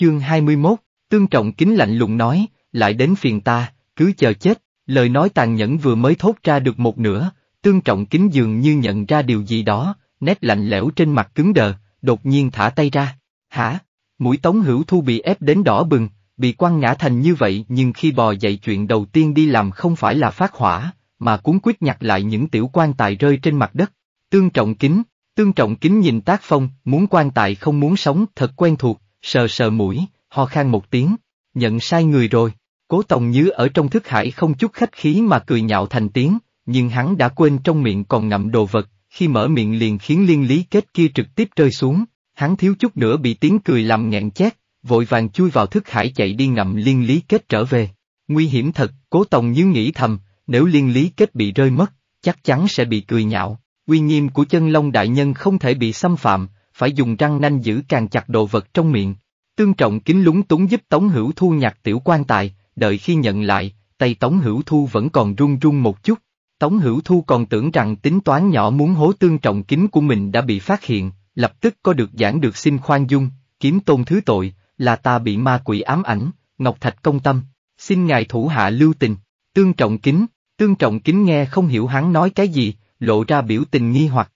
Chương 21, Tương Trọng Kính lạnh lùng nói, lại đến phiền ta, cứ chờ chết, lời nói tàn nhẫn vừa mới thốt ra được một nửa, Tương Trọng Kính dường như nhận ra điều gì đó, nét lạnh lẽo trên mặt cứng đờ, đột nhiên thả tay ra, hả? Mũi Tống Hữu Thu bị ép đến đỏ bừng, bị quăng ngã thành như vậy nhưng khi bò dậy chuyện đầu tiên đi làm không phải là phát hỏa, mà cuốn quyết nhặt lại những tiểu quan tài rơi trên mặt đất. Tương Trọng Kính, Tương Trọng Kính nhìn tác phong, muốn quan tài không muốn sống thật quen thuộc, sờ sờ mũi, ho khan một tiếng, nhận sai người rồi. Cố Tòng Như ở trong thức hải không chút khách khí mà cười nhạo thành tiếng, nhưng hắn đã quên trong miệng còn ngậm đồ vật, khi mở miệng liền khiến liên lý kết kia trực tiếp rơi xuống, hắn thiếu chút nữa bị tiếng cười làm nghẹn chét, vội vàng chui vào thức hải chạy đi ngậm liên lý kết trở về. Nguy hiểm thật, Cố Tòng Như nghĩ thầm, nếu liên lý kết bị rơi mất, chắc chắn sẽ bị cười nhạo, uy nghiêm của chân long đại nhân không thể bị xâm phạm, phải dùng răng nanh giữ càng chặt đồ vật trong miệng. Tương trọng kính lúng túng giúp Tống Hữu Thu nhặt tiểu quan tài, đợi khi nhận lại, tay Tống Hữu Thu vẫn còn run run một chút. Tống Hữu Thu còn tưởng rằng tính toán nhỏ muốn hố tương trọng kính của mình đã bị phát hiện, lập tức có được giảng được xin khoan dung, kiếm tôn thứ tội, là ta bị ma quỷ ám ảnh, Ngọc Thạch công tâm, xin ngài thủ hạ lưu tình, tương trọng kính, tương trọng kính nghe không hiểu hắn nói cái gì, lộ ra biểu tình nghi hoặc,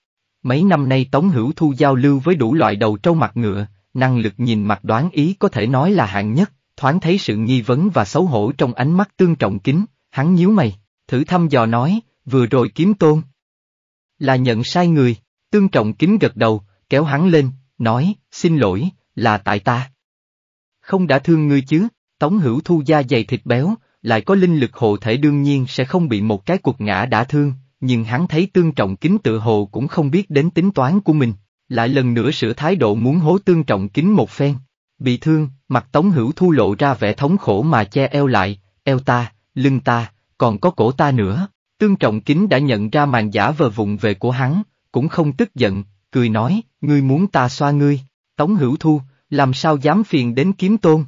Mấy năm nay Tống Hữu Thu giao lưu với đủ loại đầu trâu mặt ngựa, năng lực nhìn mặt đoán ý có thể nói là hạng nhất, thoáng thấy sự nghi vấn và xấu hổ trong ánh mắt tương trọng kính, hắn nhíu mày, thử thăm dò nói, vừa rồi kiếm tôn. Là nhận sai người, tương trọng kính gật đầu, kéo hắn lên, nói, xin lỗi, là tại ta. Không đã thương ngươi chứ, Tống Hữu Thu da dày thịt béo, lại có linh lực hộ thể đương nhiên sẽ không bị một cái cuộc ngã đã thương, nhưng hắn thấy tương trọng kính tự hồ cũng không biết đến tính toán của mình, lại lần nữa sửa thái độ muốn hố tương trọng kính một phen. Bị thương, mặt tống hữu thu lộ ra vẻ thống khổ mà che eo lại, eo ta, lưng ta, còn có cổ ta nữa. Tương trọng kính đã nhận ra màn giả vờ vụng về của hắn, cũng không tức giận, cười nói, ngươi muốn ta xoa ngươi, tống hữu thu, làm sao dám phiền đến kiếm tôn.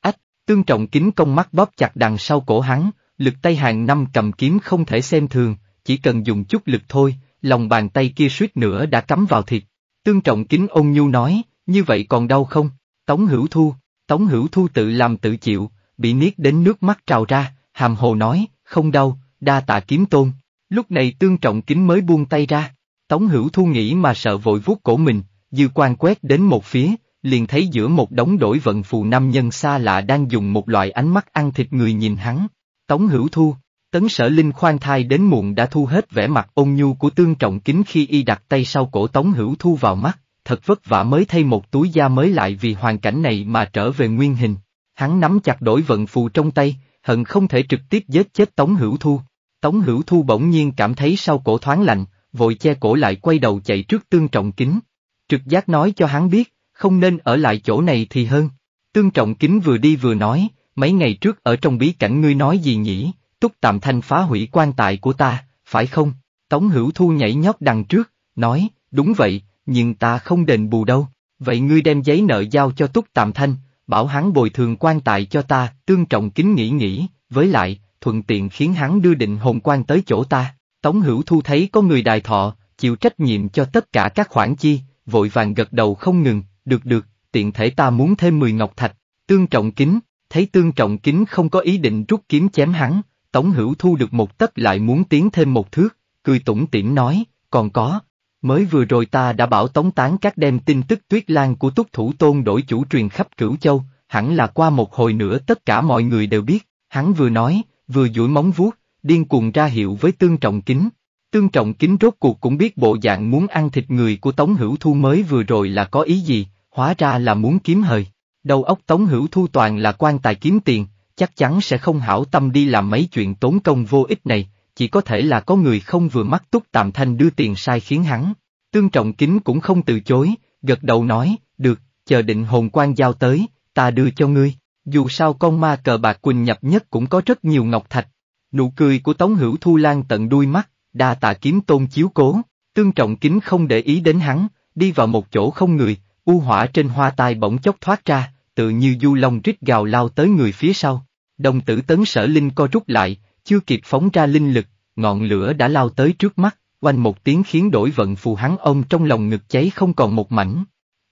Ách, tương trọng kính công mắt bóp chặt đằng sau cổ hắn, lực tay hàng năm cầm kiếm không thể xem thường, chỉ cần dùng chút lực thôi, lòng bàn tay kia suýt nữa đã cắm vào thịt. Tương trọng kính ôn nhu nói, như vậy còn đau không? Tống hữu thu, tống hữu thu tự làm tự chịu, bị niết đến nước mắt trào ra, hàm hồ nói, không đau, đa tạ kiếm tôn. Lúc này tương trọng kính mới buông tay ra, tống hữu thu nghĩ mà sợ vội vuốt cổ mình, dư quan quét đến một phía, liền thấy giữa một đống đổi vận phù nam nhân xa lạ đang dùng một loại ánh mắt ăn thịt người nhìn hắn. Tống hữu thu, Tấn sở linh khoan thai đến muộn đã thu hết vẻ mặt ôn nhu của tương trọng kính khi y đặt tay sau cổ tống hữu thu vào mắt, thật vất vả mới thay một túi da mới lại vì hoàn cảnh này mà trở về nguyên hình. Hắn nắm chặt đổi vận phù trong tay, hận không thể trực tiếp giết chết tống hữu thu. Tống hữu thu bỗng nhiên cảm thấy sau cổ thoáng lạnh, vội che cổ lại quay đầu chạy trước tương trọng kính. Trực giác nói cho hắn biết, không nên ở lại chỗ này thì hơn. Tương trọng kính vừa đi vừa nói, mấy ngày trước ở trong bí cảnh ngươi nói gì nhỉ, Túc Tạm Thanh phá hủy quan tài của ta, phải không? Tống Hữu Thu nhảy nhót đằng trước, nói, đúng vậy, nhưng ta không đền bù đâu. Vậy ngươi đem giấy nợ giao cho Túc Tạm Thanh, bảo hắn bồi thường quan tài cho ta, tương trọng kính nghĩ nghĩ, với lại, thuận tiện khiến hắn đưa định hồn quan tới chỗ ta. Tống Hữu Thu thấy có người đài thọ, chịu trách nhiệm cho tất cả các khoản chi, vội vàng gật đầu không ngừng, được được, tiện thể ta muốn thêm 10 ngọc thạch, tương trọng kính, thấy tương trọng kính không có ý định rút kiếm chém hắn, Tống Hữu thu được một tấc lại muốn tiến thêm một thước, cười tủm tỉm nói, còn có, mới vừa rồi ta đã bảo Tống Tán các đem tin tức tuyết lan của túc thủ tôn đổi chủ truyền khắp Cửu Châu, hẳn là qua một hồi nữa tất cả mọi người đều biết, hắn vừa nói, vừa duỗi móng vuốt, điên cuồng ra hiệu với Tương Trọng Kính. Tương Trọng Kính rốt cuộc cũng biết bộ dạng muốn ăn thịt người của Tống Hữu Thu mới vừa rồi là có ý gì, hóa ra là muốn kiếm hời. Đầu óc Tống Hữu Thu toàn là quan tài kiếm tiền, chắc chắn sẽ không hảo tâm đi làm mấy chuyện tốn công vô ích này, chỉ có thể là có người không vừa mắt túc tạm thanh đưa tiền sai khiến hắn. Tương trọng kính cũng không từ chối, gật đầu nói, được, chờ định hồn quan giao tới, ta đưa cho ngươi. Dù sao con ma cờ bạc quỳnh nhập nhất cũng có rất nhiều ngọc thạch. Nụ cười của Tống Hữu Thu Lan tận đuôi mắt, đa tạ kiếm tôn chiếu cố, tương trọng kính không để ý đến hắn, đi vào một chỗ không người, u hỏa trên hoa tai bỗng chốc thoát ra, tự như du long rít gào lao tới người phía sau. Đồng tử tấn sở linh co rút lại, chưa kịp phóng ra linh lực, ngọn lửa đã lao tới trước mắt, oanh một tiếng khiến đổi vận phù hắn ông trong lòng ngực cháy không còn một mảnh.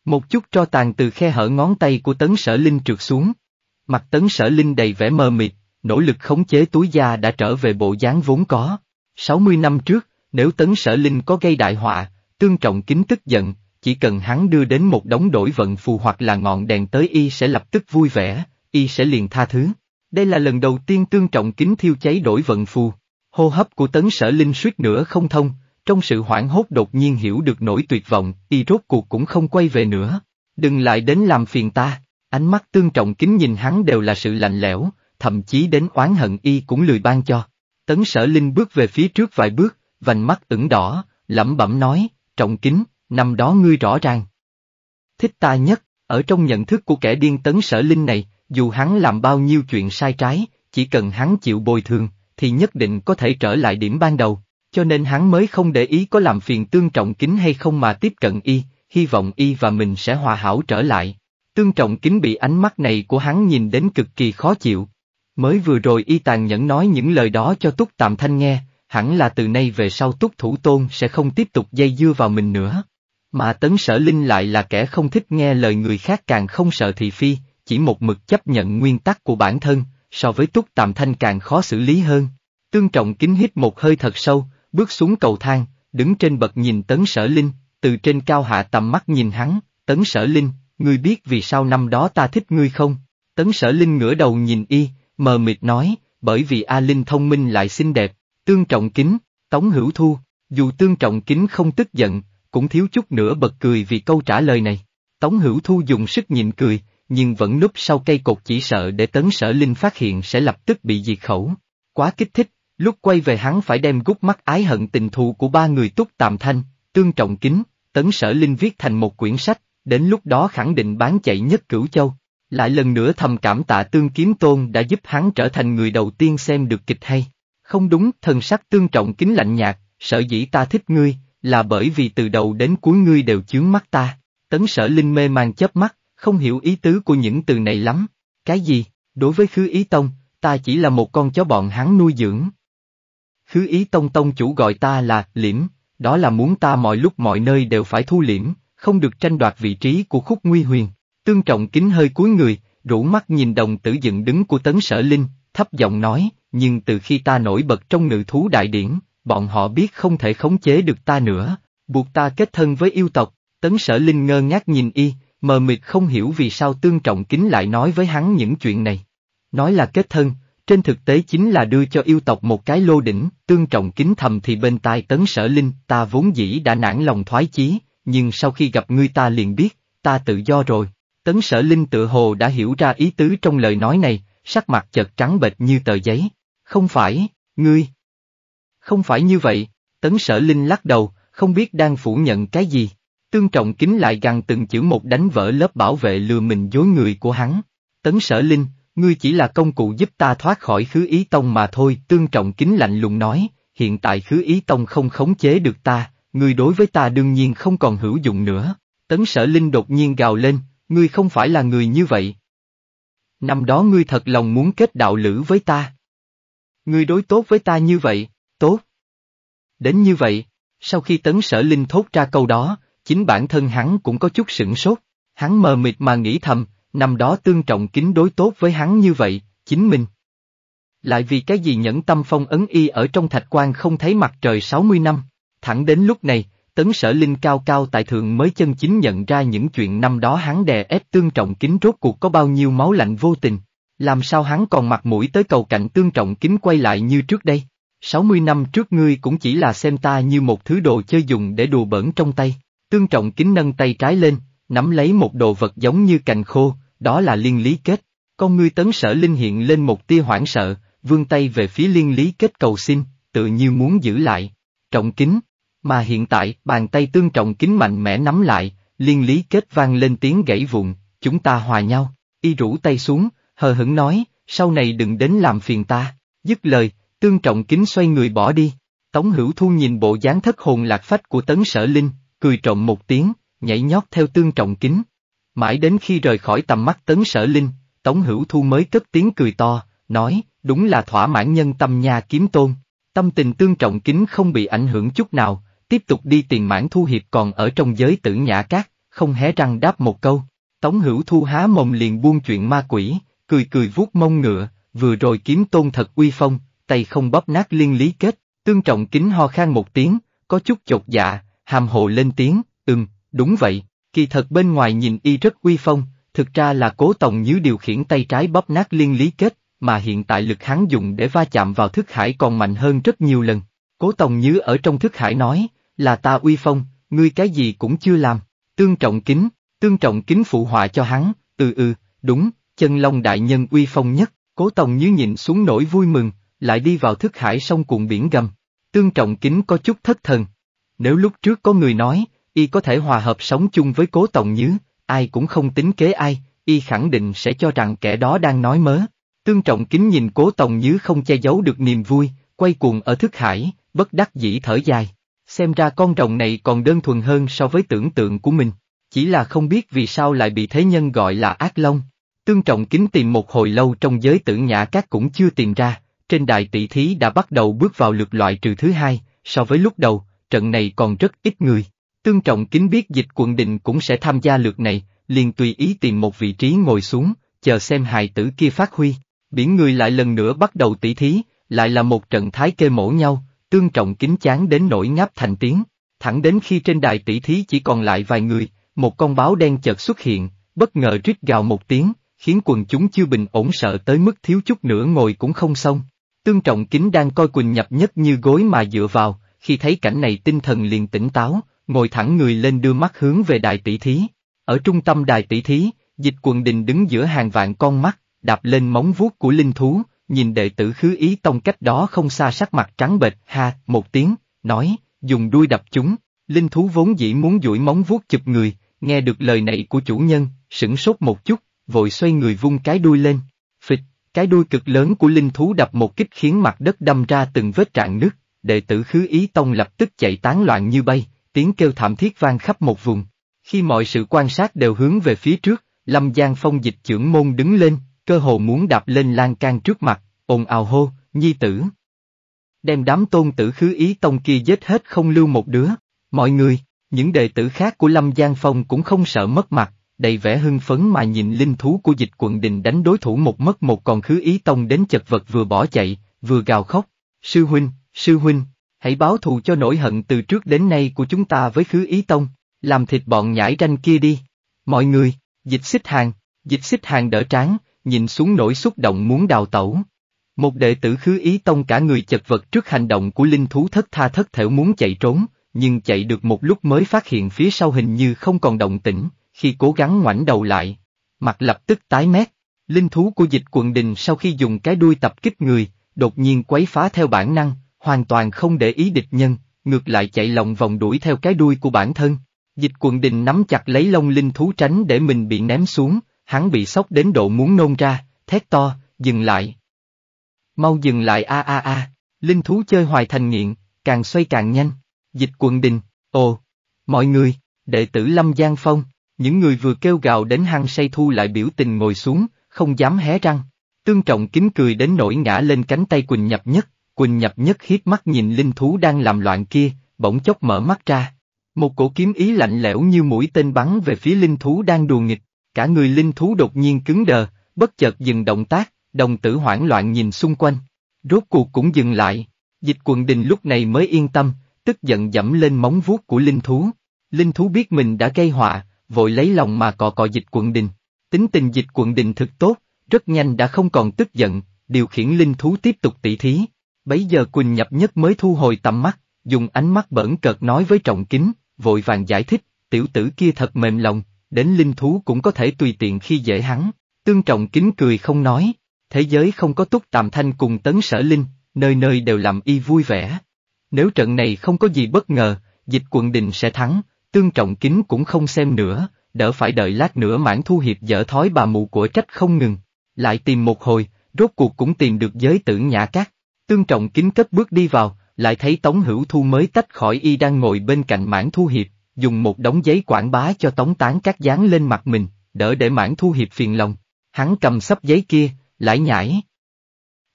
Một chút cho tàn từ khe hở ngón tay của tấn sở linh trượt xuống. Mặt tấn sở linh đầy vẻ mờ mịt, nỗ lực khống chế túi da đã trở về bộ dáng vốn có. 60 năm trước, nếu tấn sở linh có gây đại họa, tương trọng kính tức giận, chỉ cần hắn đưa đến một đống đổi vận phù hoặc là ngọn đèn tới y sẽ lập tức vui vẻ, y sẽ liền tha thứ. Đây là lần đầu tiên tương trọng kính thiêu cháy đổi vận phù. Hô hấp của tấn sở linh suýt nữa không thông, trong sự hoảng hốt đột nhiên hiểu được nỗi tuyệt vọng, y rốt cuộc cũng không quay về nữa. Đừng lại đến làm phiền ta, ánh mắt tương trọng kính nhìn hắn đều là sự lạnh lẽo, thậm chí đến oán hận y cũng lười ban cho. Tấn sở linh bước về phía trước vài bước, vành mắt ửng đỏ, lẩm bẩm nói, trọng kính, năm đó ngươi rõ ràng. Thích ta nhất, ở trong nhận thức của kẻ điên tấn sở linh này, dù hắn làm bao nhiêu chuyện sai trái, chỉ cần hắn chịu bồi thường, thì nhất định có thể trở lại điểm ban đầu, cho nên hắn mới không để ý có làm phiền tương trọng kính hay không mà tiếp cận y, hy vọng y và mình sẽ hòa hảo trở lại. Tương trọng kính bị ánh mắt này của hắn nhìn đến cực kỳ khó chịu. Mới vừa rồi y tàn nhẫn nói những lời đó cho Túc Tạm Thanh nghe, hẳn là từ nay về sau Túc Thủ Tôn sẽ không tiếp tục dây dưa vào mình nữa. Mà Tấn Sở Linh lại là kẻ không thích nghe lời người khác càng không sợ thị phi, chỉ một mực chấp nhận nguyên tắc của bản thân, so với Túc Tàm Thanh càng khó xử lý hơn. Tương Trọng Kính hít một hơi thật sâu, bước xuống cầu thang, đứng trên bậc nhìn Tấn Sở Linh, từ trên cao hạ tầm mắt nhìn hắn, Tấn Sở Linh, ngươi biết vì sao năm đó ta thích ngươi không? Tấn Sở Linh ngửa đầu nhìn y, mờ mịt nói, bởi vì A Linh thông minh lại xinh đẹp, Tương Trọng Kính, Tống Hữu Thu, dù Tương Trọng Kính không tức giận, cũng thiếu chút nữa bật cười vì câu trả lời này. Tống Hữu Thu dùng sức nhịn cười, nhưng vẫn núp sau cây cột chỉ sợ để tấn sở linh phát hiện sẽ lập tức bị diệt khẩu. Quá kích thích, lúc quay về hắn phải đem gút mắt ái hận tình thù của ba người túc tạm thanh, tương trọng kính, tấn sở linh viết thành một quyển sách, đến lúc đó khẳng định bán chạy nhất cửu châu. Lại lần nữa thầm cảm tạ tương kiếm tôn đã giúp hắn trở thành người đầu tiên xem được kịch hay. Không đúng, thần sắc tương trọng kính lạnh nhạt, sở dĩ ta thích ngươi, là bởi vì từ đầu đến cuối ngươi đều chướng mắt ta. Tấn sở linh mê mang chớp mắt, không hiểu ý tứ của những từ này lắm. Cái gì, đối với Khứ Ý Tông, ta chỉ là một con chó bọn hắn nuôi dưỡng. Khứ Ý Tông Tông chủ gọi ta là liễm, đó là muốn ta mọi lúc mọi nơi đều phải thu liễm, không được tranh đoạt vị trí của khúc nguy huyền. Tương trọng kính hơi cuối người, rủ mắt nhìn đồng tử dựng đứng của tấn sở linh, thấp giọng nói, nhưng từ khi ta nổi bật trong ngự thú đại điển, bọn họ biết không thể khống chế được ta nữa, buộc ta kết thân với yêu tộc, tấn sở linh ngơ ngác nhìn y, mờ mịt không hiểu vì sao Tương Trọng Kính lại nói với hắn những chuyện này. Nói là kết thân, trên thực tế chính là đưa cho yêu tộc một cái lô đỉnh, Tương Trọng Kính thầm thì bên tai Tấn Sở Linh, ta vốn dĩ đã nản lòng thoái chí, nhưng sau khi gặp ngươi ta liền biết, ta tự do rồi. Tấn Sở Linh tự hồ đã hiểu ra ý tứ trong lời nói này, sắc mặt chợt trắng bệch như tờ giấy. Không phải, ngươi. Không phải như vậy, Tấn Sở Linh lắc đầu, không biết đang phủ nhận cái gì. Tương Trọng Kính lại gằn từng chữ một đánh vỡ lớp bảo vệ lừa mình dối người của hắn. Tấn Sở Linh, ngươi chỉ là công cụ giúp ta thoát khỏi khứ ý tông mà thôi, Tương Trọng Kính lạnh lùng nói, hiện tại khứ ý tông không khống chế được ta, ngươi đối với ta đương nhiên không còn hữu dụng nữa. Tấn Sở Linh đột nhiên gào lên, ngươi không phải là người như vậy. Năm đó ngươi thật lòng muốn kết đạo lữ với ta. Ngươi đối tốt với ta như vậy, tốt. Đến như vậy, sau khi Tấn Sở Linh thốt ra câu đó, chính bản thân hắn cũng có chút sửng sốt, hắn mờ mịt mà nghĩ thầm, năm đó tương trọng kính đối tốt với hắn như vậy, chính mình. Lại vì cái gì nhẫn tâm phong ấn y ở trong thạch quan không thấy mặt trời 60 năm, thẳng đến lúc này, tấn sở linh cao cao tại thượng mới chân chính nhận ra những chuyện năm đó hắn đè ép tương trọng kính rốt cuộc có bao nhiêu máu lạnh vô tình, làm sao hắn còn mặt mũi tới cầu cạnh tương trọng kính quay lại như trước đây. 60 năm trước ngươi cũng chỉ là xem ta như một thứ đồ chơi dùng để đùa bỡn trong tay. Tương Trọng Kính nâng tay trái lên, nắm lấy một đồ vật giống như cành khô, đó là liên lý kết. Con ngươi tấn sở linh hiện lên một tia hoảng sợ, vươn tay về phía liên lý kết cầu xin, tự như muốn giữ lại. Trọng Kính, mà hiện tại bàn tay Tương Trọng Kính mạnh mẽ nắm lại, liên lý kết vang lên tiếng gãy vụn, chúng ta hòa nhau, y rủ tay xuống, hờ hững nói, sau này đừng đến làm phiền ta, dứt lời, tương trọng kính xoay người bỏ đi. Tống hữu thu nhìn bộ dáng thất hồn lạc phách của tấn sở linh, cười trộm một tiếng, nhảy nhót theo tương trọng kính. Mãi đến khi rời khỏi tầm mắt tấn sở linh, Tống Hữu Thu mới cất tiếng cười to, nói, đúng là thỏa mãn nhân tâm nhà kiếm tôn. Tâm tình tương trọng kính không bị ảnh hưởng chút nào, tiếp tục đi tiền mãn thu hiệp còn ở trong giới tử nhã cát, không hé răng đáp một câu. Tống Hữu Thu há mồm liền buông chuyện ma quỷ, cười cười vuốt mông ngựa, vừa rồi kiếm tôn thật uy phong, tay không bóp nát liên lý kết, tương trọng kính ho khan một tiếng, có chút chột dạ, hàm hồ lên tiếng, ừm, đúng vậy, kỳ thật bên ngoài nhìn y rất uy phong, thực ra là cố tổng như điều khiển tay trái bóp nát liên lý kết, mà hiện tại lực hắn dùng để va chạm vào thức hải còn mạnh hơn rất nhiều lần. Cố tổng như ở trong thức hải nói, là ta uy phong, ngươi cái gì cũng chưa làm, tương trọng kính, tương trọng kính phụ họa cho hắn, ừ ừ, đúng, chân long đại nhân uy phong nhất, cố tổng như nhìn xuống nỗi vui mừng, lại đi vào thức hải sông cuộn biển gầm. Tương trọng kính có chút thất thần, nếu lúc trước có người nói, y có thể hòa hợp sống chung với cố tổng nhứ, ai cũng không tính kế ai, y khẳng định sẽ cho rằng kẻ đó đang nói mớ. Tương trọng kính nhìn cố tổng nhứ không che giấu được niềm vui, quay cuồng ở thức hải, bất đắc dĩ thở dài. Xem ra con rồng này còn đơn thuần hơn so với tưởng tượng của mình, chỉ là không biết vì sao lại bị thế nhân gọi là ác long. Tương trọng kính tìm một hồi lâu trong giới tử nhã các cũng chưa tìm ra, trên đài tỷ thí đã bắt đầu bước vào lượt loại trừ thứ hai, so với lúc đầu, trận này còn rất ít người. Tương Trọng Kính biết dịch quận định cũng sẽ tham gia lượt này, liền tùy ý tìm một vị trí ngồi xuống, chờ xem hài tử kia phát huy. Biển người lại lần nữa bắt đầu tỉ thí, lại là một trận thái kê mổ nhau, Tương Trọng Kính chán đến nỗi ngáp thành tiếng. Thẳng đến khi trên đài tỉ thí chỉ còn lại vài người, một con báo đen chợt xuất hiện, bất ngờ rít gào một tiếng, khiến quần chúng chưa bình ổn sợ tới mức thiếu chút nữa ngồi cũng không xong. Tương Trọng Kính đang coi Quỳnh nhập nhất như gối mà dựa vào, khi thấy cảnh này tinh thần liền tỉnh táo, ngồi thẳng người lên đưa mắt hướng về đài tỷ thí. Ở trung tâm đài tỷ thí, dịch quần đình đứng giữa hàng vạn con mắt, đạp lên móng vuốt của linh thú, nhìn đệ tử khứ ý tông cách đó không xa sắc mặt trắng bệch ha, một tiếng, nói, dùng đuôi đập chúng, linh thú vốn dĩ muốn duỗi móng vuốt chụp người, nghe được lời này của chủ nhân, sửng sốt một chút, vội xoay người vung cái đuôi lên, phịch, cái đuôi cực lớn của linh thú đập một kích khiến mặt đất đâm ra từng vết trạng nứt, đệ tử khứ ý tông lập tức chạy tán loạn như bay, tiếng kêu thảm thiết vang khắp một vùng. Khi mọi sự quan sát đều hướng về phía trước, Lâm Giang Phong dịch trưởng môn đứng lên, cơ hồ muốn đạp lên lan can trước mặt, ồn ào hô, nhi tử. Đem đám tôn tử khứ ý tông kia giết hết không lưu một đứa, mọi người, những đệ tử khác của Lâm Giang Phong cũng không sợ mất mặt, đầy vẻ hưng phấn mà nhìn linh thú của dịch quận đình đánh đối thủ một mất một còn khứ ý tông đến chật vật vừa bỏ chạy, vừa gào khóc, sư huynh, Sư huynh, hãy báo thù cho nỗi hận từ trước đến nay của chúng ta với khứ ý tông, làm thịt bọn nhãi ranh kia đi. Mọi người, dịch xích hàng, dịch xích hàng đỡ tráng, nhìn xuống nỗi xúc động muốn đào tẩu. Một đệ tử khứ ý tông cả người chật vật trước hành động của linh thú thất tha thất thể muốn chạy trốn, nhưng chạy được một lúc mới phát hiện phía sau hình như không còn động tĩnh, khi cố gắng ngoảnh đầu lại. Mặt lập tức tái mét, linh thú của dịch quần đình sau khi dùng cái đuôi tập kích người, đột nhiên quấy phá theo bản năng, hoàn toàn không để ý địch nhân, ngược lại chạy lòng vòng đuổi theo cái đuôi của bản thân. Dịch quần đình nắm chặt lấy lông linh thú tránh để mình bị ném xuống, hắn bị sốc đến độ muốn nôn ra, thét to, dừng lại. Mau dừng lại a a a, linh thú chơi hoài thành nghiện, càng xoay càng nhanh. Dịch quần đình, ồ, mọi người, đệ tử Lâm Giang Phong, những người vừa kêu gào đến hăng say thu lại biểu tình ngồi xuống, không dám hé răng. Tương trọng kính cười đến nỗi ngã lên cánh tay Quỳnh nhập nhất, Quỳnh nhập nhất hiếp mắt nhìn linh thú đang làm loạn kia, bỗng chốc mở mắt ra. Một cổ kiếm ý lạnh lẽo như mũi tên bắn về phía linh thú đang đùa nghịch, cả người linh thú đột nhiên cứng đờ, bất chợt dừng động tác, đồng tử hoảng loạn nhìn xung quanh. Rốt cuộc cũng dừng lại, dịch quần đình lúc này mới yên tâm, tức giận dẫm lên móng vuốt của linh thú. Linh thú biết mình đã gây họa, vội lấy lòng mà cọ cọ dịch quận đình. Tính tình dịch quận đình thực tốt, rất nhanh đã không còn tức giận, điều khiển linh thú tiếp tục tỉ thí. Bấy giờ Quỳnh nhập nhất mới thu hồi tầm mắt, dùng ánh mắt bẩn cợt nói với trọng kính, vội vàng giải thích, tiểu tử kia thật mềm lòng, đến linh thú cũng có thể tùy tiện khi dễ hắn. Tương trọng kính cười không nói, thế giới không có túc tạm thanh cùng tấn sở linh, nơi nơi đều làm y vui vẻ. Nếu trận này không có gì bất ngờ, dịch quận định sẽ thắng, tương trọng kính cũng không xem nữa, đỡ phải đợi lát nữa mãn thu hiệp dở thói bà mù của trách không ngừng. Lại tìm một hồi, rốt cuộc cũng tìm được giới tử nhã cát. Tương trọng kính cất bước đi vào, lại thấy Tống Hữu Thu mới tách khỏi y đang ngồi bên cạnh mãn thu hiệp, dùng một đống giấy quảng bá cho Tống Tán các dán lên mặt mình, đỡ để mãn thu hiệp phiền lòng. Hắn cầm sắp giấy kia, lại nhảy.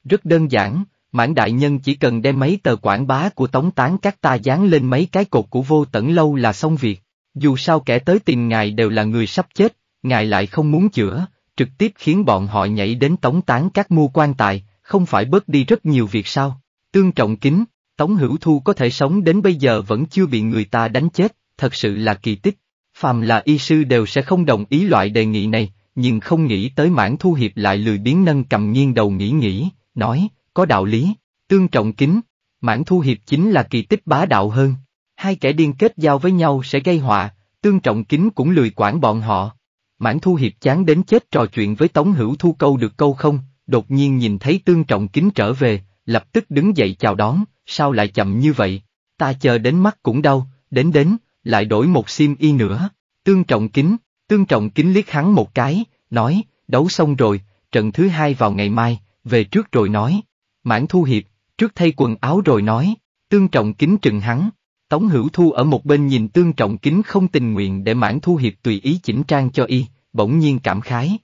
Rất đơn giản, mãn đại nhân chỉ cần đem mấy tờ quảng bá của Tống Tán các ta dán lên mấy cái cột của vô tẩn lâu là xong việc. Dù sao kẻ tới tìm ngài đều là người sắp chết, ngài lại không muốn chữa, trực tiếp khiến bọn họ nhảy đến Tống Tán các mua quan tài, không phải bớt đi rất nhiều việc sao? Tương trọng kính, Tống Hữu Thu có thể sống đến bây giờ vẫn chưa bị người ta đánh chết, thật sự là kỳ tích. Phàm là y sư đều sẽ không đồng ý loại đề nghị này, nhưng không nghĩ tới mãn thu hiệp lại lười biến nâng cầm nghiêng đầu nghĩ nghĩ, nói, có đạo lý, tương trọng kính, mãn thu hiệp chính là kỳ tích bá đạo hơn. Hai kẻ điên kết giao với nhau sẽ gây họa, tương trọng kính cũng lười quản bọn họ. Mãn thu hiệp chán đến chết trò chuyện với Tống Hữu Thu câu được câu không, đột nhiên nhìn thấy tương trọng kính trở về, lập tức đứng dậy chào đón, sao lại chậm như vậy, ta chờ đến mắt cũng đau, đến đến, lại đổi một sim y nữa, tương trọng kính, tương trọng kính liếc hắn một cái, nói, đấu xong rồi, trận thứ hai vào ngày mai, về trước rồi nói, mãn thu hiệp, trước thay quần áo rồi nói, tương trọng kính trừng hắn. Tống Hữu Thu ở một bên nhìn tương trọng kính không tình nguyện để mãn thu hiệp tùy ý chỉnh trang cho y, bỗng nhiên cảm khái,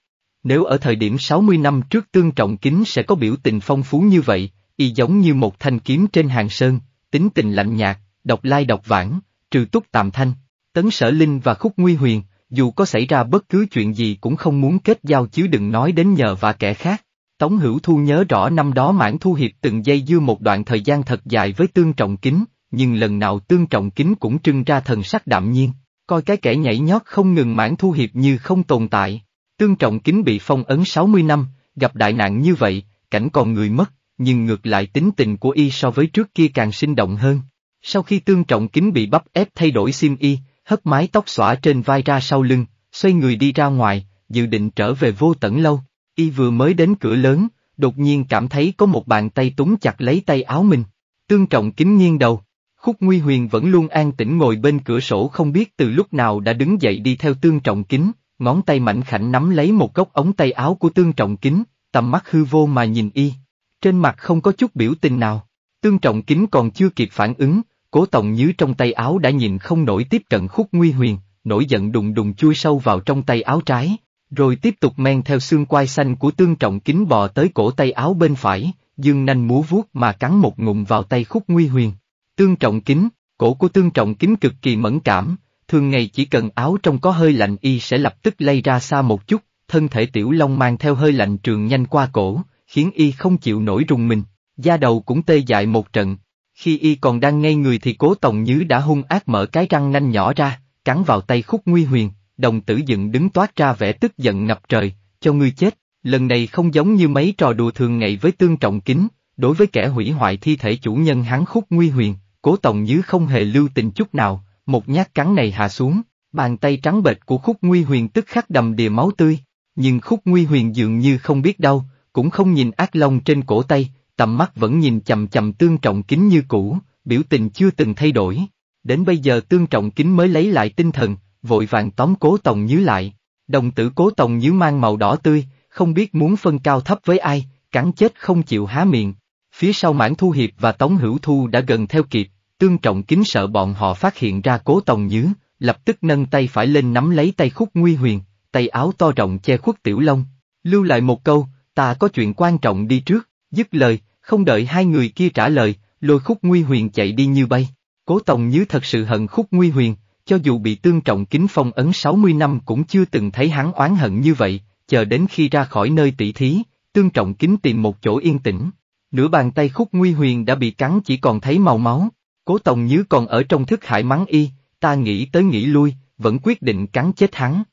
nếu ở thời điểm 60 năm trước Tương Trọng Kính sẽ có biểu tình phong phú như vậy, y giống như một thanh kiếm trên hàng sơn, tính tình lạnh nhạt, độc lai độc vãng, trừ túc tàm thanh, tấn sở linh và khúc nguy huyền, dù có xảy ra bất cứ chuyện gì cũng không muốn kết giao chứ đừng nói đến nhờ và kẻ khác. Tống Hữu Thu nhớ rõ năm đó Mãn Thu Hiệp từng dây dưa một đoạn thời gian thật dài với Tương Trọng Kính, nhưng lần nào Tương Trọng Kính cũng trưng ra thần sắc đạm nhiên, coi cái kẻ nhảy nhót không ngừng Mãn Thu Hiệp như không tồn tại. Tương Trọng Kính bị phong ấn 60 năm, gặp đại nạn như vậy, cảnh còn người mất, nhưng ngược lại tính tình của y so với trước kia càng sinh động hơn. Sau khi Tương Trọng Kính bị bắp ép thay đổi sim y, hất mái tóc xõa trên vai ra sau lưng, xoay người đi ra ngoài, dự định trở về vô tận lâu. Y vừa mới đến cửa lớn, đột nhiên cảm thấy có một bàn tay túng chặt lấy tay áo mình. Tương Trọng Kính nghiêng đầu. Khúc Nguy Huyền vẫn luôn an tĩnh ngồi bên cửa sổ không biết từ lúc nào đã đứng dậy đi theo Tương Trọng Kính, ngón tay mảnh khảnh nắm lấy một góc ống tay áo của tương trọng kính, tầm mắt hư vô mà nhìn y. Trên mặt không có chút biểu tình nào, tương trọng kính còn chưa kịp phản ứng, cố tổng nhứ trong tay áo đã nhìn không nổi tiếp cận khúc nguy huyền, nổi giận đùng đùng chui sâu vào trong tay áo trái, rồi tiếp tục men theo xương quai xanh của tương trọng kính bò tới cổ tay áo bên phải, dương nanh múa vuốt mà cắn một ngụm vào tay khúc nguy huyền. Tương trọng kính, cổ của tương trọng kính cực kỳ mẫn cảm, thường ngày chỉ cần áo trong có hơi lạnh y sẽ lập tức lây ra xa một chút, thân thể tiểu long mang theo hơi lạnh trường nhanh qua cổ, khiến y không chịu nổi rùng mình, da đầu cũng tê dại một trận. Khi y còn đang ngây người thì cố tổng nhứ đã hung ác mở cái răng nanh nhỏ ra, cắn vào tay khúc nguy huyền, đồng tử dựng đứng toát ra vẻ tức giận ngập trời, cho ngươi chết, lần này không giống như mấy trò đùa thường ngày với tương trọng kính, đối với kẻ hủy hoại thi thể chủ nhân hắn khúc nguy huyền, cố tổng nhứ không hề lưu tình chút nào, một nhát cắn này hạ xuống, bàn tay trắng bệch của khúc nguy huyền tức khắc đầm đìa máu tươi, nhưng khúc nguy huyền dường như không biết đau, cũng không nhìn ác long trên cổ tay, tầm mắt vẫn nhìn chầm chầm tương trọng kính như cũ, biểu tình chưa từng thay đổi. Đến bây giờ tương trọng kính mới lấy lại tinh thần, vội vàng tóm cố tòng nhíu lại. Đồng tử cố tòng nhíu mang màu đỏ tươi, không biết muốn phân cao thấp với ai, cắn chết không chịu há miệng. Phía sau mãn thu hiệp và tống hữu thu đã gần theo kịp, Tương Trọng kính sợ bọn họ phát hiện ra cố tòng nhứ, lập tức nâng tay phải lên nắm lấy tay khúc nguy huyền, tay áo to rộng che khuất tiểu long. Lưu lại một câu, ta có chuyện quan trọng đi trước, dứt lời, không đợi hai người kia trả lời, lôi khúc nguy huyền chạy đi như bay. Cố tòng nhứ thật sự hận khúc nguy huyền, cho dù bị tương trọng kính phong ấn 60 năm cũng chưa từng thấy hắn oán hận như vậy, chờ đến khi ra khỏi nơi tỷ thí, tương trọng kính tìm một chỗ yên tĩnh. Nửa bàn tay khúc nguy huyền đã bị cắn chỉ còn thấy màu máu, Cố Tòng Nhứ còn ở trong thức hải mắng y, ta nghĩ tới nghĩ lui, vẫn quyết định cắn chết hắn.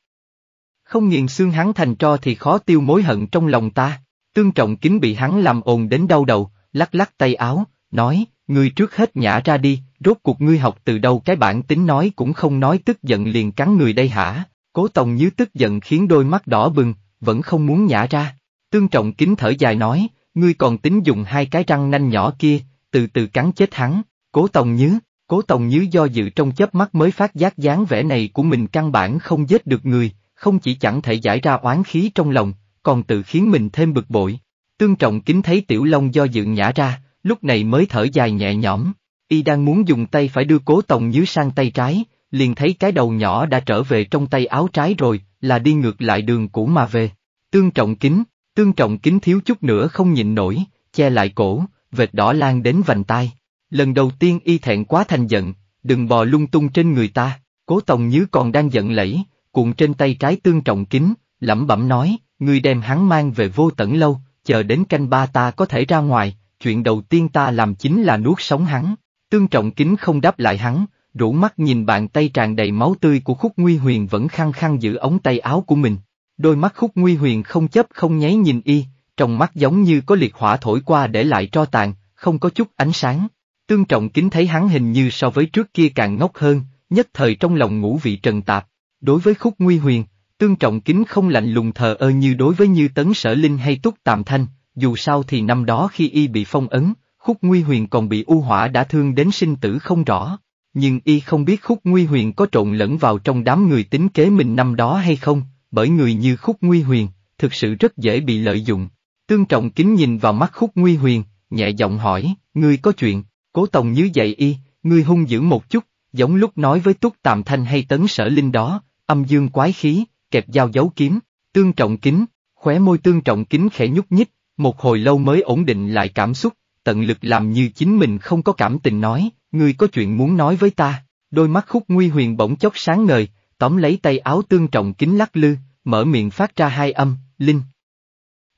Không nghiền xương hắn thành tro thì khó tiêu mối hận trong lòng ta, tương trọng kính bị hắn làm ồn đến đau đầu, lắc lắc tay áo, nói, ngươi trước hết nhả ra đi, rốt cuộc ngươi học từ đâu cái bản tính nói cũng không nói tức giận liền cắn người đây hả, cố tòng như tức giận khiến đôi mắt đỏ bừng, vẫn không muốn nhả ra, tương trọng kính thở dài nói, ngươi còn tính dùng hai cái răng nanh nhỏ kia, từ từ cắn chết hắn. Cố Tòng Nhứ, Cố Tòng Nhứ do dự trong chớp mắt mới phát giác dáng vẻ này của mình căn bản không giết được người, không chỉ chẳng thể giải ra oán khí trong lòng, còn tự khiến mình thêm bực bội. Tương Trọng Kính thấy Tiểu Long do dự nhả ra, lúc này mới thở dài nhẹ nhõm, y đang muốn dùng tay phải đưa Cố Tòng Nhứ sang tay trái, liền thấy cái đầu nhỏ đã trở về trong tay áo trái rồi, là đi ngược lại đường cũ mà về. Tương Trọng Kính, Tương Trọng Kính thiếu chút nữa không nhịn nổi, che lại cổ, vệt đỏ lan đến vành tai. Lần đầu tiên y thẹn quá thành giận, đừng bò lung tung trên người ta, cố tòng như còn đang giận lẫy, cuộn trên tay trái tương trọng kính, lẩm bẩm nói, người đem hắn mang về vô tận lâu, chờ đến canh ba ta có thể ra ngoài, chuyện đầu tiên ta làm chính là nuốt sống hắn. Tương trọng kính không đáp lại hắn, rủ mắt nhìn bàn tay tràn đầy máu tươi của khúc nguy huyền vẫn khăng khăng giữ ống tay áo của mình. Đôi mắt khúc nguy huyền không chấp không nháy nhìn y, trong mắt giống như có liệt hỏa thổi qua để lại tro tàn, không có chút ánh sáng. Tương Trọng Kính thấy hắn hình như so với trước kia càng ngốc hơn, nhất thời trong lòng ngũ vị trần tạp. Đối với khúc nguy huyền, Tương Trọng Kính không lạnh lùng thờ ơ như đối với Như Tấn Sở Linh hay Túc Tạm Thanh, dù sao thì năm đó khi y bị phong ấn, khúc nguy huyền còn bị u hỏa đã thương đến sinh tử không rõ. Nhưng y không biết khúc nguy huyền có trộn lẫn vào trong đám người tính kế mình năm đó hay không, bởi người như khúc nguy huyền, thực sự rất dễ bị lợi dụng. Tương Trọng Kính nhìn vào mắt khúc nguy huyền, nhẹ giọng hỏi, ngươi có chuyện, Cố Tòng như dậy y, ngươi hung dữ một chút, giống lúc nói với Túc Tạm Thanh hay Tấn Sở Linh đó, âm dương quái khí, kẹp dao giấu kiếm, tương trọng kính, khóe môi tương trọng kính khẽ nhúc nhích, một hồi lâu mới ổn định lại cảm xúc, tận lực làm như chính mình không có cảm tình nói, ngươi có chuyện muốn nói với ta, đôi mắt khúc nguy huyền bỗng chốc sáng ngời, tóm lấy tay áo tương trọng kính lắc lư, mở miệng phát ra hai âm, linh.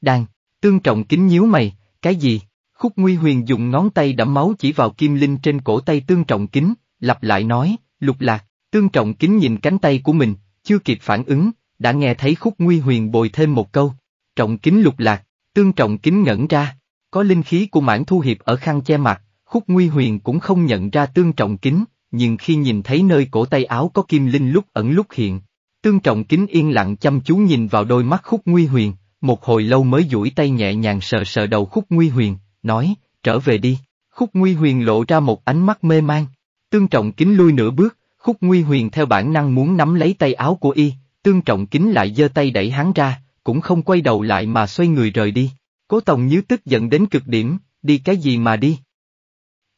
Đàn, tương trọng kính nhíu mày, cái gì? Khúc Nguy Huyền dùng ngón tay đẫm máu chỉ vào kim linh trên cổ tay tương trọng kính, lặp lại nói, lục lạc, tương trọng kính nhìn cánh tay của mình, chưa kịp phản ứng, đã nghe thấy Khúc Nguy Huyền bồi thêm một câu. Trọng kính lục lạc, tương trọng kính ngẩn ra, có linh khí của mãn thu hiệp ở khăn che mặt, Khúc Nguy Huyền cũng không nhận ra tương trọng kính, nhưng khi nhìn thấy nơi cổ tay áo có kim linh lúc ẩn lúc hiện, tương trọng kính yên lặng chăm chú nhìn vào đôi mắt Khúc Nguy Huyền, một hồi lâu mới duỗi tay nhẹ nhàng sờ sờ đầu Khúc Nguy Huyền, nói, trở về đi. Khúc Nguy Huyền lộ ra một ánh mắt mê man. Tương Trọng Kính lui nửa bước, Khúc Nguy Huyền theo bản năng muốn nắm lấy tay áo của y, Tương Trọng Kính lại giơ tay đẩy hắn ra, cũng không quay đầu lại mà xoay người rời đi. Cố Tòng Như tức giận đến cực điểm, đi cái gì mà đi?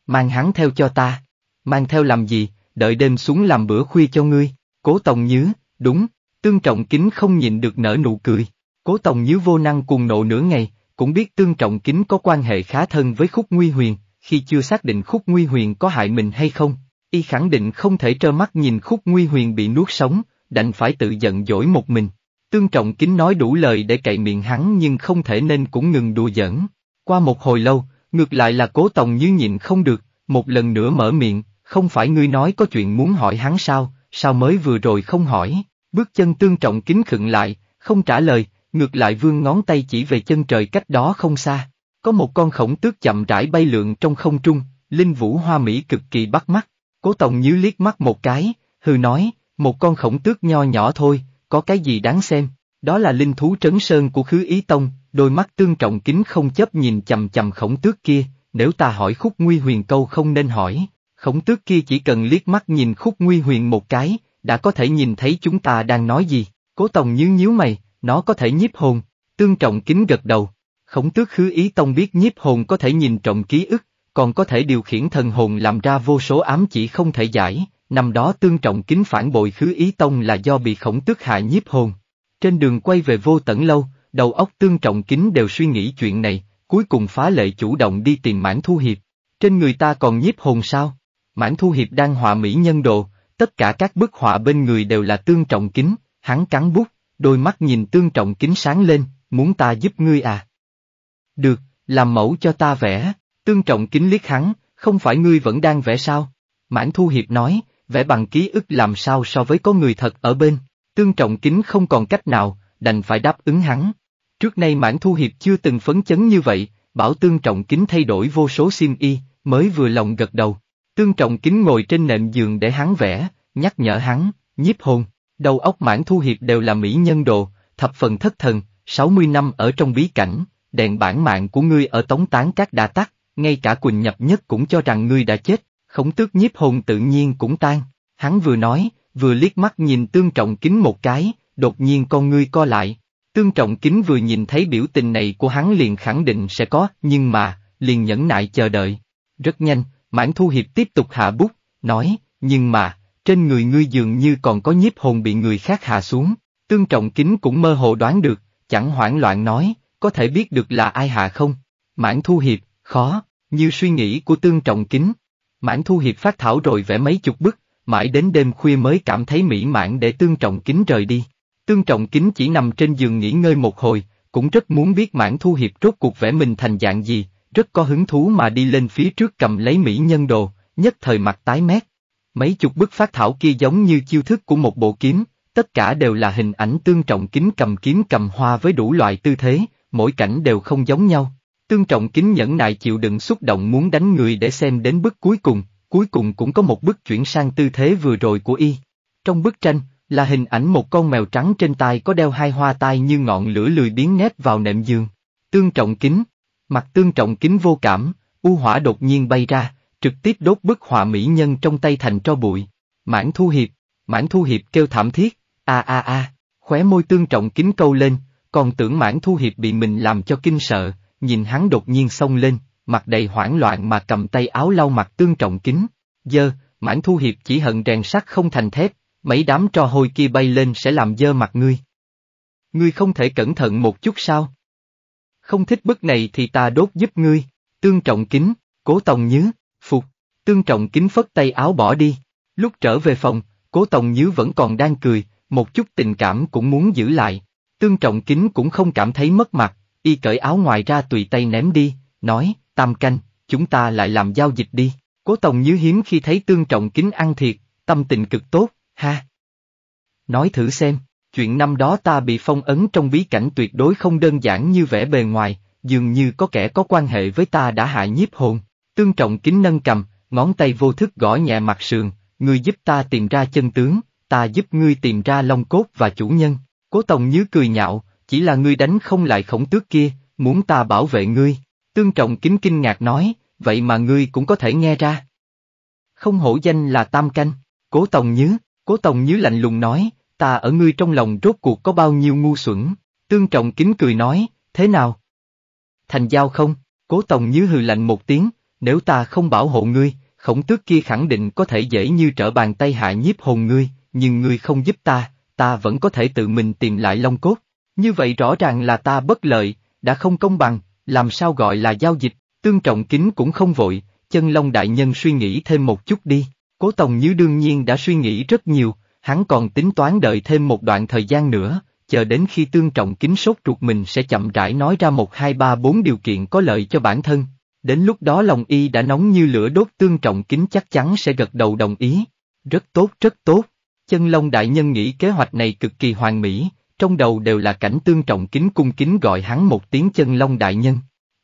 Mang hắn theo cho ta. Mang theo làm gì, đợi đêm xuống làm bữa khuya cho ngươi. Cố Tòng Như, đúng, Tương Trọng Kính không nhịn được nở nụ cười. Cố Tòng Như vô năng cuồng nộ nửa ngày, cũng biết Tương Trọng Kính có quan hệ khá thân với Khúc Nguy Huyền, khi chưa xác định Khúc Nguy Huyền có hại mình hay không, y khẳng định không thể trơ mắt nhìn Khúc Nguy Huyền bị nuốt sống, đành phải tự giận dỗi một mình. Tương Trọng Kính nói đủ lời để cậy miệng hắn nhưng không thể nên cũng ngừng đùa giỡn. Qua một hồi lâu, ngược lại là Cố Tòng như nhịn không được, một lần nữa mở miệng, không phải ngươi nói có chuyện muốn hỏi hắn sao, sao mới vừa rồi không hỏi, bước chân Tương Trọng Kính khựng lại, không trả lời, Ngược lại vương ngón tay chỉ về chân trời cách đó không xa, có một con khổng tước chậm rãi bay lượn trong không trung, linh vũ hoa mỹ cực kỳ bắt mắt, cố tổng nhíu liếc mắt một cái, hừ nói, một con khổng tước nho nhỏ thôi, có cái gì đáng xem, đó là linh thú trấn sơn của khứ ý tông, đôi mắt tương trọng kính không chấp nhìn chầm chầm khổng tước kia, nếu ta hỏi khúc nguy huyền câu không nên hỏi, khổng tước kia chỉ cần liếc mắt nhìn khúc nguy huyền một cái, đã có thể nhìn thấy chúng ta đang nói gì, cố tổng nhíu nhíu mày, nó có thể nhiếp hồn, tương trọng kính gật đầu. Khổng tước khứ ý tông biết nhiếp hồn có thể nhìn trọng ký ức, còn có thể điều khiển thần hồn làm ra vô số ám chỉ không thể giải, năm đó tương trọng kính phản bội khứ ý tông là do bị khổng tước hại nhiếp hồn. Trên đường quay về vô tận lâu, đầu óc tương trọng kính đều suy nghĩ chuyện này, cuối cùng phá lệ chủ động đi tìm mãn thu hiệp. Trên người ta còn nhiếp hồn sao? Mãn thu hiệp đang họa mỹ nhân đồ, tất cả các bức họa bên người đều là tương trọng kính, hắn cắn bút, đôi mắt nhìn tương trọng kính sáng lên, muốn ta giúp ngươi à? Được, làm mẫu cho ta vẽ, tương trọng kính liếc hắn, không phải ngươi vẫn đang vẽ sao? Mãn Thu Hiệp nói, vẽ bằng ký ức làm sao so với có người thật ở bên, tương trọng kính không còn cách nào, đành phải đáp ứng hắn. Trước nay Mãn Thu Hiệp chưa từng phấn chấn như vậy, bảo tương trọng kính thay đổi vô số xiêm y, mới vừa lòng gật đầu. Tương trọng kính ngồi trên nệm giường để hắn vẽ, nhắc nhở hắn, nhiếp hồn. Đầu óc mãn thu hiệp đều là mỹ nhân đồ, thập phần thất thần, sáu mươi năm ở trong bí cảnh, đèn bản mạng của ngươi ở tống tán các đã tắt, ngay cả Quỳnh Nhập Nhất cũng cho rằng ngươi đã chết, khổng tước nhiếp hồn tự nhiên cũng tan. Hắn vừa nói, vừa liếc mắt nhìn tương trọng kính một cái, đột nhiên con ngươi co lại. Tương trọng kính vừa nhìn thấy biểu tình này của hắn liền khẳng định sẽ có, nhưng mà, liền nhẫn nại chờ đợi. Rất nhanh, mãn thu hiệp tiếp tục hạ bút, nói, nhưng mà, trên người ngươi dường như còn có nhiếp hồn bị người khác hạ xuống, tương trọng kính cũng mơ hồ đoán được, chẳng hoảng loạn nói, có thể biết được là ai hạ không? Mãn thu hiệp, khó, như suy nghĩ của tương trọng kính. Mãn thu hiệp phát thảo rồi vẽ mấy chục bức, mãi đến đêm khuya mới cảm thấy mỹ mãn để tương trọng kính rời đi. Tương trọng kính chỉ nằm trên giường nghỉ ngơi một hồi, cũng rất muốn biết mãn thu hiệp rốt cuộc vẽ mình thành dạng gì, rất có hứng thú mà đi lên phía trước cầm lấy mỹ nhân đồ, nhất thời mặt tái mét. Mấy chục bức phát thảo kia giống như chiêu thức của một bộ kiếm, tất cả đều là hình ảnh tương trọng kính cầm kiếm cầm hoa với đủ loại tư thế, mỗi cảnh đều không giống nhau. Tương trọng kính nhẫn nại chịu đựng xúc động muốn đánh người để xem đến bức cuối cùng, cuối cùng cũng có một bức chuyển sang tư thế vừa rồi của y. Trong bức tranh, là hình ảnh một con mèo trắng trên tay có đeo hai hoa tai như ngọn lửa lười biến nét vào nệm giường. Tương trọng kính, mặt tương trọng kính vô cảm, u hỏa đột nhiên bay ra trực tiếp đốt bức họa mỹ nhân trong tay thành tro bụi. Mãn Thu Hiệp, Mãn Thu Hiệp kêu thảm thiết, a a a, khóe môi tương trọng kính câu lên, còn tưởng Mãn Thu Hiệp bị mình làm cho kinh sợ, nhìn hắn đột nhiên xông lên, mặt đầy hoảng loạn mà cầm tay áo lau mặt tương trọng kính. Dơ, Mãn Thu Hiệp chỉ hận rèn sắt không thành thép, mấy đám trò hôi kia bay lên sẽ làm dơ mặt ngươi. Ngươi không thể cẩn thận một chút sao? Không thích bức này thì ta đốt giúp ngươi, tương trọng kính, cố tòng nhứ, Tương Trọng kính phất tay áo bỏ đi. Lúc trở về phòng, Cố tổng Nhứ vẫn còn đang cười, một chút tình cảm cũng muốn giữ lại. Tương Trọng kính cũng không cảm thấy mất mặt, y cởi áo ngoài ra tùy tay ném đi, nói, tam canh, chúng ta lại làm giao dịch đi. Cố tổng Nhứ hiếm khi thấy Tương Trọng kính ăn thiệt, tâm tình cực tốt, ha. Nói thử xem, chuyện năm đó ta bị phong ấn trong bí cảnh tuyệt đối không đơn giản như vẻ bề ngoài, dường như có kẻ có quan hệ với ta đã hại nhiếp hồn. Tương Trọng kính nâng cầm, ngón tay vô thức gõ nhẹ mặt sườn, ngươi giúp ta tìm ra chân tướng, ta giúp ngươi tìm ra long cốt và chủ nhân. Cố Tòng Nhứ cười nhạo, chỉ là ngươi đánh không lại khổng tước kia, muốn ta bảo vệ ngươi. Tương Trọng Kính kinh ngạc nói, vậy mà ngươi cũng có thể nghe ra. Không hổ danh là Tam Canh, Cố Tòng Nhứ, Cố Tòng Nhứ lạnh lùng nói, ta ở ngươi trong lòng rốt cuộc có bao nhiêu ngu xuẩn. Tương Trọng Kính cười nói, thế nào? Thành giao không? Cố Tòng Nhứ hừ lạnh một tiếng, nếu ta không bảo hộ ngươi, khổng tước kia khẳng định có thể dễ như trở bàn tay hạ nhiếp hồn ngươi, nhưng ngươi không giúp ta, ta vẫn có thể tự mình tìm lại Long Cốt. Như vậy rõ ràng là ta bất lợi, đã không công bằng, làm sao gọi là giao dịch, tương trọng kính cũng không vội, chân Long Đại Nhân suy nghĩ thêm một chút đi. Cố Tòng Như đương nhiên đã suy nghĩ rất nhiều, hắn còn tính toán đợi thêm một đoạn thời gian nữa, chờ đến khi tương trọng kính sốt ruột mình sẽ chậm rãi nói ra một hai ba bốn điều kiện có lợi cho bản thân, Đến lúc đó lòng y đã nóng như lửa đốt tương trọng kính chắc chắn sẽ gật đầu đồng ý. Rất tốt rất tốt, chân long đại nhân nghĩ kế hoạch này cực kỳ hoàn mỹ, trong đầu đều là cảnh tương trọng kính cung kính gọi hắn một tiếng chân long đại nhân.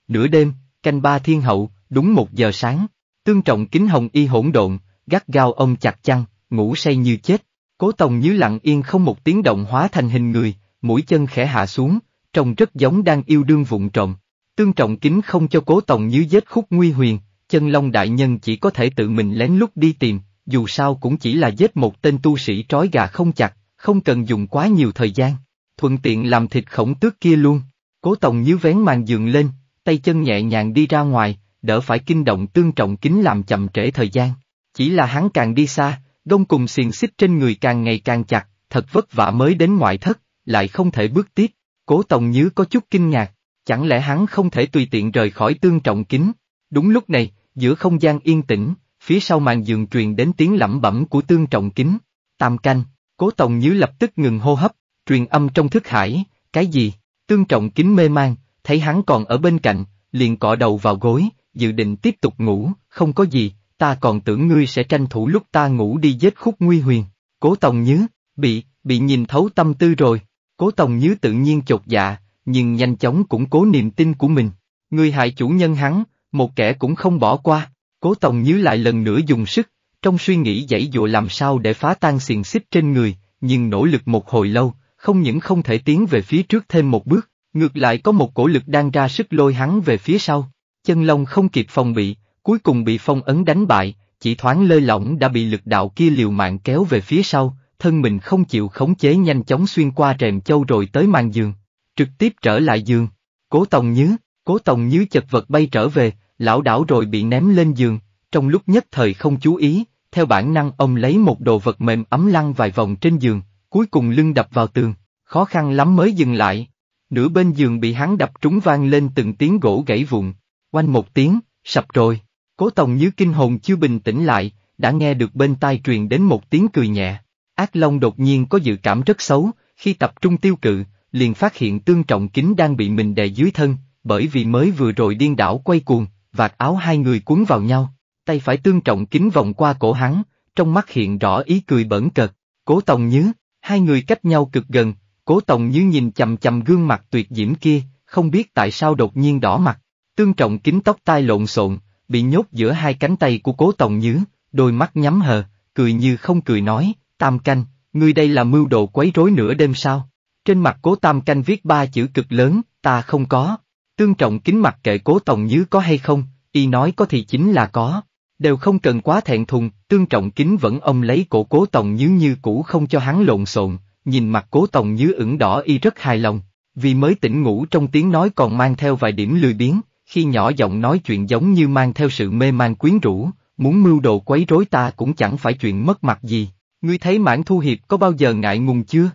Nửa đêm, canh ba thiên hậu, đúng một giờ sáng, tương trọng kính hồng y hỗn độn, gắt gao ông chặt chăn, ngủ say như chết, cố tòng như lặng yên không một tiếng động hóa thành hình người, mũi chân khẽ hạ xuống, trông rất giống đang yêu đương vụn trộm, Tương trọng kính không cho cố tổng như vết khúc nguy huyền, chân long đại nhân chỉ có thể tự mình lén lút đi tìm, dù sao cũng chỉ là giết một tên tu sĩ trói gà không chặt, không cần dùng quá nhiều thời gian, thuận tiện làm thịt khổng tước kia luôn. Cố tổng như vén màn giường lên, tay chân nhẹ nhàng đi ra ngoài, đỡ phải kinh động tương trọng kính làm chậm trễ thời gian. Chỉ là hắn càng đi xa, gông cùng xiềng xích trên người càng ngày càng chặt, thật vất vả mới đến ngoại thất, lại không thể bước tiếp. Cố tổng Nhứ có chút kinh ngạc, Chẳng lẽ hắn không thể tùy tiện rời khỏi tương trọng kính? Đúng lúc này, giữa không gian yên tĩnh, phía sau màn giường truyền đến tiếng lẩm bẩm của tương trọng kính. Tam canh, cố tổng nhứ lập tức ngừng hô hấp, truyền âm trong thức hải, cái gì? Tương trọng kính mê man, thấy hắn còn ở bên cạnh, liền cọ đầu vào gối, dự định tiếp tục ngủ, không có gì, ta còn tưởng ngươi sẽ tranh thủ lúc ta ngủ đi giết khúc nguy huyền. Cố tổng Nhứ, bị, bị nhìn thấu tâm tư rồi. Cố Tòng Nhứ tự nhiên chột dạ, nhưng nhanh chóng củng cố niềm tin của mình. Người hại chủ nhân hắn, một kẻ cũng không bỏ qua, cố tòng nhớ lại lần nữa dùng sức, trong suy nghĩ dãy dụa làm sao để phá tan xiềng xích trên người, nhưng nỗ lực một hồi lâu, không những không thể tiến về phía trước thêm một bước, ngược lại có một cổ lực đang ra sức lôi hắn về phía sau. Chân lông không kịp phòng bị, cuối cùng bị phong ấn đánh bại, chỉ thoáng lơi lỏng đã bị lực đạo kia liều mạng kéo về phía sau, thân mình không chịu khống chế nhanh chóng xuyên qua rèm châu rồi tới màn giường trực tiếp trở lại giường. Cố Tòng Nhứ, Cố Tòng Nhứ chật vật bay trở về, lão đảo rồi bị ném lên giường, trong lúc nhất thời không chú ý, theo bản năng ông lấy một đồ vật mềm ấm lăn vài vòng trên giường, cuối cùng lưng đập vào tường, khó khăn lắm mới dừng lại. Nửa bên giường bị hắn đập trúng vang lên từng tiếng gỗ gãy vụn, oanh một tiếng, sập rồi. Cố Tòng Nhứ kinh hồn chưa bình tĩnh lại, đã nghe được bên tai truyền đến một tiếng cười nhẹ. Ác Long đột nhiên có dự cảm rất xấu, khi tập trung tiêu cự, liền phát hiện tương trọng kính đang bị mình đè dưới thân, bởi vì mới vừa rồi điên đảo quay cuồng, vạt áo hai người cuốn vào nhau, tay phải tương trọng kính vòng qua cổ hắn, trong mắt hiện rõ ý cười bẩn cợt, cố tòng nhứ, hai người cách nhau cực gần, cố tòng nhứ nhìn chầm chầm gương mặt tuyệt diễm kia, không biết tại sao đột nhiên đỏ mặt, tương trọng kính tóc tai lộn xộn, bị nhốt giữa hai cánh tay của cố tòng nhứ, đôi mắt nhắm hờ, cười như không cười nói, tam canh, ngươi đây là mưu đồ quấy rối nửa đêm sao? Trên mặt cố tam canh viết ba chữ cực lớn, ta không có. Tương trọng kính mặt kệ cố tổng như có hay không, y nói có thì chính là có. Đều không cần quá thẹn thùng, tương trọng kính vẫn ông lấy cổ cố tổng như như cũ không cho hắn lộn xộn, nhìn mặt cố tổng như ửng đỏ y rất hài lòng, vì mới tỉnh ngủ trong tiếng nói còn mang theo vài điểm lười biếng, khi nhỏ giọng nói chuyện giống như mang theo sự mê man quyến rũ, muốn mưu đồ quấy rối ta cũng chẳng phải chuyện mất mặt gì. Ngươi thấy mãn thu hiệp có bao giờ ngại ngùng chưa?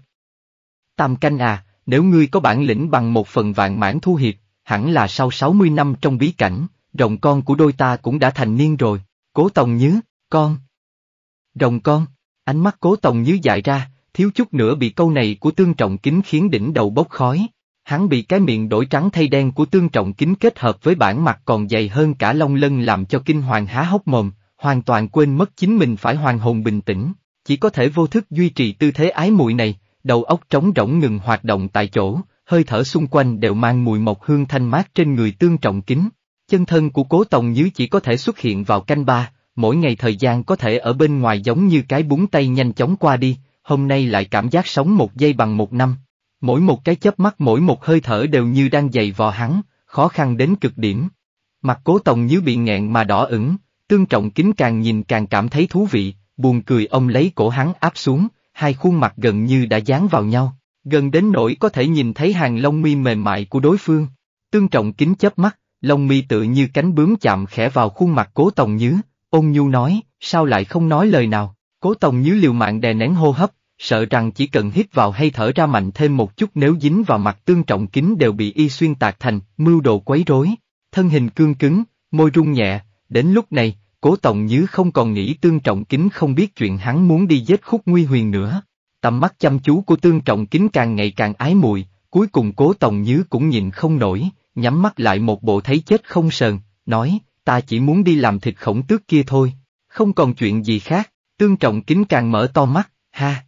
tam canh à, nếu ngươi có bản lĩnh bằng một phần vạn mãn thu hiệp, hẳn là sau 60 năm trong bí cảnh, rồng con của đôi ta cũng đã thành niên rồi, cố tòng nhớ, con. Rồng con, ánh mắt cố tòng nhớ dại ra, thiếu chút nữa bị câu này của tương trọng kính khiến đỉnh đầu bốc khói. Hắn bị cái miệng đổi trắng thay đen của tương trọng kính kết hợp với bản mặt còn dày hơn cả long lân làm cho kinh hoàng há hốc mồm, hoàn toàn quên mất chính mình phải hoàn hồn bình tĩnh, chỉ có thể vô thức duy trì tư thế ái muội này, đầu óc trống rỗng ngừng hoạt động tại chỗ, hơi thở xung quanh đều mang mùi mộc hương thanh mát trên người tương trọng kính. Chân thân của cố tòng nhứ chỉ có thể xuất hiện vào canh ba, mỗi ngày thời gian có thể ở bên ngoài giống như cái búng tay nhanh chóng qua đi, hôm nay lại cảm giác sống một giây bằng một năm. Mỗi một cái chớp mắt mỗi một hơi thở đều như đang dày vò hắn, khó khăn đến cực điểm. Mặt cố tòng như bị nghẹn mà đỏ ửng, tương trọng kính càng nhìn càng cảm thấy thú vị, buồn cười ông lấy cổ hắn áp xuống, hai khuôn mặt gần như đã dán vào nhau, gần đến nỗi có thể nhìn thấy hàng lông mi mềm mại của đối phương. Tương trọng kính chớp mắt, lông mi tự như cánh bướm chạm khẽ vào khuôn mặt cố tòng nhứ, ôn nhu nói, sao lại không nói lời nào, cố tòng nhứ liều mạng đè nén hô hấp, sợ rằng chỉ cần hít vào hay thở ra mạnh thêm một chút nếu dính vào mặt tương trọng kính đều bị y xuyên tạc thành, mưu đồ quấy rối. Thân hình cương cứng, môi rung nhẹ, đến lúc này, Cố Tòng Nhứ không còn nghĩ Tương Trọng Kính không biết chuyện hắn muốn đi giết khúc nguy huyền nữa. Tầm mắt chăm chú của Tương Trọng Kính càng ngày càng ái mùi, cuối cùng Cố Tòng Nhứ cũng nhìn không nổi, nhắm mắt lại một bộ thấy chết không sờn, nói, ta chỉ muốn đi làm thịt khổng tước kia thôi, không còn chuyện gì khác, Tương Trọng Kính càng mở to mắt, ha.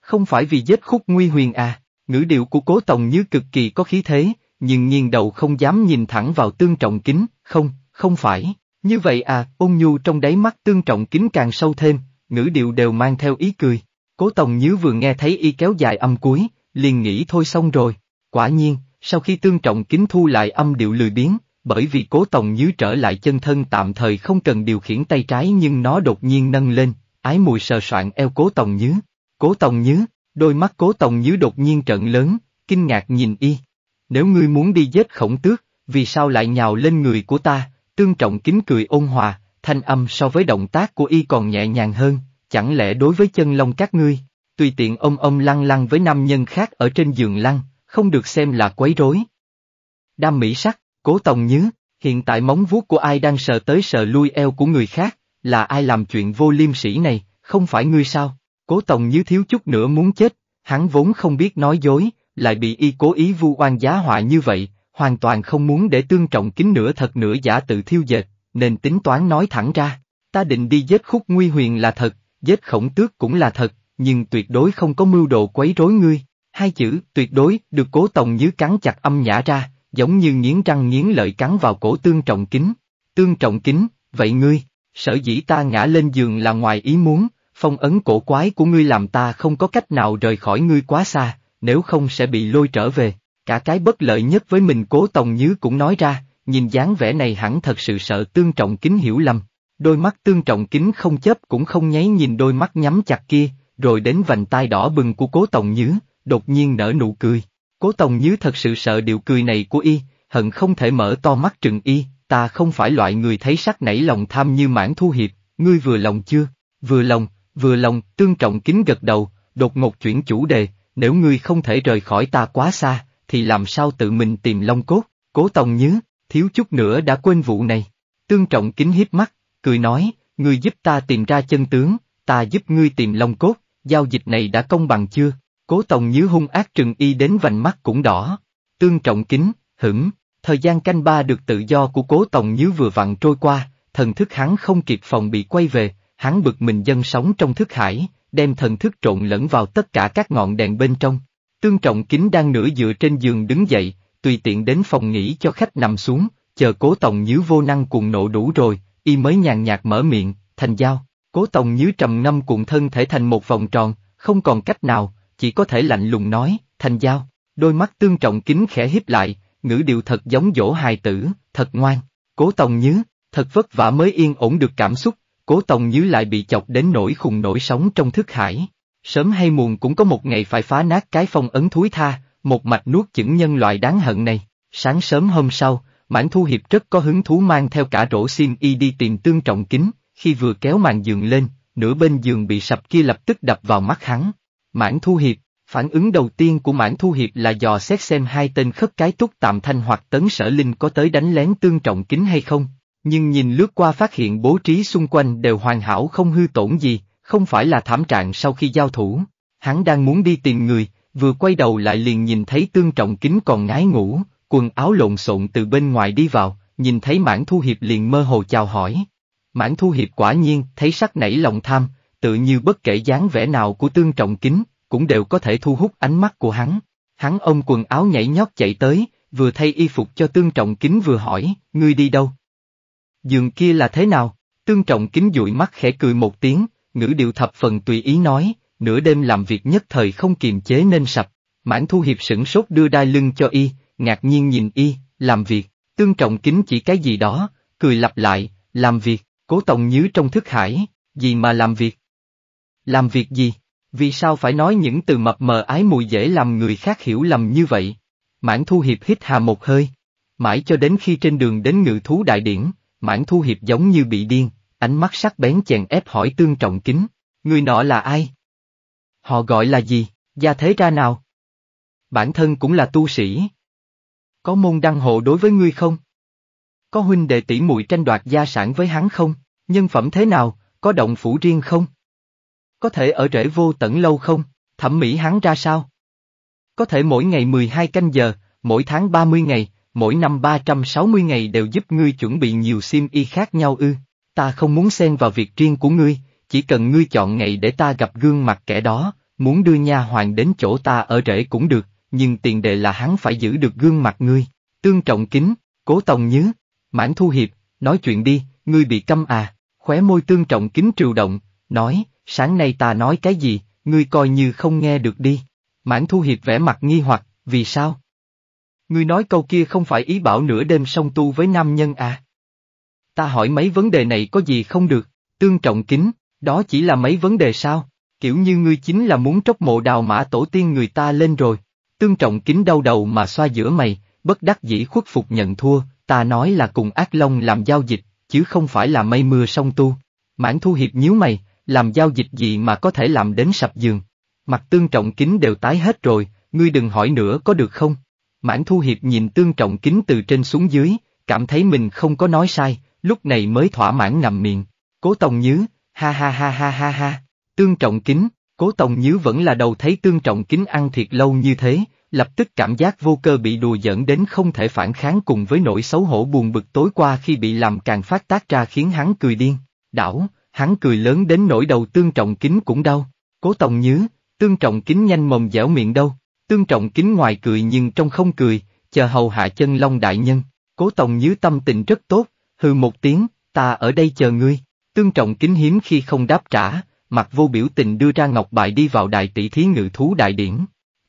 Không phải vì giết khúc nguy huyền à, ngữ điệu của Cố Tòng Nhứ cực kỳ có khí thế, nhưng nghiêng đầu không dám nhìn thẳng vào Tương Trọng Kính, không, không phải. Như vậy à, ôn nhu trong đáy mắt tương trọng kính càng sâu thêm, ngữ điệu đều mang theo ý cười. Cố Tòng Nhứ vừa nghe thấy y kéo dài âm cuối, liền nghĩ thôi xong rồi. Quả nhiên, sau khi tương trọng kính thu lại âm điệu lười biếng, bởi vì Cố Tòng Nhứ trở lại chân thân tạm thời không cần điều khiển tay trái nhưng nó đột nhiên nâng lên, ái mùi sờ soạn eo Cố Tòng Nhứ. Cố Tòng Nhứ, đôi mắt Cố Tòng Nhứ đột nhiên trận lớn, kinh ngạc nhìn y. Nếu ngươi muốn đi giết khổng tước, vì sao lại nhào lên người của ta? Tương Trọng kính cười ôn hòa, thanh âm so với động tác của y còn nhẹ nhàng hơn, chẳng lẽ đối với chân lông các ngươi, tùy tiện ông ông lăng lăng với nam nhân khác ở trên giường lăng, không được xem là quấy rối. Đam mỹ sắc, cố tòng nhớ hiện tại móng vuốt của ai đang sờ tới sờ lui eo của người khác, là ai làm chuyện vô liêm sĩ này, không phải ngươi sao, cố tòng nhớ thiếu chút nữa muốn chết, hắn vốn không biết nói dối, lại bị y cố ý vu oan giá họa như vậy, hoàn toàn không muốn để tương trọng kính nửa thật nửa giả tự thiêu dệt, nên tính toán nói thẳng ra, ta định đi giết khúc nguy huyền là thật, giết khổng tước cũng là thật, nhưng tuyệt đối không có mưu đồ quấy rối ngươi. Hai chữ tuyệt đối được cố tòng như cắn chặt âm nhã ra, giống như nghiến răng nghiến lợi cắn vào cổ tương trọng kính. Tương trọng kính, vậy ngươi, sở dĩ ta ngã lên giường là ngoài ý muốn, phong ấn cổ quái của ngươi làm ta không có cách nào rời khỏi ngươi quá xa, nếu không sẽ bị lôi trở về. Cả cái bất lợi nhất với mình cố Tòng Nhứ cũng nói ra, nhìn dáng vẻ này hẳn thật sự sợ Tương Trọng Kính hiểu lầm. Đôi mắt Tương Trọng Kính không chớp cũng không nháy nhìn đôi mắt nhắm chặt kia, rồi đến vành tai đỏ bừng của cố Tòng Nhứ, đột nhiên nở nụ cười. Cố Tòng Nhứ thật sự sợ điều cười này của y, hận không thể mở to mắt trừng y, ta không phải loại người thấy sắc nảy lòng tham như mãn thu hiệp, ngươi vừa lòng chưa? Vừa lòng, vừa lòng, Tương Trọng Kính gật đầu, đột ngột chuyển chủ đề, nếu ngươi không thể rời khỏi ta quá xa, thì làm sao tự mình tìm long cốt, cố tòng Nhứ thiếu chút nữa đã quên vụ này. Tương trọng kính hiếp mắt, cười nói, ngươi giúp ta tìm ra chân tướng, ta giúp ngươi tìm long cốt, giao dịch này đã công bằng chưa? Cố tòng Nhứ hung ác trừng y đến vành mắt cũng đỏ. Tương trọng kính, hửng, thời gian canh ba được tự do của cố tòng Nhứ vừa vặn trôi qua, thần thức hắn không kịp phòng bị quay về, hắn bực mình dân sống trong thức hải, đem thần thức trộn lẫn vào tất cả các ngọn đèn bên trong, Tương Trọng Kính đang nửa dựa trên giường đứng dậy, tùy tiện đến phòng nghỉ cho khách nằm xuống, chờ Cố Tòng Nhíu vô năng cùng nộ đủ rồi, y mới nhàn nhạt mở miệng, thành giao. Cố Tòng Nhíu trầm ngâm cùng thân thể thành một vòng tròn, không còn cách nào, chỉ có thể lạnh lùng nói, thành giao. Đôi mắt Tương Trọng Kính khẽ híp lại, ngữ điệu thật giống dỗ hài tử, thật ngoan. Cố Tòng Nhíu, thật vất vả mới yên ổn được cảm xúc, Cố Tòng Nhíu lại bị chọc đến nỗi khùng nổi sóng trong thức hải sớm hay muộn cũng có một ngày phải phá nát cái phong ấn thúi tha, một mạch nuốt chửng nhân loại đáng hận này. Sáng sớm hôm sau, Mãn Thu Hiệp rất có hứng thú mang theo cả rổ sim y đi tìm tương trọng kính, khi vừa kéo màn giường lên, nửa bên giường bị sập kia lập tức đập vào mắt hắn. Mãn Thu Hiệp, phản ứng đầu tiên của Mãn Thu Hiệp là dò xét xem hai tên khất cái túc tạm thanh hoặc tấn sở linh có tới đánh lén tương trọng kính hay không, nhưng nhìn lướt qua phát hiện bố trí xung quanh đều hoàn hảo không hư tổn gì, không phải là thảm trạng sau khi giao thủ. Hắn đang muốn đi tìm người, vừa quay đầu lại liền nhìn thấy tương trọng kính còn ngái ngủ, quần áo lộn xộn từ bên ngoài đi vào, nhìn thấy mãn thu hiệp liền mơ hồ chào hỏi. Mãn thu hiệp quả nhiên thấy sắc nảy lòng tham, tự như bất kể dáng vẻ nào của tương trọng kính, cũng đều có thể thu hút ánh mắt của hắn. Hắn ôm quần áo nhảy nhót chạy tới, vừa thay y phục cho tương trọng kính vừa hỏi, ngươi đi đâu? Dường kia là thế nào? Tương trọng kính dụi mắt khẽ cười một tiếng, ngữ điệu thập phần tùy ý nói, nửa đêm làm việc nhất thời không kiềm chế nên sập. Mãn thu hiệp sửng sốt đưa đai lưng cho y, ngạc nhiên nhìn y, làm việc, tương trọng kính chỉ cái gì đó, cười lặp lại, làm việc, cố tổng nhứ trong thức hải, gì mà làm việc? Làm việc gì? Vì sao phải nói những từ mập mờ ái mùi dễ làm người khác hiểu lầm như vậy? Mãn thu hiệp hít hà một hơi. Mãi cho đến khi trên đường đến ngự thú đại điển, mãn thu hiệp giống như bị điên, Ánh mắt sắc bén chèn ép hỏi tương trọng kính, người nọ là ai? Họ gọi là gì, gia thế ra nào? Bản thân cũng là tu sĩ. Có môn đăng hộ đối với ngươi không? Có huynh đệ tỷ muội tranh đoạt gia sản với hắn không? Nhân phẩm thế nào, có động phủ riêng không? Có thể ở rễ vô tận lâu không? Thẩm mỹ hắn ra sao? Có thể mỗi ngày 12 canh giờ, mỗi tháng 30 ngày, mỗi năm 360 ngày đều giúp ngươi chuẩn bị nhiều sim y khác nhau ư, ta không muốn xen vào việc riêng của ngươi, chỉ cần ngươi chọn ngày để ta gặp gương mặt kẻ đó, muốn đưa nha hoàng đến chỗ ta ở rễ cũng được, nhưng tiền đề là hắn phải giữ được gương mặt ngươi. Tương trọng kính, cố tòng nhứ, mãn thu hiệp, nói chuyện đi, ngươi bị câm à, khóe môi tương trọng kính triều động, nói, sáng nay ta nói cái gì, ngươi coi như không nghe được đi. Mãn thu hiệp vẽ mặt nghi hoặc, vì sao? Ngươi nói câu kia không phải ý bảo nửa đêm song tu với nam nhân à? ta hỏi mấy vấn đề này có gì không được, tương trọng kính, đó chỉ là mấy vấn đề sao, kiểu như ngươi chính là muốn tróc mộ đào mã tổ tiên người ta lên rồi. Tương trọng kính đau đầu mà xoa giữa mày, bất đắc dĩ khuất phục nhận thua, ta nói là cùng ác long làm giao dịch, chứ không phải là mây mưa sông tu. Mãn thu hiệp nhíu mày, làm giao dịch gì mà có thể làm đến sập giường. Mặt tương trọng kính đều tái hết rồi, ngươi đừng hỏi nữa có được không? Mãn thu hiệp nhìn tương trọng kính từ trên xuống dưới, cảm thấy mình không có nói sai, lúc này mới thỏa mãn nằm miệng. Cố Tòng Nhứ, ha ha ha ha ha ha, tương trọng kính, Cố Tòng Nhứ vẫn là đầu thấy tương trọng kính ăn thiệt lâu như thế, lập tức cảm giác vô cơ bị đùa giỡn đến không thể phản kháng cùng với nỗi xấu hổ buồn bực tối qua khi bị làm càng phát tác ra khiến hắn cười điên. Đảo, hắn cười lớn đến nỗi đầu tương trọng kính cũng đau. Cố Tòng Nhứ, tương trọng kính nhanh mồm dẻo miệng đâu, tương trọng kính ngoài cười nhưng trong không cười, chờ hầu hạ chân long đại nhân. Cố Tòng Nhứ tâm tình rất tốt, hừ một tiếng, ta ở đây chờ ngươi. Tương trọng kính hiếm khi không đáp trả, mặt vô biểu tình đưa ra ngọc bại đi vào đại tỷ thí ngự thú đại điển.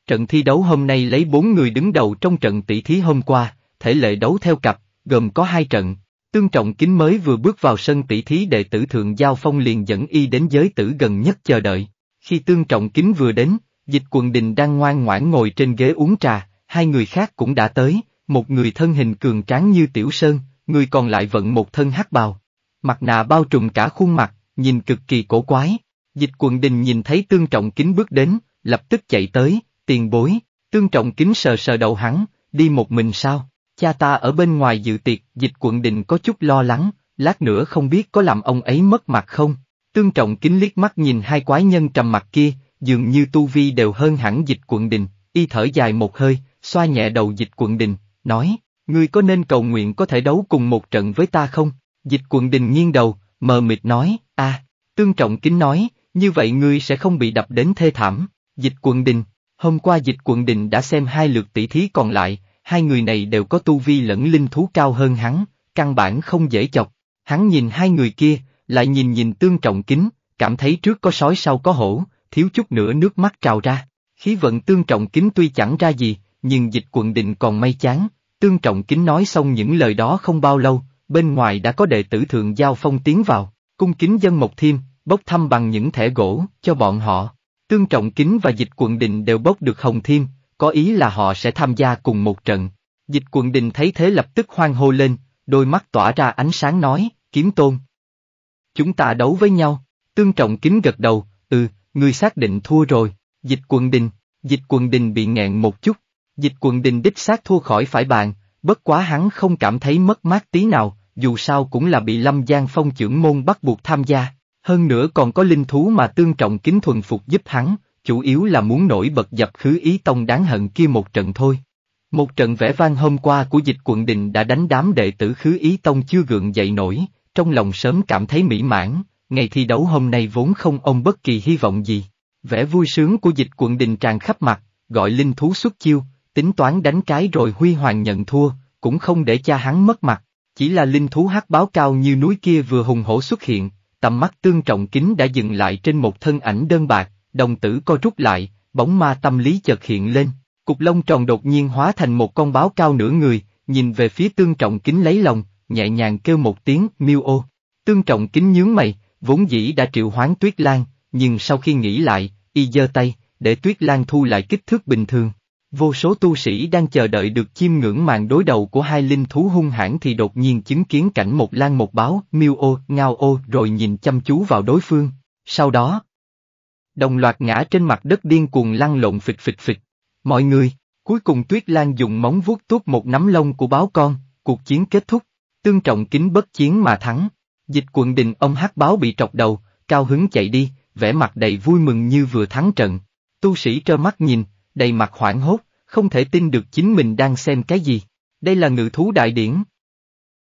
Trận thi đấu hôm nay lấy bốn người đứng đầu trong trận tỷ thí hôm qua, thể lệ đấu theo cặp, gồm có hai trận. Tương trọng kính mới vừa bước vào sân tỷ thí đệ tử thượng giao phong liền dẫn y đến giới tử gần nhất chờ đợi. Khi tương trọng kính vừa đến, dịch quần đình đang ngoan ngoãn ngồi trên ghế uống trà, hai người khác cũng đã tới, một người thân hình cường tráng như tiểu sơn, người còn lại vận một thân hắc bào. Mặt nạ bao trùm cả khuôn mặt, nhìn cực kỳ cổ quái. Dịch quận đình nhìn thấy tương trọng kính bước đến, lập tức chạy tới, tiền bối, tương trọng kính sờ sờ đầu hắn, đi một mình sao, cha ta ở bên ngoài dự tiệc, dịch quận đình có chút lo lắng, lát nữa không biết có làm ông ấy mất mặt không. Tương trọng kính liếc mắt nhìn hai quái nhân trầm mặt kia, dường như tu vi đều hơn hẳn dịch quận đình, y thở dài một hơi, xoa nhẹ đầu dịch quận đình, nói, Ngươi có nên cầu nguyện có thể đấu cùng một trận với ta không? Dịch quận đình nghiêng đầu, mờ mịt nói, a, tương trọng kính nói, như vậy ngươi sẽ không bị đập đến thê thảm. Dịch quận đình, hôm qua dịch quận đình đã xem hai lượt tỷ thí còn lại, hai người này đều có tu vi lẫn linh thú cao hơn hắn, căn bản không dễ chọc. Hắn nhìn hai người kia, lại nhìn nhìn tương trọng kính, cảm thấy trước có sói sau có hổ, thiếu chút nữa nước mắt trào ra. Khí vận tương trọng kính tuy chẳng ra gì, nhưng dịch quận định còn may chán, Tương Trọng Kính nói xong những lời đó không bao lâu, bên ngoài đã có đệ tử Thượng Giao Phong tiến vào, cung kính dân Mộc Thiêm, bốc thăm bằng những thẻ gỗ, cho bọn họ. Tương Trọng Kính và Dịch Quận Định đều bốc được Hồng Thiêm, có ý là họ sẽ tham gia cùng một trận. Dịch Quận Định thấy thế lập tức hoang hô lên, đôi mắt tỏa ra ánh sáng nói, kiếm tôn. Chúng ta đấu với nhau, Tương Trọng Kính gật đầu, ừ, ngươi xác định thua rồi, Dịch Quận Định, Dịch Quận Định bị nghẹn một chút, Dịch quần đình đích xác thua khỏi phải bàn, bất quá hắn không cảm thấy mất mát tí nào, dù sao cũng là bị Lâm Giang Phong trưởng môn bắt buộc tham gia, hơn nữa còn có linh thú mà tương trọng kính thuần phục giúp hắn, chủ yếu là muốn nổi bật dập khứ ý tông đáng hận kia một trận thôi. Một trận vẽ vang hôm qua của dịch quận đình đã đánh đám đệ tử khứ ý tông chưa gượng dậy nổi, trong lòng sớm cảm thấy mỹ mãn, ngày thi đấu hôm nay vốn không ông bất kỳ hy vọng gì. Vẻ vui sướng của dịch quận đình tràn khắp mặt, gọi linh thú xuất chiêu, tính toán đánh cái rồi huy hoàng nhận thua, cũng không để cha hắn mất mặt, chỉ là linh thú hắc báo cao như núi kia vừa hùng hổ xuất hiện, tầm mắt tương trọng kính đã dừng lại trên một thân ảnh đơn bạc, đồng tử co rút lại, bóng ma tâm lý chợt hiện lên, cục lông tròn đột nhiên hóa thành một con báo cao nửa người, nhìn về phía tương trọng kính lấy lòng, nhẹ nhàng kêu một tiếng miêu ô. Tương trọng kính nhướng mày, vốn dĩ đã triệu hoán tuyết lan, nhưng sau khi nghĩ lại, y giơ tay, để tuyết lan thu lại kích thước bình thường. Vô số tu sĩ đang chờ đợi được chiêm ngưỡng màn đối đầu của hai linh thú hung hãn thì đột nhiên chứng kiến cảnh một lan một báo, miêu ô, ngao ô rồi nhìn chăm chú vào đối phương. Sau đó, đồng loạt ngã trên mặt đất điên cuồng lăn lộn phịch phịch phịch. Mọi người, cuối cùng Tuyết Lan dùng móng vuốt tuốt một nắm lông của báo con, cuộc chiến kết thúc, tương trọng kính bất chiến mà thắng. Dịch quận đình ông hắc báo bị trọc đầu, cao hứng chạy đi, vẻ mặt đầy vui mừng như vừa thắng trận. Tu sĩ trơ mắt nhìn, đầy mặt hoảng hốt, không thể tin được chính mình đang xem cái gì. Đây là ngự thú đại điển.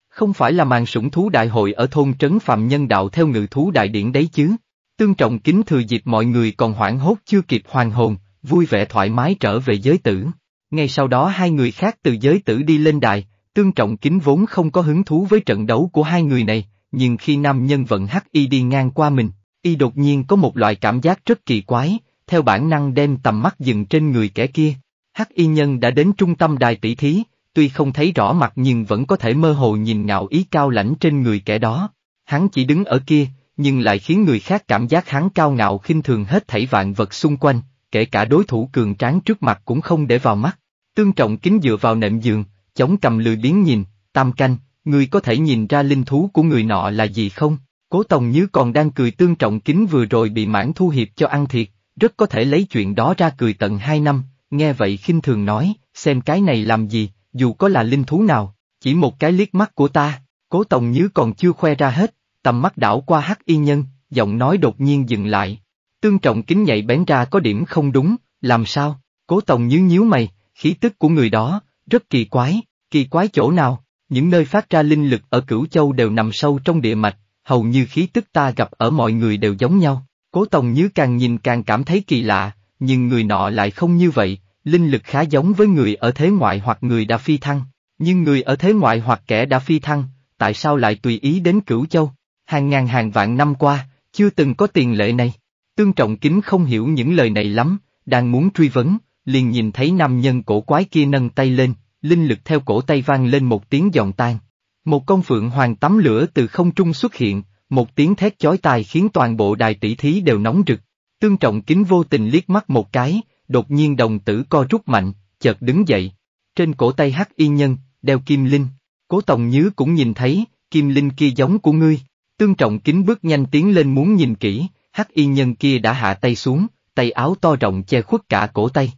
Không phải là màn sủng thú đại hội ở thôn trấn Phạm Nhân Đạo theo ngự thú đại điển đấy chứ. Tương trọng kính thừa dịp mọi người còn hoảng hốt chưa kịp hoàn hồn, vui vẻ thoải mái trở về giới tử. Ngay sau đó hai người khác từ giới tử đi lên đài, tương trọng kính vốn không có hứng thú với trận đấu của hai người này, nhưng khi nam nhân vận hắc y đi ngang qua mình, y đột nhiên có một loại cảm giác rất kỳ quái, theo bản năng đem tầm mắt dừng trên người kẻ kia, Hắc y nhân đã đến trung tâm đài tỷ thí, tuy không thấy rõ mặt nhưng vẫn có thể mơ hồ nhìn ngạo ý cao lãnh trên người kẻ đó. Hắn chỉ đứng ở kia, nhưng lại khiến người khác cảm giác hắn cao ngạo khinh thường hết thảy vạn vật xung quanh, kể cả đối thủ cường tráng trước mặt cũng không để vào mắt. Tương trọng kính dựa vào nệm giường, chống cầm lười biến nhìn, tam canh, người có thể nhìn ra linh thú của người nọ là gì không? Cố Tòng Như còn đang cười tương trọng kính vừa rồi bị mãn thu hiệp cho ăn thiệt, rất có thể lấy chuyện đó ra cười tận hai năm, nghe vậy khinh thường nói, xem cái này làm gì, dù có là linh thú nào, chỉ một cái liếc mắt của ta, cố tổng nhứ còn chưa khoe ra hết, tầm mắt đảo qua hắc y nhân, giọng nói đột nhiên dừng lại. Tương trọng kính nhạy bén ra có điểm không đúng, làm sao, cố tổng nhứ nhíu mày, khí tức của người đó, rất kỳ quái, kỳ quái chỗ nào, những nơi phát ra linh lực ở cửu châu đều nằm sâu trong địa mạch, hầu như khí tức ta gặp ở mọi người đều giống nhau, cố tòng nhứ càng nhìn càng cảm thấy kỳ lạ, nhưng người nọ lại không như vậy, linh lực khá giống với người ở thế ngoại hoặc người đã phi thăng, nhưng người ở thế ngoại hoặc kẻ đã phi thăng, tại sao lại tùy ý đến cửu châu, hàng ngàn hàng vạn năm qua, chưa từng có tiền lệ này. Tương Trọng Kính không hiểu những lời này lắm, đang muốn truy vấn, liền nhìn thấy nam nhân cổ quái kia nâng tay lên, linh lực theo cổ tay vang lên một tiếng giòn tan. Một con phượng hoàng tắm lửa từ không trung xuất hiện, một tiếng thét chói tai khiến toàn bộ đài tỷ thí đều nóng rực, Tương trọng kính vô tình liếc mắt một cái, đột nhiên đồng tử co rút mạnh, chợt đứng dậy. Trên cổ tay hắc y nhân, đeo kim linh. Cố Tòng Nhứ cũng nhìn thấy, kim linh kia giống của ngươi. Tương trọng kính bước nhanh tiến lên muốn nhìn kỹ, hắc y nhân kia đã hạ tay xuống, tay áo to rộng che khuất cả cổ tay.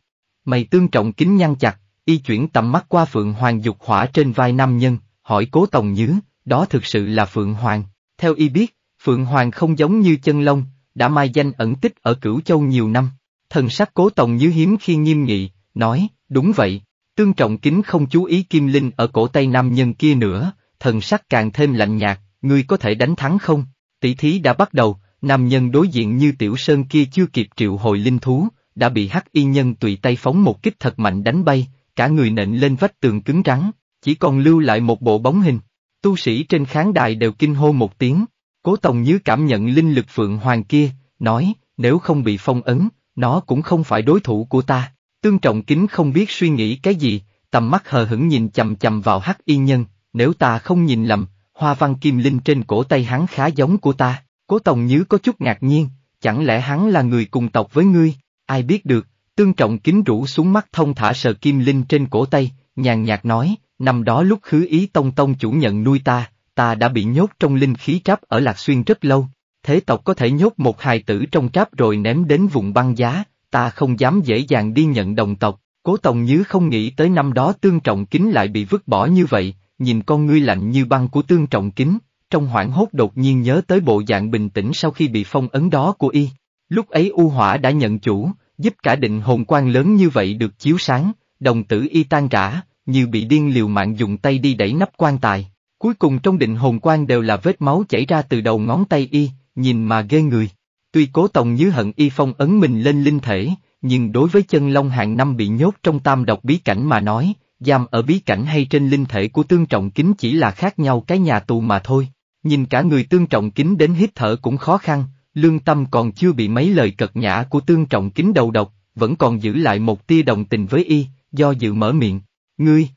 Mày tương trọng kính nhăn chặt, y chuyển tầm mắt qua Phượng Hoàng dục hỏa trên vai nam nhân, hỏi Cố Tòng Nhứ, đó thực sự là Phượng Hoàng. Theo y biết, Phượng Hoàng không giống như chân lông, đã mai danh ẩn tích ở Cửu Châu nhiều năm. Thần sắc cố tòng như hiếm khi nghiêm nghị, nói, đúng vậy, tương trọng kính không chú ý kim linh ở cổ tay nam nhân kia nữa, thần sắc càng thêm lạnh nhạt, ngươi có thể đánh thắng không? Tỷ thí đã bắt đầu, nam nhân đối diện như tiểu sơn kia chưa kịp triệu hồi linh thú, đã bị hắc y nhân tùy tay phóng một kích thật mạnh đánh bay, cả người nện lên vách tường cứng rắn, chỉ còn lưu lại một bộ bóng hình. Tu sĩ trên khán đài đều kinh hô một tiếng, Cố Tòng Như cảm nhận linh lực Phượng Hoàng kia, nói, nếu không bị phong ấn, nó cũng không phải đối thủ của ta. Tương Trọng Kính không biết suy nghĩ cái gì, tầm mắt hờ hững nhìn chầm chầm vào hắc y nhân, nếu ta không nhìn lầm, hoa văn kim linh trên cổ tay hắn khá giống của ta. Cố Tòng Như có chút ngạc nhiên, chẳng lẽ hắn là người cùng tộc với ngươi, ai biết được, Tương Trọng Kính rũ xuống mắt thông thả sờ kim linh trên cổ tay, nhàn nhạt nói, năm đó lúc khứ ý tông tông chủ nhận nuôi ta, ta đã bị nhốt trong linh khí tráp ở Lạc Xuyên rất lâu, thế tộc có thể nhốt một hài tử trong tráp rồi ném đến vùng băng giá, ta không dám dễ dàng đi nhận đồng tộc, cố tòng nhứ không nghĩ tới năm đó tương trọng kính lại bị vứt bỏ như vậy, nhìn con ngươi lạnh như băng của tương trọng kính, trong hoảng hốt đột nhiên nhớ tới bộ dạng bình tĩnh sau khi bị phong ấn đó của y. Lúc ấy U Hỏa đã nhận chủ, giúp cả định hồn quan lớn như vậy được chiếu sáng, đồng tử y tan rã, như bị điên liều mạng dùng tay đi đẩy nắp quan tài. Cuối cùng trong định hồn quan đều là vết máu chảy ra từ đầu ngón tay y, nhìn mà ghê người. Tuy cố tòng như hận y phong ấn mình lên linh thể, nhưng đối với chân long hạng năm bị nhốt trong tam độc bí cảnh mà nói, giam ở bí cảnh hay trên linh thể của tương trọng kính chỉ là khác nhau cái nhà tù mà thôi. Nhìn cả người tương trọng kính đến hít thở cũng khó khăn, lương tâm còn chưa bị mấy lời cật nhã của tương trọng kính đầu độc, vẫn còn giữ lại một tia đồng tình với y, do dự mở miệng. Ngươi!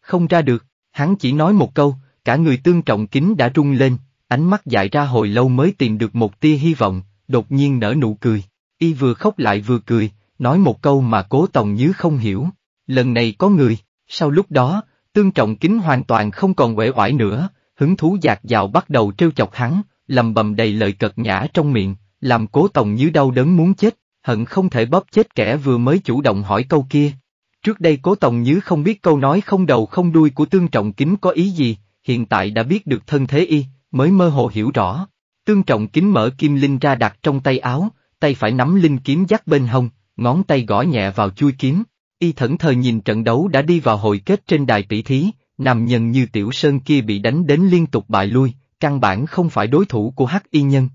Không ra được. Hắn chỉ nói một câu, cả người tương trọng kính đã rung lên, ánh mắt dại ra hồi lâu mới tìm được một tia hy vọng, đột nhiên nở nụ cười. Y vừa khóc lại vừa cười, nói một câu mà cố tòng như không hiểu. Lần này có người, sau lúc đó, tương trọng kính hoàn toàn không còn uể oải nữa, hứng thú dạt dào bắt đầu trêu chọc hắn, lầm bầm đầy lời cật nhã trong miệng, làm cố tòng như đau đớn muốn chết, hận không thể bóp chết kẻ vừa mới chủ động hỏi câu kia. Trước đây Cố Tòng Nhứ không biết câu nói không đầu không đuôi của Tương Trọng Kính có ý gì, hiện tại đã biết được thân thế y, mới mơ hồ hiểu rõ. Tương Trọng Kính mở kim linh ra đặt trong tay áo, tay phải nắm linh kiếm dắt bên hông, ngón tay gõ nhẹ vào chui kiếm. Y thẫn thờ nhìn trận đấu đã đi vào hồi kết trên đài tỷ thí, nằm nhân như tiểu sơn kia bị đánh đến liên tục bại lui, căn bản không phải đối thủ của hắc y nhân.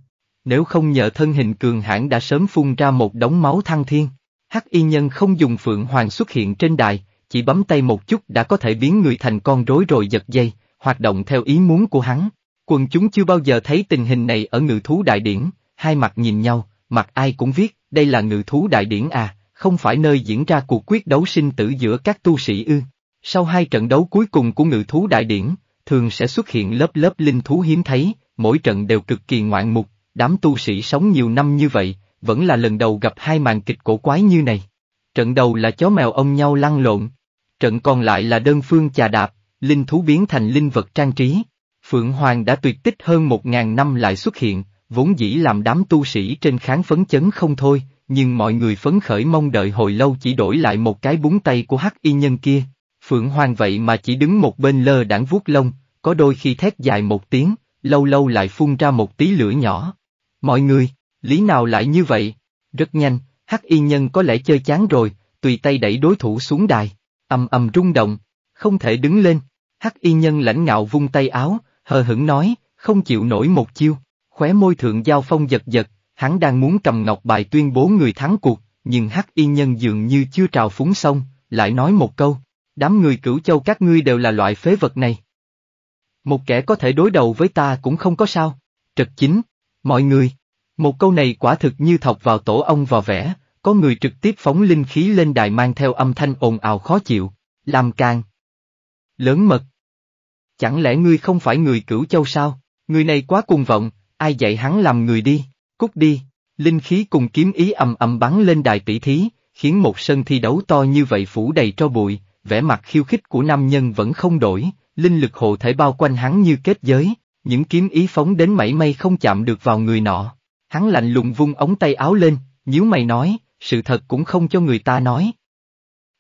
Nếu không nhờ thân hình cường hãn đã sớm phun ra một đống máu thăng thiên. Hắc y nhân không dùng phượng hoàng xuất hiện trên đài, chỉ bấm tay một chút đã có thể biến người thành con rối rồi giật dây, hoạt động theo ý muốn của hắn. Quần chúng chưa bao giờ thấy tình hình này ở ngự thú đại điển, hai mặt nhìn nhau, mặt ai cũng viết, đây là ngự thú đại điển à, không phải nơi diễn ra cuộc quyết đấu sinh tử giữa các tu sĩ ư. Sau hai trận đấu cuối cùng của ngự thú đại điển, thường sẽ xuất hiện lớp lớp linh thú hiếm thấy, mỗi trận đều cực kỳ ngoạn mục, đám tu sĩ sống nhiều năm như vậy, vẫn là lần đầu gặp hai màn kịch cổ quái như này. Trận đầu là chó mèo ông nhau lăn lộn, trận còn lại là đơn phương chà đạp, linh thú biến thành linh vật trang trí. Phượng Hoàng đã tuyệt tích hơn một ngàn năm lại xuất hiện, vốn dĩ làm đám tu sĩ trên kháng phấn chấn không thôi, nhưng mọi người phấn khởi mong đợi hồi lâu chỉ đổi lại một cái búng tay của hắc y nhân kia. Phượng Hoàng vậy mà chỉ đứng một bên lơ đãng vuốt lông, có đôi khi thét dài một tiếng, lâu lâu lại phun ra một tí lửa nhỏ. Mọi người! Lý nào lại như vậy? Rất nhanh, hắc y nhân có lẽ chơi chán rồi, tùy tay đẩy đối thủ xuống đài, ầm ầm rung động, không thể đứng lên. Hắc y nhân lãnh ngạo vung tay áo, hờ hững nói, không chịu nổi một chiêu, khóe môi thượng giao phong giật giật, hắn đang muốn cầm ngọc bài tuyên bố người thắng cuộc, nhưng hắc y nhân dường như chưa trào phúng xong, lại nói một câu, đám người cửu châu các ngươi đều là loại phế vật này. Một kẻ có thể đối đầu với ta cũng không có sao. Trật chính, mọi người, một câu này quả thực như thọc vào tổ ông vào vẽ, có người trực tiếp phóng linh khí lên đài mang theo âm thanh ồn ào khó chịu, làm càng. Lớn mật. Chẳng lẽ ngươi không phải người cửu châu sao, người này quá cuồng vọng, ai dạy hắn làm người đi, cút đi. Linh khí cùng kiếm ý ầm ầm bắn lên đài tỷ thí, khiến một sân thi đấu to như vậy phủ đầy tro bụi, vẻ mặt khiêu khích của nam nhân vẫn không đổi, linh lực hộ thể bao quanh hắn như kết giới, những kiếm ý phóng đến mảy may không chạm được vào người nọ. Hắn lạnh lùng vung ống tay áo lên, nhíu mày nói, sự thật cũng không cho người ta nói.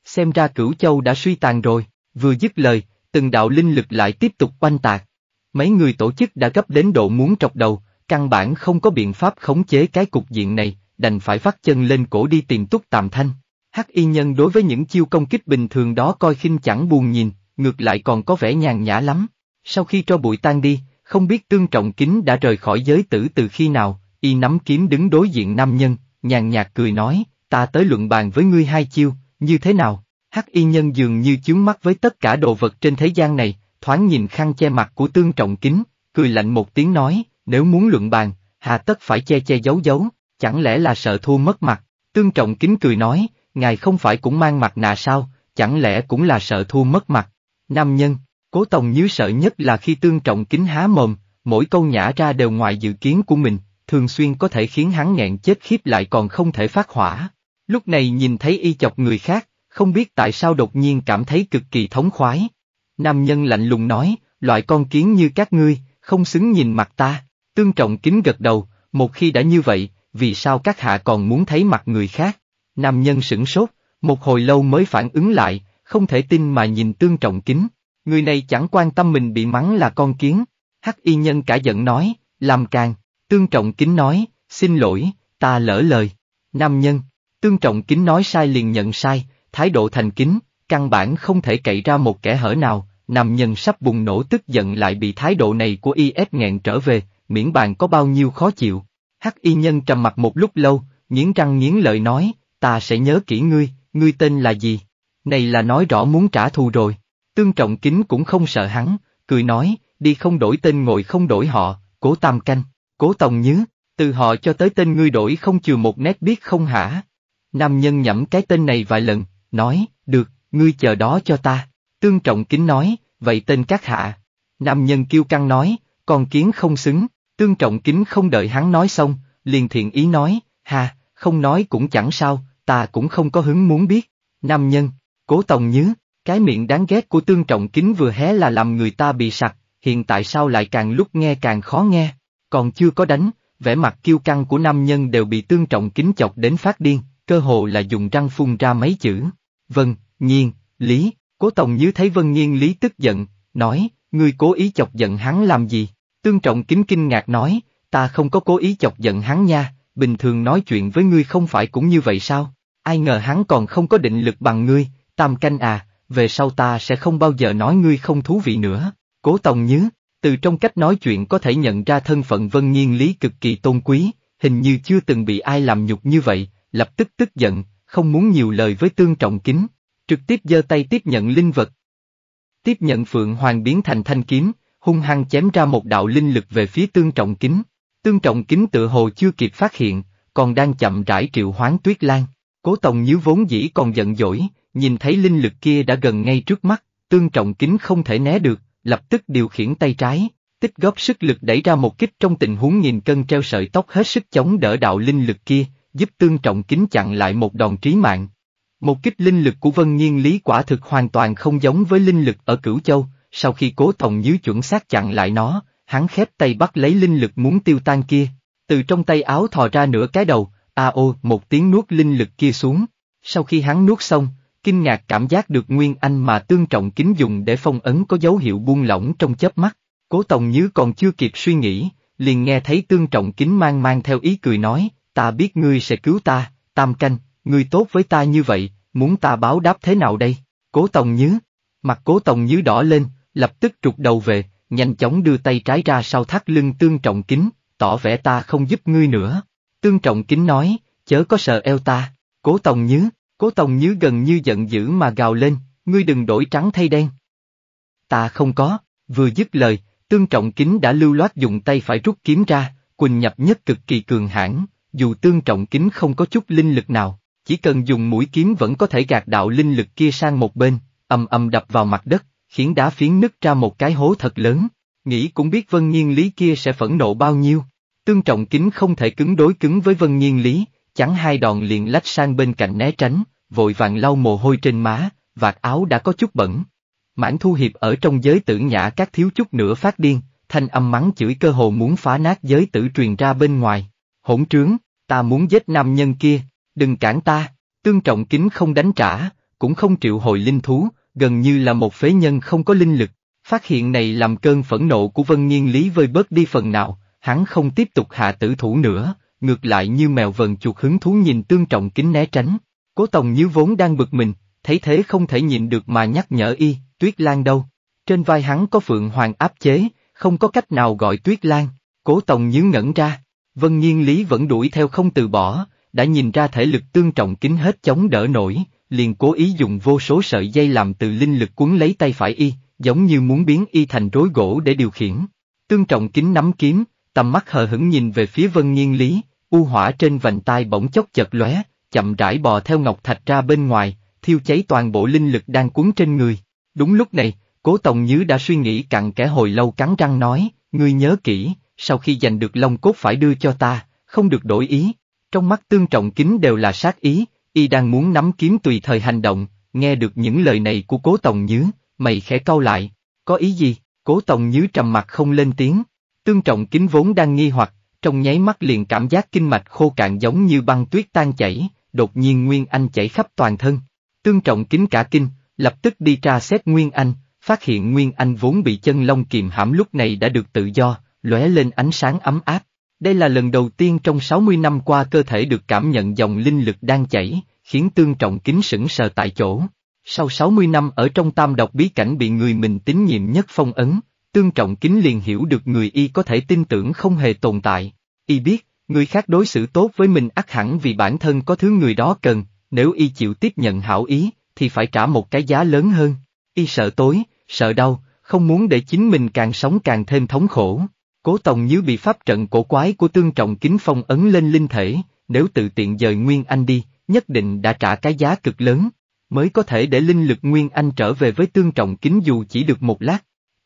Xem ra cửu châu đã suy tàn rồi, vừa dứt lời, từng đạo linh lực lại tiếp tục quanh tạc. Mấy người tổ chức đã gấp đến độ muốn trọc đầu, căn bản không có biện pháp khống chế cái cục diện này, đành phải vắt chân lên cổ đi tìm túc tạm thanh. Hắc y nhân đối với những chiêu công kích bình thường đó coi khinh chẳng buồn nhìn, ngược lại còn có vẻ nhàn nhã lắm. Sau khi cho bụi tan đi, không biết tương trọng kính đã rời khỏi giới tử từ khi nào, y nắm kiếm đứng đối diện nam nhân, nhàn nhạt cười nói, ta tới luận bàn với ngươi hai chiêu, như thế nào? Hắc y nhân dường như chướng mắt với tất cả đồ vật trên thế gian này, thoáng nhìn khăn che mặt của tương trọng kính, cười lạnh một tiếng nói, nếu muốn luận bàn, hà tất phải che che giấu giấu, chẳng lẽ là sợ thua mất mặt, tương trọng kính cười nói, ngài không phải cũng mang mặt nạ sao, chẳng lẽ cũng là sợ thua mất mặt. Nam nhân, cố tòng nhớ sợ nhất là khi tương trọng kính há mồm, mỗi câu nhả ra đều ngoài dự kiến của mình, thường xuyên có thể khiến hắn nghẹn chết khiếp lại còn không thể phát hỏa. Lúc này nhìn thấy y chọc người khác, không biết tại sao đột nhiên cảm thấy cực kỳ thống khoái. Nam nhân lạnh lùng nói, loại con kiến như các ngươi, không xứng nhìn mặt ta, tương trọng kính gật đầu, một khi đã như vậy, vì sao các hạ còn muốn thấy mặt người khác? Nam nhân sửng sốt, một hồi lâu mới phản ứng lại, không thể tin mà nhìn tương trọng kính. Người này chẳng quan tâm mình bị mắng là con kiến. Hắc y nhân cả giận nói, làm càng. Tương Trọng Kính nói, xin lỗi, ta lỡ lời. Nam nhân, Tương Trọng Kính nói sai liền nhận sai, thái độ thành kính, căn bản không thể cậy ra một kẻ hở nào, nam nhân sắp bùng nổ tức giận lại bị thái độ này của IS nghẹn trở về, miễn bàn có bao nhiêu khó chịu. Hắc y nhân trầm mặt một lúc lâu, nghiến răng nghiến lợi nói, ta sẽ nhớ kỹ ngươi, ngươi tên là gì? Này là nói rõ muốn trả thù rồi. Tương Trọng Kính cũng không sợ hắn, cười nói, đi không đổi tên ngồi không đổi họ, cố tam canh. Cố Tòng nhớ, từ họ cho tới tên ngươi đổi không chừa một nét biết không hả? Nam nhân nhẩm cái tên này vài lần, nói, được, ngươi chờ đó cho ta. Tương Trọng Kính nói, vậy tên các hạ. Nam nhân kêu căng nói, con kiến không xứng, Tương Trọng Kính không đợi hắn nói xong, liền thiện ý nói, ha, không nói cũng chẳng sao, ta cũng không có hứng muốn biết. Nam nhân, cố tòng nhớ, cái miệng đáng ghét của Tương Trọng Kính vừa hé là làm người ta bị sặc, hiện tại sao lại càng lúc nghe càng khó nghe còn chưa có đánh, vẻ mặt kiêu căng của nam nhân đều bị tương trọng kính chọc đến phát điên, cơ hồ là dùng răng phun ra mấy chữ. Vân, nhiên, lý, cố tổng như thấy vân nhiên lý tức giận, nói, ngươi cố ý chọc giận hắn làm gì? Tương trọng kính kinh ngạc nói, ta không có cố ý chọc giận hắn nha, bình thường nói chuyện với ngươi không phải cũng như vậy sao? Ai ngờ hắn còn không có định lực bằng ngươi, tam canh à, về sau ta sẽ không bao giờ nói ngươi không thú vị nữa. Cố tổng Nhứ, từ trong cách nói chuyện có thể nhận ra thân phận Vân Nhiên Lý cực kỳ tôn quý, hình như chưa từng bị ai làm nhục như vậy, lập tức tức giận, không muốn nhiều lời với tương trọng kính, trực tiếp giơ tay tiếp nhận linh vật. Tiếp nhận Phượng Hoàng biến thành thanh kiếm, hung hăng chém ra một đạo linh lực về phía tương trọng kính. Tương trọng kính tự hồ chưa kịp phát hiện, còn đang chậm rãi triệu hoán tuyết lan. Cố Tòng Nhíu vốn dĩ còn giận dỗi, nhìn thấy linh lực kia đã gần ngay trước mắt, tương trọng kính không thể né được, lập tức điều khiển tay trái, tích góp sức lực đẩy ra một kích trong tình huống nghìn cân treo sợi tóc hết sức chống đỡ đạo linh lực kia, giúp tương trọng kính chặn lại một đòn trí mạng. Một kích linh lực của Vân Nhiên Lý quả thực hoàn toàn không giống với linh lực ở Cửu Châu, sau khi cố tòng dưới chuẩn xác chặn lại nó, hắn khép tay bắt lấy linh lực muốn tiêu tan kia, từ trong tay áo thò ra nửa cái đầu, a ô một tiếng nuốt linh lực kia xuống. Sau khi hắn nuốt xong, kinh ngạc cảm giác được Nguyên Anh mà Tương Trọng Kính dùng để phong ấn có dấu hiệu buông lỏng trong chớp mắt. Cố Tòng Nhứ còn chưa kịp suy nghĩ, liền nghe thấy Tương Trọng Kính mang mang theo ý cười nói, ta biết ngươi sẽ cứu ta, Tam Canh, ngươi tốt với ta như vậy, muốn ta báo đáp thế nào đây? Cố Tòng Nhứ. Mặt Cố Tòng Nhứ đỏ lên, lập tức trục đầu về, nhanh chóng đưa tay trái ra sau thắt lưng Tương Trọng Kính, tỏ vẻ ta không giúp ngươi nữa. Tương Trọng Kính nói, chớ có sợ eo ta, Cố Tòng Nhứ, Cố Tòng Như gần như giận dữ mà gào lên, ngươi đừng đổi trắng thay đen. Ta không có, vừa dứt lời, Tương Trọng Kính đã lưu loát dùng tay phải rút kiếm ra, Quỳnh nhập nhất cực kỳ cường hãn, dù Tương Trọng Kính không có chút linh lực nào, chỉ cần dùng mũi kiếm vẫn có thể gạt đạo linh lực kia sang một bên, ầm ầm đập vào mặt đất, khiến đá phiến nứt ra một cái hố thật lớn, nghĩ cũng biết Vân Nhiên Lý kia sẽ phẫn nộ bao nhiêu. Tương Trọng Kính không thể cứng đối cứng với Vân Nhiên Lý, chắn hai đòn liền lách sang bên cạnh né tránh, vội vàng lau mồ hôi trên má, vạt áo đã có chút bẩn. Mãn thu hiệp ở trong giới tử nhã các thiếu chút nữa phát điên, thanh âm mắng chửi cơ hồ muốn phá nát giới tử truyền ra bên ngoài. Hỗn trướng, ta muốn giết nam nhân kia, đừng cản ta, tương trọng kính không đánh trả, cũng không triệu hồi linh thú, gần như là một phế nhân không có linh lực. Phát hiện này làm cơn phẫn nộ của Vân Nhiên Lý vơi bớt đi phần nào, hắn không tiếp tục hạ tử thủ nữa, ngược lại như mèo vần chuột hứng thú nhìn tương trọng kính né tránh. Cố Tòng như vốn đang bực mình, thấy thế không thể nhìn được mà nhắc nhở y, Tuyết Lan đâu. Trên vai hắn có Phượng Hoàng áp chế, không có cách nào gọi Tuyết Lan. Cố Tòng Như ngẩn ra, Vân Nhiên Lý vẫn đuổi theo không từ bỏ, đã nhìn ra thể lực tương trọng kính hết chống đỡ nổi, liền cố ý dùng vô số sợi dây làm từ linh lực cuốn lấy tay phải y, giống như muốn biến y thành rối gỗ để điều khiển. Tương trọng kính nắm kiếm, tầm mắt hờ hững nhìn về phía Vân Nhiên Lý, U hỏa trên vành tai bỗng chốc chật lóe, chậm rãi bò theo ngọc thạch ra bên ngoài, thiêu cháy toàn bộ linh lực đang cuốn trên người. Đúng lúc này, Cố Tòng Nhứ đã suy nghĩ cặn kẽ hồi lâu cắn răng nói, ngươi nhớ kỹ, sau khi giành được Long cốt phải đưa cho ta, không được đổi ý. Trong mắt tương trọng kính đều là sát ý, y đang muốn nắm kiếm tùy thời hành động, nghe được những lời này của Cố Tòng Nhứ, mày khẽ cau lại, có ý gì? Cố Tòng Nhứ trầm mặt không lên tiếng. Tương trọng kính vốn đang nghi hoặc, trong nháy mắt liền cảm giác kinh mạch khô cạn giống như băng tuyết tan chảy, đột nhiên Nguyên Anh chảy khắp toàn thân. Tương trọng kính cả kinh, lập tức đi tra xét Nguyên Anh, phát hiện Nguyên Anh vốn bị chân long kìm hãm lúc này đã được tự do, lóe lên ánh sáng ấm áp. Đây là lần đầu tiên trong 60 năm qua cơ thể được cảm nhận dòng linh lực đang chảy, khiến tương trọng kính sững sờ tại chỗ. Sau 60 năm ở trong tam độc bí cảnh bị người mình tín nhiệm nhất phong ấn, Tương Trọng Kính liền hiểu được người y có thể tin tưởng không hề tồn tại. Y biết, người khác đối xử tốt với mình ắt hẳn vì bản thân có thứ người đó cần, nếu y chịu tiếp nhận hảo ý, thì phải trả một cái giá lớn hơn. Y sợ tối, sợ đau, không muốn để chính mình càng sống càng thêm thống khổ. Cố Tòng như bị pháp trận cổ quái của Tương Trọng Kính phong ấn lên linh thể, nếu tự tiện dời Nguyên Anh đi, nhất định đã trả cái giá cực lớn, mới có thể để linh lực Nguyên Anh trở về với Tương Trọng Kính dù chỉ được một lát.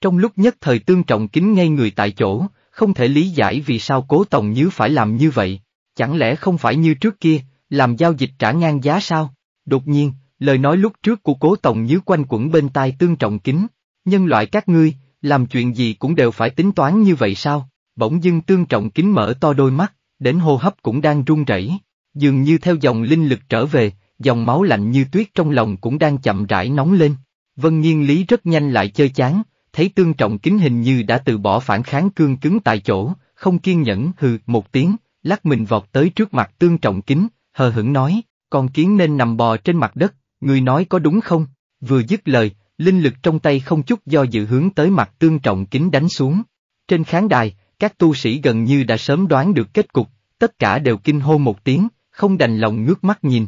Trong lúc nhất thời tương trọng kính ngay người tại chỗ, không thể lý giải vì sao cố tổng nhứ phải làm như vậy, chẳng lẽ không phải như trước kia, làm giao dịch trả ngang giá sao? Đột nhiên, lời nói lúc trước của cố tổng nhứ quanh quẩn bên tai tương trọng kính, nhân loại các ngươi, làm chuyện gì cũng đều phải tính toán như vậy sao? Bỗng dưng tương trọng kính mở to đôi mắt, đến hô hấp cũng đang run rẩy, dường như theo dòng linh lực trở về, dòng máu lạnh như tuyết trong lòng cũng đang chậm rãi nóng lên. Vân nhiên Lý rất nhanh lại chơi chán, thấy tương trọng kính hình như đã từ bỏ phản kháng cương cứng tại chỗ, không kiên nhẫn hừ một tiếng, lắc mình vọt tới trước mặt tương trọng kính, hờ hững nói, con kiến nên nằm bò trên mặt đất, người nói có đúng không? Vừa dứt lời, linh lực trong tay không chút do dự hướng tới mặt tương trọng kính đánh xuống. Trên khán đài, các tu sĩ gần như đã sớm đoán được kết cục, tất cả đều kinh hô một tiếng, không đành lòng ngước mắt nhìn.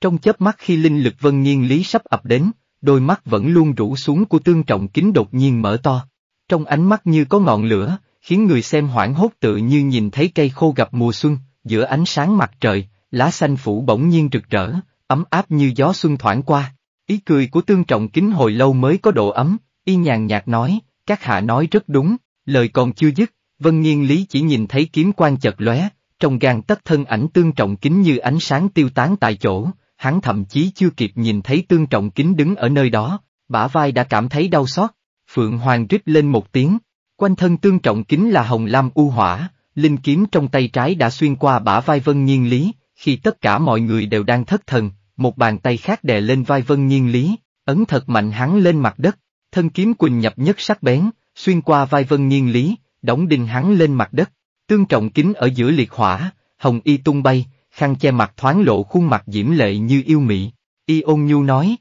Trong chớp mắt khi linh lực vân nghiêng lý sắp ập đến, đôi mắt vẫn luôn rũ xuống của tương trọng kính đột nhiên mở to. Trong ánh mắt như có ngọn lửa, khiến người xem hoảng hốt tự như nhìn thấy cây khô gặp mùa xuân, giữa ánh sáng mặt trời, lá xanh phủ bỗng nhiên rực rỡ, ấm áp như gió xuân thoảng qua. Ý cười của tương trọng kính hồi lâu mới có độ ấm, y nhàn nhạt nói, các hạ nói rất đúng, lời còn chưa dứt, vân nghiên lý chỉ nhìn thấy kiếm quan chật lóe, trong gan tất thân ảnh tương trọng kính như ánh sáng tiêu tán tại chỗ, hắn thậm chí chưa kịp nhìn thấy tương trọng kính đứng ở nơi đó, bả vai đã cảm thấy đau xót, Phượng Hoàng rít lên một tiếng, quanh thân tương trọng kính là hồng lam u hỏa, linh kiếm trong tay trái đã xuyên qua bả vai Vân Nhiên Lý, khi tất cả mọi người đều đang thất thần, một bàn tay khác đè lên vai Vân Nhiên Lý, ấn thật mạnh hắn lên mặt đất, thân kiếm quỳnh nhập nhất sắc bén, xuyên qua vai Vân Nhiên Lý, đóng đinh hắn lên mặt đất, tương trọng kính ở giữa liệt hỏa, hồng y tung bay, khăn che mặt thoáng lộ khuôn mặt diễm lệ như yêu mị. Y ôn nhu nói.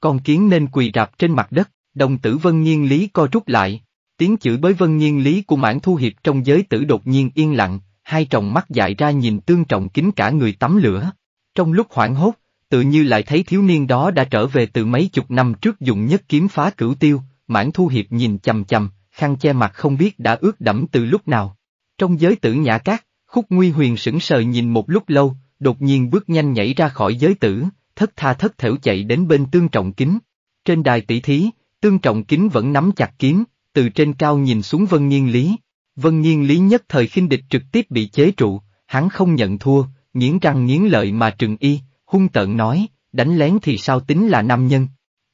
Con kiến nên quỳ rạp trên mặt đất, đồng tử vân nhiên lý co rút lại. Tiếng chữ bới vân nhiên lý của mãn thu hiệp trong giới tử đột nhiên yên lặng, hai tròng mắt dại ra nhìn tương trọng kính cả người tắm lửa. Trong lúc hoảng hốt, tự như lại thấy thiếu niên đó đã trở về từ mấy chục năm trước dùng nhất kiếm phá cửu tiêu, mãn thu hiệp nhìn chầm chầm, khăn che mặt không biết đã ướt đẫm từ lúc nào. Trong giới tử nhã cát, Khúc Nguy Huyền sững sờ nhìn một lúc lâu, đột nhiên bước nhanh nhảy ra khỏi giới tử, thất tha thất thểu chạy đến bên tương trọng kính. Trên đài tỷ thí, tương trọng kính vẫn nắm chặt kiếm, từ trên cao nhìn xuống Vân Nghiên Lý. Vân Nghiên Lý nhất thời khinh địch trực tiếp bị chế trụ, hắn không nhận thua, nghiến răng nghiến lợi mà trừng y, hung tợn nói, đánh lén thì sao tính là nam nhân.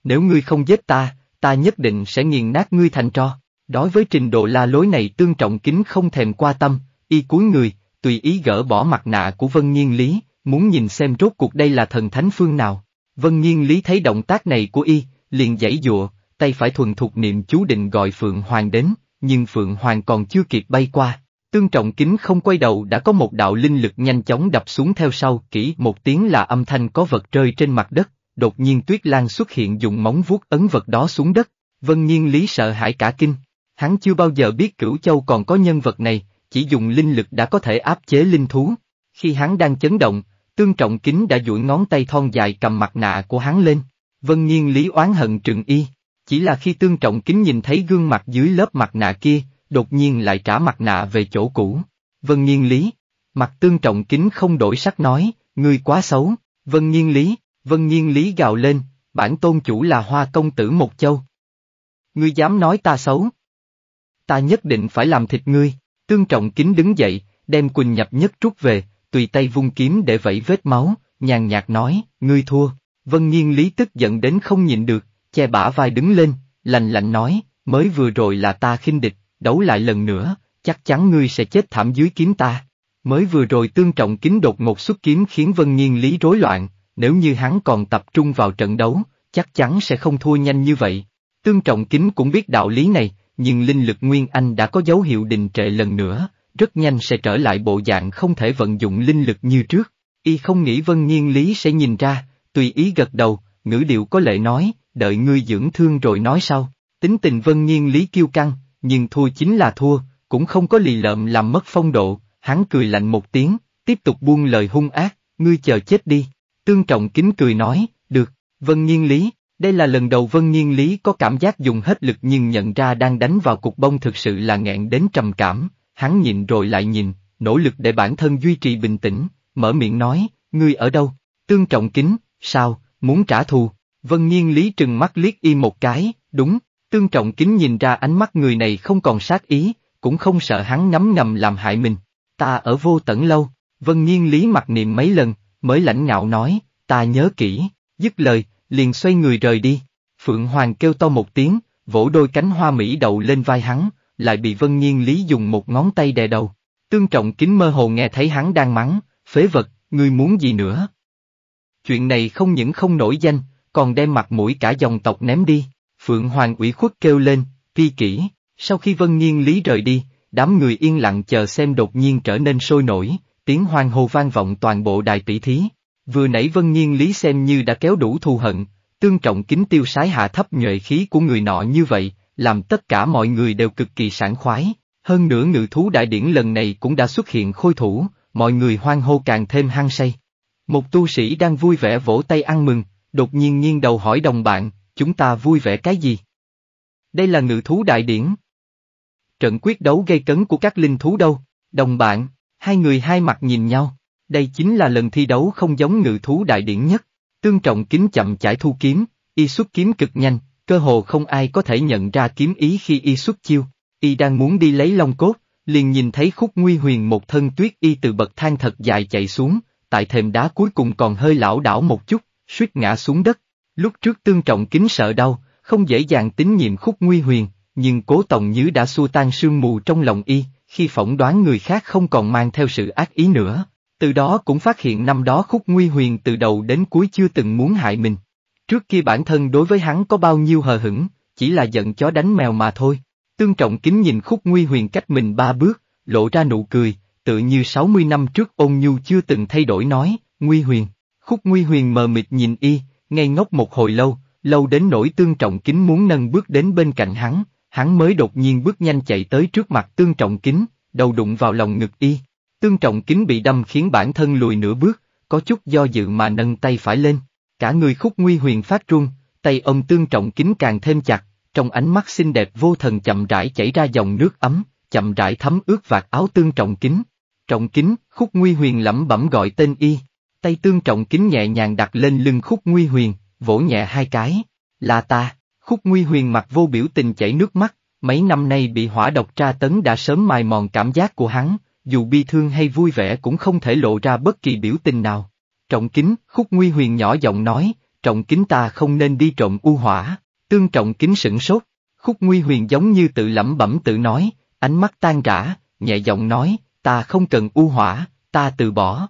Nếu ngươi không giết ta, ta nhất định sẽ nghiền nát ngươi thành tro. Đối với trình độ la lối này tương trọng kính không thèm qua tâm, y cúi người, tùy ý gỡ bỏ mặt nạ của Vân Nhiên Lý, muốn nhìn xem rốt cuộc đây là thần thánh phương nào. Vân Nhiên Lý thấy động tác này của y, liền giãy dụa, tay phải thuần thục niệm chú định gọi Phượng Hoàng đến, nhưng Phượng Hoàng còn chưa kịp bay qua. Tương trọng kính không quay đầu đã có một đạo linh lực nhanh chóng đập xuống theo sau kỹ một tiếng là âm thanh có vật rơi trên mặt đất, đột nhiên tuyết lan xuất hiện dùng móng vuốt ấn vật đó xuống đất, vân nhiên lý sợ hãi cả kinh. Hắn chưa bao giờ biết cửu châu còn có nhân vật này, chỉ dùng linh lực đã có thể áp chế linh thú. Khi hắn đang chấn động, tương trọng kính đã duỗi ngón tay thon dài cầm mặt nạ của hắn lên. Vân Nhiên lý oán hận trừng y, chỉ là khi tương trọng kính nhìn thấy gương mặt dưới lớp mặt nạ kia, đột nhiên lại trả mặt nạ về chỗ cũ. Vân Nhiên lý, mặt tương trọng kính không đổi sắc nói, ngươi quá xấu, Vân Nhiên lý, Vân Nhiên lý gào lên, bản tôn chủ là hoa công tử một châu. Ngươi dám nói ta xấu. Ta nhất định phải làm thịt ngươi. Tương Trọng Kính đứng dậy, đem Quỳnh Nhập Nhất rút về, tùy tay vung kiếm để vẫy vết máu, nhàn nhạt nói, ngươi thua. Vân Nhiên Lý tức giận đến không nhịn được, che bả vai đứng lên, lạnh lạnh nói, mới vừa rồi là ta khinh địch, đấu lại lần nữa, chắc chắn ngươi sẽ chết thảm dưới kiếm ta. Mới vừa rồi Tương Trọng Kính đột ngột xuất kiếm khiến Vân Nhiên Lý rối loạn, nếu như hắn còn tập trung vào trận đấu, chắc chắn sẽ không thua nhanh như vậy. Tương Trọng Kính cũng biết đạo lý này, nhưng linh lực Nguyên Anh đã có dấu hiệu đình trệ lần nữa, rất nhanh sẽ trở lại bộ dạng không thể vận dụng linh lực như trước. Y không nghĩ Vân Nhiên Lý sẽ nhìn ra, tùy ý gật đầu, ngữ điệu có lệ nói, đợi ngươi dưỡng thương rồi nói sau. Tính tình Vân Nhiên Lý kiêu căng, nhưng thua chính là thua, cũng không có lì lợm làm mất phong độ, hắn cười lạnh một tiếng, tiếp tục buông lời hung ác, ngươi chờ chết đi. Tương Trọng kính cười nói, được, Vân Nhiên Lý, đây là lần đầu Vân Nhiên Lý có cảm giác dùng hết lực nhưng nhận ra đang đánh vào cục bông thực sự là nghẹn đến trầm cảm, hắn nhìn rồi lại nhìn, nỗ lực để bản thân duy trì bình tĩnh, mở miệng nói, ngươi ở đâu, tương trọng kính, sao, muốn trả thù, Vân Nhiên Lý trừng mắt liếc y một cái, đúng, tương trọng kính nhìn ra ánh mắt người này không còn sát ý, cũng không sợ hắn nắm ngầm làm hại mình, ta ở vô tận lâu, Vân Nhiên Lý mặc niệm mấy lần, mới lãnh ngạo nói, ta nhớ kỹ, dứt lời liền xoay người rời đi. Phượng Hoàng kêu to một tiếng, vỗ đôi cánh hoa mỹ đậu lên vai hắn, lại bị Vân Nhiên Lý dùng một ngón tay đè đầu. Tương Trọng Kính mơ hồ nghe thấy hắn đang mắng, phế vật, ngươi muốn gì nữa? Chuyện này không những không nổi danh, còn đem mặt mũi cả dòng tộc ném đi. Phượng Hoàng ủy khuất kêu lên, phi kỹ, sau khi Vân Nhiên Lý rời đi, đám người yên lặng chờ xem đột nhiên trở nên sôi nổi, tiếng hoang hô vang vọng toàn bộ đài tỷ thí. Vừa nãy Vân Nhiên Lý xem như đã kéo đủ thù hận, tương trọng kính tiêu sái hạ thấp nhuệ khí của người nọ như vậy, làm tất cả mọi người đều cực kỳ sảng khoái. Hơn nữa ngự thú đại điển lần này cũng đã xuất hiện khôi thủ, mọi người hoan hô càng thêm hăng say. Một tu sĩ đang vui vẻ vỗ tay ăn mừng, đột nhiên nghiêng đầu hỏi đồng bạn, chúng ta vui vẻ cái gì? Đây là ngự thú đại điển. Trận quyết đấu gây cấn của các linh thú đâu? Đồng bạn, hai người hai mặt nhìn nhau. Đây chính là lần thi đấu không giống ngự thú đại điển nhất. Tương trọng kính chậm chải thu kiếm, y xuất kiếm cực nhanh, cơ hồ không ai có thể nhận ra kiếm ý khi y xuất chiêu. Y đang muốn đi lấy long cốt, liền nhìn thấy khúc nguy huyền một thân tuyết y từ bậc thang thật dài chạy xuống, tại thềm đá cuối cùng còn hơi lão đảo một chút, suýt ngã xuống đất. Lúc trước tương trọng kính sợ đau, không dễ dàng tín nhiệm khúc nguy huyền, nhưng cố tổng nhứ đã xua tan sương mù trong lòng y, khi phỏng đoán người khác không còn mang theo sự ác ý nữa, từ đó cũng phát hiện năm đó khúc nguy huyền từ đầu đến cuối chưa từng muốn hại mình. Trước kia bản thân đối với hắn có bao nhiêu hờ hững, chỉ là giận chó đánh mèo mà thôi. Tương trọng kính nhìn khúc nguy huyền cách mình ba bước, lộ ra nụ cười, tự như 60 năm trước ôn nhu chưa từng thay đổi nói, nguy huyền. Khúc nguy huyền mờ mịt nhìn y, ngây ngốc một hồi lâu, lâu đến nỗi tương trọng kính muốn nâng bước đến bên cạnh hắn, hắn mới đột nhiên bước nhanh chạy tới trước mặt tương trọng kính, đầu đụng vào lòng ngực y. Tương trọng kính bị đâm khiến bản thân lùi nửa bước, có chút do dự mà nâng tay phải lên. Cả người khúc nguy huyền phát run, tay ông tương trọng kính càng thêm chặt, trong ánh mắt xinh đẹp vô thần chậm rãi chảy ra dòng nước ấm, chậm rãi thấm ướt vạt áo tương trọng kính. Trọng kính, khúc nguy huyền lẩm bẩm gọi tên y. Tay tương trọng kính nhẹ nhàng đặt lên lưng khúc nguy huyền, vỗ nhẹ hai cái. Là ta, khúc nguy huyền mặt vô biểu tình chảy nước mắt, mấy năm nay bị hỏa độc tra tấn đã sớm mài mòn cảm giác của hắn, dù bi thương hay vui vẻ cũng không thể lộ ra bất kỳ biểu tình nào. Trọng kính, khúc nguy huyền nhỏ giọng nói, trọng kính ta không nên đi trộm u hỏa, tương trọng kính sửng sốt, khúc nguy huyền giống như tự lẩm bẩm tự nói, ánh mắt tan rã, nhẹ giọng nói, ta không cần u hỏa, ta từ bỏ.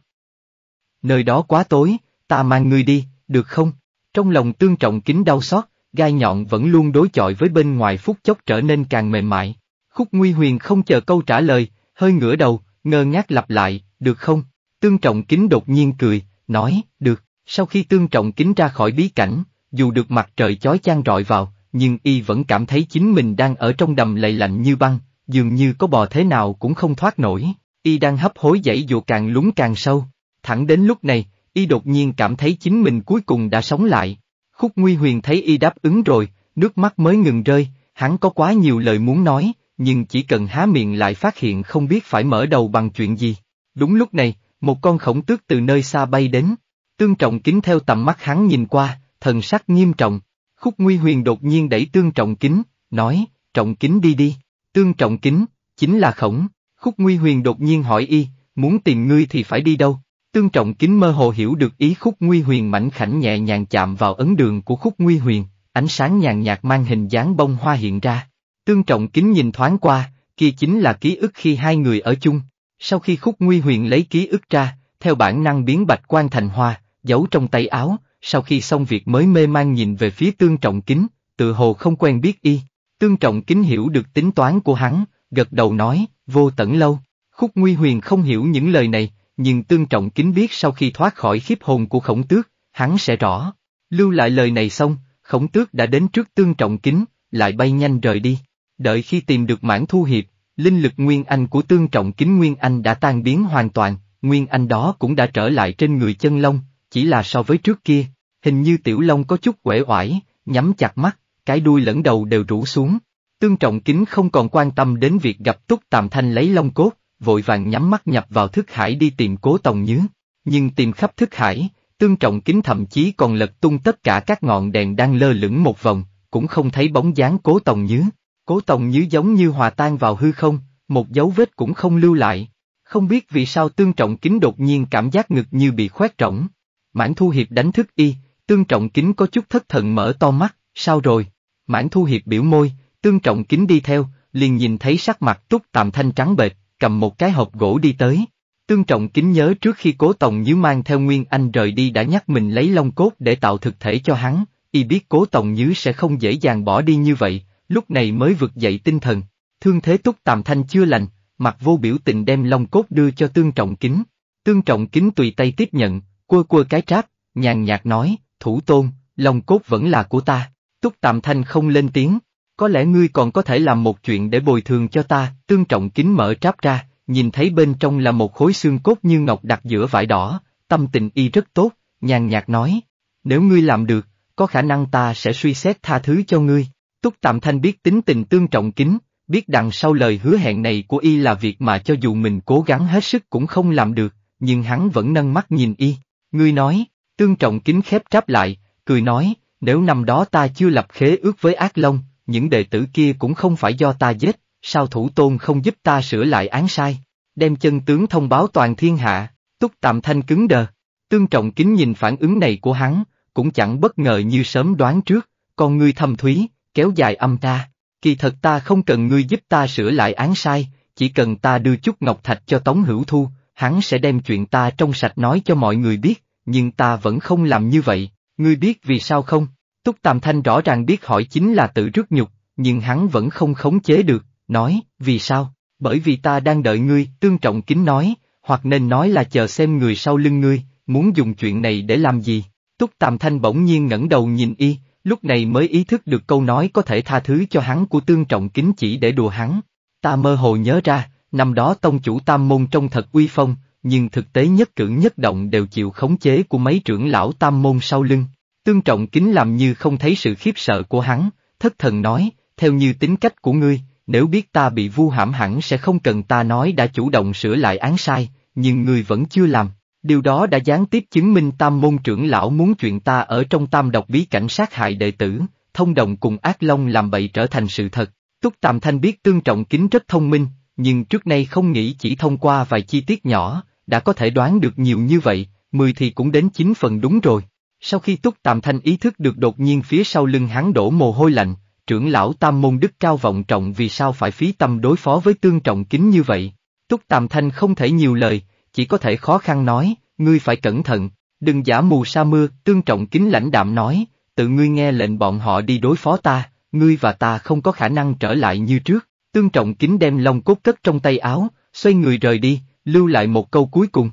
Nơi đó quá tối, ta mang ngươi đi, được không? Trong lòng tương trọng kính đau xót, gai nhọn vẫn luôn đối chọi với bên ngoài phút chốc trở nên càng mềm mại. Khúc Nguy Huyền không chờ câu trả lời, hơi ngửa đầu, ngơ ngác lặp lại, được không? Tương Trọng Kính đột nhiên cười, nói, được. Sau khi Tương Trọng Kính ra khỏi bí cảnh, dù được mặt trời chói chang rọi vào, nhưng y vẫn cảm thấy chính mình đang ở trong đầm lầy lạnh như băng, dường như có bò thế nào cũng không thoát nổi. Y đang hấp hối dãy dụa càng lúng càng sâu. Thẳng đến lúc này, y đột nhiên cảm thấy chính mình cuối cùng đã sống lại. Khúc Nguy Huyền thấy y đáp ứng rồi, nước mắt mới ngừng rơi, hắn có quá nhiều lời muốn nói, nhưng chỉ cần há miệng lại phát hiện không biết phải mở đầu bằng chuyện gì. Đúng lúc này, một con khổng tước từ nơi xa bay đến. Tương Trọng Kính theo tầm mắt hắn nhìn qua, thần sắc nghiêm trọng. Khúc Nguy Huyền đột nhiên đẩy Tương Trọng Kính, nói, Trọng Kính đi đi. Tương Trọng Kính, chính là khổng. Khúc Nguy Huyền đột nhiên hỏi y, muốn tìm ngươi thì phải đi đâu? Tương Trọng Kính mơ hồ hiểu được ý Khúc Nguy Huyền mảnh khảnh nhẹ nhàng chạm vào ấn đường của Khúc Nguy Huyền, ánh sáng nhàn nhạt mang hình dáng bông hoa hiện ra. Tương Trọng Kính nhìn thoáng qua, kia chính là ký ức khi hai người ở chung. Sau khi khúc nguy huyền lấy ký ức ra, theo bản năng biến bạch quan thành hoa, giấu trong tay áo, sau khi xong việc mới mê man nhìn về phía Tương Trọng Kính, tự hồ không quen biết y. Tương Trọng Kính hiểu được tính toán của hắn, gật đầu nói, vô tận lâu. Khúc Nguy Huyền không hiểu những lời này, nhưng Tương Trọng Kính biết sau khi thoát khỏi khiếp hồn của khổng tước, hắn sẽ rõ. Lưu lại lời này xong, khổng tước đã đến trước Tương Trọng Kính, lại bay nhanh rời đi. Đợi khi tìm được mãn thu hiệp, linh lực Nguyên Anh của tương trọng kính Nguyên Anh đã tan biến hoàn toàn, Nguyên Anh đó cũng đã trở lại trên người chân long, chỉ là so với trước kia, hình như tiểu long có chút uể oải, nhắm chặt mắt, cái đuôi lẫn đầu đều rũ xuống. Tương trọng kính không còn quan tâm đến việc gặp túc tàm thanh lấy long cốt, vội vàng nhắm mắt nhập vào thức hải đi tìm cố tòng nhứ. Nhưng tìm khắp thức hải, tương trọng kính thậm chí còn lật tung tất cả các ngọn đèn đang lơ lửng một vòng, cũng không thấy bóng dáng cố tòng nhứ. Cố Tòng Như giống như hòa tan vào hư không, một dấu vết cũng không lưu lại. Không biết vì sao Tương Trọng Kính đột nhiên cảm giác ngực như bị khoét rỗng. Mãn Thu Hiệp đánh thức y, Tương Trọng Kính có chút thất thần mở to mắt, sao rồi? Mãn Thu Hiệp biểu môi, Tương Trọng Kính đi theo, liền nhìn thấy sắc mặt Túc tạm Thanh trắng bệt, cầm một cái hộp gỗ đi tới. Tương Trọng Kính nhớ trước khi Cố Tòng Như mang theo Nguyên Anh rời đi đã nhắc mình lấy long cốt để tạo thực thể cho hắn, y biết Cố Tòng Như sẽ không dễ dàng bỏ đi như vậy, lúc này mới vực dậy tinh thần. Thương thế túc tàm thanh chưa lành, mặt vô biểu tình đem long cốt đưa cho tương trọng kính. Tương trọng kính tùy tay tiếp nhận, quơ quơ cái tráp, nhàn nhạt nói, thủ tôn, long cốt vẫn là của ta. Túc tàm thanh không lên tiếng, có lẽ ngươi còn có thể làm một chuyện để bồi thường cho ta, tương trọng kính mở tráp ra, nhìn thấy bên trong là một khối xương cốt như ngọc đặt giữa vải đỏ, tâm tình y rất tốt, nhàn nhạt nói, nếu ngươi làm được, có khả năng ta sẽ suy xét tha thứ cho ngươi. Túc Tạm Thanh biết tính tình tương trọng kính, biết đằng sau lời hứa hẹn này của y là việc mà cho dù mình cố gắng hết sức cũng không làm được, nhưng hắn vẫn nâng mắt nhìn y. Ngươi nói, tương trọng kính khép tráp lại, cười nói, nếu năm đó ta chưa lập khế ước với ác long, những đệ tử kia cũng không phải do ta giết, sao thủ tôn không giúp ta sửa lại án sai, đem chân tướng thông báo toàn thiên hạ, túc tạm thanh cứng đờ. Tương trọng kính nhìn phản ứng này của hắn, cũng chẳng bất ngờ như sớm đoán trước, con ngươi thâm thúy, kéo dài âm ta. Kỳ thật ta không cần ngươi giúp ta sửa lại án sai, chỉ cần ta đưa chút ngọc thạch cho Tống Hữu Thu, hắn sẽ đem chuyện ta trong sạch nói cho mọi người biết, nhưng ta vẫn không làm như vậy, ngươi biết vì sao không? Túc Tam Thanh rõ ràng biết hỏi chính là tự rước nhục, nhưng hắn vẫn không khống chế được, nói, vì sao? Bởi vì ta đang đợi ngươi, tương trọng kính nói, hoặc nên nói là chờ xem người sau lưng ngươi, muốn dùng chuyện này để làm gì? Túc Tam Thanh bỗng nhiên ngẩng đầu nhìn y, Lúc này mới ý thức được câu nói có thể tha thứ cho hắn của tương trọng kính chỉ để đùa hắn. Ta mơ hồ nhớ ra, năm đó tông chủ tam môn trông thật uy phong, nhưng thực tế nhất cử nhất động đều chịu khống chế của mấy trưởng lão tam môn sau lưng. Tương trọng kính làm như không thấy sự khiếp sợ của hắn, thất thần nói, theo như tính cách của ngươi, nếu biết ta bị vu hãm hẳn sẽ không cần ta nói đã chủ động sửa lại án sai, nhưng ngươi vẫn chưa làm. Điều đó đã gián tiếp chứng minh tam môn trưởng lão muốn chuyện ta ở trong tam độc bí cảnh sát hại đệ tử, thông đồng cùng ác long làm bậy trở thành sự thật. Túc Tam Thanh biết Tương Trọng Kính rất thông minh, nhưng trước nay không nghĩ chỉ thông qua vài chi tiết nhỏ, đã có thể đoán được nhiều như vậy, mười thì cũng đến chín phần đúng rồi. Sau khi Túc Tam Thanh ý thức được đột nhiên phía sau lưng hắn đổ mồ hôi lạnh, trưởng lão Tam Môn Đức cao vọng trọng vì sao phải phí tâm đối phó với Tương Trọng Kính như vậy. Túc Tam Thanh không thể nhiều lời, chỉ có thể khó khăn nói, ngươi phải cẩn thận, đừng giả mù sa mưa, tương trọng kính lãnh đạm nói, tự ngươi nghe lệnh bọn họ đi đối phó ta, ngươi và ta không có khả năng trở lại như trước, tương trọng kính đem lòng cốt cất trong tay áo, xoay người rời đi, lưu lại một câu cuối cùng.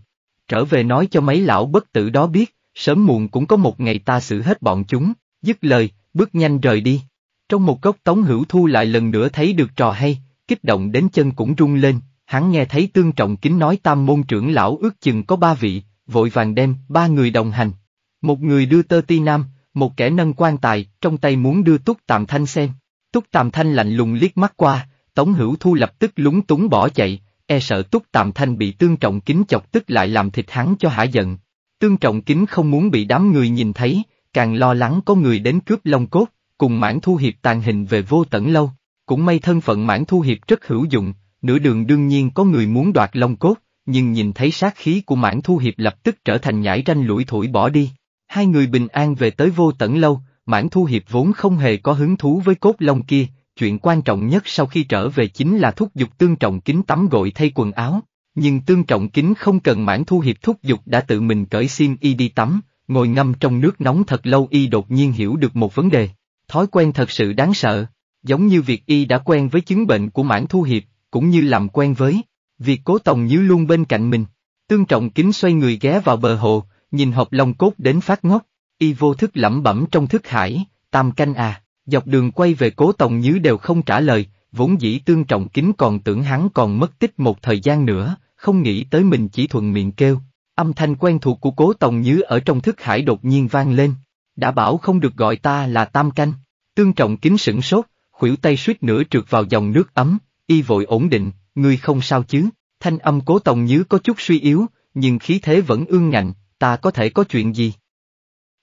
Trở về nói cho mấy lão bất tử đó biết, sớm muộn cũng có một ngày ta xử hết bọn chúng, dứt lời, bước nhanh rời đi. Trong một góc Tống Hữu Thu lại lần nữa thấy được trò hay, kích động đến chân cũng rung lên, hắn nghe thấy tương trọng kính nói tam môn trưởng lão ước chừng có ba vị, vội vàng đem ba người đồng hành. Một người đưa tơ ti nam, một kẻ nâng quan tài, trong tay muốn đưa túc tạm thanh xem. Túc tạm thanh lạnh lùng liếc mắt qua, Tống Hữu Thu lập tức lúng túng bỏ chạy, e sợ Túc tạm Thanh bị Tương Trọng Kính chọc tức lại làm thịt hắn cho hả giận. Tương Trọng Kính không muốn bị đám người nhìn thấy, càng lo lắng có người đến cướp Long cốt, cùng Mãn Thu Hiệp tàn hình về vô tận lâu. Cũng may thân phận Mãn Thu Hiệp rất hữu dụng, nửa đường đương nhiên có người muốn đoạt long cốt, nhưng nhìn thấy sát khí của mãn thu hiệp lập tức trở thành nhảy tranh lũi thủi bỏ đi. Hai người bình an về tới vô tận lâu, mãn thu hiệp vốn không hề có hứng thú với cốt long kia, chuyện quan trọng nhất sau khi trở về chính là thúc dục tương trọng kính tắm gội thay quần áo. Nhưng tương trọng kính không cần mãn thu hiệp thúc dục đã tự mình cởi xiêm y đi tắm, ngồi ngâm trong nước nóng thật lâu y đột nhiên hiểu được một vấn đề. Thói quen thật sự đáng sợ, giống như việc y đã quen với chứng bệnh của mãn thu hiệp, cũng như làm quen với việc cố Tòng như luôn bên cạnh mình. Tương Trọng Kính xoay người ghé vào bờ hồ, nhìn hộp lòng cốt đến phát ngốc, y vô thức lẩm bẩm trong thức hải, tam canh à, dọc đường quay về cố Tòng như đều không trả lời, vốn dĩ Tương Trọng Kính còn tưởng hắn còn mất tích một thời gian nữa, không nghĩ tới mình chỉ thuận miệng kêu. Âm thanh quen thuộc của cố Tòng như ở trong thức hải đột nhiên vang lên, đã bảo không được gọi ta là tam canh, Tương Trọng Kính sửng sốt, khuỷu tay suýt nữa trượt vào dòng nước ấm, y vội ổn định, ngươi không sao chứ, thanh âm cố tòng nhứ có chút suy yếu, nhưng khí thế vẫn ương ngạnh, ta có thể có chuyện gì?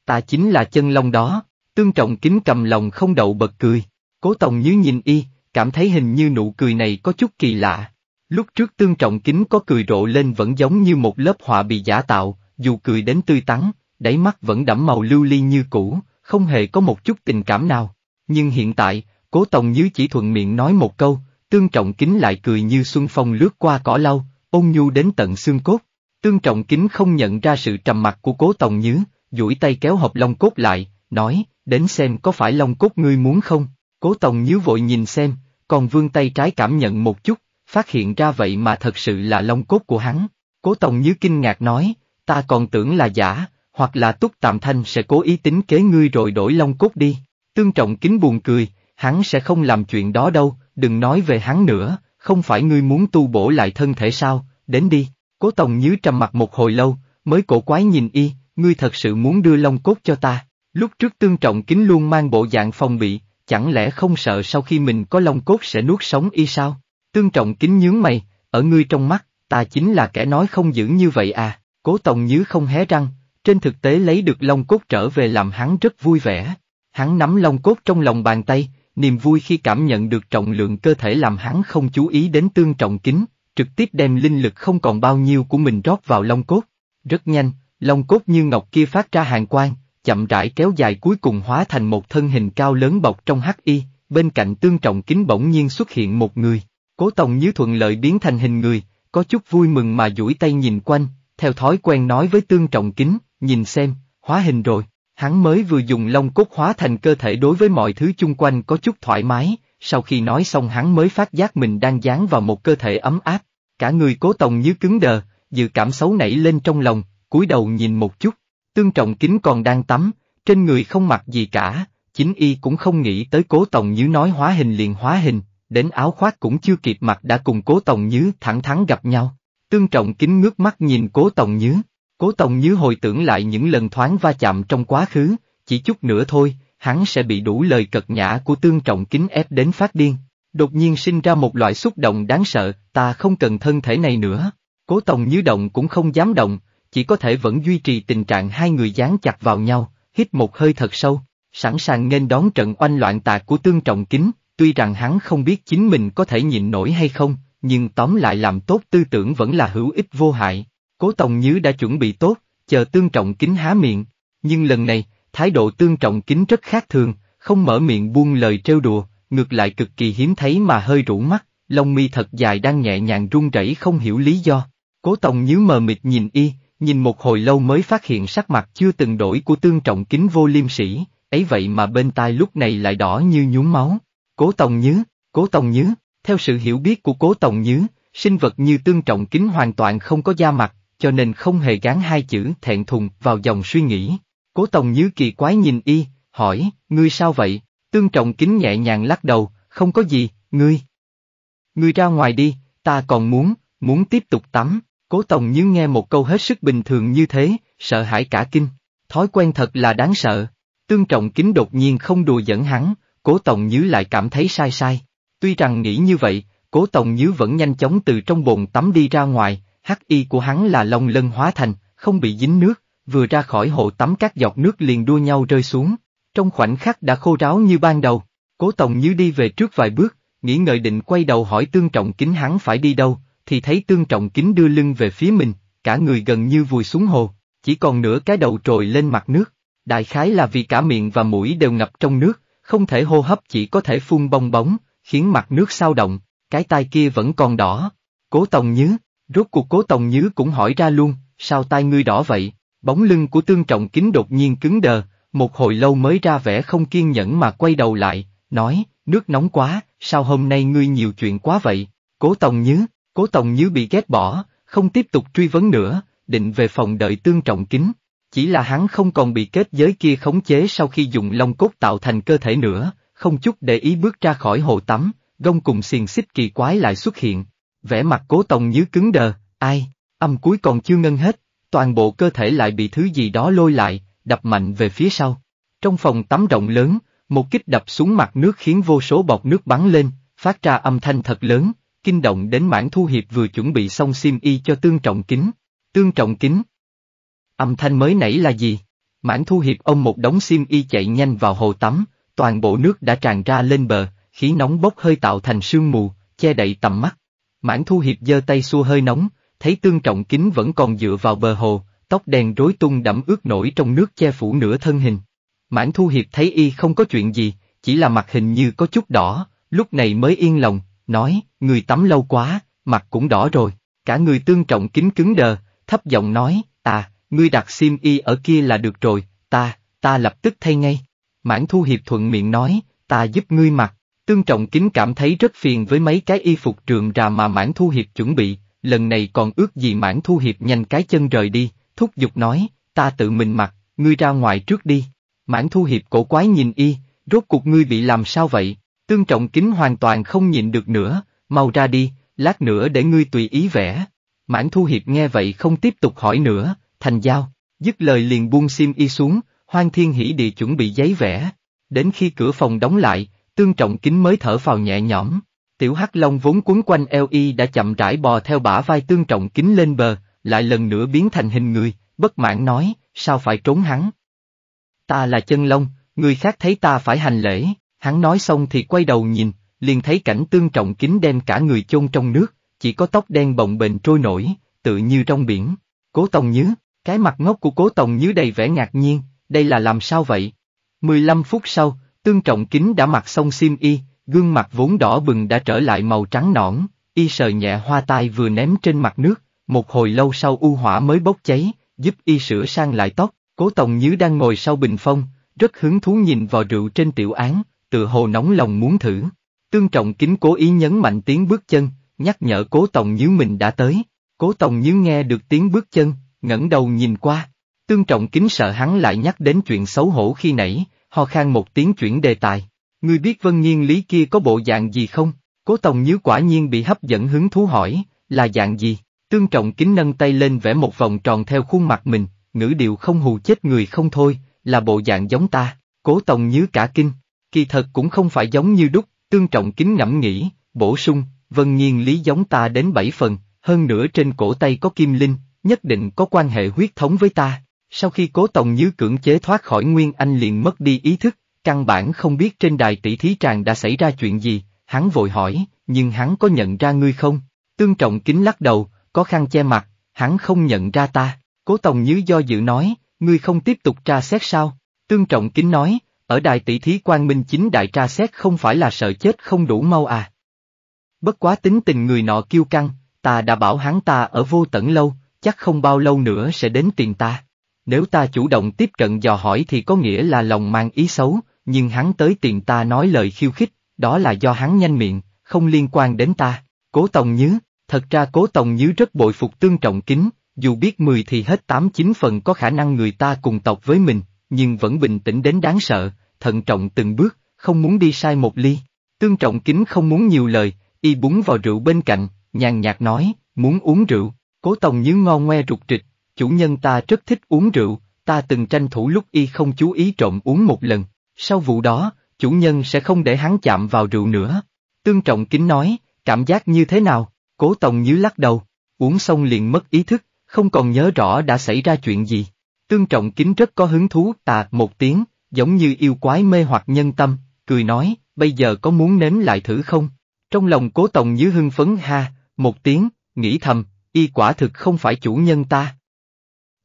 Ta chính là chân long đó, tương trọng kính cầm lòng không đậu bật cười, cố tòng nhứ nhìn y, cảm thấy hình như nụ cười này có chút kỳ lạ. Lúc trước tương trọng kính có cười rộ lên vẫn giống như một lớp họa bị giả tạo, dù cười đến tươi tắn, đáy mắt vẫn đẫm màu lưu ly như cũ, không hề có một chút tình cảm nào. Nhưng hiện tại, cố tòng như chỉ thuận miệng nói một câu, Tương Trọng Kính lại cười như xuân phong lướt qua cỏ lau, ôn nhu đến tận xương cốt. Tương Trọng Kính không nhận ra sự trầm mặt của Cố Tòng Nhứ, duỗi tay kéo hộp long cốt lại, nói, đến xem có phải long cốt ngươi muốn không? Cố Tòng Nhứ vội nhìn xem, còn vương tay trái cảm nhận một chút, phát hiện ra vậy mà thật sự là long cốt của hắn. Cố Tòng Nhứ kinh ngạc nói, ta còn tưởng là giả, hoặc là túc tạm thanh sẽ cố ý tính kế ngươi rồi đổi long cốt đi. Tương Trọng Kính buồn cười, hắn sẽ không làm chuyện đó đâu, đừng nói về hắn nữa, không phải ngươi muốn tu bổ lại thân thể sao, đến đi, cố tổng nhứ trầm mặt một hồi lâu, mới cổ quái nhìn y, ngươi thật sự muốn đưa long cốt cho ta, lúc trước tương trọng kính luôn mang bộ dạng phòng bị, chẳng lẽ không sợ sau khi mình có long cốt sẽ nuốt sống y sao, tương trọng kính nhướng mày, ở ngươi trong mắt, ta chính là kẻ nói không giữ như vậy à, cố tổng nhứ không hé răng, trên thực tế lấy được long cốt trở về làm hắn rất vui vẻ, hắn nắm long cốt trong lòng bàn tay, niềm vui khi cảm nhận được trọng lượng cơ thể làm hắn không chú ý đến tương trọng kính, trực tiếp đem linh lực không còn bao nhiêu của mình rót vào long cốt. Rất nhanh, long cốt như ngọc kia phát ra hàng quang, chậm rãi kéo dài cuối cùng hóa thành một thân hình cao lớn bọc trong hắc y, bên cạnh tương trọng kính bỗng nhiên xuất hiện một người. Cố tông Như thuận lợi biến thành hình người, có chút vui mừng mà duỗi tay nhìn quanh, theo thói quen nói với tương trọng kính, nhìn xem, hóa hình rồi. Hắn mới vừa dùng long cốt hóa thành cơ thể đối với mọi thứ chung quanh có chút thoải mái, sau khi nói xong hắn mới phát giác mình đang dán vào một cơ thể ấm áp, cả người cố tòng như cứng đờ, dự cảm xấu nảy lên trong lòng, cúi đầu nhìn một chút, tương trọng kính còn đang tắm, trên người không mặc gì cả, chính y cũng không nghĩ tới cố tòng như nói hóa hình liền hóa hình, đến áo khoác cũng chưa kịp mặc đã cùng cố tòng nhứ thẳng thắn gặp nhau, tương trọng kính ngước mắt nhìn cố tòng nhứ Cố Tông Như hồi tưởng lại những lần thoáng va chạm trong quá khứ, chỉ chút nữa thôi, hắn sẽ bị đủ lời cật nhã của tương trọng kính ép đến phát điên. Đột nhiên sinh ra một loại xúc động đáng sợ, ta không cần thân thể này nữa. Cố Tông Như động cũng không dám động, chỉ có thể vẫn duy trì tình trạng hai người dán chặt vào nhau, hít một hơi thật sâu, sẵn sàng nên đón trận oanh loạn tạc của tương trọng kính, tuy rằng hắn không biết chính mình có thể nhịn nổi hay không, nhưng tóm lại làm tốt tư tưởng vẫn là hữu ích vô hại. Cố Tòng Nhứ đã chuẩn bị tốt, chờ Tương Trọng Kính há miệng, nhưng lần này, thái độ Tương Trọng Kính rất khác thường, không mở miệng buông lời trêu đùa, ngược lại cực kỳ hiếm thấy mà hơi rũ mắt, lông mi thật dài đang nhẹ nhàng run rẩy không hiểu lý do. Cố Tòng Nhứ mờ mịt nhìn y, nhìn một hồi lâu mới phát hiện sắc mặt chưa từng đổi của Tương Trọng Kính vô liêm sĩ, ấy vậy mà bên tai lúc này lại đỏ như nhuốm máu. Cố Tòng Nhứ, Cố Tòng Nhứ, theo sự hiểu biết của Cố Tòng Nhứ, sinh vật như Tương Trọng Kính hoàn toàn không có da mặt cho nên không hề gán hai chữ thẹn thùng vào dòng suy nghĩ. Cố Tòng Như kỳ quái nhìn y, hỏi, ngươi sao vậy? Tương Trọng Kính nhẹ nhàng lắc đầu, không có gì, ngươi. Ngươi ra ngoài đi, ta còn muốn, muốn tiếp tục tắm. Cố Tòng Như nghe một câu hết sức bình thường như thế, sợ hãi cả kinh. Thói quen thật là đáng sợ. Tương Trọng Kính đột nhiên không đùa dẫn hắn, Cố Tòng Như lại cảm thấy sai sai. Tuy rằng nghĩ như vậy, Cố Tòng Như vẫn nhanh chóng từ trong bồn tắm đi ra ngoài, hắc y của hắn là lông lân hóa thành, không bị dính nước, vừa ra khỏi hộ tắm các giọt nước liền đua nhau rơi xuống, trong khoảnh khắc đã khô ráo như ban đầu, cố tổng như đi về trước vài bước, nghĩ ngợi định quay đầu hỏi tương trọng kính hắn phải đi đâu, thì thấy tương trọng kính đưa lưng về phía mình, cả người gần như vùi xuống hồ, chỉ còn nửa cái đầu trồi lên mặt nước, đại khái là vì cả miệng và mũi đều ngập trong nước, không thể hô hấp chỉ có thể phun bong bóng, khiến mặt nước sao động, cái tai kia vẫn còn đỏ, cố tổng nhớ. Rốt cuộc cố Tòng Nhứ cũng hỏi ra luôn, sao tai ngươi đỏ vậy? Bóng lưng của tương trọng kính đột nhiên cứng đờ, một hồi lâu mới ra vẻ không kiên nhẫn mà quay đầu lại, nói, nước nóng quá, sao hôm nay ngươi nhiều chuyện quá vậy? Cố Tòng Nhứ, Cố Tòng Nhứ bị ghét bỏ, không tiếp tục truy vấn nữa, định về phòng đợi tương trọng kính. Chỉ là hắn không còn bị kết giới kia khống chế sau khi dùng long cốt tạo thành cơ thể nữa, không chút để ý bước ra khỏi hồ tắm, gông cùng xiềng xích kỳ quái lại xuất hiện, vẻ mặt cố tòng như cứng đờ, ai, âm cuối còn chưa ngân hết, toàn bộ cơ thể lại bị thứ gì đó lôi lại, đập mạnh về phía sau. Trong phòng tắm rộng lớn, một kích đập xuống mặt nước khiến vô số bọt nước bắn lên, phát ra âm thanh thật lớn, kinh động đến mãn thu hiệp vừa chuẩn bị xong sim y cho tương trọng kính. Tương trọng kính. Âm thanh mới nãy là gì? Mãn thu hiệp ông một đống sim y chạy nhanh vào hồ tắm, toàn bộ nước đã tràn ra lên bờ, khí nóng bốc hơi tạo thành sương mù, che đậy tầm mắt. Mãn Thu Hiệp giơ tay xua hơi nóng, thấy tương trọng kính vẫn còn dựa vào bờ hồ, tóc đen rối tung đẫm ướt nổi trong nước che phủ nửa thân hình. Mãn Thu Hiệp thấy y không có chuyện gì, chỉ là mặt hình như có chút đỏ, lúc này mới yên lòng, nói, người tắm lâu quá, mặt cũng đỏ rồi. Cả người tương trọng kính cứng đờ, thấp giọng nói, ta, ngươi đặt sim y ở kia là được rồi, ta, ta lập tức thay ngay. Mãn Thu Hiệp thuận miệng nói, ta giúp ngươi mặc. Tương Trọng Kính cảm thấy rất phiền với mấy cái y phục trường rà mà Mãn Thu Hiệp chuẩn bị, lần này còn ước gì Mãn Thu Hiệp nhanh cái chân rời đi, thúc giục nói, ta tự mình mặc, ngươi ra ngoài trước đi. Mãn Thu Hiệp cổ quái nhìn y, rốt cuộc ngươi bị làm sao vậy, Tương Trọng Kính hoàn toàn không nhịn được nữa, mau ra đi, lát nữa để ngươi tùy ý vẽ. Mãn Thu Hiệp nghe vậy không tiếp tục hỏi nữa, thành giao, dứt lời liền buông sim y xuống, hoang thiên hỉ địa chuẩn bị giấy vẽ. Đến khi cửa phòng đóng lại, Tương Trọng Kính mới thở phào nhẹ nhõm. Tiểu Hắc Long vốn cuốn quanh eo y đã chậm rãi bò theo bả vai Tương Trọng Kính lên bờ, lại lần nữa biến thành hình người, bất mãn nói, sao phải trốn hắn? Ta là chân long, người khác thấy ta phải hành lễ, hắn nói xong thì quay đầu nhìn, liền thấy cảnh Tương Trọng Kính đem cả người chôn trong nước, chỉ có tóc đen bồng bềnh trôi nổi, tự như trong biển. Cố Tông Nhứ, cái mặt ngốc của Cố Tông Nhứ đầy vẻ ngạc nhiên, đây là làm sao vậy? 15 phút sau, Tương Trọng Kính đã mặc xong xiêm y, gương mặt vốn đỏ bừng đã trở lại màu trắng nõn, y sờ nhẹ hoa tai vừa ném trên mặt nước, một hồi lâu sau u hỏa mới bốc cháy, giúp y sửa sang lại tóc, cố tổng Như đang ngồi sau bình phong, rất hứng thú nhìn vào rượu trên tiểu án, tự hồ nóng lòng muốn thử. Tương Trọng Kính cố ý nhấn mạnh tiếng bước chân, nhắc nhở cố tổng Như mình đã tới, cố tổng Như nghe được tiếng bước chân, ngẩng đầu nhìn qua, Tương Trọng Kính sợ hắn lại nhắc đến chuyện xấu hổ khi nãy, ho khan một tiếng chuyển đề tài. Ngươi biết vân nhiên lý kia có bộ dạng gì không? Cố Tông Nhứ quả nhiên bị hấp dẫn hứng thú hỏi, là dạng gì? Tương Trọng Kính nâng tay lên vẽ một vòng tròn theo khuôn mặt mình, ngữ điệu không hù chết người không thôi, là bộ dạng giống ta. Cố Tông Nhứ cả kinh, kỳ thật cũng không phải giống như đúc, Tương Trọng Kính ngẫm nghĩ, bổ sung, vân nhiên lý giống ta đến bảy phần, hơn nữa trên cổ tay có kim linh, nhất định có quan hệ huyết thống với ta. Sau khi cố tòng như cưỡng chế thoát khỏi Nguyên Anh liền mất đi ý thức, căn bản không biết trên đài tỷ thí tràng đã xảy ra chuyện gì, hắn vội hỏi, nhưng hắn có nhận ra ngươi không? Tương trọng kính lắc đầu, có khăn che mặt, hắn không nhận ra ta, cố tòng như do dự nói, ngươi không tiếp tục tra xét sao? Tương trọng kính nói, ở đài tỷ thí quan minh chính đại tra xét không phải là sợ chết không đủ mau à. Bất quá tính tình người nọ kiêu căng, ta đã bảo hắn ta ở vô tận lâu, chắc không bao lâu nữa sẽ đến tiền ta. Nếu ta chủ động tiếp cận dò hỏi thì có nghĩa là lòng mang ý xấu, nhưng hắn tới tiền ta nói lời khiêu khích, đó là do hắn nhanh miệng, không liên quan đến ta. Cố Tông Nhứ, thật ra Cố Tông Nhứ rất bội phục tương trọng kính, dù biết 10 thì hết 8-9 phần có khả năng người ta cùng tộc với mình, nhưng vẫn bình tĩnh đến đáng sợ, thận trọng từng bước, không muốn đi sai một ly. Tương trọng kính không muốn nhiều lời, y búng vào rượu bên cạnh, nhàn nhạt nói, muốn uống rượu, cố Tông Nhứ ngon ngoe rụt trịch, chủ nhân ta rất thích uống rượu, ta từng tranh thủ lúc y không chú ý trộm uống một lần, sau vụ đó, chủ nhân sẽ không để hắn chạm vào rượu nữa. Tương Trọng Kính nói, cảm giác như thế nào, cố Tòng Nhứ lắc đầu, uống xong liền mất ý thức, không còn nhớ rõ đã xảy ra chuyện gì. Tương Trọng Kính rất có hứng thú tà một tiếng, giống như yêu quái mê hoặc nhân tâm, cười nói, bây giờ có muốn nếm lại thử không? Trong lòng cố Tòng Nhứ hưng phấn ha, một tiếng, nghĩ thầm, y quả thực không phải chủ nhân ta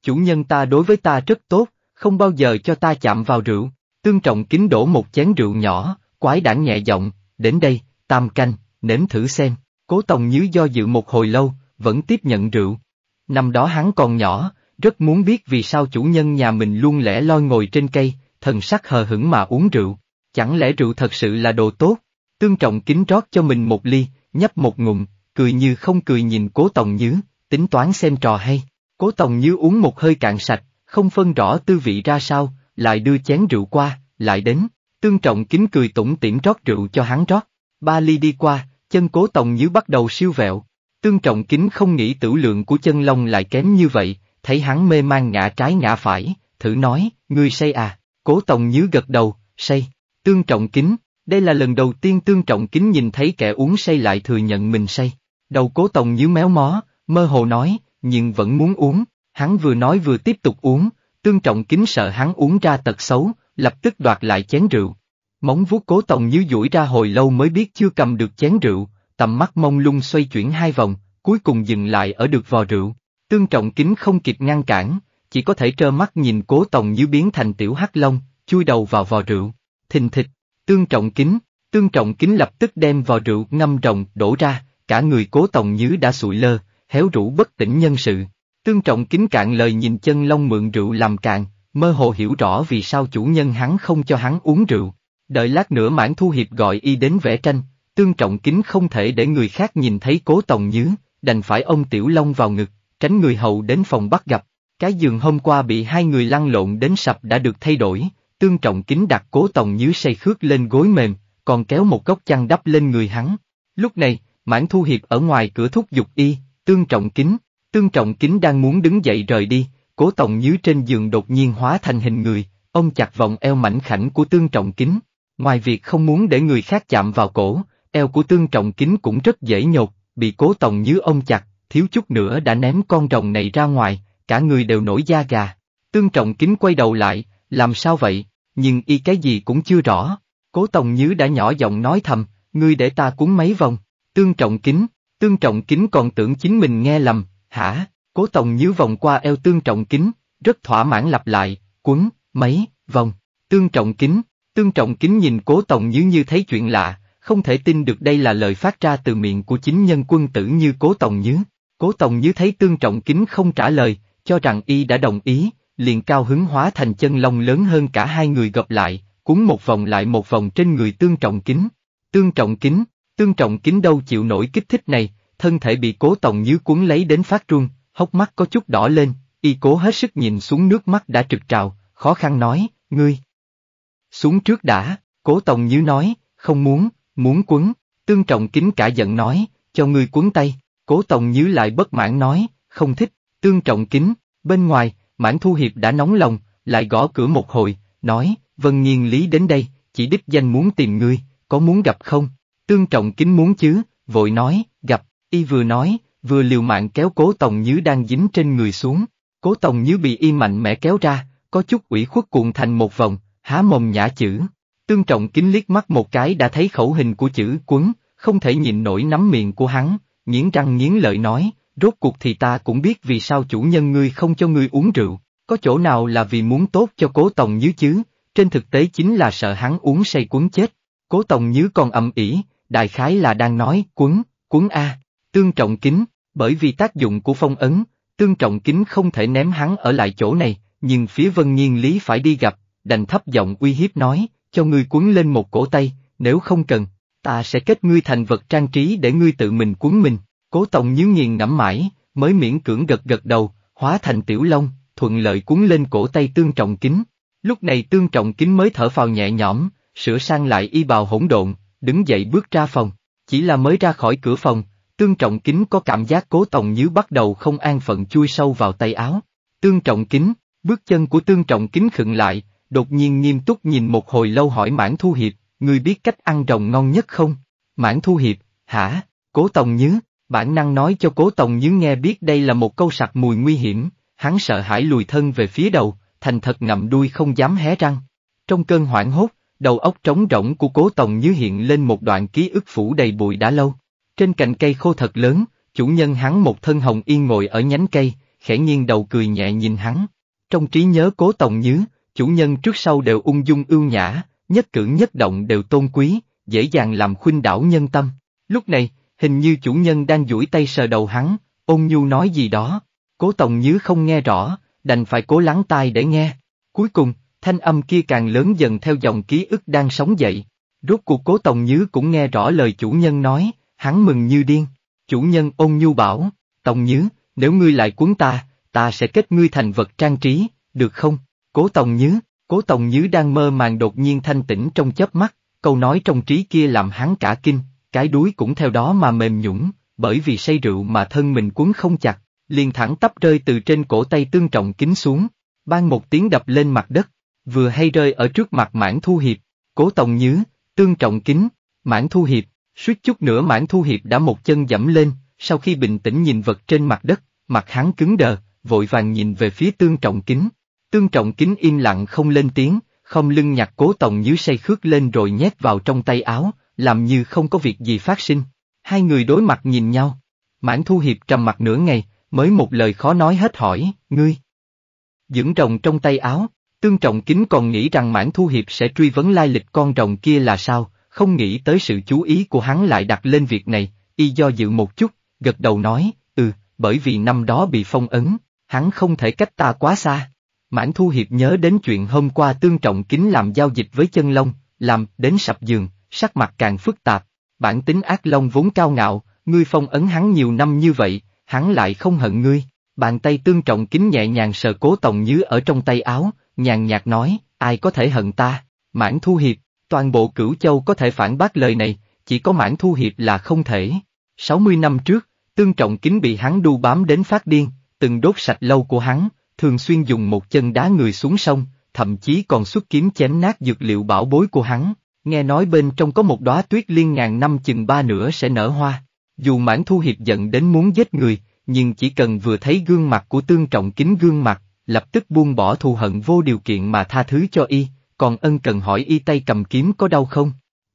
chủ nhân ta đối với ta rất tốt, không bao giờ cho ta chạm vào rượu, tương trọng kính đổ một chén rượu nhỏ, quái đảng nhẹ giọng, đến đây, tam canh, nếm thử xem, cố tòng nhứ do dự một hồi lâu, vẫn tiếp nhận rượu. Năm đó hắn còn nhỏ, rất muốn biết vì sao chủ nhân nhà mình luôn lẻ loi ngồi trên cây, thần sắc hờ hững mà uống rượu, chẳng lẽ rượu thật sự là đồ tốt, tương trọng kính rót cho mình một ly, nhấp một ngụm, cười như không cười nhìn cố tòng nhứ, tính toán xem trò hay. Cố Tòng Như uống một hơi cạn sạch, không phân rõ tư vị ra sao, lại đưa chén rượu qua, lại đến, tương trọng kính cười tủm tỉm rót rượu cho hắn rót. Ba ly đi qua, chân Cố Tòng Như bắt đầu siêu vẹo. Tương trọng kính không nghĩ tử lượng của chân lông lại kém như vậy, thấy hắn mê man ngã trái ngã phải, thử nói, ngươi say à, cố tòng Như gật đầu, say, tương trọng kính, đây là lần đầu tiên tương trọng kính nhìn thấy kẻ uống say lại thừa nhận mình say. Đầu cố tòng Như méo mó, mơ hồ nói, nhưng vẫn muốn uống, hắn vừa nói vừa tiếp tục uống, tương trọng kính sợ hắn uống ra tật xấu, lập tức đoạt lại chén rượu. Móng vuốt cố tòng như duỗi ra hồi lâu mới biết chưa cầm được chén rượu, tầm mắt mông lung xoay chuyển hai vòng, cuối cùng dừng lại ở được vò rượu. Tương trọng kính không kịp ngăn cản, chỉ có thể trơ mắt nhìn cố tòng như biến thành tiểu hắc long, chui đầu vào vò rượu. Thình thịch, tương trọng kính, tương trọng kính lập tức đem vò rượu ngâm rồng đổ ra, cả người cố tòng như đã sụi lơ, héo rũ bất tỉnh nhân sự. Tương trọng kính cạn lời nhìn chân long mượn rượu làm cạn, mơ hồ hiểu rõ vì sao chủ nhân hắn không cho hắn uống rượu. Đợi lát nữa mãn thu hiệp gọi y đến vẽ tranh, tương trọng kính không thể để người khác nhìn thấy cố tòng nhứ, đành phải ông Tiểu Long vào ngực, tránh người hầu đến phòng bắt gặp. Cái giường hôm qua bị hai người lăn lộn đến sập đã được thay đổi, tương trọng kính đặt cố tòng nhứ say khước lên gối mềm, còn kéo một góc chăn đắp lên người hắn. Lúc này, mãn thu hiệp ở ngoài cửa thúc giục y, Tương Trọng Kính, Tương Trọng Kính đang muốn đứng dậy rời đi, Cố Tổng Nhứ trên giường đột nhiên hóa thành hình người, ông chặt vòng eo mảnh khảnh của Tương Trọng Kính. Ngoài việc không muốn để người khác chạm vào cổ, eo của Tương Trọng Kính cũng rất dễ nhột, bị Cố Tổng Nhứ ông chặt, thiếu chút nữa đã ném con rồng này ra ngoài, cả người đều nổi da gà. Tương Trọng Kính quay đầu lại, làm sao vậy, nhưng y cái gì cũng chưa rõ. Cố Tổng Nhứ đã nhỏ giọng nói thầm, ngươi để ta cuốn mấy vòng, Tương Trọng Kính, Tương Trọng Kính còn tưởng chính mình nghe lầm, hả, cố tổng nhíu vòng qua eo Tương Trọng Kính, rất thỏa mãn lặp lại, quấn, mấy, vòng, Tương Trọng Kính, Tương Trọng Kính nhìn cố tổng như như thấy chuyện lạ, không thể tin được đây là lời phát ra từ miệng của chính nhân quân tử như cố tổng như. Cố tổng như thấy Tương Trọng Kính không trả lời, cho rằng y đã đồng ý, liền cao hứng hóa thành chân lông lớn hơn cả hai người gặp lại, cuốn một vòng lại một vòng trên người Tương Trọng Kính. Tương Trọng Kính, Tương trọng kính đâu chịu nổi kích thích này, thân thể bị cố tổng như cuốn lấy đến phát run, hốc mắt có chút đỏ lên, y cố hết sức nhìn xuống nước mắt đã trực trào, khó khăn nói, ngươi. Xuống trước đã, cố tổng như nói, không muốn, muốn quấn, tương trọng kính cả giận nói, cho ngươi cuốn tay, cố tổng như lại bất mãn nói, không thích, tương trọng kính, bên ngoài, mãn thu hiệp đã nóng lòng, lại gõ cửa một hồi, nói, vân nghiên lý đến đây, chỉ đích danh muốn tìm ngươi, có muốn gặp không, Tương Trọng Kính muốn chứ, vội nói, gặp, y vừa nói, vừa liều mạng kéo cố Tòng như đang dính trên người xuống. Cố Tòng như bị y mạnh mẽ kéo ra, có chút ủy khuất cuộn thành một vòng, há mồm nhả chữ. Tương Trọng Kính liếc mắt một cái đã thấy khẩu hình của chữ quấn, không thể nhìn nổi nắm miệng của hắn, nghiến răng nghiến lợi nói, rốt cuộc thì ta cũng biết vì sao chủ nhân ngươi không cho ngươi uống rượu, có chỗ nào là vì muốn tốt cho cố Tòng như chứ, trên thực tế chính là sợ hắn uống say cuốn chết. Cố Tòng như còn ầm ỉ đại khái là đang nói quấn, quấn A, tương trọng kính, bởi vì tác dụng của phong ấn, tương trọng kính không thể ném hắn ở lại chỗ này, nhưng phía vân nhiên lý phải đi gặp, đành thấp giọng uy hiếp nói, cho ngươi quấn lên một cổ tay, nếu không cần, ta sẽ kết ngươi thành vật trang trí để ngươi tự mình quấn mình, cố tổng nhíu nghiền ngẫm mãi, mới miễn cưỡng gật gật đầu, hóa thành tiểu long, thuận lợi cuốn lên cổ tay tương trọng kính. Lúc này tương trọng kính mới thở phào nhẹ nhõm, sửa sang lại y bào hỗn độn, đứng dậy bước ra phòng, chỉ là mới ra khỏi cửa phòng, Tương Trọng Kính có cảm giác cố tòng nhứ bắt đầu không an phận chui sâu vào tay áo. Tương Trọng Kính, bước chân của Tương Trọng Kính khựng lại, đột nhiên nghiêm túc nhìn một hồi lâu hỏi Mãn Thu Hiệp, người biết cách ăn rồng ngon nhất không? Mãn Thu Hiệp, hả? Cố tòng nhứ, bản năng nói cho cố tòng nhứ nghe biết đây là một câu sặc mùi nguy hiểm, hắn sợ hãi lùi thân về phía đầu, thành thật ngậm đuôi không dám hé răng. Trong cơn hoảng hốt, Đầu óc trống rỗng của cố tòng như hiện lên một đoạn ký ức phủ đầy bụi đã lâu. Trên cành cây khô thật lớn, chủ nhân hắn một thân hồng yên ngồi ở nhánh cây, khẽ nghiêng đầu cười nhẹ nhìn hắn. Trong trí nhớ cố tòng nhớ, chủ nhân trước sau đều ung dung ưu nhã, nhất cử nhất động đều tôn quý, dễ dàng làm khuynh đảo nhân tâm. Lúc này, hình như chủ nhân đang duỗi tay sờ đầu hắn, ôn nhu nói gì đó. Cố Tòng Nhứ không nghe rõ, đành phải cố lắng tai để nghe. Cuối cùng, Thanh âm kia càng lớn dần theo dòng ký ức đang sống dậy. Rốt cuộc cố Tòng Nhứ cũng nghe rõ lời chủ nhân nói, hắn mừng như điên. Chủ nhân ôn nhu bảo, Tòng Nhứ, nếu ngươi lại cuốn ta, ta sẽ kết ngươi thành vật trang trí, được không? Cố Tòng Nhứ, Cố Tòng Nhứ đang mơ màng đột nhiên thanh tĩnh trong chớp mắt, câu nói trong trí kia làm hắn cả kinh, cái đuối cũng theo đó mà mềm nhũng, bởi vì say rượu mà thân mình cuốn không chặt, liền thẳng tắp rơi từ trên cổ tay tương trọng kính xuống, ban một tiếng đập lên mặt đất, vừa hay rơi ở trước mặt mãn thu hiệp, cố tổng nhứ, tương trọng kính, mãn thu hiệp, suýt chút nữa mãn thu hiệp đã một chân dẫm lên, sau khi bình tĩnh nhìn vật trên mặt đất, mặt hắn cứng đờ, vội vàng nhìn về phía tương trọng kính. Tương trọng kính im lặng không lên tiếng, không lưng nhặt cố tổng như say khước lên rồi nhét vào trong tay áo, làm như không có việc gì phát sinh. Hai người đối mặt nhìn nhau. Mãn Thu Hiệp trầm mặt nửa ngày, mới một lời khó nói hết hỏi, ngươi. Dưỡng rồng trong tay áo, Tương Trọng Kính còn nghĩ rằng Mãn Thu Hiệp sẽ truy vấn lai lịch con rồng kia là sao, không nghĩ tới sự chú ý của hắn lại đặt lên việc này, y do dự một chút, gật đầu nói, ừ, bởi vì năm đó bị phong ấn, hắn không thể cách ta quá xa. Mãn Thu Hiệp nhớ đến chuyện hôm qua Tương Trọng Kính làm giao dịch với chân lông, làm đến sập giường, sắc mặt càng phức tạp, bản tính ác long vốn cao ngạo, ngươi phong ấn hắn nhiều năm như vậy, hắn lại không hận ngươi. Bàn tay Tương Trọng Kính nhẹ nhàng sờ cố tòng như ở trong tay áo, nhàn nhạt nói, ai có thể hận ta, mãn thu hiệp, toàn bộ cửu châu có thể phản bác lời này, chỉ có mãn thu hiệp là không thể. 60 năm trước, tương trọng kính bị hắn đu bám đến phát điên, từng đốt sạch lâu của hắn, thường xuyên dùng một chân đá người xuống sông, thậm chí còn xuất kiếm chém nát dược liệu bảo bối của hắn, nghe nói bên trong có một đóa tuyết liên ngàn năm chừng ba nữa sẽ nở hoa. Dù mãn thu hiệp giận đến muốn giết người, nhưng chỉ cần vừa thấy gương mặt của tương trọng kính gương mặt, lập tức buông bỏ thù hận vô điều kiện mà tha thứ cho y, còn ân cần hỏi y tay cầm kiếm có đau không?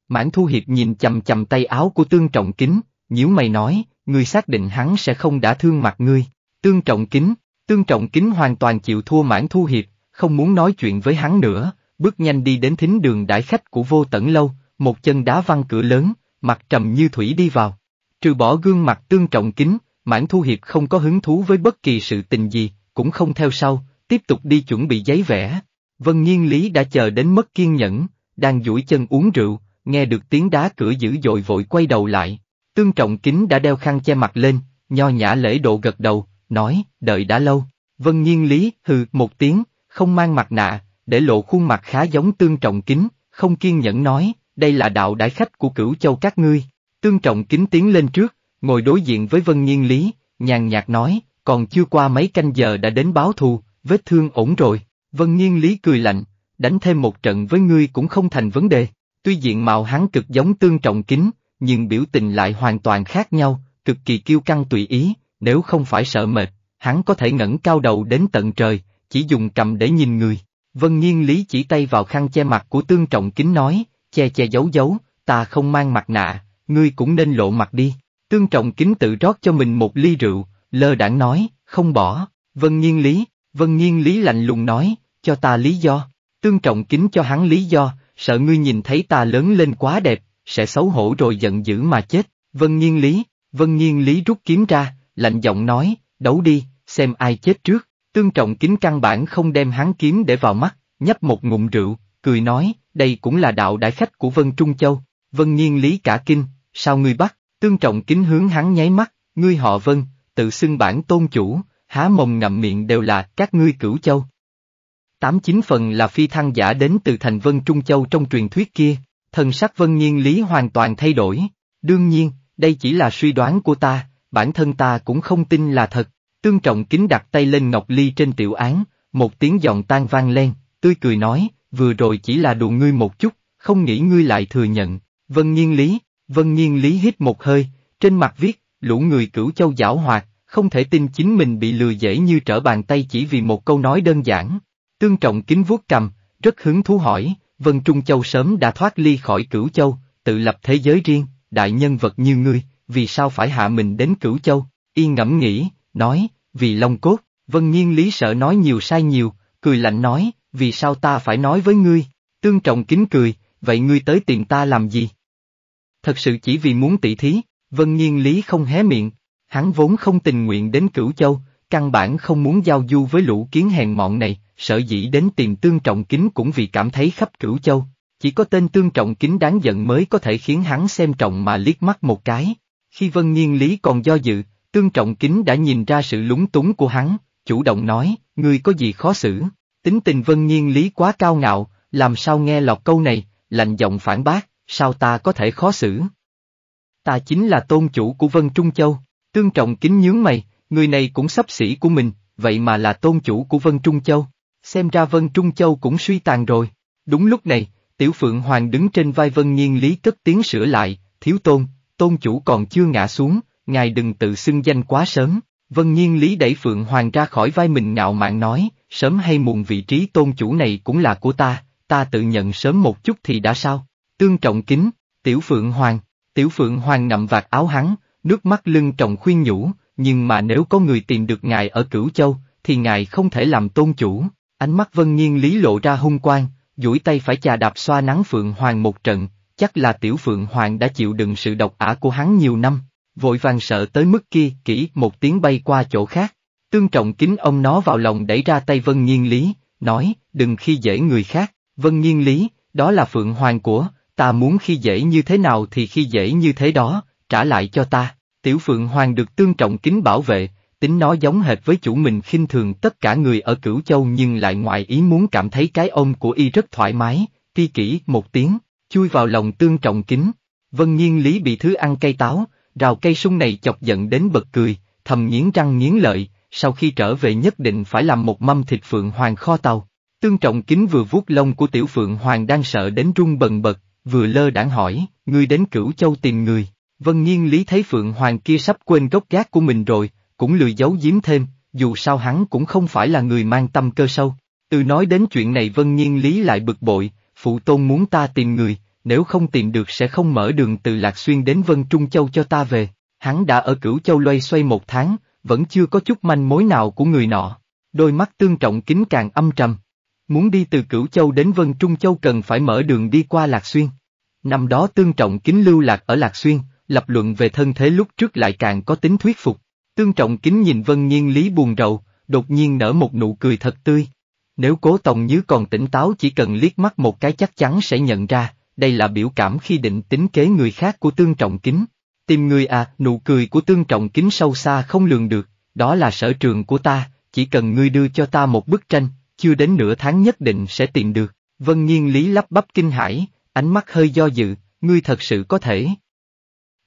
Mãn Thu Hiệp nhìn chầm chầm tay áo của Tương Trọng Kính, nhíu mày nói, người xác định hắn sẽ không đã thương mặt ngươi. Tương Trọng Kính, Tương Trọng Kính hoàn toàn chịu thua Mãn Thu Hiệp, không muốn nói chuyện với hắn nữa, bước nhanh đi đến thính đường đãi khách của vô tẩn lâu, một chân đá văng cửa lớn, mặt trầm như thủy đi vào. Trừ bỏ gương mặt Tương Trọng Kính, Mãn Thu Hiệp không có hứng thú với bất kỳ sự tình gì, cũng không theo sau, tiếp tục đi chuẩn bị giấy vẽ. Vân Nhiên Lý đã chờ đến mất kiên nhẫn, đang duỗi chân uống rượu, nghe được tiếng đá cửa dữ dội vội quay đầu lại. Tương Trọng Kính đã đeo khăn che mặt lên, nho nhã lễ độ gật đầu, nói, đợi đã lâu. Vân Nhiên Lý, hừ, một tiếng, không mang mặt nạ, để lộ khuôn mặt khá giống Tương Trọng Kính, không kiên nhẫn nói, đây là đạo đại khách của cửu châu các ngươi. Tương Trọng Kính tiến lên trước, ngồi đối diện với Vân Nhiên Lý, nhàn nhạt nói, còn chưa qua mấy canh giờ đã đến báo thù, vết thương ổn rồi. Vân Nhiên Lý cười lạnh, đánh thêm một trận với ngươi cũng không thành vấn đề. Tuy diện mạo hắn cực giống tương trọng kính, nhưng biểu tình lại hoàn toàn khác nhau, cực kỳ kiêu căng tùy ý, nếu không phải sợ mệt, hắn có thể ngẩng cao đầu đến tận trời, chỉ dùng cầm để nhìn người. Vân Nhiên Lý chỉ tay vào khăn che mặt của tương trọng kính nói, che che giấu giấu, ta không mang mặt nạ, ngươi cũng nên lộ mặt đi. Tương trọng kính tự rót cho mình một ly rượu, lơ đãng nói, không bỏ, vân nhiên lý, vân nhiên lý lạnh lùng nói, cho ta lý do, tương trọng kính cho hắn lý do, sợ ngươi nhìn thấy ta lớn lên quá đẹp, sẽ xấu hổ rồi giận dữ mà chết, vân nhiên lý, vân nhiên lý rút kiếm ra, lạnh giọng nói, đấu đi, xem ai chết trước, tương trọng kính căn bản không đem hắn kiếm để vào mắt, nhấp một ngụm rượu, cười nói, đây cũng là đạo đại khách của Vân Trung Châu, Vân Nhiên Lý cả kinh, sao ngươi bắt, tương trọng kính hướng hắn nháy mắt, ngươi họ Vân, tự xưng bản tôn chủ, há mồm ngậm miệng đều là các ngươi cửu châu. Tám chín phần là phi thăng giả đến từ thành vân Trung Châu trong truyền thuyết kia, thần sắc vân nhiên lý hoàn toàn thay đổi, đương nhiên, đây chỉ là suy đoán của ta, bản thân ta cũng không tin là thật, tương trọng kính đặt tay lên ngọc ly trên tiểu án, một tiếng giọng tan vang lên, tươi cười nói, vừa rồi chỉ là đùa ngươi một chút, không nghĩ ngươi lại thừa nhận, vân nhiên lý, vân nhiên lý hít một hơi, trên mặt viết lũ người cửu châu giảo hoạt, không thể tin chính mình bị lừa dễ như trở bàn tay chỉ vì một câu nói đơn giản. Tương trọng kính vuốt cầm, rất hứng thú hỏi, Vân Trung Châu sớm đã thoát ly khỏi cửu châu, tự lập thế giới riêng, đại nhân vật như ngươi, vì sao phải hạ mình đến cửu châu, yên ngẫm nghĩ, nói, vì long cốt, Vân Nhiên lý sợ nói nhiều sai nhiều, cười lạnh nói, vì sao ta phải nói với ngươi, tương trọng kính cười, vậy ngươi tới tìm ta làm gì? Thật sự chỉ vì muốn tỷ thí. Vân Nhiên Lý không hé miệng, hắn vốn không tình nguyện đến Cửu Châu, căn bản không muốn giao du với lũ kiến hèn mọn này, Sợ dĩ đến tìm Tương Trọng Kính cũng vì cảm thấy khắp Cửu Châu, chỉ có tên Tương Trọng Kính đáng giận mới có thể khiến hắn xem trọng mà liếc mắt một cái. Khi Vân Nhiên Lý còn do dự, Tương Trọng Kính đã nhìn ra sự lúng túng của hắn, chủ động nói, ngươi có gì khó xử, tính tình Vân Nhiên Lý quá cao ngạo, làm sao nghe lọt câu này, lạnh giọng phản bác, sao ta có thể khó xử. Ta chính là tôn chủ của Vân Trung Châu, tương trọng kính nhướng mày, người này cũng sắp xỉ của mình, vậy mà là tôn chủ của Vân Trung Châu. Xem ra Vân Trung Châu cũng suy tàn rồi. Đúng lúc này, Tiểu Phượng Hoàng đứng trên vai Vân Nhiên Lý cất tiếng sửa lại, thiếu tôn, tôn chủ còn chưa ngã xuống, ngài đừng tự xưng danh quá sớm. Vân Nhiên Lý đẩy Phượng Hoàng ra khỏi vai mình ngạo mạn nói, sớm hay muộn vị trí tôn chủ này cũng là của ta, ta tự nhận sớm một chút thì đã sao. Tương trọng kính, Tiểu Phượng Hoàng, Tiểu Phượng Hoàng nằm vạt áo hắn, nước mắt lưng trọng khuyên nhủ, nhưng mà nếu có người tìm được ngài ở Cửu Châu, thì ngài không thể làm tôn chủ. Ánh mắt vân nhiên lý lộ ra hung quang, duỗi tay phải chà đạp xoa nắng Phượng Hoàng một trận, chắc là Tiểu Phượng Hoàng đã chịu đựng sự độc ả của hắn nhiều năm, vội vàng sợ tới mức kia kỹ một tiếng bay qua chỗ khác. Tương trọng kính ông nó vào lòng đẩy ra tay Vân Nhiên Lý, nói, đừng khi dễ người khác, Vân Nhiên Lý, đó là Phượng Hoàng của, ta muốn khi dễ như thế nào thì khi dễ như thế đó, trả lại cho ta. Tiểu Phượng Hoàng được tương trọng kính bảo vệ, tính nó giống hệt với chủ mình khinh thường tất cả người ở Cửu Châu nhưng lại ngoại ý muốn cảm thấy cái ôm của y rất thoải mái, ti kỹ một tiếng, chui vào lòng tương trọng kính. Vân nhiên lý bị thứ ăn cây táo, rào cây sung này chọc giận đến bật cười, thầm nghiến răng nghiến lợi, sau khi trở về nhất định phải làm một mâm thịt Phượng Hoàng kho tàu. Tương trọng kính vừa vuốt lông của tiểu Phượng Hoàng đang sợ đến run bần bật, vừa lơ đãng hỏi, ngươi đến cửu châu tìm người, vân nhiên lý thấy Phượng Hoàng kia sắp quên gốc gác của mình rồi, cũng lười giấu giếm thêm, dù sao hắn cũng không phải là người mang tâm cơ sâu. Từ nói đến chuyện này vân nhiên lý lại bực bội, phụ tôn muốn ta tìm người, nếu không tìm được sẽ không mở đường từ Lạc Xuyên đến Vân Trung Châu cho ta về. Hắn đã ở cửu châu loay xoay một tháng, vẫn chưa có chút manh mối nào của người nọ. Đôi mắt tương trọng kính càng âm trầm muốn đi từ Cửu Châu đến Vân Trung Châu cần phải mở đường đi qua Lạc Xuyên. Năm đó Tương Trọng Kính lưu lạc ở Lạc Xuyên, lập luận về thân thế lúc trước lại càng có tính thuyết phục. Tương Trọng Kính nhìn Vân Nhiên Lý buồn rầu, đột nhiên nở một nụ cười thật tươi. Nếu Cố tổng như còn tỉnh táo chỉ cần liếc mắt một cái chắc chắn sẽ nhận ra, đây là biểu cảm khi định tính kế người khác của Tương Trọng Kính. Tìm người à, nụ cười của Tương Trọng Kính sâu xa không lường được, đó là sở trường của ta, chỉ cần ngươi đưa cho ta một bức tranh, chưa đến nửa tháng nhất định sẽ tìm được. Vân Nhiên Lý lắp bắp kinh hãi, ánh mắt hơi do dự, ngươi thật sự có thể.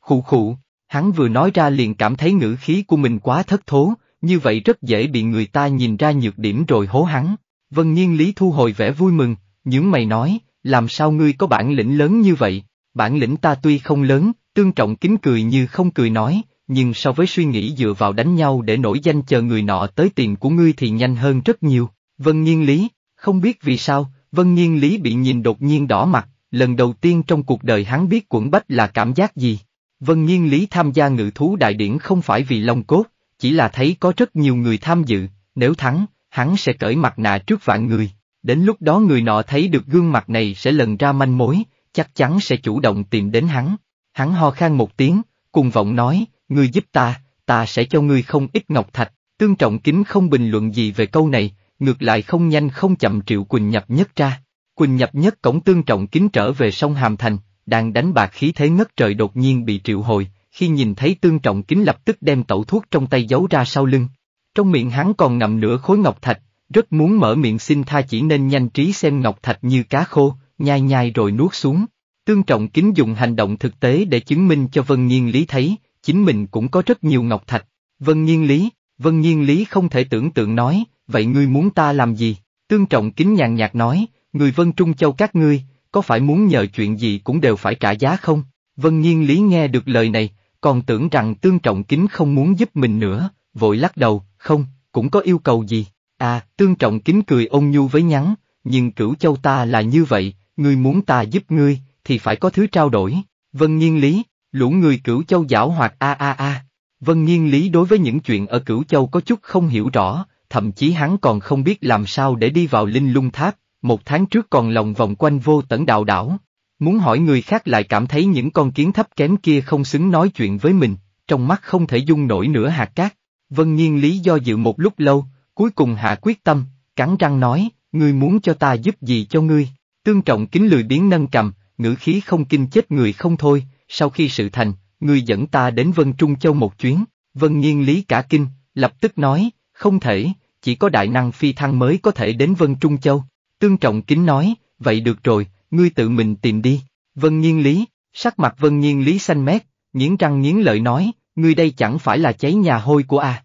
Khụ khụ, hắn vừa nói ra liền cảm thấy ngữ khí của mình quá thất thố, như vậy rất dễ bị người ta nhìn ra nhược điểm rồi hố hắn. Vân Nhiên Lý thu hồi vẻ vui mừng, những mày nói, làm sao ngươi có bản lĩnh lớn như vậy, bản lĩnh ta tuy không lớn, tương trọng kính cười như không cười nói, nhưng so với suy nghĩ dựa vào đánh nhau để nổi danh chờ người nọ tới tiền của ngươi thì nhanh hơn rất nhiều. Vân Nhiên Lý, không biết vì sao, Vân Nhiên Lý bị nhìn đột nhiên đỏ mặt, lần đầu tiên trong cuộc đời hắn biết quẩn bách là cảm giác gì. Vân Nhiên Lý tham gia ngự thú đại điển không phải vì lòng cốt, chỉ là thấy có rất nhiều người tham dự, nếu thắng, hắn sẽ cởi mặt nạ trước vạn người. Đến lúc đó người nọ thấy được gương mặt này sẽ lần ra manh mối, chắc chắn sẽ chủ động tìm đến hắn. Hắn ho khan một tiếng, cùng vọng nói, người giúp ta, ta sẽ cho ngươi không ít ngọc thạch. Tương Trọng Kính không bình luận gì về câu này, ngược lại không nhanh không chậm Triệu Quỳnh nhập nhất ra. Quỳnh nhập nhất cổng tương trọng kính trở về sông Hàm Thành, đang đánh bạc khí thế ngất trời đột nhiên bị triệu hồi, khi nhìn thấy tương trọng kính lập tức đem tẩu thuốc trong tay giấu ra sau lưng. Trong miệng hắn còn ngậm nửa khối ngọc thạch, rất muốn mở miệng xin tha chỉ nên nhanh trí xem ngọc thạch như cá khô, nhai nhai rồi nuốt xuống. Tương trọng kính dùng hành động thực tế để chứng minh cho Vân Nhiên Lý thấy, chính mình cũng có rất nhiều ngọc thạch. Vân Nhiên Lý, Vân Nhiên Lý không thể tưởng tượng nói, vậy ngươi muốn ta làm gì? Tương Trọng Kính nhàn nhạt nói, người Vân Trung Châu các ngươi, có phải muốn nhờ chuyện gì cũng đều phải trả giá không? Vân Nhiên Lý nghe được lời này, còn tưởng rằng Tương Trọng Kính không muốn giúp mình nữa, vội lắc đầu, không, cũng có yêu cầu gì? À, Tương Trọng Kính cười ôn nhu với nhắn, nhưng cửu châu ta là như vậy, ngươi muốn ta giúp ngươi, thì phải có thứ trao đổi. Vân Nhiên Lý, lũ người cửu châu giảo hoặc a a a. Vân Nhiên Lý đối với những chuyện ở cửu châu có chút không hiểu rõ, thậm chí hắn còn không biết làm sao để đi vào linh lung tháp, một tháng trước còn lòng vòng quanh vô tẩn đạo đảo. Muốn hỏi người khác lại cảm thấy những con kiến thấp kém kia không xứng nói chuyện với mình, trong mắt không thể dung nổi nửa hạt cát. Vân Nhiên lý do dự một lúc lâu, cuối cùng hạ quyết tâm, cắn răng nói, ngươi muốn cho ta giúp gì cho ngươi, tương trọng kính lười biến nâng cầm, ngữ khí không kinh chết người không thôi, sau khi sự thành, ngươi dẫn ta đến Vân Trung Châu một chuyến, Vân Nhiên lý cả kinh, lập tức nói, không thể, chỉ có đại năng phi thăng mới có thể đến Vân Trung Châu. Tương Trọng Kính nói, vậy được rồi, ngươi tự mình tìm đi. Vân Nhiên Lý, sắc mặt Vân Nhiên Lý xanh mét, nghiến răng nghiến lợi nói, ngươi đây chẳng phải là cháy nhà hôi của a à.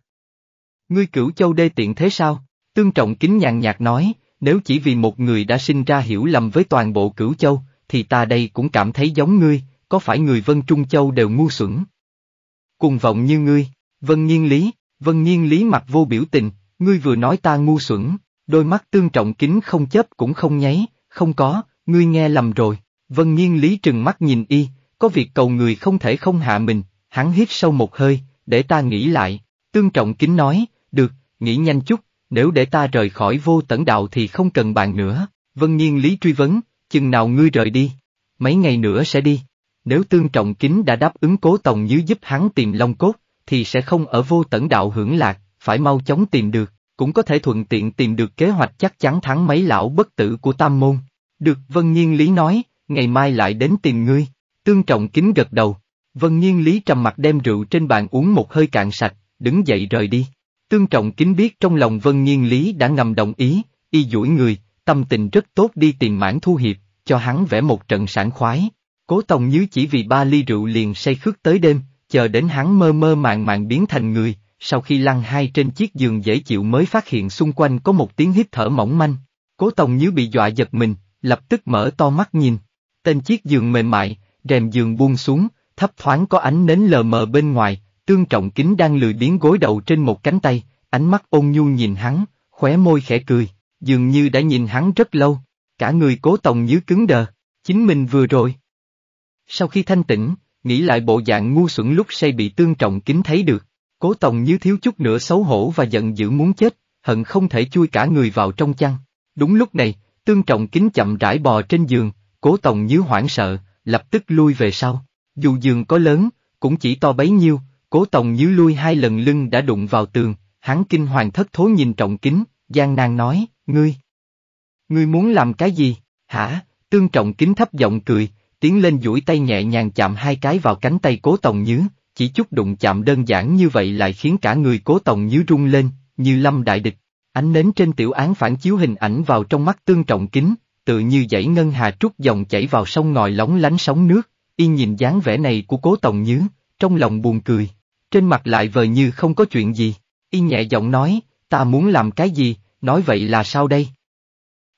Ngươi cửu châu đê tiện thế sao? Tương Trọng Kính nhàn nhạt nói, nếu chỉ vì một người đã sinh ra hiểu lầm với toàn bộ cửu châu, thì ta đây cũng cảm thấy giống ngươi, có phải người Vân Trung Châu đều ngu xuẩn? Cùng vọng như ngươi, Vân Nhiên Lý, Vân Nhiên lý mặt vô biểu tình, ngươi vừa nói ta ngu xuẩn, đôi mắt tương trọng kính không chớp cũng không nháy, không có, ngươi nghe lầm rồi. Vân Nhiên lý trừng mắt nhìn y, có việc cầu người không thể không hạ mình, hắn hít sâu một hơi, để ta nghĩ lại. Tương trọng kính nói, được, nghĩ nhanh chút, nếu để ta rời khỏi vô tẩn đạo thì không cần bàn nữa. Vân Nhiên lý truy vấn, chừng nào ngươi rời đi, mấy ngày nữa sẽ đi. Nếu tương trọng kính đã đáp ứng cố tòng như giúp hắn tìm long cốt, thì sẽ không ở vô tận đạo hưởng lạc, phải mau chóng tìm được, cũng có thể thuận tiện tìm được kế hoạch chắc chắn thắng mấy lão bất tử của Tam Môn. Được Vân Nhiên Lý nói, ngày mai lại đến tìm ngươi, tương trọng kính gật đầu. Vân Nhiên Lý trầm mặt đem rượu trên bàn uống một hơi cạn sạch, đứng dậy rời đi. Tương trọng kính biết trong lòng Vân Nhiên Lý đã ngầm đồng ý, y duỗi người, tâm tình rất tốt đi tìm mãn thu hiệp, cho hắn vẽ một trận sản khoái. Cố Tòng Như chỉ vì ba ly rượu liền say khước tới đêm, chờ đến hắn mơ mơ màng màng biến thành người, sau khi lăn hai trên chiếc giường dễ chịu mới phát hiện xung quanh có một tiếng hít thở mỏng manh. Cố Tông Nhứ bị dọa giật mình, lập tức mở to mắt nhìn. Tên chiếc giường mềm mại, rèm giường buông xuống, thấp thoáng có ánh nến lờ mờ bên ngoài, tương trọng kính đang lười biến gối đầu trên một cánh tay, ánh mắt ôn nhu nhìn hắn, khóe môi khẽ cười, dường như đã nhìn hắn rất lâu, cả người cố tòng như cứng đờ, chính mình vừa rồi. Sau khi thanh tĩnh, nghĩ lại bộ dạng ngu xuẩn lúc say bị tương trọng kính thấy được. Cố Tòng như thiếu chút nữa xấu hổ và giận dữ muốn chết, hận không thể chui cả người vào trong chăn. Đúng lúc này, tương trọng kính chậm rãi bò trên giường, cố Tòng như hoảng sợ, lập tức lui về sau. Dù giường có lớn, cũng chỉ to bấy nhiêu, cố Tòng như lui hai lần lưng đã đụng vào tường, hắn kinh hoàng thất thố nhìn trọng kính, gian nan nói, ngươi. Ngươi muốn làm cái gì, hả? Tương trọng kính thấp giọng cười, tiến lên duỗi tay nhẹ nhàng chạm hai cái vào cánh tay cố tòng nhứ, chỉ chút đụng chạm đơn giản như vậy lại khiến cả người cố tòng nhứ rung lên, như lâm đại địch. Ánh nến trên tiểu án phản chiếu hình ảnh vào trong mắt tương trọng kính, tự như dãy ngân hà trút dòng chảy vào sông ngòi lóng lánh sóng nước, y nhìn dáng vẻ này của cố tòng nhứ, trong lòng buồn cười, trên mặt lại vờ như không có chuyện gì, y nhẹ giọng nói, ta muốn làm cái gì, nói vậy là sao đây?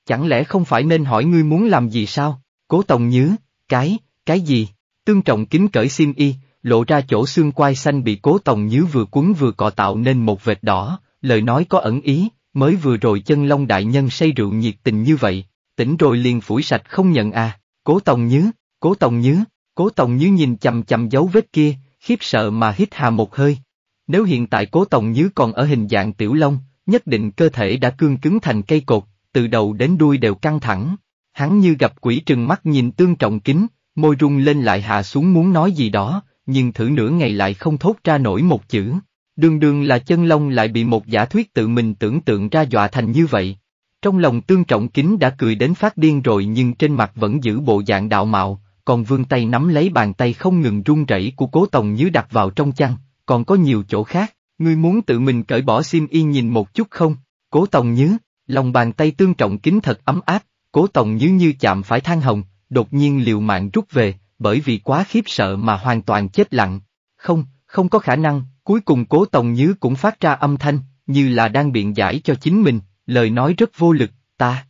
Chẳng lẽ không phải nên hỏi ngươi muốn làm gì sao, cố tòng nhứ, cái, cái gì? Tương trọng kính cởi xiêm y, lộ ra chỗ xương quai xanh bị cố tòng Nhứ vừa cuốn vừa cọ tạo nên một vệt đỏ, lời nói có ẩn ý, mới vừa rồi chân long đại nhân say rượu nhiệt tình như vậy, tỉnh rồi liền phủi sạch không nhận à, cố tòng nhứ, cố tòng nhứ, cố tòng nhứ nhìn chầm chầm dấu vết kia, khiếp sợ mà hít hà một hơi. Nếu hiện tại cố tòng nhứ còn ở hình dạng tiểu long, nhất định cơ thể đã cương cứng thành cây cột, từ đầu đến đuôi đều căng thẳng. Hắn như gặp quỷ trừng mắt nhìn tương trọng kính, môi rung lên lại hạ xuống muốn nói gì đó, nhưng thử nửa ngày lại không thốt ra nổi một chữ. Đường đường là chân lông lại bị một giả thuyết tự mình tưởng tượng ra dọa thành như vậy. Trong lòng tương trọng kính đã cười đến phát điên rồi nhưng trên mặt vẫn giữ bộ dạng đạo mạo, còn vương tay nắm lấy bàn tay không ngừng run rẩy của cố tòng như đặt vào trong chăn, còn có nhiều chỗ khác, ngươi muốn tự mình cởi bỏ sim y nhìn một chút không? Cố tòng nhớ, lòng bàn tay tương trọng kính thật ấm áp, Cố Tòng như như chạm phải than hồng, đột nhiên liều mạng rút về, bởi vì quá khiếp sợ mà hoàn toàn chết lặng. Không, không có khả năng, cuối cùng Cố Tòng như cũng phát ra âm thanh, như là đang biện giải cho chính mình, lời nói rất vô lực, ta.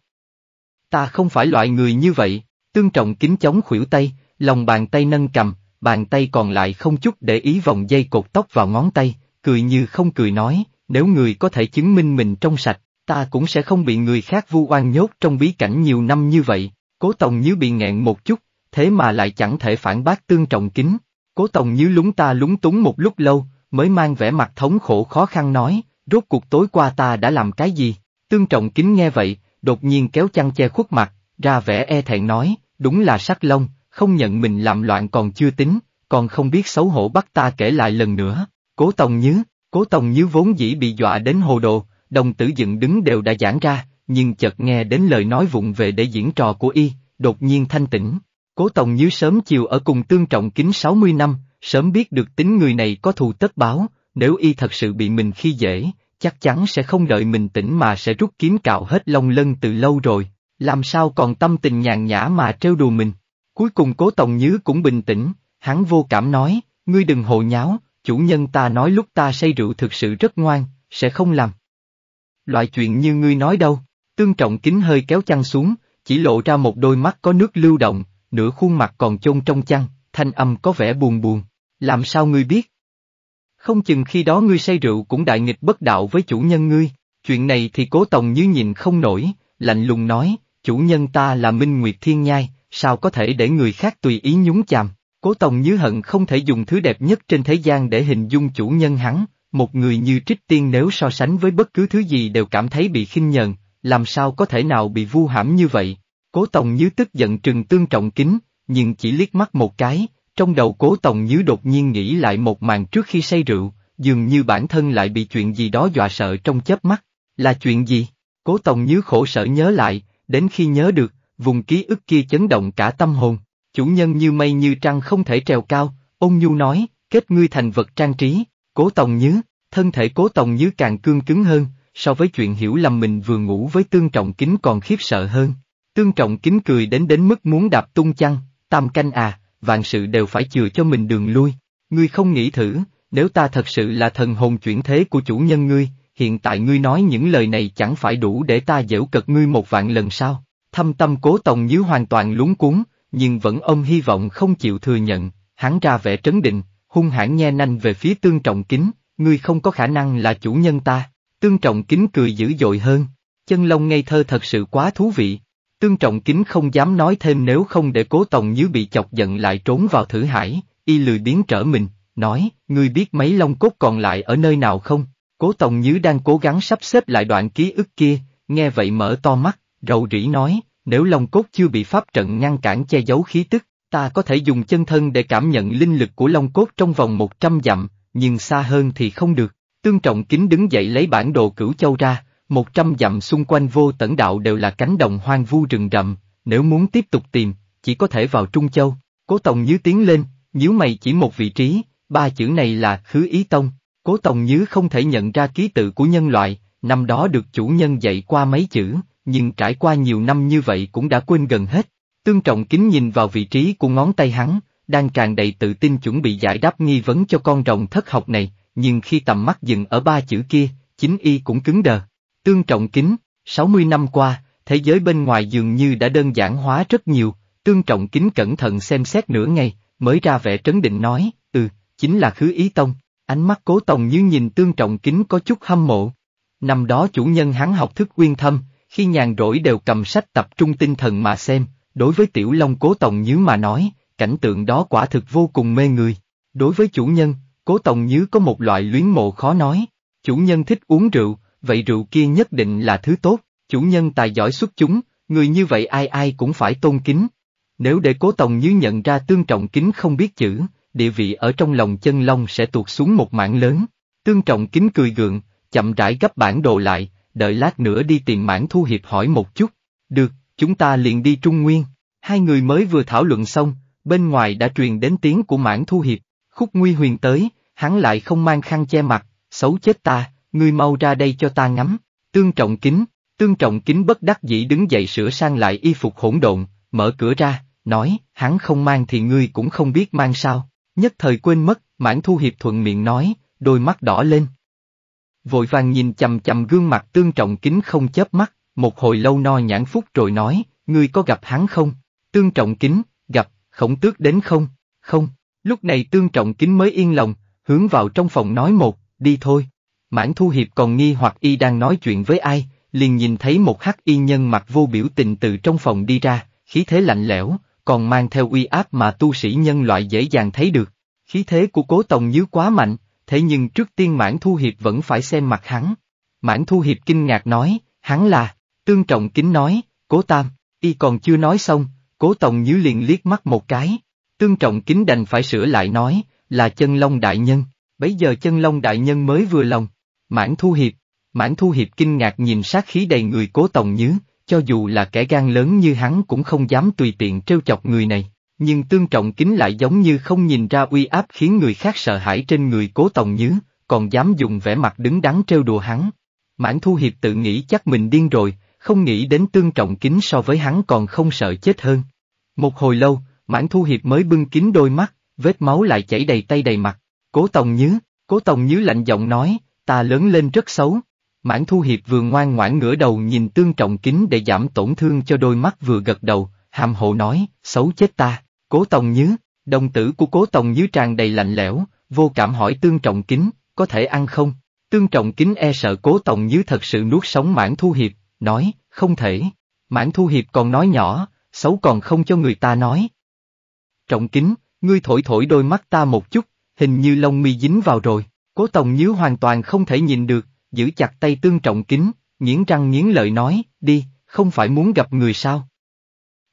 Ta không phải loại người như vậy, tương trọng kính chống khuỷu tay, lòng bàn tay nâng cầm, bàn tay còn lại không chút để ý vòng dây cột tóc vào ngón tay, cười như không cười nói, nếu người có thể chứng minh mình trong sạch, Ta cũng sẽ không bị người khác vu oan nhốt trong bí cảnh nhiều năm như vậy, cố tổng như bị nghẹn một chút, thế mà lại chẳng thể phản bác tương trọng kính. Cố tổng như lúng ta lúng túng một lúc lâu, mới mang vẻ mặt thống khổ khó khăn nói, rốt cuộc tối qua ta đã làm cái gì? Tương trọng kính nghe vậy, đột nhiên kéo chăn che khuất mặt, ra vẻ e thẹn nói, đúng là sắc lông, không nhận mình làm loạn còn chưa tính, còn không biết xấu hổ bắt ta kể lại lần nữa. Cố Tòng Nhứ, Cố Tòng Nhứ vốn dĩ bị dọa đến hồ đồ, Đồng tử dựng đứng đều đã giãn ra, nhưng chợt nghe đến lời nói vụng về để diễn trò của y, đột nhiên thanh tĩnh. Cố Tòng như sớm chiều ở cùng tương trọng kính 60 năm, sớm biết được tính người này có thù tất báo, nếu y thật sự bị mình khi dễ, chắc chắn sẽ không đợi mình tỉnh mà sẽ rút kiếm cạo hết lông lân từ lâu rồi, làm sao còn tâm tình nhàn nhã mà trêu đùa mình. Cuối cùng Cố Tòng Như cũng bình tĩnh, hắn vô cảm nói, ngươi đừng hồ nháo, chủ nhân ta nói lúc ta say rượu thực sự rất ngoan, sẽ không làm. Loại chuyện như ngươi nói đâu, tương trọng kính hơi kéo chăn xuống, chỉ lộ ra một đôi mắt có nước lưu động, nửa khuôn mặt còn chôn trong chăn, thanh âm có vẻ buồn buồn. Làm sao ngươi biết? Không chừng khi đó ngươi say rượu cũng đại nghịch bất đạo với chủ nhân ngươi, chuyện này thì cố tòng như nhìn không nổi, lạnh lùng nói, chủ nhân ta là Minh Nguyệt Thiên Nhai, sao có thể để người khác tùy ý nhúng chàm. Cố Tòng Như hận không thể dùng thứ đẹp nhất trên thế gian để hình dung chủ nhân hắn, một người như Trích Tiên nếu so sánh với bất cứ thứ gì đều cảm thấy bị khinh nhờn, làm sao có thể nào bị vu hãm như vậy? Cố Tòng Như tức giận trừng tương trọng kính, nhưng chỉ liếc mắt một cái, trong đầu Cố Tòng Như đột nhiên nghĩ lại một màn trước khi say rượu, dường như bản thân lại bị chuyện gì đó dọa sợ trong chớp mắt. Là chuyện gì? Cố Tòng Như khổ sở nhớ lại, đến khi nhớ được, vùng ký ức kia chấn động cả tâm hồn. Chủ nhân như mây như trăng không thể trèo cao, ôn nhu nói, kết ngươi thành vật trang trí, Cố Tòng Nhứ, thân thể Cố Tòng Nhứ càng cương cứng hơn, so với chuyện hiểu lầm mình vừa ngủ với Tương Trọng Kính còn khiếp sợ hơn. Tương Trọng Kính cười đến đến mức muốn đạp tung chăng, tam canh à, vạn sự đều phải chừa cho mình đường lui. Ngươi không nghĩ thử, nếu ta thật sự là thần hồn chuyển thế của chủ nhân ngươi, hiện tại ngươi nói những lời này chẳng phải đủ để ta dễu cật ngươi một vạn lần sao? Thâm tâm cố tòng nhứ hoàn toàn lúng cuốn, nhưng vẫn ôm hy vọng không chịu thừa nhận, hắn ra vẻ trấn định, hung hãn nhe nanh về phía tương trọng kính, ngươi không có khả năng là chủ nhân ta, tương trọng kính cười dữ dội hơn, chân lông ngây thơ thật sự quá thú vị. Tương trọng kính không dám nói thêm nếu không để cố tòng như bị chọc giận lại trốn vào thử hải, y lười biến trở mình, nói, ngươi biết mấy lông cốt còn lại ở nơi nào không? Cố Tòng Nhứ đang cố gắng sắp xếp lại đoạn ký ức kia, nghe vậy mở to mắt, rầu rĩ nói, nếu lông cốt chưa bị pháp trận ngăn cản che giấu khí tức, Ta có thể dùng chân thân để cảm nhận linh lực của Long Cốt trong vòng 100 dặm, nhưng xa hơn thì không được. Tương Trọng Kính đứng dậy lấy bản đồ Cửu Châu ra, 100 dặm xung quanh vô tẩn đạo đều là cánh đồng hoang vu rừng rậm, nếu muốn tiếp tục tìm, chỉ có thể vào Trung Châu. Cố Tòng Nhứ tiến lên, nhíu mày chỉ một vị trí, ba chữ này là Khứ Ý Tông. Cố Tòng Nhứ không thể nhận ra ký tự của nhân loại, năm đó được chủ nhân dạy qua mấy chữ, nhưng trải qua nhiều năm như vậy cũng đã quên gần hết. Tương Trọng Kính nhìn vào vị trí của ngón tay hắn, đang tràn đầy tự tin chuẩn bị giải đáp nghi vấn cho con rồng thất học này, nhưng khi tầm mắt dừng ở ba chữ kia, chính y cũng cứng đờ. Tương Trọng Kính, 60 năm qua, thế giới bên ngoài dường như đã đơn giản hóa rất nhiều, Tương Trọng Kính cẩn thận xem xét nửa ngày, mới ra vẻ trấn định nói, ừ, chính là khứ ý tông. Ánh mắt cố tòng như nhìn Tương Trọng Kính có chút hâm mộ. Năm đó chủ nhân hắn học thức uyên thâm, khi nhàn rỗi đều cầm sách tập trung tinh thần mà xem, Đối với tiểu long cố tổng nhứ mà nói, cảnh tượng đó quả thực vô cùng mê người. Đối với chủ nhân, cố tổng nhứ có một loại luyến mộ khó nói. Chủ nhân thích uống rượu, vậy rượu kia nhất định là thứ tốt, chủ nhân tài giỏi xuất chúng, người như vậy ai ai cũng phải tôn kính. Nếu để cố tổng nhứ nhận ra tương trọng kính không biết chữ, địa vị ở trong lòng chân long sẽ tuột xuống một mảng lớn. Tương trọng kính cười gượng, chậm rãi gấp bản đồ lại, đợi lát nữa đi tìm mãn thu hiệp hỏi một chút. Được, chúng ta liền đi Trung Nguyên. Hai người mới vừa thảo luận xong, bên ngoài đã truyền đến tiếng của mãn thu hiệp, khúc nguy huyền tới, hắn lại không mang khăn che mặt, xấu chết ta, ngươi mau ra đây cho ta ngắm, tương trọng kính, tương trọng kính bất đắc dĩ đứng dậy sửa sang lại y phục hỗn độn, mở cửa ra, nói, hắn không mang thì ngươi cũng không biết mang sao, nhất thời quên mất, mãn thu hiệp thuận miệng nói, đôi mắt đỏ lên. Vội vàng nhìn chầm chầm gương mặt tương trọng kính không chớp mắt, một hồi lâu no nhãn phúc rồi nói, ngươi có gặp hắn không? Tương trọng kính, gặp, khổng tước đến không? Không. Lúc này tương trọng kính mới yên lòng, hướng vào trong phòng nói một, đi thôi. Mãn thu hiệp còn nghi hoặc y đang nói chuyện với ai, liền nhìn thấy một hắc y nhân mặt vô biểu tình từ trong phòng đi ra, khí thế lạnh lẽo, còn mang theo uy áp mà tu sĩ nhân loại dễ dàng thấy được. Khí thế của cố tòng nhíu quá mạnh, thế nhưng trước tiên mãn thu hiệp vẫn phải xem mặt hắn. Mãn thu hiệp kinh ngạc nói, hắn là Tương Trọng Kính nói, Cố Tam, y còn chưa nói xong, Cố Tổng Nhứ liền liếc mắt một cái. Tương Trọng Kính đành phải sửa lại nói, là chân long đại nhân, bấy giờ chân long đại nhân mới vừa lòng. Mãn Thu Hiệp, Mãn Thu Hiệp kinh ngạc nhìn sát khí đầy người Cố Tổng Nhứ, cho dù là kẻ gan lớn như hắn cũng không dám tùy tiện trêu chọc người này. Nhưng Tương Trọng Kính lại giống như không nhìn ra uy áp khiến người khác sợ hãi trên người Cố Tổng Nhứ, còn dám dùng vẻ mặt đứng đắn trêu đùa hắn. Mãn Thu Hiệp tự nghĩ chắc mình điên rồi, không nghĩ đến tương trọng kính so với hắn còn không sợ chết hơn. Một hồi lâu, mãn thu hiệp mới bưng kín đôi mắt, vết máu lại chảy đầy tay đầy mặt, cố tòng nhứ, cố tòng nhứ lạnh giọng nói, ta lớn lên rất xấu. Mãn thu hiệp vừa ngoan ngoãn ngửa đầu nhìn tương trọng kính để giảm tổn thương cho đôi mắt vừa gật đầu, hàm hộ nói, xấu chết ta, cố tòng nhứ, đồng tử của cố tòng nhứ tràn đầy lạnh lẽo, vô cảm hỏi tương trọng kính, có thể ăn không? Tương trọng kính e sợ cố tòng nhứ thật sự nuốt sống mãn thu hiệp, nói, không thể. Mãn Thu Hiệp còn nói nhỏ, xấu còn không cho người ta nói. Trọng kính, ngươi thổi thổi đôi mắt ta một chút, hình như lông mi dính vào rồi, cố tổng nhíu hoàn toàn không thể nhìn được, giữ chặt tay tương trọng kính, nghiến răng nghiến lợi nói, đi, không phải muốn gặp người sao?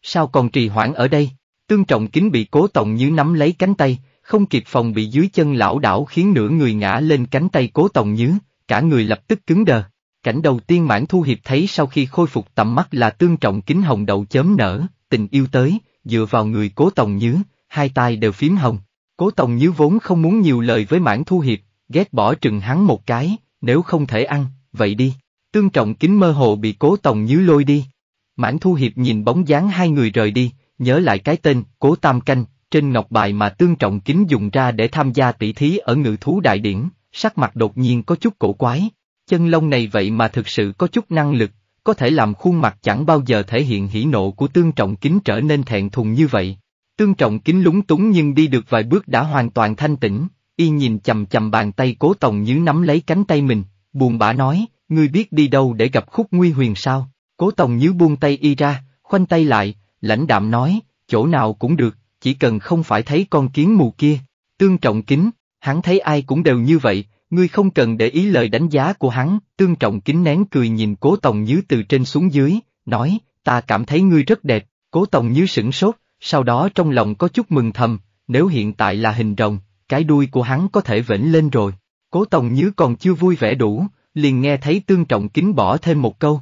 Sao còn trì hoãn ở đây? Tương trọng kính bị cố tổng như nắm lấy cánh tay, không kịp phòng bị dưới chân lão đảo khiến nửa người ngã lên cánh tay cố tổng nhứ, cả người lập tức cứng đờ. Cảnh đầu tiên mãn thu hiệp thấy sau khi khôi phục tầm mắt là tương trọng kính hồng đậu chớm nở, tình yêu tới, dựa vào người cố tòng nhứ, hai tay đều phím hồng. Cố tòng nhứ vốn không muốn nhiều lời với mãn thu hiệp, ghét bỏ trừng hắn một cái, nếu không thể ăn, vậy đi. Tương trọng kính mơ hồ bị cố tòng nhứ lôi đi. Mãn thu hiệp nhìn bóng dáng hai người rời đi, nhớ lại cái tên, cố tam canh, trên ngọc bài mà tương trọng kính dùng ra để tham gia tỷ thí ở ngự thú đại điển, sắc mặt đột nhiên có chút cổ quái chân lông này vậy mà thực sự có chút năng lực, có thể làm khuôn mặt chẳng bao giờ thể hiện hỉ nộ của tương trọng kính trở nên thẹn thùng như vậy. Tương trọng kính lúng túng nhưng đi được vài bước đã hoàn toàn thanh tĩnh, y nhìn chầm chầm bàn tay cố tổng như nắm lấy cánh tay mình, buồn bã nói, ngươi biết đi đâu để gặp khúc nguy huyền sao, cố tổng như buông tay y ra, khoanh tay lại, lãnh đạm nói, chỗ nào cũng được, chỉ cần không phải thấy con kiến mù kia, tương trọng kính, hắn thấy ai cũng đều như vậy, Ngươi không cần để ý lời đánh giá của hắn, tương trọng kính nén cười nhìn cố tòng như từ trên xuống dưới, nói, ta cảm thấy ngươi rất đẹp, cố tòng như sửng sốt, sau đó trong lòng có chút mừng thầm, nếu hiện tại là hình rồng, cái đuôi của hắn có thể vểnh lên rồi. Cố tòng như còn chưa vui vẻ đủ, liền nghe thấy tương trọng kính bỏ thêm một câu.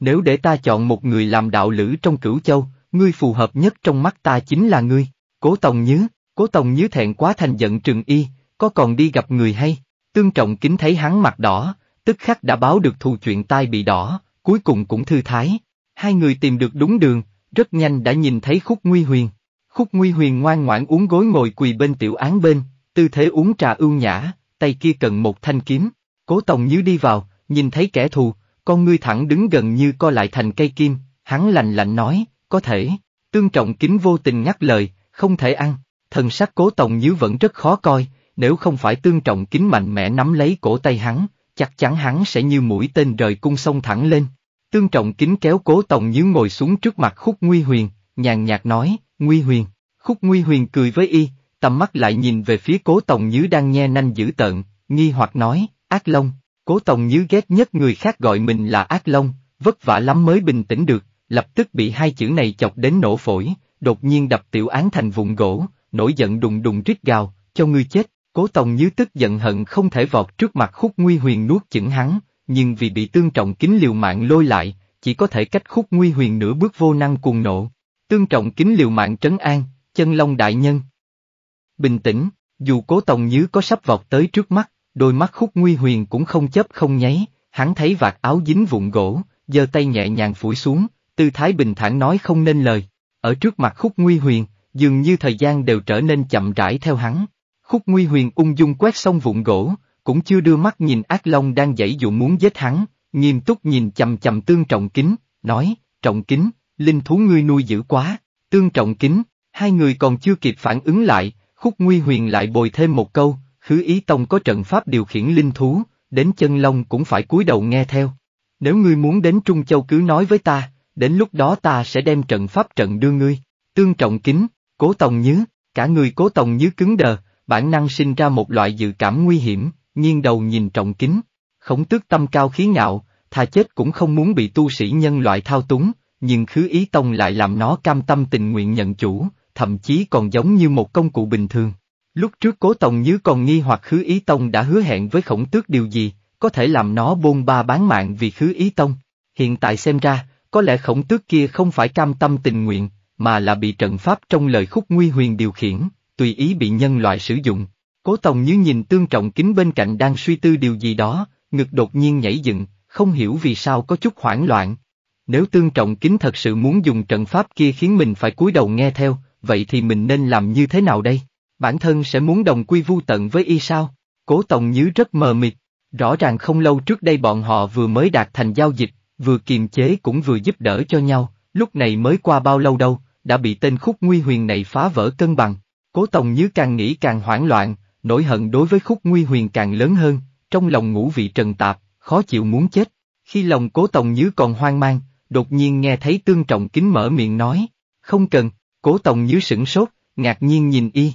Nếu để ta chọn một người làm đạo lữ trong cửu châu, ngươi phù hợp nhất trong mắt ta chính là ngươi, cố tòng như, cố tòng như thẹn quá thành giận trừng y, có còn đi gặp người hay? Tương Trọng Kính thấy hắn mặt đỏ, tức khắc đã báo được thù chuyện tai bị đỏ, cuối cùng cũng thư thái. Hai người tìm được đúng đường, rất nhanh đã nhìn thấy khúc nguy huyền. Khúc nguy huyền ngoan ngoãn uống gối ngồi quỳ bên tiểu án bên, tư thế uống trà ưu nhã, tay kia cần một thanh kiếm. Cố Tòng nhíu đi vào, nhìn thấy kẻ thù, con ngươi thẳng đứng gần như co lại thành cây kim, hắn lạnh lạnh nói, có thể, tương trọng kính vô tình ngắt lời, không thể ăn, thần sắc cố Tòng nhíu vẫn rất khó coi, nếu không phải tương trọng kính mạnh mẽ nắm lấy cổ tay hắn, chắc chắn hắn sẽ như mũi tên rời cung sông thẳng lên. Tương trọng kính kéo cố tổng nhíu ngồi xuống trước mặt khúc Nguy Huyền, nhàn nhạt nói, Nguy Huyền, khúc Nguy Huyền cười với y, tầm mắt lại nhìn về phía cố tổng nhứ đang nhe nanh dữ tợn, nghi hoặc nói, ác long. cố tổng nhứ ghét nhất người khác gọi mình là ác long, vất vả lắm mới bình tĩnh được, lập tức bị hai chữ này chọc đến nổ phổi, đột nhiên đập tiểu án thành vùng gỗ, nổi giận đùng đùng rít gào, cho ngươi chết. Cố Tòng Như tức giận hận không thể vọt trước mặt khúc nguy huyền nuốt chửng hắn, nhưng vì bị tương trọng kính liều mạng lôi lại, chỉ có thể cách khúc nguy huyền nửa bước vô năng cuồng nộ. Tương trọng kính liều mạng trấn an, chân long đại nhân. Bình tĩnh, dù cố Tòng Như có sắp vọt tới trước mắt, đôi mắt khúc nguy huyền cũng không chấp không nháy, hắn thấy vạt áo dính vụn gỗ, giơ tay nhẹ nhàng phủi xuống, tư thái bình thản nói không nên lời. Ở trước mặt khúc nguy huyền, dường như thời gian đều trở nên chậm rãi theo hắn, Khúc Nguy Huyền ung dung quét xong vụn gỗ, cũng chưa đưa mắt nhìn Ác Long đang dãy dụ muốn giết hắn, nghiêm túc nhìn chầm chầm Tương Trọng Kính, nói, Trọng Kính, linh thú ngươi nuôi dữ quá, Tương Trọng Kính, hai người còn chưa kịp phản ứng lại, Khúc Nguy Huyền lại bồi thêm một câu, khứ ý tông có trận pháp điều khiển linh thú, đến chân long cũng phải cúi đầu nghe theo. Nếu ngươi muốn đến Trung Châu cứ nói với ta, đến lúc đó ta sẽ đem trận pháp trận đưa ngươi. Tương trọng kính, cố tòng nhứ, cả người cố tòng nhứ cứng đờ, bản năng sinh ra một loại dự cảm nguy hiểm, nghiêng đầu nhìn trọng kính. Khổng tước tâm cao khí ngạo, thà chết cũng không muốn bị tu sĩ nhân loại thao túng, nhưng khứ ý tông lại làm nó cam tâm tình nguyện nhận chủ, thậm chí còn giống như một công cụ bình thường. Lúc trước cố tông như còn nghi hoặc khứ ý tông đã hứa hẹn với khổng tước điều gì, có thể làm nó bôn ba bán mạng vì khứ ý tông. Hiện tại xem ra, có lẽ khổng tước kia không phải cam tâm tình nguyện, mà là bị trận pháp trong lời khúc nguy huyền điều khiển, tùy ý bị nhân loại sử dụng. Cố Tòng như nhìn tương trọng kính bên cạnh đang suy tư điều gì đó, ngực đột nhiên nhảy dựng, không hiểu vì sao có chút hoảng loạn. Nếu tương trọng kính thật sự muốn dùng trận pháp kia khiến mình phải cúi đầu nghe theo, vậy thì mình nên làm như thế nào đây? Bản thân sẽ muốn đồng quy vu tận với y sao? Cố Tòng Như rất mờ mịt, rõ ràng không lâu trước đây bọn họ vừa mới đạt thành giao dịch, vừa kiềm chế cũng vừa giúp đỡ cho nhau, lúc này mới qua bao lâu đâu, đã bị tên khúc nguy huyền này phá vỡ cân bằng. Cố Tòng Như càng nghĩ càng hoảng loạn, nỗi hận đối với khúc nguy huyền càng lớn hơn, trong lòng ngũ vị trần tạp, khó chịu muốn chết. Khi lòng Cố Tòng Như còn hoang mang, đột nhiên nghe thấy Tương Trọng Kính mở miệng nói, không cần, Cố Tòng Như sửng sốt, ngạc nhiên nhìn y.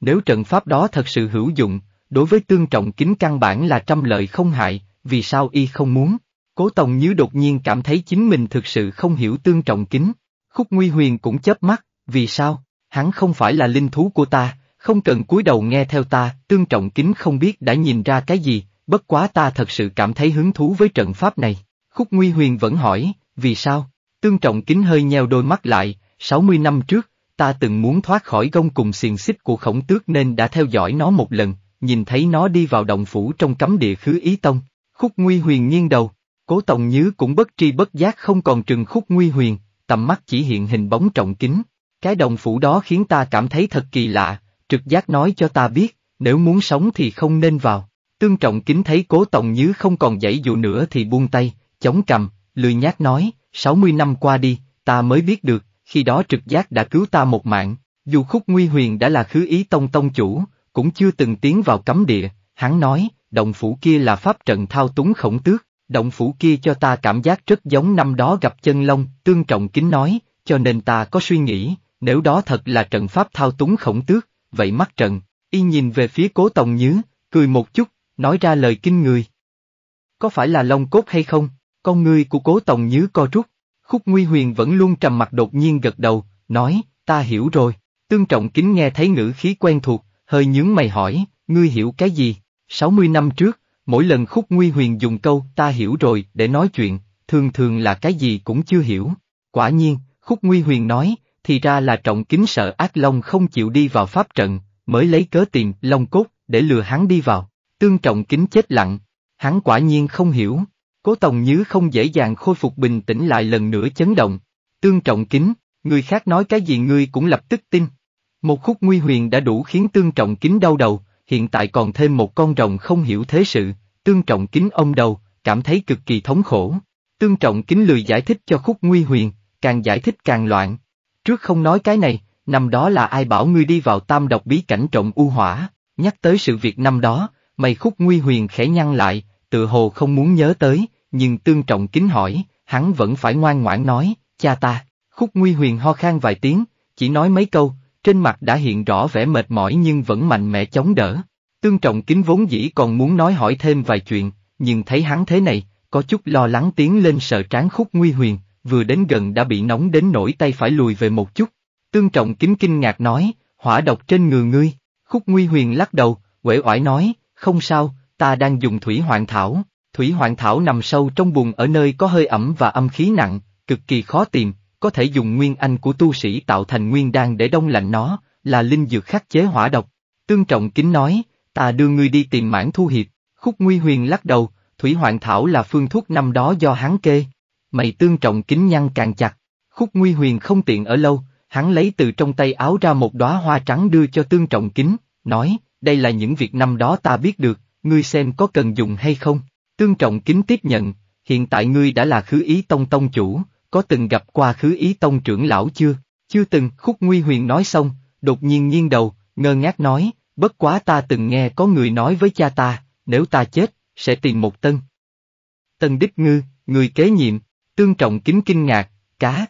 Nếu trận pháp đó thật sự hữu dụng, đối với Tương Trọng Kính căn bản là trăm lợi không hại, vì sao y không muốn? Cố Tòng Như đột nhiên cảm thấy chính mình thực sự không hiểu Tương Trọng Kính. Khúc Nguy Huyền cũng chớp mắt, vì sao? hắn không phải là linh thú của ta, không cần cúi đầu nghe theo ta, tương trọng kính không biết đã nhìn ra cái gì, bất quá ta thật sự cảm thấy hứng thú với trận pháp này. Khúc Nguy Huyền vẫn hỏi, vì sao? Tương trọng kính hơi nheo đôi mắt lại, 60 năm trước, ta từng muốn thoát khỏi gông cùng xiềng xích của khổng tước nên đã theo dõi nó một lần, nhìn thấy nó đi vào động phủ trong cấm địa khứ ý tông. Khúc Nguy Huyền nghiêng đầu, cố tổng nhứ cũng bất tri bất giác không còn trừng Khúc Nguy Huyền, tầm mắt chỉ hiện hình bóng trọng kính, cái đồng phủ đó khiến ta cảm thấy thật kỳ lạ, trực giác nói cho ta biết, nếu muốn sống thì không nên vào. Tương trọng kính thấy cố tổng nhứ không còn dãy dụ nữa thì buông tay, chống cầm, lười nhát nói, 60 năm qua đi, ta mới biết được, khi đó trực giác đã cứu ta một mạng, dù khúc nguy huyền đã là khứ ý tông tông chủ, cũng chưa từng tiến vào cấm địa, hắn nói, đồng phủ kia là pháp trận thao túng khổng tước, đồng phủ kia cho ta cảm giác rất giống năm đó gặp chân long, tương trọng kính nói, cho nên ta có suy nghĩ, nếu đó thật là trận pháp thao túng khổng tước, vậy mắt trận y nhìn về phía cố tòng nhứ, cười một chút, nói ra lời kinh người. Có phải là lông cốt hay không? Con ngươi của cố tòng nhứ co rút. Khúc Nguy Huyền vẫn luôn trầm mặt đột nhiên gật đầu, nói, ta hiểu rồi. Tương trọng kính nghe thấy ngữ khí quen thuộc, hơi nhướng mày hỏi, ngươi hiểu cái gì? 60 năm trước, mỗi lần Khúc Nguy Huyền dùng câu ta hiểu rồi để nói chuyện, thường thường là cái gì cũng chưa hiểu. Quả nhiên, Khúc Nguy Huyền nói, thì ra là trọng kính sợ ác long không chịu đi vào pháp trận, mới lấy cớ tìm long cốt để lừa hắn đi vào. Tương trọng kính chết lặng, hắn quả nhiên không hiểu. Cố Tòng Nhứ không dễ dàng khôi phục bình tĩnh lại lần nữa chấn động. Tương trọng kính, người khác nói cái gì ngươi cũng lập tức tin. Một khúc nguy huyền đã đủ khiến tương trọng kính đau đầu, hiện tại còn thêm một con rồng không hiểu thế sự, tương trọng kính ông đầu, cảm thấy cực kỳ thống khổ. Tương trọng kính lười giải thích cho khúc nguy huyền, càng giải thích càng loạn, Trước không nói cái này, năm đó là ai bảo ngươi đi vào tam độc bí cảnh trộm u hỏa, nhắc tới sự việc năm đó, mày khúc nguy huyền khẽ nhăn lại, tự hồ không muốn nhớ tới, nhưng tương trọng kính hỏi, hắn vẫn phải ngoan ngoãn nói, cha ta, khúc nguy huyền ho khan vài tiếng, chỉ nói mấy câu, trên mặt đã hiện rõ vẻ mệt mỏi nhưng vẫn mạnh mẽ chống đỡ. Tương trọng kính vốn dĩ còn muốn nói hỏi thêm vài chuyện, nhưng thấy hắn thế này, có chút lo lắng tiến lên sợ tráng khúc nguy huyền, vừa đến gần đã bị nóng đến nỗi tay phải lùi về một chút. Tương Trọng Kính kinh ngạc nói, hỏa độc trên người ngươi, khúc nguy huyền lắc đầu, uể oải nói, không sao, ta đang dùng thủy hoàng thảo. Thủy hoàng thảo nằm sâu trong bùn ở nơi có hơi ẩm và âm khí nặng, cực kỳ khó tìm, có thể dùng nguyên anh của tu sĩ tạo thành nguyên đan để đông lạnh nó, là linh dược khắc chế hỏa độc. Tương Trọng Kính nói, ta đưa ngươi đi tìm mãn thu hiệp, khúc nguy huyền lắc đầu, thủy hoàng thảo là phương thuốc năm đó do hắn kê, mày tương trọng kính nhăn càng chặt. Khúc Nguy Huyền không tiện ở lâu, hắn lấy từ trong tay áo ra một đóa hoa trắng đưa cho tương trọng kính, nói, đây là những việc năm đó ta biết được, ngươi xem có cần dùng hay không. Tương trọng kính tiếp nhận, hiện tại ngươi đã là khứ ý tông tông chủ, có từng gặp qua khứ ý tông trưởng lão chưa? Chưa từng, khúc nguy huyền nói xong, đột nhiên nghiêng đầu, ngơ ngác nói, bất quá ta từng nghe có người nói với cha ta, nếu ta chết, sẽ tìm một tân. Tân đích ngư, người kế nhiệm, Tương Trọng Kính kinh ngạc, cá.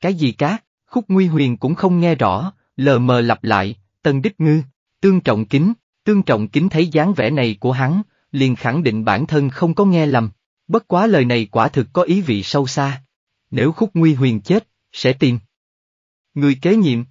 Cái gì cá, khúc nguy huyền cũng không nghe rõ, lờ mờ lặp lại, Tần Đích Ngư, Tương Trọng Kính, Tương Trọng Kính thấy dáng vẻ này của hắn, liền khẳng định bản thân không có nghe lầm, bất quá lời này quả thực có ý vị sâu xa. Nếu khúc nguy huyền chết, sẽ tìm. Người kế nhiệm,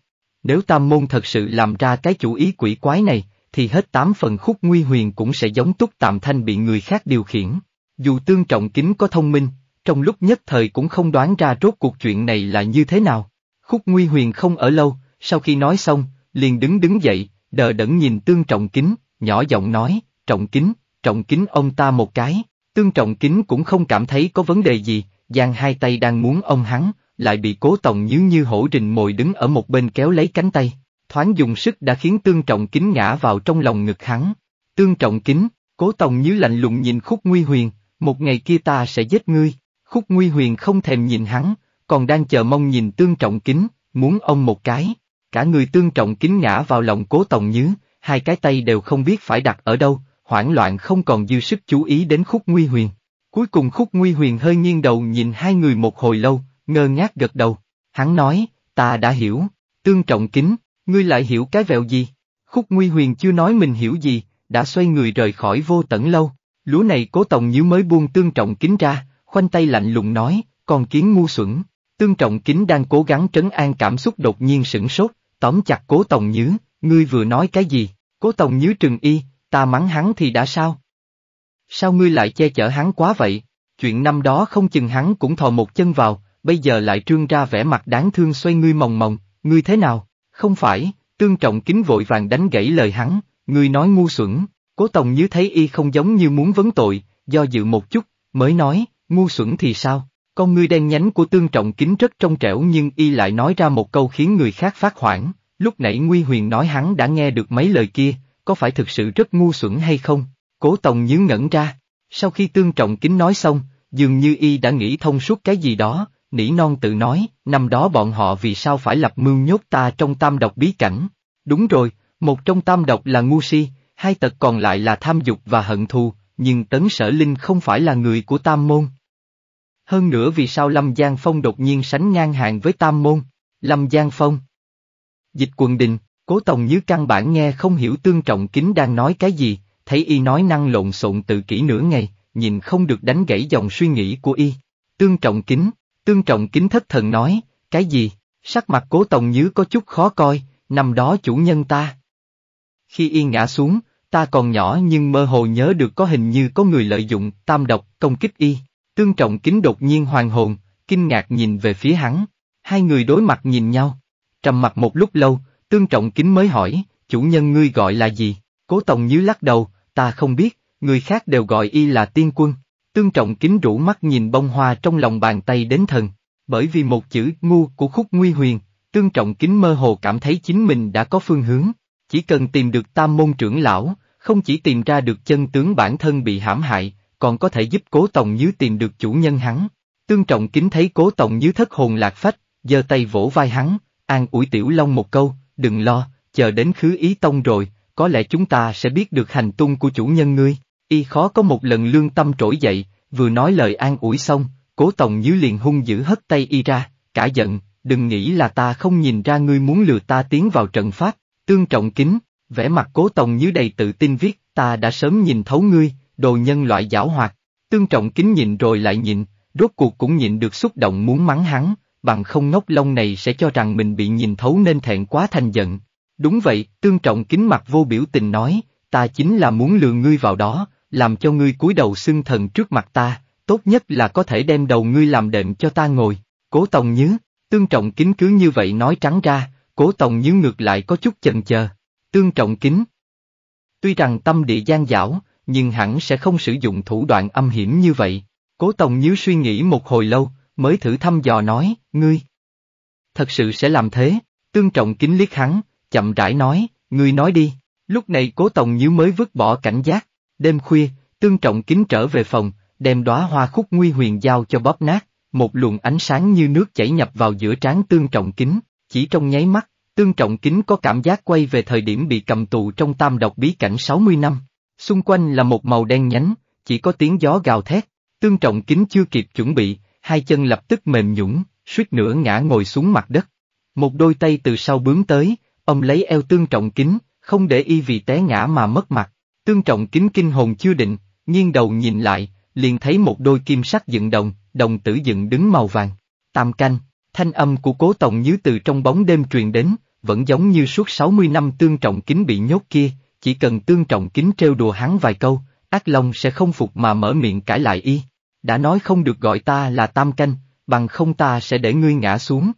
nếu Tam Môn thật sự làm ra cái chủ ý quỷ quái này, thì hết tám phần khúc nguy huyền cũng sẽ giống túc tạm thanh bị người khác điều khiển. Dù tương trọng kính có thông minh, trong lúc nhất thời cũng không đoán ra rốt cuộc chuyện này là như thế nào. Khúc Nguy Huyền không ở lâu, sau khi nói xong, liền đứng đứng dậy, đờ đẫn nhìn Tương Trọng Kính, nhỏ giọng nói, Trọng Kính, Trọng Kính ông ta một cái. Tương Trọng Kính cũng không cảm thấy có vấn đề gì, giang hai tay đang muốn ông hắn, lại bị cố tòng như như hổ rình mồi đứng ở một bên kéo lấy cánh tay. Thoáng dùng sức đã khiến Tương Trọng Kính ngã vào trong lòng ngực hắn. Tương Trọng Kính, cố tòng như lạnh lùng nhìn khúc nguy huyền, một ngày kia ta sẽ giết ngươi. Khúc Nguy Huyền không thèm nhìn hắn, còn đang chờ mong nhìn Tương Trọng Kính, muốn ông một cái. Cả người Tương Trọng Kính ngã vào lòng Cố Tòng Nhứ, hai cái tay đều không biết phải đặt ở đâu, hoảng loạn không còn dư sức chú ý đến Khúc Nguy Huyền. Cuối cùng Khúc Nguy Huyền hơi nghiêng đầu nhìn hai người một hồi lâu, ngơ ngác gật đầu. Hắn nói, ta đã hiểu, Tương Trọng Kính, ngươi lại hiểu cái vẹo gì? Khúc Nguy Huyền chưa nói mình hiểu gì, đã xoay người rời khỏi vô tận lâu. Lúa này cố tòng nhíu mới buông tương trọng kính ra, khoanh tay lạnh lùng nói, con kiến ngu xuẩn, tương trọng kính đang cố gắng trấn an cảm xúc đột nhiên sửng sốt, tóm chặt cố tòng nhứ, ngươi vừa nói cái gì, cố tòng nhứ trừng y, ta mắng hắn thì đã sao? Sao ngươi lại che chở hắn quá vậy? Chuyện năm đó không chừng hắn cũng thò một chân vào, bây giờ lại trương ra vẻ mặt đáng thương xoay ngươi mòng mòng, ngươi thế nào? Không phải, tương trọng kính vội vàng đánh gãy lời hắn, ngươi nói ngu xuẩn, cố tòng như thấy y không giống như muốn vấn tội, do dự một chút, mới nói, Ngu xuẩn thì sao? Con ngươi đen nhánh của tương trọng kính rất trong trẻo nhưng y lại nói ra một câu khiến người khác phát hoảng, lúc nãy Nguy Huyền nói hắn đã nghe được mấy lời kia, có phải thực sự rất ngu xuẩn hay không? Cố Tòng nhướng ngẩn ra, sau khi tương trọng kính nói xong, dường như y đã nghĩ thông suốt cái gì đó, nỉ non tự nói, năm đó bọn họ vì sao phải lập mưu nhốt ta trong tam độc bí cảnh. Đúng rồi, một trong tam độc là ngu si, hai tật còn lại là tham dục và hận thù, nhưng tấn sở linh không phải là người của tam môn. Hơn nữa vì sao Lâm Giang Phong đột nhiên sánh ngang hàng với Tam Môn, Lâm Giang Phong. Dịch quần đình, cố tổng như căn bản nghe không hiểu tương trọng kính đang nói cái gì, thấy y nói năng lộn xộn tự kỷ nửa ngày, nhìn không được đánh gãy dòng suy nghĩ của y. Tương trọng kính, tương trọng kính thất thần nói, cái gì, sắc mặt cố tổng như có chút khó coi, năm đó chủ nhân ta. Khi y ngã xuống, ta còn nhỏ nhưng mơ hồ nhớ được có hình như có người lợi dụng tam độc công kích y. Tương Trọng Kính đột nhiên hoàng hồn, kinh ngạc nhìn về phía hắn. Hai người đối mặt nhìn nhau. Trầm mặt một lúc lâu, Tương Trọng Kính mới hỏi, chủ nhân ngươi gọi là gì? Cố Tòng Nhứ lắc đầu, ta không biết, người khác đều gọi y là tiên quân. Tương Trọng Kính rủ mắt nhìn bông hoa trong lòng bàn tay đến thần. Bởi vì một chữ ngu của khúc nguy huyền, Tương Trọng Kính mơ hồ cảm thấy chính mình đã có phương hướng. Chỉ cần tìm được tam môn trưởng lão, không chỉ tìm ra được chân tướng bản thân bị hãm hại, còn có thể giúp cố tổng như tìm được chủ nhân hắn. Tương trọng kính thấy cố tổng như thất hồn lạc phách, giơ tay vỗ vai hắn, an ủi tiểu long một câu, đừng lo, chờ đến khứ ý tông rồi, có lẽ chúng ta sẽ biết được hành tung của chủ nhân ngươi. Y khó có một lần lương tâm trỗi dậy, vừa nói lời an ủi xong, cố tổng như liền hung dữ hất tay y ra, cả giận, đừng nghĩ là ta không nhìn ra ngươi muốn lừa ta tiến vào trận pháp, tương trọng kính, vẻ mặt cố tổng như đầy tự tin viết, ta đã sớm nhìn thấu ngươi, đồ nhân loại giảo hoạt, tương trọng kính nhìn rồi lại nhịn, rốt cuộc cũng nhịn được xúc động muốn mắng hắn, bằng không ngốc lông này sẽ cho rằng mình bị nhìn thấu nên thẹn quá thành giận. Đúng vậy, tương trọng kính mặt vô biểu tình nói, ta chính là muốn lừa ngươi vào đó, làm cho ngươi cúi đầu xưng thần trước mặt ta, tốt nhất là có thể đem đầu ngươi làm đệm cho ta ngồi, cố tòng nhớ, tương trọng kính cứ như vậy nói trắng ra, cố tòng nhớ ngược lại có chút chần chờ, tương trọng kính. Tuy rằng tâm địa gian dảo, nhưng hẳn sẽ không sử dụng thủ đoạn âm hiểm như vậy. Cố Tòng Nhíu suy nghĩ một hồi lâu, mới thử thăm dò nói, ngươi. Thật sự sẽ làm thế, tương trọng kính liếc hắn, chậm rãi nói, ngươi nói đi. Lúc này Cố Tòng Nhíu mới vứt bỏ cảnh giác. Đêm khuya, tương trọng kính trở về phòng, đem đóa hoa khúc nguy huyền giao cho bóp nát, một luồng ánh sáng như nước chảy nhập vào giữa trán tương trọng kính, chỉ trong nháy mắt, tương trọng kính có cảm giác quay về thời điểm bị cầm tù trong tam độc bí cảnh 60 năm. Xung quanh là một màu đen nhánh, chỉ có tiếng gió gào thét, tương trọng kính chưa kịp chuẩn bị, hai chân lập tức mềm nhũng, suýt nữa ngã ngồi xuống mặt đất. Một đôi tay từ sau bướm tới, ông lấy eo tương trọng kính, không để y vì té ngã mà mất mặt. Tương trọng kính kinh hồn chưa định, nghiêng đầu nhìn lại, liền thấy một đôi kim sắc dựng đồng, đồng tử dựng đứng màu vàng. Tam canh, thanh âm của cố tổng như từ trong bóng đêm truyền đến, vẫn giống như suốt 60 năm tương trọng kính bị nhốt kia, chỉ cần tương trọng kính trêu đùa hắn vài câu, ác long sẽ không phục mà mở miệng cãi lại y. Đã nói không được gọi ta là tam canh, bằng không ta sẽ để ngươi ngã xuống.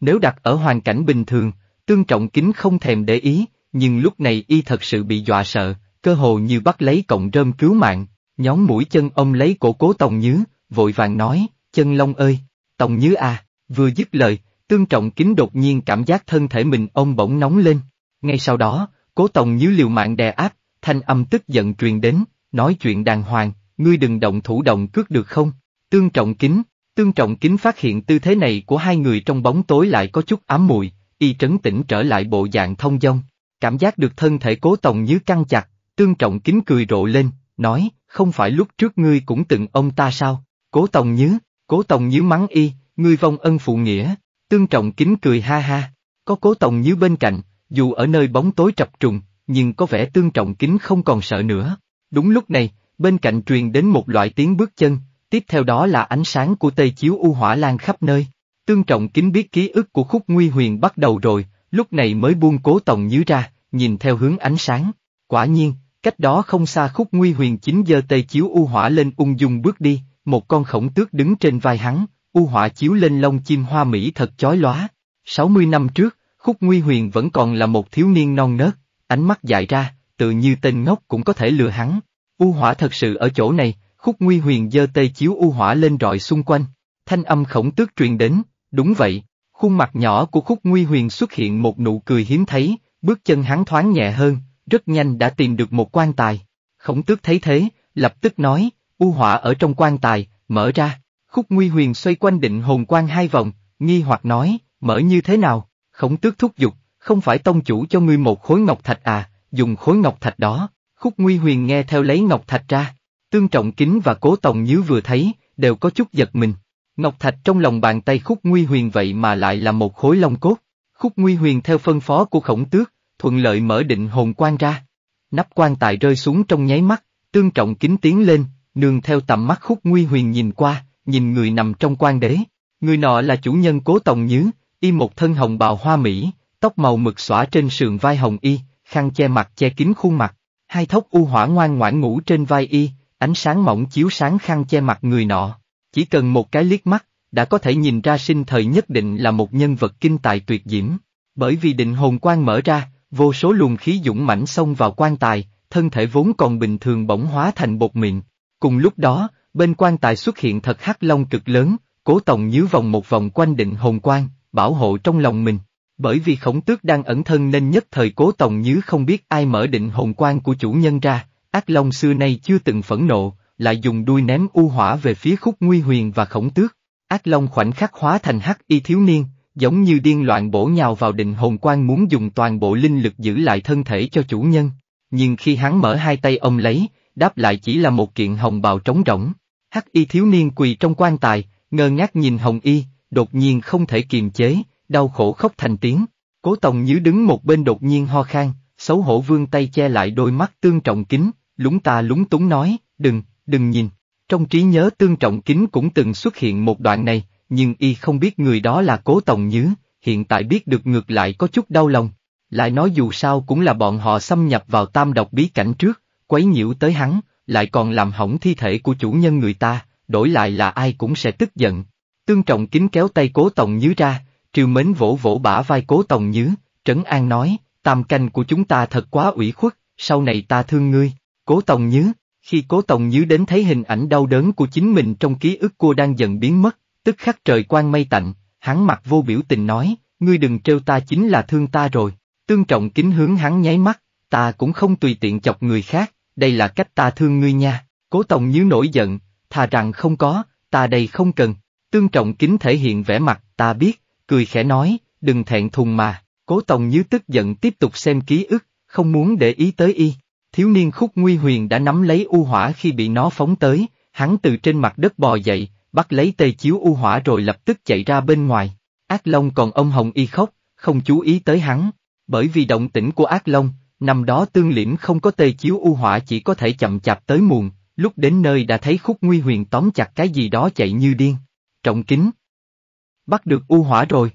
Nếu đặt ở hoàn cảnh bình thường, tương trọng kính không thèm để ý, nhưng lúc này y thật sự bị dọa sợ, cơ hồ như bắt lấy cọng rơm cứu mạng, nhóm mũi chân ông lấy cổ cố Tòng Nhứ, vội vàng nói, chân long ơi, Tòng Nhứ à, vừa dứt lời, tương trọng kính đột nhiên cảm giác thân thể mình ông bỗng nóng lên. Ngay sau đó, Cố Tòng như liều mạng đè áp, thanh âm tức giận truyền đến, nói chuyện đàng hoàng, ngươi đừng động thủ động cước được không? Tương Trọng Kính, Tương Trọng Kính phát hiện tư thế này của hai người trong bóng tối lại có chút ám mùi, y trấn tĩnh trở lại bộ dạng thông dong, cảm giác được thân thể Cố Tòng như căng chặt, Tương Trọng Kính cười rộ lên, nói, không phải lúc trước ngươi cũng từng ông ta sao? Cố Tòng Như, Cố Tòng Như mắng y, ngươi vong ân phụ nghĩa, Tương Trọng Kính cười ha ha, có Cố Tòng Như bên cạnh, dù ở nơi bóng tối trập trùng, nhưng có vẻ tương trọng kính không còn sợ nữa. Đúng lúc này, bên cạnh truyền đến một loại tiếng bước chân, tiếp theo đó là ánh sáng của tây chiếu u hỏa lan khắp nơi. Tương trọng kính biết ký ức của khúc nguy huyền bắt đầu rồi, lúc này mới buông cố tòng nhíu ra, nhìn theo hướng ánh sáng. Quả nhiên, cách đó không xa khúc nguy huyền chính giờ tây chiếu u hỏa lên ung dung bước đi, một con khổng tước đứng trên vai hắn, u hỏa chiếu lên lông chim hoa mỹ thật chói lóa. 60 năm trước, Khúc Nguy Huyền vẫn còn là một thiếu niên non nớt, ánh mắt dại ra, tự như tên ngốc cũng có thể lừa hắn. U hỏa thật sự ở chỗ này, Khúc Nguy Huyền giơ tay chiếu u hỏa lên rọi xung quanh, thanh âm khổng tước truyền đến, đúng vậy, khuôn mặt nhỏ của Khúc Nguy Huyền xuất hiện một nụ cười hiếm thấy, bước chân hắn thoáng nhẹ hơn, rất nhanh đã tìm được một quan tài. Khổng tước thấy thế, lập tức nói, u hỏa ở trong quan tài, mở ra, Khúc Nguy Huyền xoay quanh định hồn quan hai vòng, nghi hoặc nói, mở như thế nào? khổng tước thúc giục, không phải tông chủ cho ngươi một khối ngọc thạch à, dùng khối ngọc thạch đó, khúc nguy huyền nghe theo lấy ngọc thạch ra, tương trọng kính và cố tòng nhíu vừa thấy, đều có chút giật mình. Ngọc thạch trong lòng bàn tay khúc nguy huyền vậy mà lại là một khối long cốt, khúc nguy huyền theo phân phó của khổng tước, thuận lợi mở định hồn quan ra. Nắp quan tài rơi xuống trong nháy mắt, tương trọng kính tiến lên, nương theo tầm mắt khúc nguy huyền nhìn qua, nhìn người nằm trong quan đế. Người nọ là chủ nhân cố tòng nhứ, y một thân hồng bào hoa mỹ, tóc màu mực xõa trên sườn vai hồng y, khăn che mặt che kín khuôn mặt, hai thốc u hỏa ngoan ngoãn ngủ trên vai y, ánh sáng mỏng chiếu sáng khăn che mặt người nọ, chỉ cần một cái liếc mắt, đã có thể nhìn ra sinh thời nhất định là một nhân vật kinh tài tuyệt diễm, bởi vì định hồn quan mở ra, vô số luồng khí dũng mãnh xông vào quan tài, thân thể vốn còn bình thường bỗng hóa thành bột mịn. Cùng lúc đó, bên quan tài xuất hiện thật hắc long cực lớn, cố tổng nhíu vòng một vòng quanh định hồn quan, bảo hộ trong lòng mình. Bởi vì khổng tước đang ẩn thân nên nhất thời cố tòng như không biết ai mở định hồn quan của chủ nhân ra, ác long xưa nay chưa từng phẫn nộ, lại dùng đuôi ném u hỏa về phía khúc nguy huyền và khổng tước. Ác long khoảnh khắc hóa thành hắc y thiếu niên, giống như điên loạn bổ nhào vào định hồn quan muốn dùng toàn bộ linh lực giữ lại thân thể cho chủ nhân. Nhưng khi hắn mở hai tay ông lấy, đáp lại chỉ là một kiện hồng bào trống rỗng. Hắc y thiếu niên quỳ trong quan tài, ngơ ngác nhìn hồng y, đột nhiên không thể kiềm chế, đau khổ khóc thành tiếng. Cố Tòng Nhứ đứng một bên đột nhiên ho khan, xấu hổ vương tay che lại đôi mắt tương trọng kính, lúng ta lúng túng nói, đừng, đừng nhìn. Trong trí nhớ tương trọng kính cũng từng xuất hiện một đoạn này, nhưng y không biết người đó là Cố Tòng Nhứ, hiện tại biết được ngược lại có chút đau lòng. Lại nói dù sao cũng là bọn họ xâm nhập vào tam độc bí cảnh trước, quấy nhiễu tới hắn, lại còn làm hỏng thi thể của chủ nhân người ta, đổi lại là ai cũng sẽ tức giận, Tương Trọng kính kéo tay Cố Tổng Nhứ ra, triều mến vỗ vỗ bả vai Cố Tổng Nhứ, Trấn An nói, tam canh của chúng ta thật quá ủy khuất, sau này ta thương ngươi, Cố Tổng Nhứ. Khi Cố Tổng Nhứ đến thấy hình ảnh đau đớn của chính mình trong ký ức cô đang dần biến mất, tức khắc trời quang mây tạnh, hắn mặt vô biểu tình nói, ngươi đừng trêu ta chính là thương ta rồi, tương trọng kính hướng hắn nháy mắt, ta cũng không tùy tiện chọc người khác, đây là cách ta thương ngươi nha, cố tổng nhứ nổi giận, thà rằng không có, ta đây không cần, Tương Trọng Kính thể hiện vẻ mặt, ta biết, cười khẽ nói, đừng thẹn thùng mà, cố tòng như tức giận tiếp tục xem ký ức, không muốn để ý tới y. Thiếu niên khúc nguy huyền đã nắm lấy u hỏa khi bị nó phóng tới, hắn từ trên mặt đất bò dậy, bắt lấy tê chiếu u hỏa rồi lập tức chạy ra bên ngoài. Ác Long còn ông Hồng Y khóc, không chú ý tới hắn, bởi vì động tĩnh của Ác Long, năm đó tương liễm không có tê chiếu u hỏa chỉ có thể chậm chạp tới muộn, lúc đến nơi đã thấy khúc nguy huyền tóm chặt cái gì đó chạy như điên, trọng kính. Bắt được u hỏa rồi.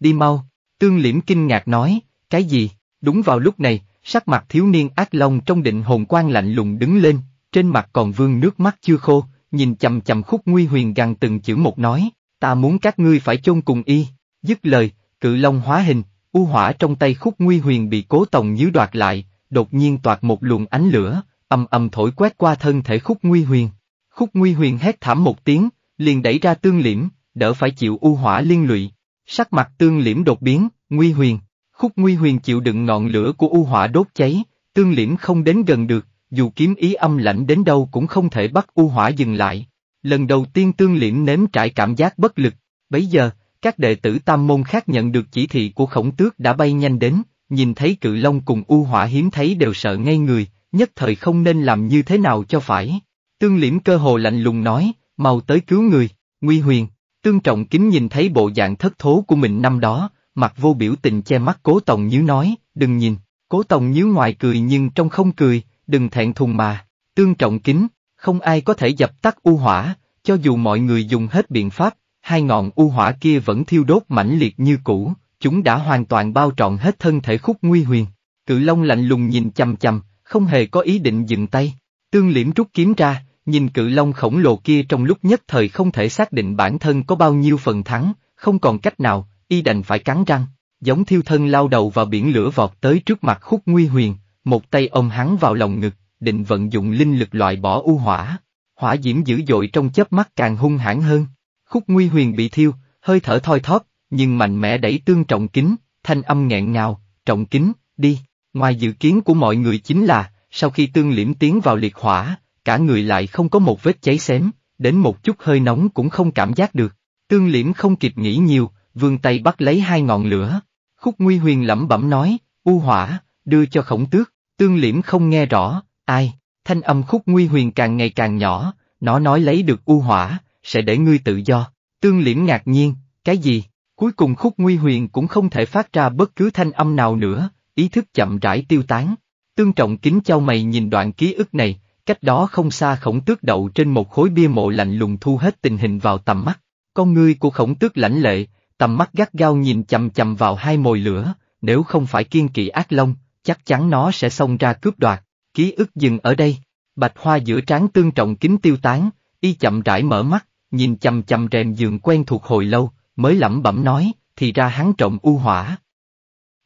Đi mau, tương liễm kinh ngạc nói, cái gì, đúng vào lúc này, sắc mặt thiếu niên ác long trong định hồn quang lạnh lùng đứng lên, trên mặt còn vương nước mắt chưa khô, nhìn chầm chầm khúc nguy huyền gằn từng chữ một nói, ta muốn các ngươi phải chôn cùng y, dứt lời, cự long hóa hình, u hỏa trong tay khúc nguy huyền bị cố tòng nhíu đoạt lại, đột nhiên toạt một luồng ánh lửa, âm âm thổi quét qua thân thể khúc nguy huyền. Khúc Nguy Huyền hét thảm một tiếng, liền đẩy ra tương liễm, đỡ phải chịu u hỏa liên lụy. Sắc mặt tương liễm đột biến, nguy huyền, khúc nguy huyền chịu đựng ngọn lửa của u hỏa đốt cháy, tương liễm không đến gần được, dù kiếm ý âm lạnh đến đâu cũng không thể bắt u hỏa dừng lại. Lần đầu tiên tương liễm nếm trải cảm giác bất lực, bấy giờ, các đệ tử tam môn khác nhận được chỉ thị của khổng tước đã bay nhanh đến, nhìn thấy cự long cùng u hỏa hiếm thấy đều sợ ngay người, nhất thời không nên làm như thế nào cho phải. Tương liễm cơ hồ lạnh lùng nói, mau tới cứu người, nguy huyền, tương trọng kính nhìn thấy bộ dạng thất thố của mình năm đó, mặt vô biểu tình che mắt cố tòng nhíu nói, đừng nhìn, cố tòng nhíu ngoài cười nhưng trong không cười, đừng thẹn thùng mà, tương trọng kính, không ai có thể dập tắt u hỏa, cho dù mọi người dùng hết biện pháp, hai ngọn u hỏa kia vẫn thiêu đốt mãnh liệt như cũ, chúng đã hoàn toàn bao trọn hết thân thể khúc nguy huyền. Cự Long lạnh lùng nhìn chằm chằm, không hề có ý định dừng tay. Tương Liễm rút kiếm ra, nhìn cự long khổng lồ kia trong lúc nhất thời không thể xác định bản thân có bao nhiêu phần thắng, không còn cách nào, y đành phải cắn răng, giống thiêu thân lao đầu vào biển lửa vọt tới trước mặt khúc nguy huyền, một tay ôm hắn vào lòng ngực, định vận dụng linh lực loại bỏ u hỏa. Hỏa diễm dữ dội trong chớp mắt càng hung hãn hơn. Khúc nguy huyền bị thiêu, hơi thở thoi thóp, nhưng mạnh mẽ đẩy tương trọng kính, thanh âm nghẹn ngào, trọng kính, đi. Ngoài dự kiến của mọi người chính là, sau khi tương liễm tiến vào liệt hỏa, cả người lại không có một vết cháy xém, đến một chút hơi nóng cũng không cảm giác được. Tương liễm không kịp nghĩ nhiều, vươn tay bắt lấy hai ngọn lửa. Khúc Nguy Huyền lẩm bẩm nói, u hỏa, đưa cho khổng tước, tương liễm không nghe rõ, ai, thanh âm Khúc Nguy Huyền càng ngày càng nhỏ, nó nói lấy được u hỏa, sẽ để ngươi tự do. Tương liễm ngạc nhiên, cái gì? Cuối cùng Khúc Nguy Huyền cũng không thể phát ra bất cứ thanh âm nào nữa, ý thức chậm rãi tiêu tán. Tương trọng kính châu mày nhìn đoạn ký ức này, Cách đó không xa khổng tước đậu trên một khối bia mộ lạnh lùng thu hết tình hình vào tầm mắt. Con ngươi của khổng tước lãnh lệ, tầm mắt gắt gao nhìn chầm chầm vào hai mồi lửa, nếu không phải kiên kỵ ác long, chắc chắn nó sẽ xông ra cướp đoạt. Ký ức dừng ở đây. Bạch hoa giữa trán tương trọng kính tiêu tán, y chậm rãi mở mắt, nhìn chầm chầm rèm giường quen thuộc hồi lâu, mới lẩm bẩm nói, thì ra hắn trộm u hỏa.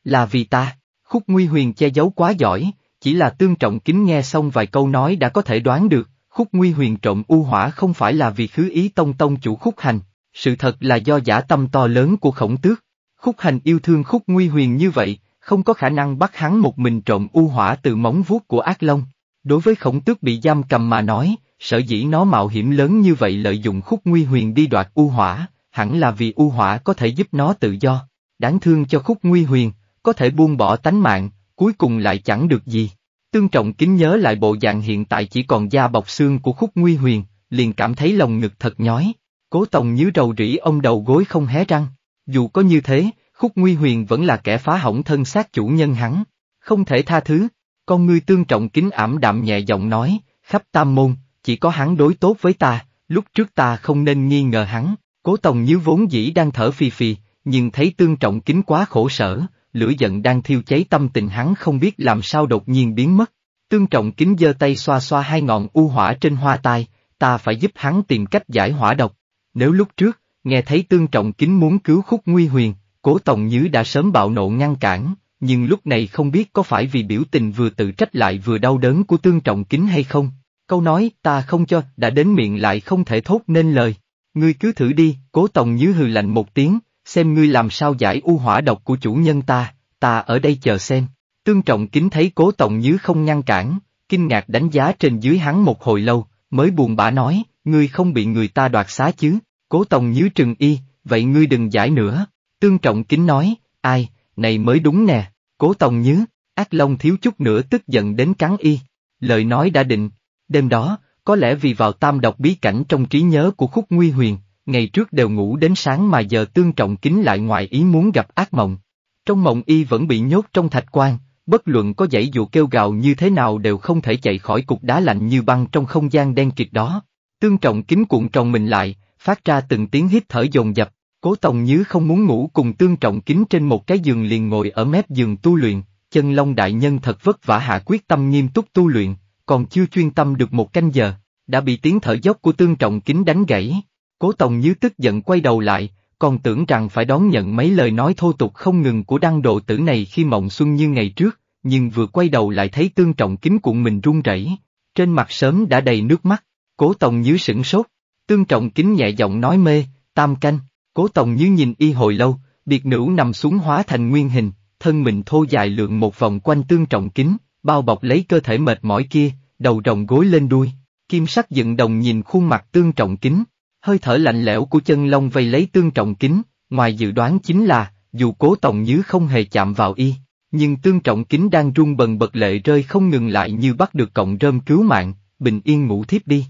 Là vì ta, khúc nguy huyền che giấu quá giỏi, chỉ là tương trọng kính nghe xong vài câu nói đã có thể đoán được, khúc nguy huyền trộm u hỏa không phải là vì khứ ý tông tông chủ khúc hành, sự thật là do giả tâm to lớn của khổng tước. Khúc hành yêu thương khúc nguy huyền như vậy, không có khả năng bắt hắn một mình trộm u hỏa từ móng vuốt của ác long. Đối với khổng tước bị giam cầm mà nói, sở dĩ nó mạo hiểm lớn như vậy lợi dụng khúc nguy huyền đi đoạt u hỏa, hẳn là vì u hỏa có thể giúp nó tự do. Đáng thương cho khúc nguy huyền, có thể buông bỏ tánh mạng, cuối cùng lại chẳng được gì. Tương Trọng kính nhớ lại bộ dạng hiện tại chỉ còn da bọc xương của khúc nguy huyền, liền cảm thấy lòng ngực thật nhói. Cố Tòng nhíu rầu rỉ ông đầu gối không hé răng. Dù có như thế, khúc nguy huyền vẫn là kẻ phá hỏng thân xác chủ nhân hắn. Không thể tha thứ. Con ngươi Tương Trọng kính ảm đạm nhẹ giọng nói, khắp tam môn, chỉ có hắn đối tốt với ta, lúc trước ta không nên nghi ngờ hắn. Cố Tòng nhíu vốn dĩ đang thở phì phì, nhưng thấy Tương Trọng kính quá khổ sở, lửa giận đang thiêu cháy tâm tình hắn không biết làm sao đột nhiên biến mất. Tương trọng kính giơ tay xoa xoa hai ngọn u hỏa trên hoa tai, ta phải giúp hắn tìm cách giải hỏa độc. Nếu lúc trước, nghe thấy tương trọng kính muốn cứu khúc nguy huyền, cố tổng nhứ đã sớm bạo nộ ngăn cản, nhưng lúc này không biết có phải vì biểu tình vừa tự trách lại vừa đau đớn của tương trọng kính hay không. Câu nói ta không cho đã đến miệng lại không thể thốt nên lời. Ngươi cứ thử đi, cố tổng nhứ hừ lạnh một tiếng, xem ngươi làm sao giải u hỏa độc của chủ nhân ta, ta ở đây chờ xem. Tương trọng kính thấy cố tổng nhứ không ngăn cản, kinh ngạc đánh giá trên dưới hắn một hồi lâu, mới buồn bã nói, ngươi không bị người ta đoạt xá chứ, cố tổng nhứ trừng y, vậy ngươi đừng giải nữa. Tương trọng kính nói, ai, này mới đúng nè, cố tổng nhứ, ác long thiếu chút nữa tức giận đến cắn y. Lời nói đã định, đêm đó, có lẽ vì vào tam độc bí cảnh trong trí nhớ của khúc nguy huyền, ngày trước đều ngủ đến sáng mà giờ tương trọng kính lại ngoại ý muốn gặp ác mộng. Trong mộng y vẫn bị nhốt trong thạch quan, bất luận có dãy dụ kêu gào như thế nào đều không thể chạy khỏi cục đá lạnh như băng trong không gian đen kịt đó. Tương trọng kính cuộn tròn mình lại, phát ra từng tiếng hít thở dồn dập, cố tòng như không muốn ngủ cùng tương trọng kính trên một cái giường liền ngồi ở mép giường tu luyện, chân long đại nhân thật vất vả hạ quyết tâm nghiêm túc tu luyện, còn chưa chuyên tâm được một canh giờ, đã bị tiếng thở dốc của tương trọng kính đánh gãy. Cố Tòng Như tức giận quay đầu lại, còn tưởng rằng phải đón nhận mấy lời nói thô tục không ngừng của đăng độ tử này khi mộng xuân như ngày trước, nhưng vừa quay đầu lại thấy tương trọng kính cuộn mình run rẩy, trên mặt sớm đã đầy nước mắt, cố Tòng Như sửng sốt, tương trọng kính nhẹ giọng nói mê, tam canh, cố Tòng Như nhìn y hồi lâu, biệt nữ nằm xuống hóa thành nguyên hình, thân mình thô dài lượn một vòng quanh tương trọng kính, bao bọc lấy cơ thể mệt mỏi kia, đầu rồng gối lên đuôi. Kim sắc dựng đồng nhìn khuôn mặt tương trọng kính, hơi thở lạnh lẽo của chân long vây lấy tương trọng kính, ngoài dự đoán chính là, dù cố tổng nhứ không hề chạm vào y, nhưng tương trọng kính đang run bần bật lệ rơi không ngừng lại như bắt được cọng rơm cứu mạng, bình yên ngủ thiếp đi.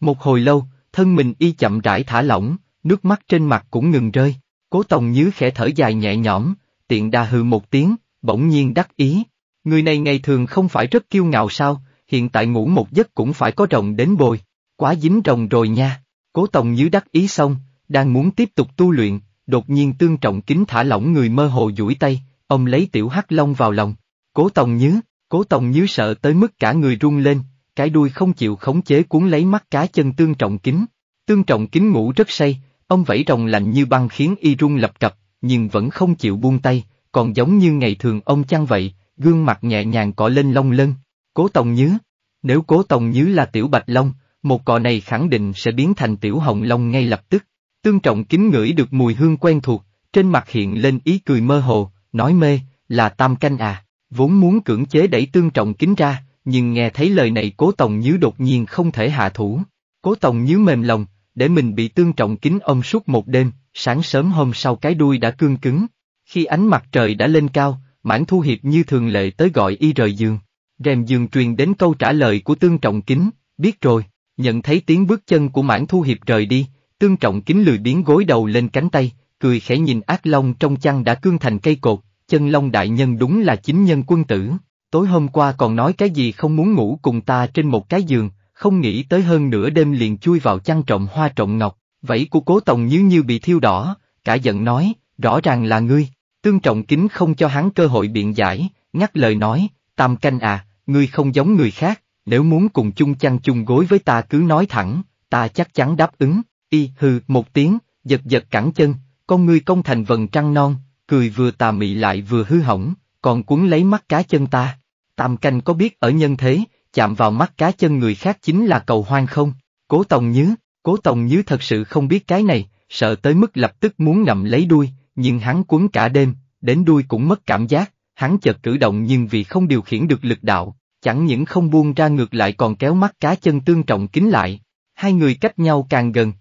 Một hồi lâu, thân mình y chậm rãi thả lỏng, nước mắt trên mặt cũng ngừng rơi, cố tổng nhứ khẽ thở dài nhẹ nhõm, tiện đà hừ một tiếng, bỗng nhiên đắc ý. Người này ngày thường không phải rất kiêu ngạo sao, hiện tại ngủ một giấc cũng phải có rồng đến bồi, quá dính rồng rồi nha. Cố Tòng Như đắc ý xong, đang muốn tiếp tục tu luyện, đột nhiên tương trọng kính thả lỏng người mơ hồ duỗi tay, ông lấy tiểu hắc long vào lòng. Cố Tòng Như, Cố Tòng Như sợ tới mức cả người run lên, cái đuôi không chịu khống chế cuốn lấy mắt cá chân tương trọng kính. Tương trọng kính ngủ rất say, ông vẫy rồng lạnh như băng khiến y run lập cập, nhưng vẫn không chịu buông tay, còn giống như ngày thường ông chăng vậy, gương mặt nhẹ nhàng cọ lên lông lân. Cố Tòng Như, nếu Cố Tòng Như là tiểu bạch long, một cò này khẳng định sẽ biến thành tiểu hồng long ngay lập tức. Tương trọng kính ngửi được mùi hương quen thuộc, trên mặt hiện lên ý cười mơ hồ, nói mê, là tam canh à, vốn muốn cưỡng chế đẩy tương trọng kính ra, nhưng nghe thấy lời này cố tòng nhíu đột nhiên không thể hạ thủ. Cố tòng nhíu mềm lòng, để mình bị tương trọng kính ôm suốt một đêm, sáng sớm hôm sau cái đuôi đã cương cứng. Khi ánh mặt trời đã lên cao, mãn thu hiệp như thường lệ tới gọi y rời giường. Rèm giường truyền đến câu trả lời của tương trọng kính, biết rồi. Nhận thấy tiếng bước chân của mãn thu hiệp rời đi, tương trọng kính lười biến gối đầu lên cánh tay, cười khẽ nhìn ác long trong chăn đã cương thành cây cột, chân long đại nhân đúng là chính nhân quân tử, tối hôm qua còn nói cái gì không muốn ngủ cùng ta trên một cái giường, không nghĩ tới hơn nửa đêm liền chui vào chăn trộm hoa trộm ngọc, vẫy của cố tòng như như bị thiêu đỏ, cả giận nói, rõ ràng là ngươi, tương trọng kính không cho hắn cơ hội biện giải, ngắt lời nói, tam canh à, ngươi không giống người khác, nếu muốn cùng chung chăn chung gối với ta cứ nói thẳng, ta chắc chắn đáp ứng, y hừ một tiếng, giật giật cẳng chân, con ngươi công thành vần trăng non, cười vừa tà mị lại vừa hư hỏng, còn cuốn lấy mắt cá chân ta. Tam canh có biết ở nhân thế, chạm vào mắt cá chân người khác chính là cầu hoang không? Cố Tòng Nhứ, Cố Tòng Nhứ thật sự không biết cái này, sợ tới mức lập tức muốn ngậm lấy đuôi, nhưng hắn cuốn cả đêm, đến đuôi cũng mất cảm giác, hắn chợt cử động nhưng vì không điều khiển được lực đạo, chẳng những không buông ra ngược lại còn kéo mắt cá chân tương trọng kính lại, hai người cách nhau càng gần.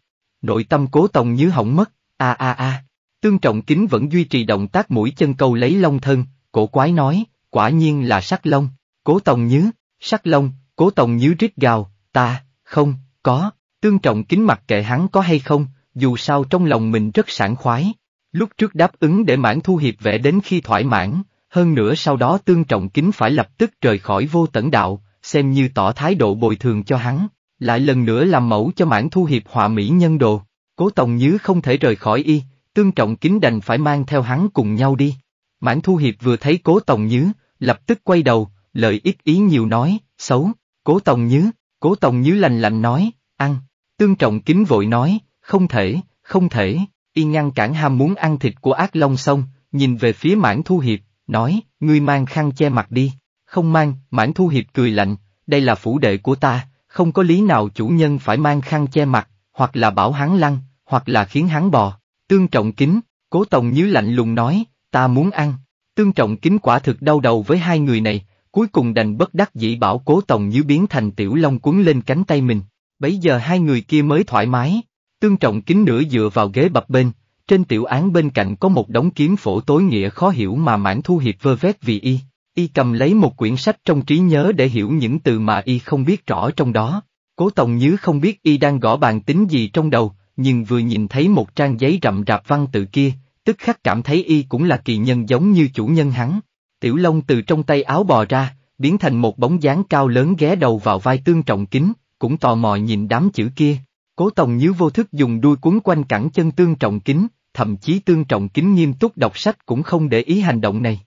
Nội tâm cố tòng như hỏng mất, a a a. Tương trọng kính vẫn duy trì động tác mũi chân câu lấy long thân, cổ quái nói, quả nhiên là sắc long, cố tòng nhứ, sắc long, cố tòng nhứ rít gào, ta, không, có, tương trọng kính mặc kệ hắn có hay không, dù sao trong lòng mình rất sảng khoái. Lúc trước đáp ứng để mãn thu hiệp vẽ đến khi thoải mãn, hơn nữa sau đó Tương Trọng Kính phải lập tức rời khỏi vô tẩn đạo, xem như tỏ thái độ bồi thường cho hắn, lại lần nữa làm mẫu cho mãn thu hiệp họa mỹ nhân đồ. Cố tổng Nhứ không thể rời khỏi y, Tương Trọng Kính đành phải mang theo hắn cùng nhau đi. Mãn Thu Hiệp vừa thấy Cố tổng Nhứ, lập tức quay đầu, lời ít ý nhiều nói, xấu, Cố tổng Nhứ, Cố tổng Nhứ lành lành nói, ăn, Tương Trọng Kính vội nói, không thể, không thể, y ngăn cản ham muốn ăn thịt của ác long sông, nhìn về phía mãn thu hiệp, nói, ngươi mang khăn che mặt đi, không mang, mãn thu hiệp cười lạnh, đây là phủ đệ của ta, không có lý nào chủ nhân phải mang khăn che mặt, hoặc là bảo hắn lăn, hoặc là khiến hắn bò, tương trọng kính, cố tổng nhíu lạnh lùng nói, ta muốn ăn, tương trọng kính quả thực đau đầu với hai người này, cuối cùng đành bất đắc dĩ bảo cố tổng như biến thành tiểu long cuốn lên cánh tay mình, bấy giờ hai người kia mới thoải mái, tương trọng kính nửa dựa vào ghế bập bên, trên tiểu án bên cạnh có một đống kiếm phổ tối nghĩa khó hiểu mà mãn thu hiệp vơ vét vì y. Y cầm lấy một quyển sách trong trí nhớ để hiểu những từ mà y không biết rõ trong đó. Cố Tòng Nhứ không biết y đang gõ bàn tính gì trong đầu, nhưng vừa nhìn thấy một trang giấy rậm rạp văn tự kia, tức khắc cảm thấy y cũng là kỳ nhân giống như chủ nhân hắn. Tiểu Long từ trong tay áo bò ra, biến thành một bóng dáng cao lớn ghé đầu vào vai tương trọng kính, cũng tò mò nhìn đám chữ kia. Cố Tòng Nhứ vô thức dùng đuôi cuốn quanh cẳng chân tương trọng kính, thậm chí tương trọng kính nghiêm túc đọc sách cũng không để ý hành động này.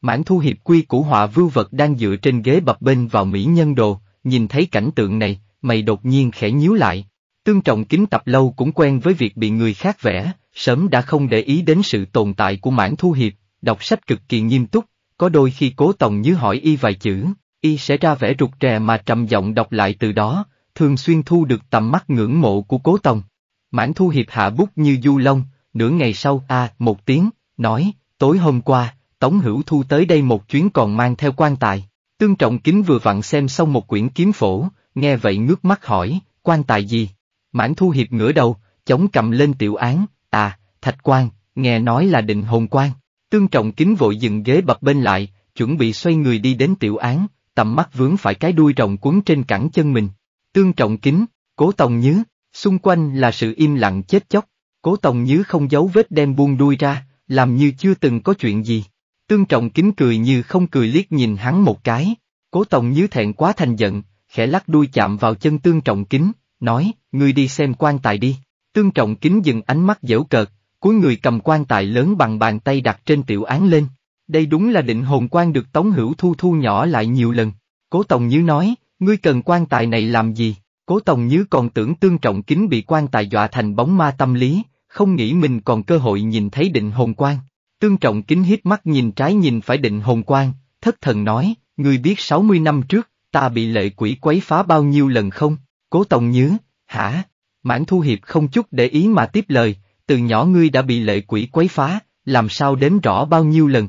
Mãn thu hiệp quy của họa vưu vật đang dựa trên ghế bập bên vào mỹ nhân đồ, nhìn thấy cảnh tượng này, mày đột nhiên khẽ nhíu lại. Tương trọng kính tập lâu cũng quen với việc bị người khác vẽ, sớm đã không để ý đến sự tồn tại của mãn thu hiệp, đọc sách cực kỳ nghiêm túc, có đôi khi cố tòng như hỏi y vài chữ, y sẽ ra vẽ rụt rè mà trầm giọng đọc lại từ đó, thường xuyên thu được tầm mắt ngưỡng mộ của cố tòng. Mãn thu hiệp hạ bút như du long nửa ngày sau a, một tiếng, nói, tối hôm qua, Tống Hữu Thu tới đây một chuyến còn mang theo quan tài. Tương Trọng Kính vừa vặn xem xong một quyển kiếm phổ, nghe vậy ngước mắt hỏi, quan tài gì? Mãn Thu Hiệp ngửa đầu, chống cầm lên tiểu án, à, thạch quan, nghe nói là định hồn quan. Tương Trọng Kính vội dừng ghế bập bên lại, chuẩn bị xoay người đi đến tiểu án, tầm mắt vướng phải cái đuôi rồng cuốn trên cẳng chân mình. Tương Trọng Kính, cố tòng nhớ, xung quanh là sự im lặng chết chóc. Cố Tòng Nhứ không giấu vết đem buông đuôi ra, làm như chưa từng có chuyện gì. Tương Trọng kính cười như không cười liếc nhìn hắn một cái. Cố Tòng Nhứ thẹn quá thành giận, khẽ lắc đuôi chạm vào chân Tương Trọng kính, nói, ngươi đi xem quan tài đi. Tương Trọng kính dừng ánh mắt dễu cợt, cuối người cầm quan tài lớn bằng bàn tay đặt trên tiểu án lên. Đây đúng là định hồn quan được Tống Hữu Thu thu nhỏ lại nhiều lần. Cố Tòng Nhứ nói, ngươi cần quan tài này làm gì? Cố Tòng Nhứ còn tưởng Tương Trọng Kính bị quan tài dọa thành bóng ma tâm lý, không nghĩ mình còn cơ hội nhìn thấy định hồn quan. Tương trọng kính hít mắt nhìn trái nhìn phải định hồn quan, thất thần nói, ngươi biết 60 năm trước, ta bị lệ quỷ quấy phá bao nhiêu lần không? Cố Tòng nhớ, hả? Mãn Thu Hiệp không chút để ý mà tiếp lời, từ nhỏ ngươi đã bị lệ quỷ quấy phá, làm sao đếm rõ bao nhiêu lần?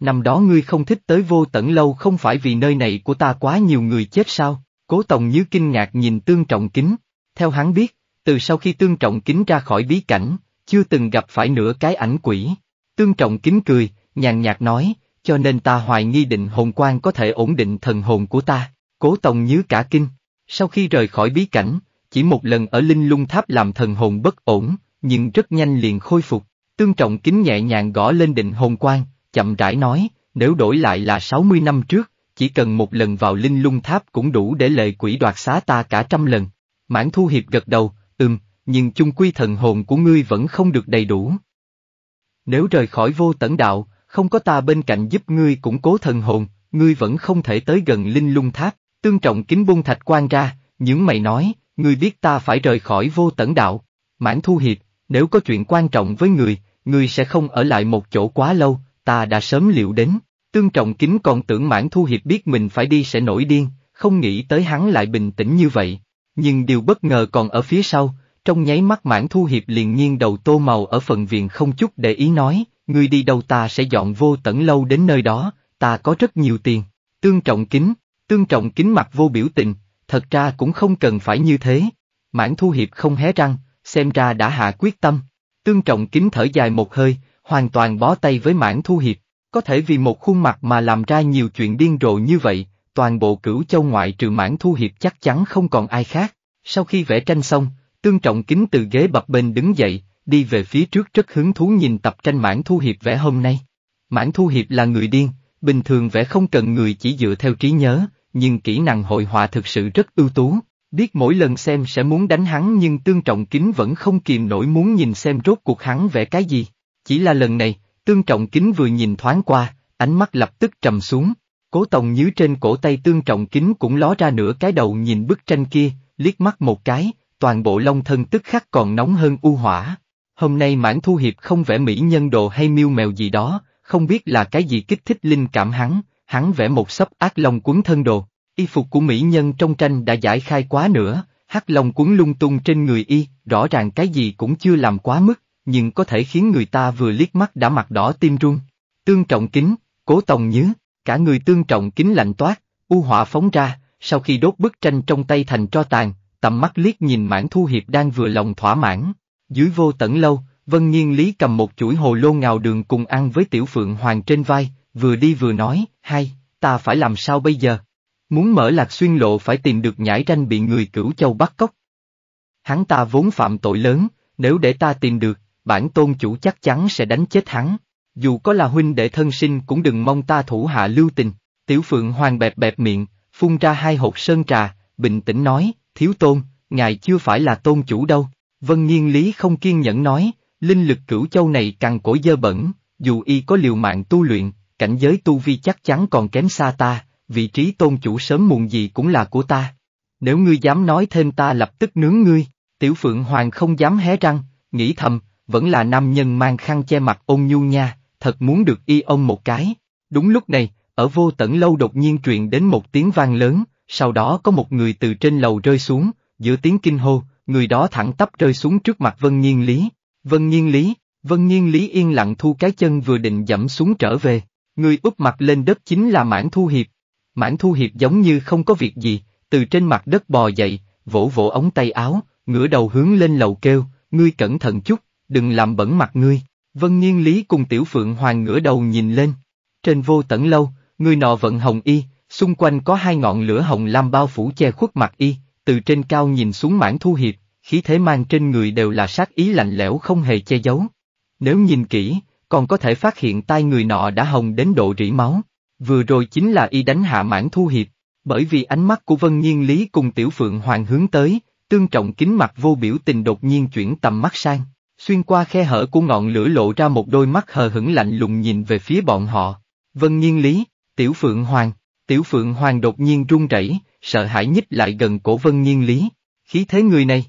Năm đó ngươi không thích tới vô tận lâu không phải vì nơi này của ta quá nhiều người chết sao? Cố Tòng Như kinh ngạc nhìn tương trọng kính, theo hắn biết, từ sau khi Tương Trọng Kính ra khỏi bí cảnh, chưa từng gặp phải nửa cái ảnh quỷ. Tương Trọng Kính cười, nhàn nhạt nói, cho nên ta hoài nghi định hồn quan có thể ổn định thần hồn của ta. Cố Tông nhớ cả kinh. Sau khi rời khỏi bí cảnh, chỉ một lần ở Linh Lung Tháp làm thần hồn bất ổn, nhưng rất nhanh liền khôi phục. Tương Trọng Kính nhẹ nhàng gõ lên định hồn quan, chậm rãi nói, nếu đổi lại là sáu mươi năm trước, chỉ cần một lần vào Linh Lung Tháp cũng đủ để lệ quỷ đoạt xá ta cả trăm lần. Mãn Thu Hiệp gật đầu, ừm, nhưng chung quy thần hồn của ngươi vẫn không được đầy đủ. Nếu rời khỏi vô tẩn đạo, không có ta bên cạnh giúp ngươi củng cố thần hồn, ngươi vẫn không thể tới gần linh lung tháp, tương trọng kính buông thạch quan ra, những mày nói, ngươi biết ta phải rời khỏi vô tẩn đạo, mãn thu hiệp, nếu có chuyện quan trọng với người, ngươi sẽ không ở lại một chỗ quá lâu, ta đã sớm liệu đến, tương trọng kính còn tưởng mãn thu hiệp biết mình phải đi sẽ nổi điên, không nghĩ tới hắn lại bình tĩnh như vậy. Nhưng điều bất ngờ còn ở phía sau, trong nháy mắt mãn thu hiệp liền nghiêng đầu tô màu ở phần viện không chút để ý nói, người đi đâu ta sẽ dọn vô tẩn lâu đến nơi đó, ta có rất nhiều tiền. Tương trọng kính, tương trọng kính mặt vô biểu tình, thật ra cũng không cần phải như thế. Mãn thu hiệp không hé răng, xem ra đã hạ quyết tâm. Tương trọng kính thở dài một hơi, hoàn toàn bó tay với mãn thu hiệp, có thể vì một khuôn mặt mà làm ra nhiều chuyện điên rồ như vậy, toàn bộ cửu châu ngoại trừ mãn thu hiệp chắc chắn không còn ai khác. Sau khi vẽ tranh xong, tương trọng kính từ ghế bập bên đứng dậy, đi về phía trước rất hứng thú nhìn tập tranh mãn thu hiệp vẽ hôm nay. Mãn thu hiệp là người điên, bình thường vẽ không cần người chỉ dựa theo trí nhớ, nhưng kỹ năng hội họa thực sự rất ưu tú. Biết mỗi lần xem sẽ muốn đánh hắn nhưng tương trọng kính vẫn không kìm nổi muốn nhìn xem rốt cuộc hắn vẽ cái gì. Chỉ là lần này, tương trọng kính vừa nhìn thoáng qua, ánh mắt lập tức trầm xuống. Cố Tòng nhíu trên cổ tay tương trọng kính cũng ló ra nửa cái đầu nhìn bức tranh kia, liếc mắt một cái, toàn bộ long thân tức khắc còn nóng hơn u hỏa. Hôm nay mãn thu hiệp không vẽ mỹ nhân đồ hay miêu mèo gì đó, không biết là cái gì kích thích linh cảm hắn, hắn vẽ một sấp ác long cuốn thân đồ. Y phục của mỹ nhân trong tranh đã giải khai quá nữa, hắc long cuốn lung tung trên người y, rõ ràng cái gì cũng chưa làm quá mức, nhưng có thể khiến người ta vừa liếc mắt đã mặt đỏ tim run. Tương trọng kính, cố tòng nhớ, cả người tương trọng kính lạnh toát, u hỏa phóng ra, sau khi đốt bức tranh trong tay thành tro tàn, tầm mắt liếc nhìn mãn thu hiệp đang vừa lòng thỏa mãn. Dưới vô tận lâu, Vân Nhiên Lý cầm một chuỗi hồ lô ngào đường cùng ăn với tiểu phượng hoàng trên vai, vừa đi vừa nói, hay, ta phải làm sao bây giờ? Muốn mở lạc xuyên lộ phải tìm được nhãi tranh bị người cửu châu bắt cóc. Hắn ta vốn phạm tội lớn, nếu để ta tìm được, bản tôn chủ chắc chắn sẽ đánh chết hắn dù có là huynh đệ thân sinh cũng đừng mong ta thủ hạ lưu tình. Tiểu Phượng Hoàng bẹp bẹp miệng, phun ra hai hột sơn trà, bình tĩnh nói, thiếu tôn, ngài chưa phải là tôn chủ đâu. Vân Nhiên Lý không kiên nhẫn nói, linh lực cửu châu này càng cổ dơ bẩn, dù y có liều mạng tu luyện, cảnh giới tu vi chắc chắn còn kém xa ta, vị trí tôn chủ sớm muộn gì cũng là của ta. Nếu ngươi dám nói thêm ta lập tức nướng ngươi, tiểu phượng hoàng không dám hé răng, nghĩ thầm, vẫn là nam nhân mang khăn che mặt ôn nhu nha, thật muốn được y ông một cái. Đúng lúc này, ở vô tận lâu đột nhiên truyền đến một tiếng vang lớn, sau đó có một người từ trên lầu rơi xuống, giữa tiếng kinh hô, người đó thẳng tắp rơi xuống trước mặt Vân Nhiên Lý. Vân Nhiên Lý, Vân Nhiên Lý yên lặng thu cái chân vừa định dẫm xuống trở về, người úp mặt lên đất chính là Mãn Thu Hiệp. Mãn Thu Hiệp giống như không có việc gì, từ trên mặt đất bò dậy, vỗ vỗ ống tay áo, ngửa đầu hướng lên lầu kêu, ngươi cẩn thận chút, đừng làm bẩn mặt ngươi. Vân Nhiên Lý cùng Tiểu Phượng Hoàng ngửa đầu nhìn lên. Trên vô tận lâu, người nọ vận hồng y, xung quanh có hai ngọn lửa hồng lam bao phủ che khuất mặt y, từ trên cao nhìn xuống mãn thu hiệp, khí thế mang trên người đều là sát ý lạnh lẽo không hề che giấu. Nếu nhìn kỹ, còn có thể phát hiện tai người nọ đã hồng đến độ rỉ máu. Vừa rồi chính là y đánh hạ mãn thu hiệp, bởi vì ánh mắt của Vân Nhiên Lý cùng Tiểu Phượng Hoàng hướng tới, tương trọng kính mặt vô biểu tình đột nhiên chuyển tầm mắt sang. Xuyên qua khe hở của ngọn lửa lộ ra một đôi mắt hờ hững lạnh lùng nhìn về phía bọn họ. Vân Nhiên Lý, Tiểu Phượng Hoàng, Tiểu Phượng Hoàng đột nhiên run rẩy, sợ hãi nhích lại gần cổ Vân Nhiên Lý. Khí thế người này.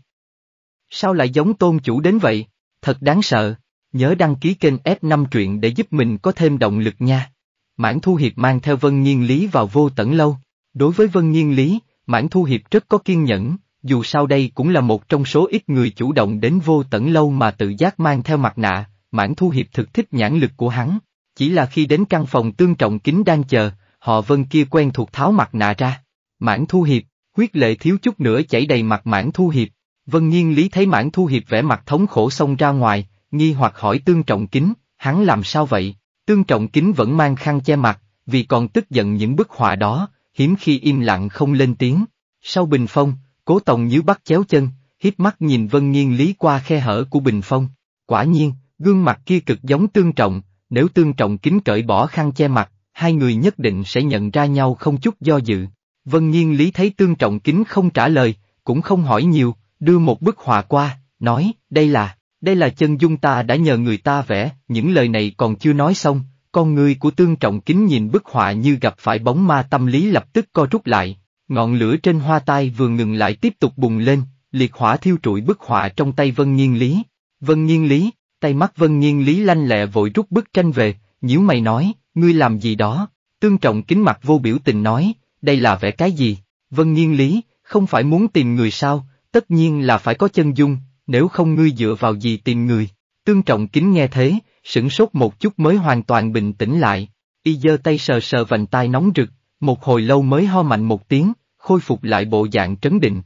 Sao lại giống tôn chủ đến vậy? Thật đáng sợ. Nhớ đăng ký kênh F5 truyện để giúp mình có thêm động lực nha. Mãn Thu Hiệp mang theo Vân Nhiên Lý vào vô tận lâu. Đối với Vân Nhiên Lý, Mãn Thu Hiệp rất có kiên nhẫn, dù sao đây cũng là một trong số ít người chủ động đến vô tận lâu mà tự giác mang theo mặt nạ, mãn thu hiệp thực thích nhãn lực của hắn. Chỉ là khi đến căn phòng tương trọng kính đang chờ, họ vân kia quen thuộc tháo mặt nạ ra. Mãn thu hiệp, huyết lệ thiếu chút nữa chảy đầy mặt mãn thu hiệp. Vân nhiên lý thấy mãn thu hiệp vẻ mặt thống khổ xông ra ngoài, nghi hoặc hỏi tương trọng kính, hắn làm sao vậy? Tương trọng kính vẫn mang khăn che mặt, vì còn tức giận những bức họa đó, hiếm khi im lặng không lên tiếng. Sau bình phong, Cố Tòng nhíu bắt chéo chân, hiếp mắt nhìn Vân Nghiên Lý qua khe hở của bình phong. Quả nhiên, gương mặt kia cực giống tương trọng, nếu tương trọng kính cởi bỏ khăn che mặt, hai người nhất định sẽ nhận ra nhau không chút do dự. Vân Nghiên Lý thấy tương trọng kính không trả lời, cũng không hỏi nhiều, đưa một bức họa qua, nói, đây là, đây là chân dung ta đã nhờ người ta vẽ, những lời này còn chưa nói xong, con người của tương trọng kính nhìn bức họa như gặp phải bóng ma tâm lý lập tức co rút lại, Ngọn lửa trên hoa tai vừa ngừng lại tiếp tục bùng lên, liệt hỏa thiêu trụi bức họa trong tay Vân Nhiên Lý. Vân Nhiên Lý, tay mắt Vân Nhiên Lý lanh lẹ vội rút bức tranh về, nhíu mày nói, ngươi làm gì đó, tương trọng kính mặt vô biểu tình nói, đây là vẽ cái gì, Vân Nhiên Lý, không phải muốn tìm người sao, tất nhiên là phải có chân dung, nếu không ngươi dựa vào gì tìm người, tương trọng kính nghe thế, sửng sốt một chút mới hoàn toàn bình tĩnh lại, y giơ tay sờ sờ vành tai nóng rực, một hồi lâu mới ho mạnh một tiếng, khôi phục lại bộ dạng trấn định.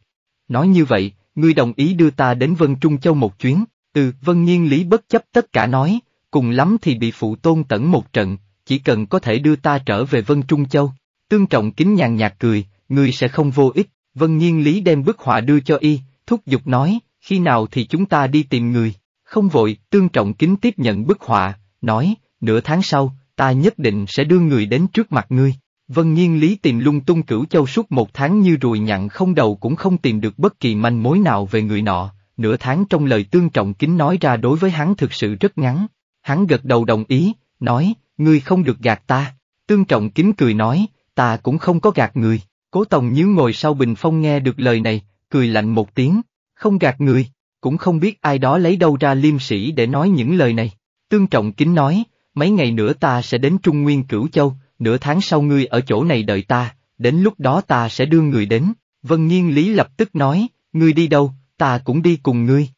Nói như vậy, ngươi đồng ý đưa ta đến Vân Trung Châu một chuyến, từ Vân Nhiên Lý bất chấp tất cả nói, cùng lắm thì bị phụ tôn tẩn một trận, chỉ cần có thể đưa ta trở về Vân Trung Châu. Tương Trọng Kính nhàn nhạt cười, ngươi sẽ không vô ích, Vân Nhiên Lý đem bức họa đưa cho y, thúc giục nói, khi nào thì chúng ta đi tìm người. Không vội, Tương Trọng Kính tiếp nhận bức họa, nói, nửa tháng sau, ta nhất định sẽ đưa người đến trước mặt ngươi. Vân Nhiên Lý tìm lung tung cửu châu suốt một tháng như ruồi nhặn không đầu cũng không tìm được bất kỳ manh mối nào về người nọ, nửa tháng trong lời tương trọng kính nói ra đối với hắn thực sự rất ngắn. Hắn gật đầu đồng ý, nói, ngươi không được gạt ta. Tương trọng kính cười nói, ta cũng không có gạt người. Cố Tòng nhíu ngồi sau bình phong nghe được lời này, cười lạnh một tiếng, không gạt người, cũng không biết ai đó lấy đâu ra liêm sĩ để nói những lời này. Tương trọng kính nói, mấy ngày nữa ta sẽ đến Trung Nguyên Cửu Châu nửa tháng sau ngươi ở chỗ này đợi ta, đến lúc đó ta sẽ đưa người đến, Vân Nhiên Lý lập tức nói, ngươi đi đâu, ta cũng đi cùng ngươi.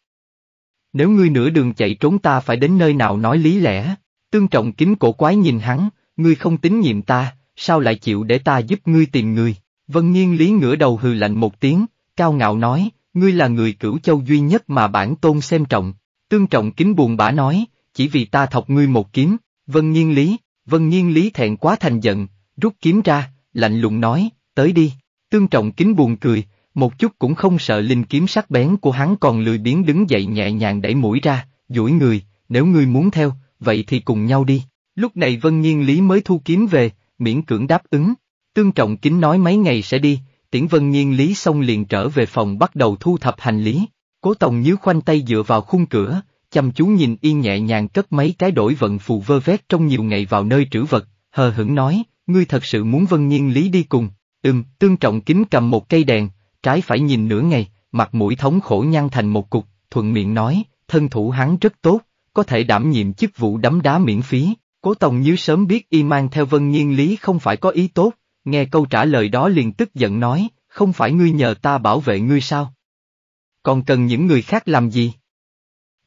Nếu ngươi nửa đường chạy trốn ta phải đến nơi nào nói lý lẽ, tương trọng kính cổ quái nhìn hắn, ngươi không tín nhiệm ta, sao lại chịu để ta giúp ngươi tìm người, Vân Nhiên Lý ngửa đầu hừ lạnh một tiếng, cao ngạo nói, ngươi là người cửu châu duy nhất mà bản tôn xem trọng, tương trọng kính buồn bã nói, chỉ vì ta thọc ngươi một kiếm, Vân Nhiên Lý, Vân Nhiên Lý thẹn quá thành giận, rút kiếm ra, lạnh lùng nói, tới đi. Tương Trọng Kính buồn cười, một chút cũng không sợ linh kiếm sắc bén của hắn còn lười biến đứng dậy nhẹ nhàng đẩy mũi ra, duỗi người, nếu ngươi muốn theo, vậy thì cùng nhau đi. Lúc này Vân Nhiên Lý mới thu kiếm về, miễn cưỡng đáp ứng. Tương Trọng Kính nói mấy ngày sẽ đi, tiễn Vân Nhiên Lý xong liền trở về phòng bắt đầu thu thập hành lý. Cố Tòng nhíu khoanh tay dựa vào khung cửa, chăm chú nhìn y nhẹ nhàng cất mấy cái đổi vận phù vơ vét trong nhiều ngày vào nơi trữ vật, hờ hững nói, ngươi thật sự muốn vân nhiên lý đi cùng, ừm, tương trọng kính cầm một cây đèn, trái phải nhìn nửa ngày, mặt mũi thống khổ nhăn thành một cục, thuận miệng nói, thân thủ hắn rất tốt, có thể đảm nhiệm chức vụ đấm đá miễn phí, cố tòng như sớm biết y mang theo vân nhiên lý không phải có ý tốt, nghe câu trả lời đó liền tức giận nói, không phải ngươi nhờ ta bảo vệ ngươi sao? Còn cần những người khác làm gì?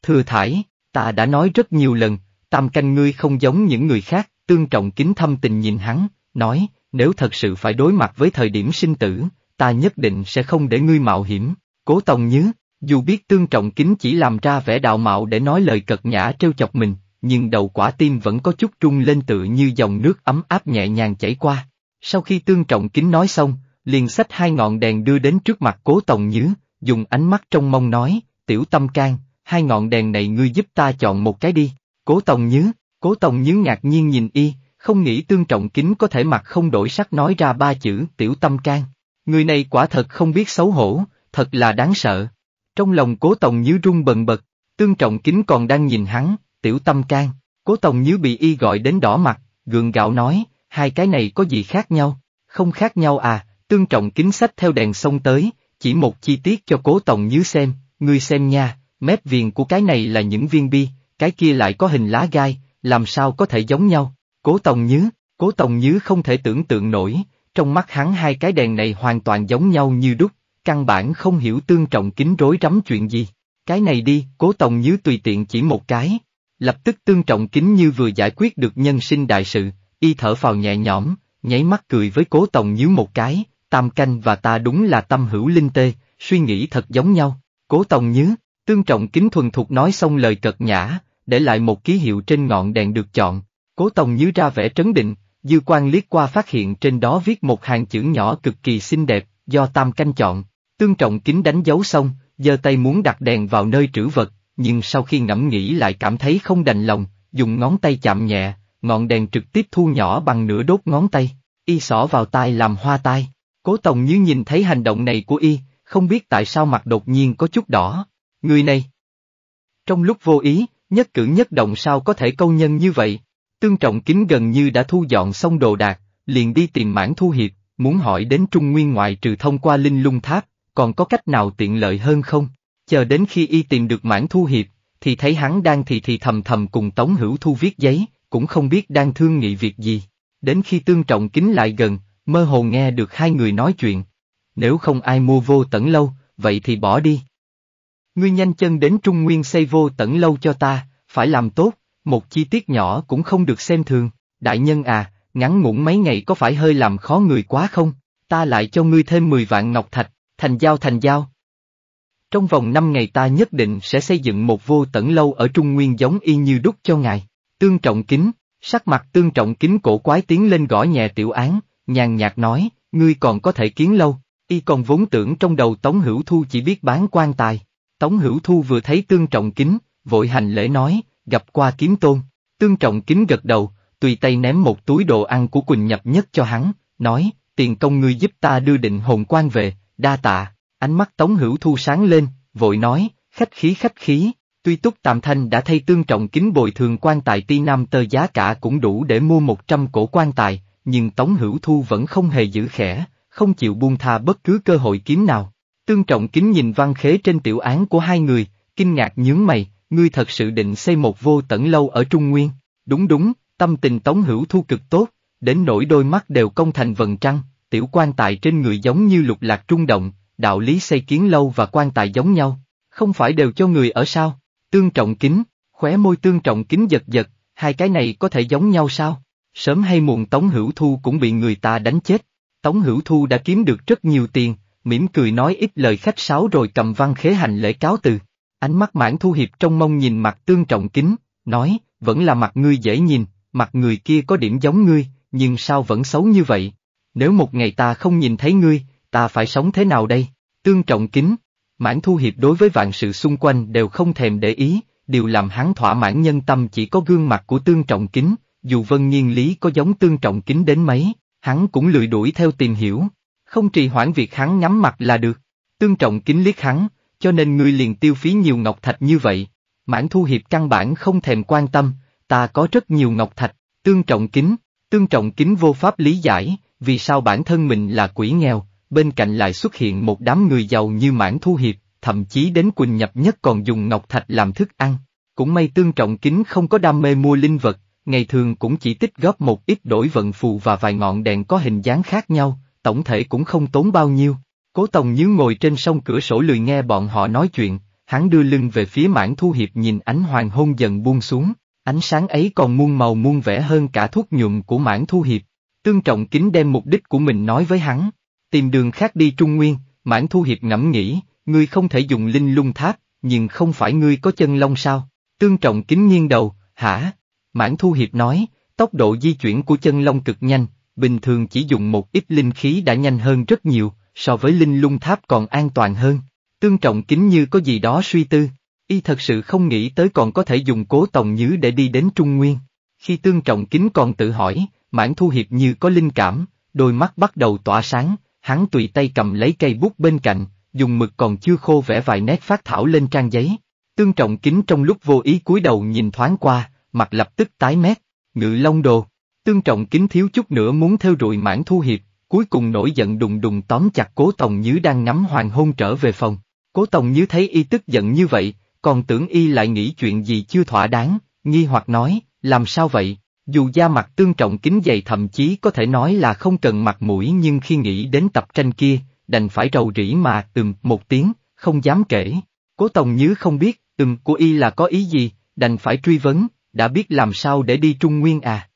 Thừa thải, ta đã nói rất nhiều lần, tam canh ngươi không giống những người khác, tương trọng kính thâm tình nhìn hắn, nói, nếu thật sự phải đối mặt với thời điểm sinh tử, ta nhất định sẽ không để ngươi mạo hiểm, cố tòng nhớ, dù biết tương trọng kính chỉ làm ra vẻ đạo mạo để nói lời cật nhã trêu chọc mình, nhưng đầu quả tim vẫn có chút trung lên tựa như dòng nước ấm áp nhẹ nhàng chảy qua. Sau khi tương trọng kính nói xong, liền xách hai ngọn đèn đưa đến trước mặt cố tòng nhứ, dùng ánh mắt trong mong nói, tiểu tâm can, hai ngọn đèn này ngươi giúp ta chọn một cái đi. Cố Tòng Nhứ, Cố Tòng Nhứ ngạc nhiên nhìn y, không nghĩ tương trọng kính có thể mặt không đổi sắc nói ra ba chữ tiểu tâm can. Người này quả thật không biết xấu hổ, thật là đáng sợ. Trong lòng Cố Tòng Nhứ rung bần bật, tương trọng kính còn đang nhìn hắn, tiểu tâm can. Cố Tòng Nhứ bị y gọi đến đỏ mặt, gượng gạo nói, hai cái này có gì khác nhau, không khác nhau à, tương trọng kính sách theo đèn xông tới, chỉ một chi tiết cho Cố Tòng Nhứ xem, ngươi xem nha, Mép viền của cái này là những viên bi, cái kia lại có hình lá gai, làm sao có thể giống nhau? Cố Tòng Nhứ, Cố Tòng Nhứ không thể tưởng tượng nổi, trong mắt hắn hai cái đèn này hoàn toàn giống nhau như đúc, căn bản không hiểu tương trọng kính rối rắm chuyện gì. Cái này đi, Cố Tòng Nhứ tùy tiện chỉ một cái. Lập tức tương trọng kính như vừa giải quyết được nhân sinh đại sự, y thở vào nhẹ nhõm, nháy mắt cười với Cố Tòng Nhứ một cái, Tam Canh và ta đúng là tâm hữu linh tê, suy nghĩ thật giống nhau. Cố Tòng Nhứ, Tương Trọng Kính thuần thục nói xong lời cật nhã, để lại một ký hiệu trên ngọn đèn được chọn. Cố Tòng như ra vẻ trấn định, dư quan liếc qua phát hiện trên đó viết một hàng chữ nhỏ cực kỳ xinh đẹp, do Tam Canh chọn. Tương Trọng Kính đánh dấu xong, giơ tay muốn đặt đèn vào nơi trữ vật, nhưng sau khi ngẫm nghĩ lại cảm thấy không đành lòng, dùng ngón tay chạm nhẹ, ngọn đèn trực tiếp thu nhỏ bằng nửa đốt ngón tay, y xỏ vào tai làm hoa tai. Cố Tòng như nhìn thấy hành động này của y, không biết tại sao mặt đột nhiên có chút đỏ người này. Trong lúc vô ý, nhất cử nhất động sao có thể câu nhân như vậy, tương trọng kính gần như đã thu dọn xong đồ đạc, liền đi tìm mãn thu hiệp, muốn hỏi đến Trung Nguyên ngoại trừ thông qua linh lung tháp, còn có cách nào tiện lợi hơn không, chờ đến khi y tìm được mãn thu hiệp, thì thấy hắn đang thì thì thầm thầm cùng Tống Hữu Thu viết giấy, cũng không biết đang thương nghị việc gì. Đến khi tương trọng kính lại gần, mơ hồ nghe được hai người nói chuyện. Nếu không ai mua vô tận lâu, vậy thì bỏ đi. Ngươi nhanh chân đến Trung Nguyên xây vô tận lâu cho ta, phải làm tốt, một chi tiết nhỏ cũng không được xem thường, đại nhân à, ngắn ngủn mấy ngày có phải hơi làm khó người quá không, ta lại cho ngươi thêm mười vạn ngọc thạch, thành giao thành giao. Trong vòng năm ngày ta nhất định sẽ xây dựng một vô tận lâu ở Trung Nguyên giống y như đúc cho ngài, tương trọng kính, sắc mặt tương trọng kính cổ quái tiến lên gõ nhẹ tiểu án, nhàn nhạt nói, ngươi còn có thể kiến lâu, y còn vốn tưởng trong đầu Tống Hữu Thu chỉ biết bán quan tài. Tống Hữu Thu vừa thấy Tương Trọng Kính, vội hành lễ nói, gặp qua kiếm tôn. Tương Trọng Kính gật đầu, tùy tay ném một túi đồ ăn của Quỳnh Nhập Nhất cho hắn, nói, tiền công ngươi giúp ta đưa định hồn quan về, đa tạ. Ánh mắt Tống Hữu Thu sáng lên, vội nói, khách khí khách khí. Tuy Túc Tàm Thanh đã thay Tương Trọng Kính bồi thường quan tài ti nam tờ giá cả cũng đủ để mua 100 cổ quan tài, nhưng Tống Hữu Thu vẫn không hề giữ khẽ, không chịu buông tha bất cứ cơ hội kiếm nào. Tương Trọng Kính nhìn văn khế trên tiểu án của hai người, kinh ngạc nhướng mày, ngươi thật sự định xây một vô tận lâu ở Trung Nguyên, đúng đúng, tâm tình Tống Hữu Thu cực tốt, đến nỗi đôi mắt đều công thành vần trăng, tiểu quan tài trên người giống như lục lạc trung động, đạo lý xây kiến lâu và quan tài giống nhau, không phải đều cho người ở sao, tương trọng kính, khóe môi tương trọng kính giật giật, hai cái này có thể giống nhau sao, sớm hay muộn Tống Hữu Thu cũng bị người ta đánh chết, Tống Hữu Thu đã kiếm được rất nhiều tiền, mỉm cười nói ít lời khách sáo rồi cầm văn khế hành lễ cáo từ. Ánh mắt mãn thu hiệp trong mông nhìn mặt tương trọng kính, nói, vẫn là mặt ngươi dễ nhìn, mặt người kia có điểm giống ngươi, nhưng sao vẫn xấu như vậy? Nếu một ngày ta không nhìn thấy ngươi, ta phải sống thế nào đây? Tương trọng kính, mãn thu hiệp đối với vạn sự xung quanh đều không thèm để ý, điều làm hắn thỏa mãn nhân tâm chỉ có gương mặt của tương trọng kính, dù vân nghiên lý có giống tương trọng kính đến mấy, hắn cũng lười đuổi theo tìm hiểu không trì hoãn việc hắn nhắm mặt là được. Tương trọng kính liếc hắn, cho nên ngươi liền tiêu phí nhiều ngọc thạch như vậy. Mãn thu hiệp căn bản không thèm quan tâm, ta có rất nhiều ngọc thạch, tương trọng kính, tương trọng kính vô pháp lý giải, vì sao bản thân mình là quỷ nghèo, bên cạnh lại xuất hiện một đám người giàu như mãn thu hiệp, thậm chí đến quỳnh nhập nhất còn dùng ngọc thạch làm thức ăn. Cũng may tương trọng kính không có đam mê mua linh vật, ngày thường cũng chỉ tích góp một ít đổi vận phù và vài ngọn đèn có hình dáng khác nhau, tổng thể cũng không tốn bao nhiêu. Cố Tòng Như ngồi trên sông cửa sổ lười nghe bọn họ nói chuyện, hắn đưa lưng về phía mãn thu hiệp nhìn ánh hoàng hôn dần buông xuống, ánh sáng ấy còn muôn màu muôn vẻ hơn cả thuốc nhuộm của mãn thu hiệp. Tương Trọng Kính đem mục đích của mình nói với hắn, tìm đường khác đi Trung Nguyên, mãn thu hiệp ngẫm nghĩ, ngươi không thể dùng linh lung tháp, nhưng không phải ngươi có chân lông sao? Tương Trọng Kính nghiêng đầu, hả? Mãn thu hiệp nói, tốc độ di chuyển của chân lông cực nhanh, bình thường chỉ dùng một ít linh khí đã nhanh hơn rất nhiều, so với linh lung tháp còn an toàn hơn. Tương trọng kính như có gì đó suy tư, y thật sự không nghĩ tới còn có thể dùng cố tòng nhứ để đi đến Trung Nguyên. Khi tương trọng kính còn tự hỏi, mãn thu hiệp như có linh cảm, đôi mắt bắt đầu tỏa sáng, hắn tùy tay cầm lấy cây bút bên cạnh, dùng mực còn chưa khô vẽ vài nét phát thảo lên trang giấy. Tương trọng kính trong lúc vô ý cúi đầu nhìn thoáng qua, mặt lập tức tái mét, ngự long đồ. Tương Trọng Kính thiếu chút nữa muốn theo rụi mãn thu hiệp, cuối cùng nổi giận đùng đùng tóm chặt Cố Tòng Nhứ đang ngắm hoàng hôn trở về phòng. Cố Tòng Nhứ thấy y tức giận như vậy, còn tưởng y lại nghĩ chuyện gì chưa thỏa đáng, nghi hoặc nói, làm sao vậy? Dù da mặt tương trọng kính dày thậm chí có thể nói là không cần mặt mũi nhưng khi nghĩ đến tập tranh kia, đành phải rầu rĩ mà ừm một tiếng, không dám kể. Cố Tòng Nhứ không biết, ừm của y là có ý gì, đành phải truy vấn, đã biết làm sao để đi Trung Nguyên à?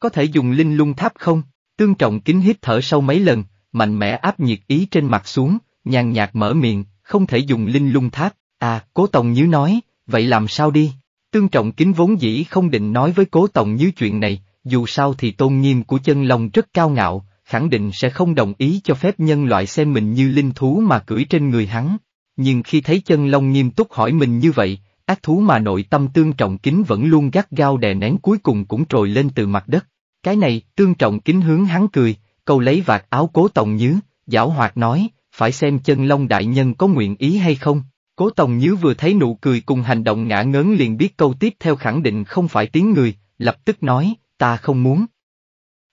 Có thể dùng linh lung tháp không? Tương trọng kính hít thở sâu mấy lần, mạnh mẽ áp nhiệt ý trên mặt xuống, nhàn nhạt mở miệng, không thể dùng linh lung tháp. À, cố tổng Như nói, vậy làm sao đi? Tương trọng kính vốn dĩ không định nói với cố tổng như chuyện này, dù sao thì tôn nghiêm của chân lòng rất cao ngạo, khẳng định sẽ không đồng ý cho phép nhân loại xem mình như linh thú mà cưỡi trên người hắn. Nhưng khi thấy chân long nghiêm túc hỏi mình như vậy, ác thú mà nội tâm tương trọng kính vẫn luôn gắt gao đè nén cuối cùng cũng trồi lên từ mặt đất. Cái này, tương trọng kính hướng hắn cười, câu lấy vạt áo cố tổng nhứ, giảo hoạt nói, phải xem chân long đại nhân có nguyện ý hay không. Cố Tòng Nhứ vừa thấy nụ cười cùng hành động ngã ngớn liền biết câu tiếp theo khẳng định không phải tiếng người, lập tức nói, ta không muốn.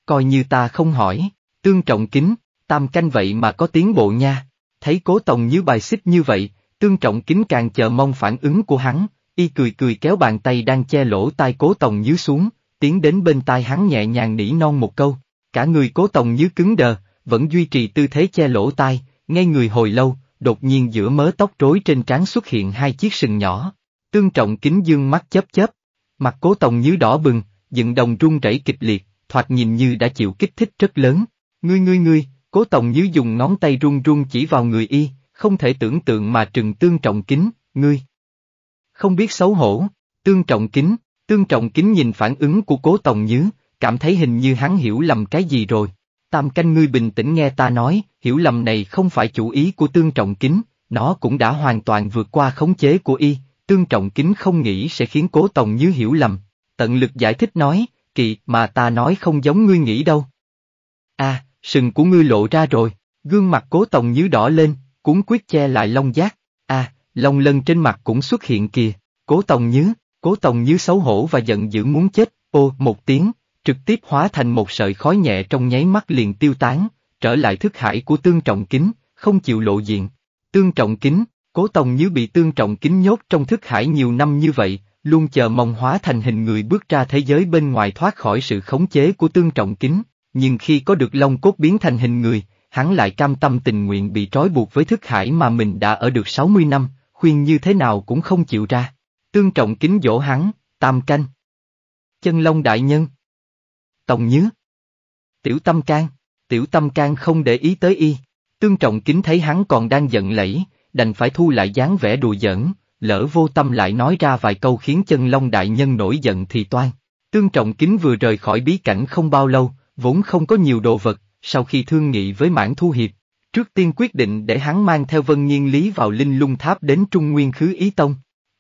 Coi như ta không hỏi, tương trọng kính, tam canh vậy mà có tiến bộ nha. Thấy Cố Tòng Nhứ bài xích như vậy, Tương Trọng kính càng chờ mong phản ứng của hắn, y cười cười kéo bàn tay đang che lỗ tai cố tòng nhíu xuống, tiến đến bên tai hắn nhẹ nhàng nỉ non một câu. Cả người cố tòng nhíu cứng đờ, vẫn duy trì tư thế che lỗ tai, ngay người hồi lâu, đột nhiên giữa mớ tóc rối trên trán xuất hiện hai chiếc sừng nhỏ. Tương Trọng kính dương mắt chớp chớp, mặt cố tòng nhíu đỏ bừng, dựng đồng run rẩy kịch liệt, thoạt nhìn như đã chịu kích thích rất lớn. Ngươi ngươi ngươi, cố tòng nhíu dùng ngón tay run run chỉ vào người y, không thể tưởng tượng mà trừng tương trọng kính, ngươi. Không biết xấu hổ, tương trọng kính, tương trọng kính nhìn phản ứng của cố tổng nhứ, cảm thấy hình như hắn hiểu lầm cái gì rồi. Tam canh ngươi bình tĩnh nghe ta nói, hiểu lầm này không phải chủ ý của tương trọng kính, nó cũng đã hoàn toàn vượt qua khống chế của y, tương trọng kính không nghĩ sẽ khiến cố tổng nhứ hiểu lầm. Tận lực giải thích nói, kỳ mà ta nói không giống ngươi nghĩ đâu. a à, sừng của ngươi lộ ra rồi, gương mặt cố tổng nhứ đỏ lên, cuốn quyết che lại long giác. a, à, long lân trên mặt cũng xuất hiện kìa, cố tòng nhứ, cố tòng nhứ xấu hổ và giận dữ muốn chết, ô một tiếng, trực tiếp hóa thành một sợi khói nhẹ trong nháy mắt liền tiêu tán, trở lại thức hải của tương trọng kính, không chịu lộ diện. Tương trọng kính, cố tòng nhứ bị tương trọng kính nhốt trong thức hải nhiều năm như vậy, luôn chờ mong hóa thành hình người bước ra thế giới bên ngoài thoát khỏi sự khống chế của tương trọng kính, nhưng khi có được long cốt biến thành hình người, hắn lại cam tâm tình nguyện bị trói buộc với thức hải mà mình đã ở được 60 năm, khuyên như thế nào cũng không chịu ra. Tương trọng kính dỗ hắn, tam canh. Chân long đại nhân. tổng nhớ. Tiểu tâm can, tiểu tâm can không để ý tới y. Tương trọng kính thấy hắn còn đang giận lẫy, đành phải thu lại dáng vẻ đùa giỡn, lỡ vô tâm lại nói ra vài câu khiến chân long đại nhân nổi giận thì toan. Tương trọng kính vừa rời khỏi bí cảnh không bao lâu, vốn không có nhiều đồ vật, sau khi thương nghị với Mãn Thu Hiệp, trước tiên quyết định để hắn mang theo Vân Nhiên Lý vào linh lung tháp đến Trung Nguyên Khứ Ý Tông.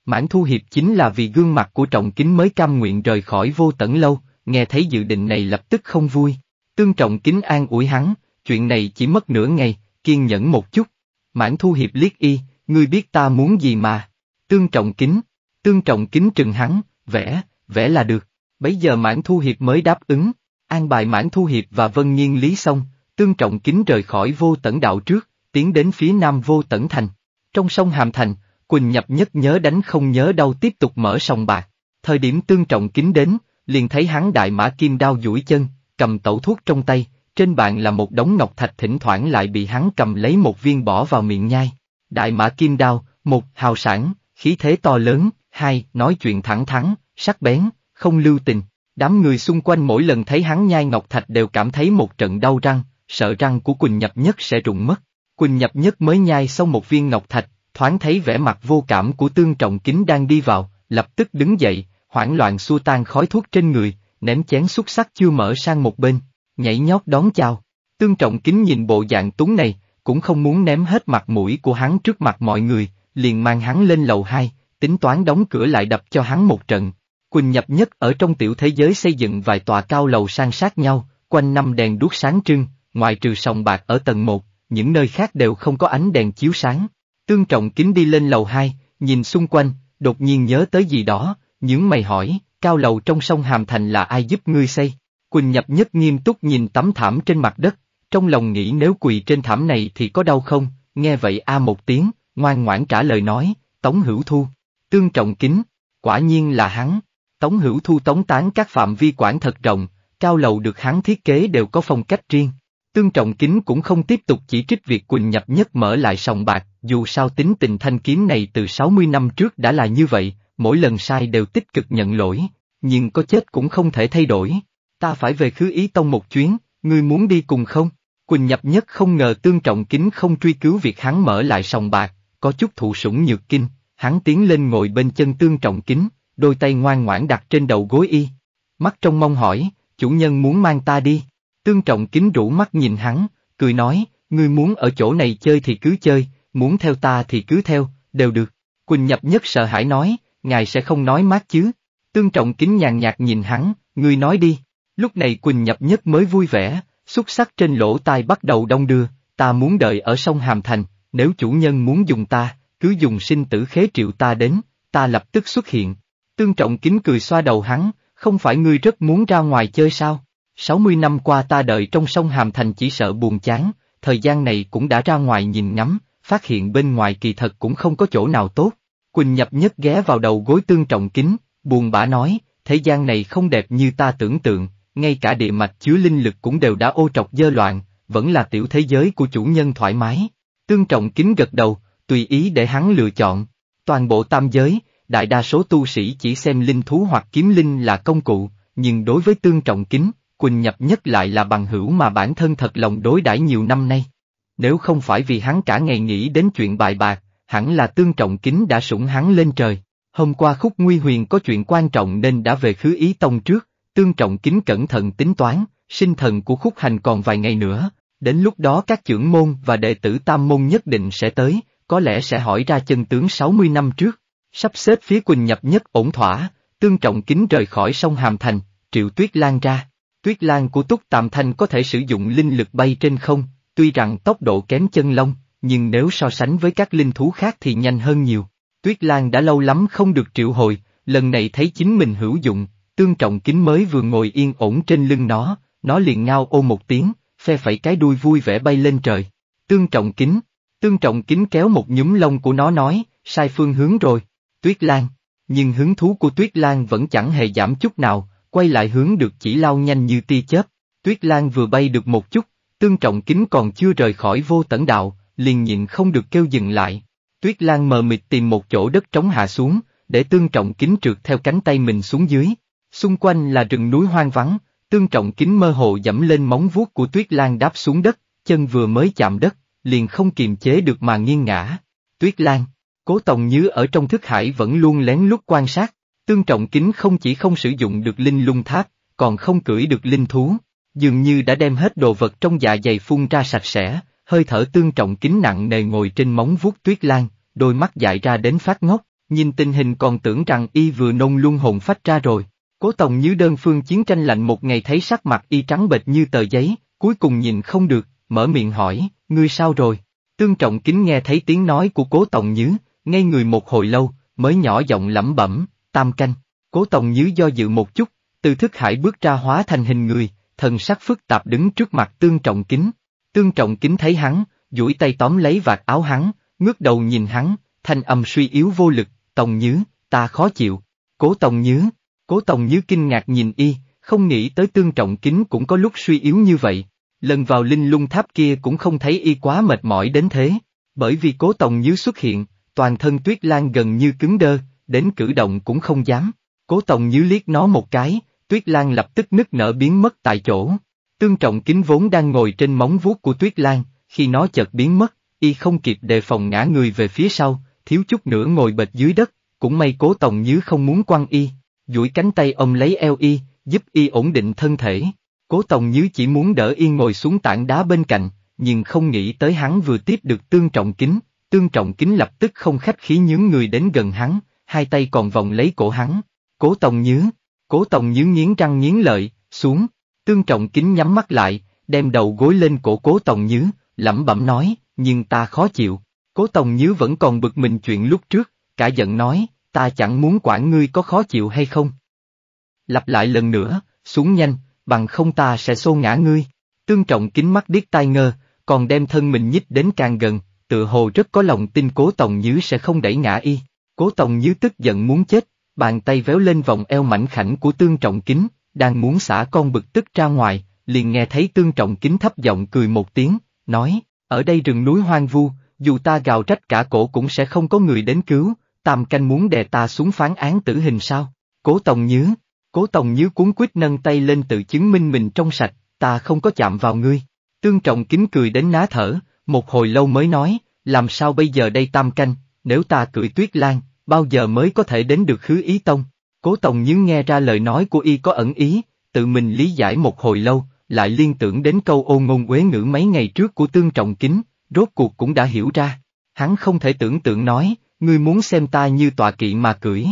Mãn Thu Hiệp chính là vì gương mặt của Trọng Kính mới cam nguyện rời khỏi vô tẩn lâu, nghe thấy dự định này lập tức không vui. Tương Trọng Kính an ủi hắn, chuyện này chỉ mất nửa ngày, kiên nhẫn một chút. Mãn Thu Hiệp liếc y, ngươi biết ta muốn gì mà. Tương Trọng Kính, Tương Trọng Kính trừng hắn, vẽ, vẽ là được. Bấy giờ Mãn Thu Hiệp mới đáp ứng, An bài mãn thu hiệp và vân nhiên lý xong, tương trọng kính rời khỏi vô tẩn đạo trước, tiến đến phía nam vô tẩn thành. Trong sông Hàm Thành, Quỳnh nhập nhất nhớ đánh không nhớ đau tiếp tục mở sòng bạc. Thời điểm tương trọng kính đến, liền thấy hắn đại mã kim đao duỗi chân, cầm tẩu thuốc trong tay, trên bàn là một đống ngọc thạch thỉnh thoảng lại bị hắn cầm lấy một viên bỏ vào miệng nhai. Đại mã kim đao, một, hào sản, khí thế to lớn, hai, nói chuyện thẳng thắn, sắc bén, không lưu tình. Đám người xung quanh mỗi lần thấy hắn nhai ngọc thạch đều cảm thấy một trận đau răng, sợ răng của Quỳnh Nhập Nhất sẽ rụng mất. Quỳnh Nhập Nhất mới nhai xong một viên ngọc thạch, thoáng thấy vẻ mặt vô cảm của Tương Trọng Kính đang đi vào, lập tức đứng dậy, hoảng loạn xua tan khói thuốc trên người, ném chén xúc sắc chưa mở sang một bên, nhảy nhót đón chào. Tương Trọng Kính nhìn bộ dạng tuấn này, cũng không muốn ném hết mặt mũi của hắn trước mặt mọi người, liền mang hắn lên lầu hai, tính toán đóng cửa lại đập cho hắn một trận. Quỳnh nhập nhất ở trong tiểu thế giới xây dựng vài tòa cao lầu san sát nhau, quanh năm đèn đuốc sáng trưng, ngoài trừ sòng bạc ở tầng 1, những nơi khác đều không có ánh đèn chiếu sáng. Tương Trọng Kính đi lên lầu 2, nhìn xung quanh, đột nhiên nhớ tới gì đó, những mày hỏi, cao lầu trong sông Hàm Thành là ai giúp ngươi xây? Quỳnh Nhập Nhất nghiêm túc nhìn tấm thảm trên mặt đất, trong lòng nghĩ nếu quỳ trên thảm này thì có đau không, nghe vậy A một tiếng, ngoan ngoãn trả lời nói, Tống Hữu Thu, Tương Trọng Kính, quả nhiên là hắn. Tống Hữu Thu tống tán các phạm vi quản thật rộng, cao lầu được hắn thiết kế đều có phong cách riêng. Tương Trọng Kính cũng không tiếp tục chỉ trích việc Quỳnh nhập nhất mở lại sòng bạc, dù sao tính tình thanh kiếm này từ 60 năm trước đã là như vậy, mỗi lần sai đều tích cực nhận lỗi, nhưng có chết cũng không thể thay đổi. Ta phải về khứ ý tông một chuyến, ngươi muốn đi cùng không? Quỳnh nhập nhất không ngờ Tương Trọng Kính không truy cứu việc hắn mở lại sòng bạc, có chút thụ sủng nhược kinh, hắn tiến lên ngồi bên chân Tương Trọng Kính, đôi tay ngoan ngoãn đặt trên đầu gối y. Mắt trong mong hỏi, chủ nhân muốn mang ta đi. Tương trọng kính rũ mắt nhìn hắn, cười nói, ngươi muốn ở chỗ này chơi thì cứ chơi, muốn theo ta thì cứ theo, đều được. Quỳnh nhập nhất sợ hãi nói, ngài sẽ không nói mát chứ. Tương trọng kính nhàn nhạt nhìn hắn, ngươi nói đi. Lúc này Quỳnh nhập nhất mới vui vẻ, xuất sắc trên lỗ tai bắt đầu đông đưa, ta muốn đợi ở sông Hàm Thành, nếu chủ nhân muốn dùng ta, cứ dùng sinh tử khế triệu ta đến, ta lập tức xuất hiện, Tương Trọng kính cười xoa đầu hắn, không phải ngươi rất muốn ra ngoài chơi sao? 60 năm qua ta đợi trong sông Hàm Thành chỉ sợ buồn chán, thời gian này cũng đã ra ngoài nhìn ngắm, phát hiện bên ngoài kỳ thật cũng không có chỗ nào tốt. Quỳnh nhập nhất ghé vào đầu gối Tương Trọng kính, buồn bã nói, thế gian này không đẹp như ta tưởng tượng, ngay cả địa mạch chứa linh lực cũng đều đã ô trọc dơ loạn, vẫn là tiểu thế giới của chủ nhân thoải mái. Tương Trọng kính gật đầu, tùy ý để hắn lựa chọn. Toàn bộ tam giới, đại đa số tu sĩ chỉ xem linh thú hoặc kiếm linh là công cụ, nhưng đối với tương trọng kính, Quỳnh Nhập nhất lại là bằng hữu mà bản thân thật lòng đối đãi nhiều năm nay. Nếu không phải vì hắn cả ngày nghĩ đến chuyện bài bạc, hẳn là tương trọng kính đã sủng hắn lên trời. Hôm qua khúc nguy huyền có chuyện quan trọng nên đã về khứ ý tông trước, tương trọng kính cẩn thận tính toán, sinh thần của khúc hành còn vài ngày nữa, đến lúc đó các trưởng môn và đệ tử tam môn nhất định sẽ tới, có lẽ sẽ hỏi ra chân tướng 60 năm trước. Sắp xếp phía Quỳnh Nhập nhất ổn thỏa, tương trọng kính rời khỏi sông Hàm Thành, triệu tuyết lan ra. Tuyết lan của Túc Tạm Thanh có thể sử dụng linh lực bay trên không, tuy rằng tốc độ kém chân lông, nhưng nếu so sánh với các linh thú khác thì nhanh hơn nhiều. Tuyết Lan đã lâu lắm không được triệu hồi, lần này thấy chính mình hữu dụng, tương trọng kính mới vừa ngồi yên ổn trên lưng nó, nó liền ngao ô một tiếng, phe phẩy cái đuôi vui vẻ bay lên trời. Tương trọng kính, tương trọng kính kéo một nhúm lông của nó nói, sai phương hướng rồi. Tuyết Lan. Nhưng hứng thú của Tuyết Lan vẫn chẳng hề giảm chút nào, quay lại hướng được chỉ lao nhanh như tia chớp. Tuyết Lan vừa bay được một chút, tương trọng kính còn chưa rời khỏi vô tẩn đạo, liền nhịn không được kêu dừng lại. Tuyết Lan mờ mịt tìm một chỗ đất trống hạ xuống, để tương trọng kính trượt theo cánh tay mình xuống dưới. Xung quanh là rừng núi hoang vắng, tương trọng kính mơ hồ dẫm lên móng vuốt của Tuyết Lan đáp xuống đất, chân vừa mới chạm đất, liền không kiềm chế được mà nghiêng ngã. Tuyết Lan, Cố Tòng Nhứ ở trong thức hải vẫn luôn lén lút quan sát, tương trọng kính không chỉ không sử dụng được linh lung tháp, còn không cưỡi được linh thú, dường như đã đem hết đồ vật trong dạ dày phun ra sạch sẽ, hơi thở tương trọng kính nặng nề ngồi trên móng vuốt tuyết lan, đôi mắt dại ra đến phát ngốc, nhìn tình hình còn tưởng rằng y vừa nông luôn hồn phách ra rồi. Cố Tòng Nhứ đơn phương chiến tranh lạnh một ngày thấy sắc mặt y trắng bệch như tờ giấy, cuối cùng nhìn không được, mở miệng hỏi, ngươi sao rồi? Tương trọng kính nghe thấy tiếng nói của cố Tòng Nhứ, ngay người một hồi lâu, mới nhỏ giọng lẩm bẩm, tam canh, cố tổng nhứ do dự một chút, từ thức hải bước ra hóa thành hình người, thần sắc phức tạp đứng trước mặt tương trọng kính. Tương trọng kính thấy hắn, duỗi tay tóm lấy vạt áo hắn, ngước đầu nhìn hắn, thanh âm suy yếu vô lực, tổng nhứ, ta khó chịu, cố tổng nhứ, cố tổng nhứ kinh ngạc nhìn y, không nghĩ tới tương trọng kính cũng có lúc suy yếu như vậy. Lần vào linh lung tháp kia cũng không thấy y quá mệt mỏi đến thế, bởi vì cố tổng nhứ xuất hiện, toàn thân tuyết lan gần như cứng đơ, đến cử động cũng không dám. Cố tổng nhíu liếc nó một cái, tuyết lan lập tức nứt nở biến mất tại chỗ. Tương trọng kính vốn đang ngồi trên móng vuốt của tuyết lan, khi nó chợt biến mất, y không kịp đề phòng ngã người về phía sau, thiếu chút nữa ngồi bệt dưới đất, cũng may cố tổng nhíu không muốn quăng y, duỗi cánh tay ông lấy eo y, giúp y ổn định thân thể. Cố tổng nhíu chỉ muốn đỡ yên ngồi xuống tảng đá bên cạnh, nhưng không nghĩ tới hắn vừa tiếp được tương trọng kính, Tương Trọng Kính lập tức không khách khí nhướng người đến gần hắn, hai tay còn vòng lấy cổ hắn. Cố Tòng nhớ, Cố Tòng nhớ nghiến răng nghiến lợi, xuống. Tương Trọng Kính nhắm mắt lại, đem đầu gối lên cổ Cố Tòng nhớ, lẩm bẩm nói, nhưng ta khó chịu. Cố Tòng nhớ vẫn còn bực mình chuyện lúc trước, cả giận nói, ta chẳng muốn quản ngươi có khó chịu hay không. Lặp lại lần nữa, xuống nhanh, bằng không ta sẽ xô ngã ngươi. Tương Trọng Kính mắt điếc tai ngơ, còn đem thân mình nhích đến càng gần, tự hồ rất có lòng tin cố Tòng Như sẽ không đẩy ngã y. Cố Tòng Như tức giận muốn chết, bàn tay véo lên vòng eo mảnh khảnh của Tương Trọng Kính, đang muốn xả con bực tức ra ngoài, liền nghe thấy Tương Trọng Kính thấp giọng cười một tiếng, nói, ở đây rừng núi hoang vu, dù ta gào trách cả cổ cũng sẽ không có người đến cứu, tam canh muốn đè ta xuống phán án tử hình sao, cố Tòng Như, cố Tòng Như cuốn quýt nâng tay lên tự chứng minh mình trong sạch, ta không có chạm vào ngươi. Tương Trọng Kính cười đến ná thở, một hồi lâu mới nói, làm sao bây giờ đây tam canh, nếu ta cưỡi tuyết lan, bao giờ mới có thể đến được khứ ý tông? Cố Tòng Như nghe ra lời nói của y có ẩn ý, tự mình lý giải một hồi lâu, lại liên tưởng đến câu ô ngôn quế ngữ mấy ngày trước của Tương Trọng Kính, rốt cuộc cũng đã hiểu ra. Hắn không thể tưởng tượng nói, ngươi muốn xem ta như tọa kỵ mà cưỡi.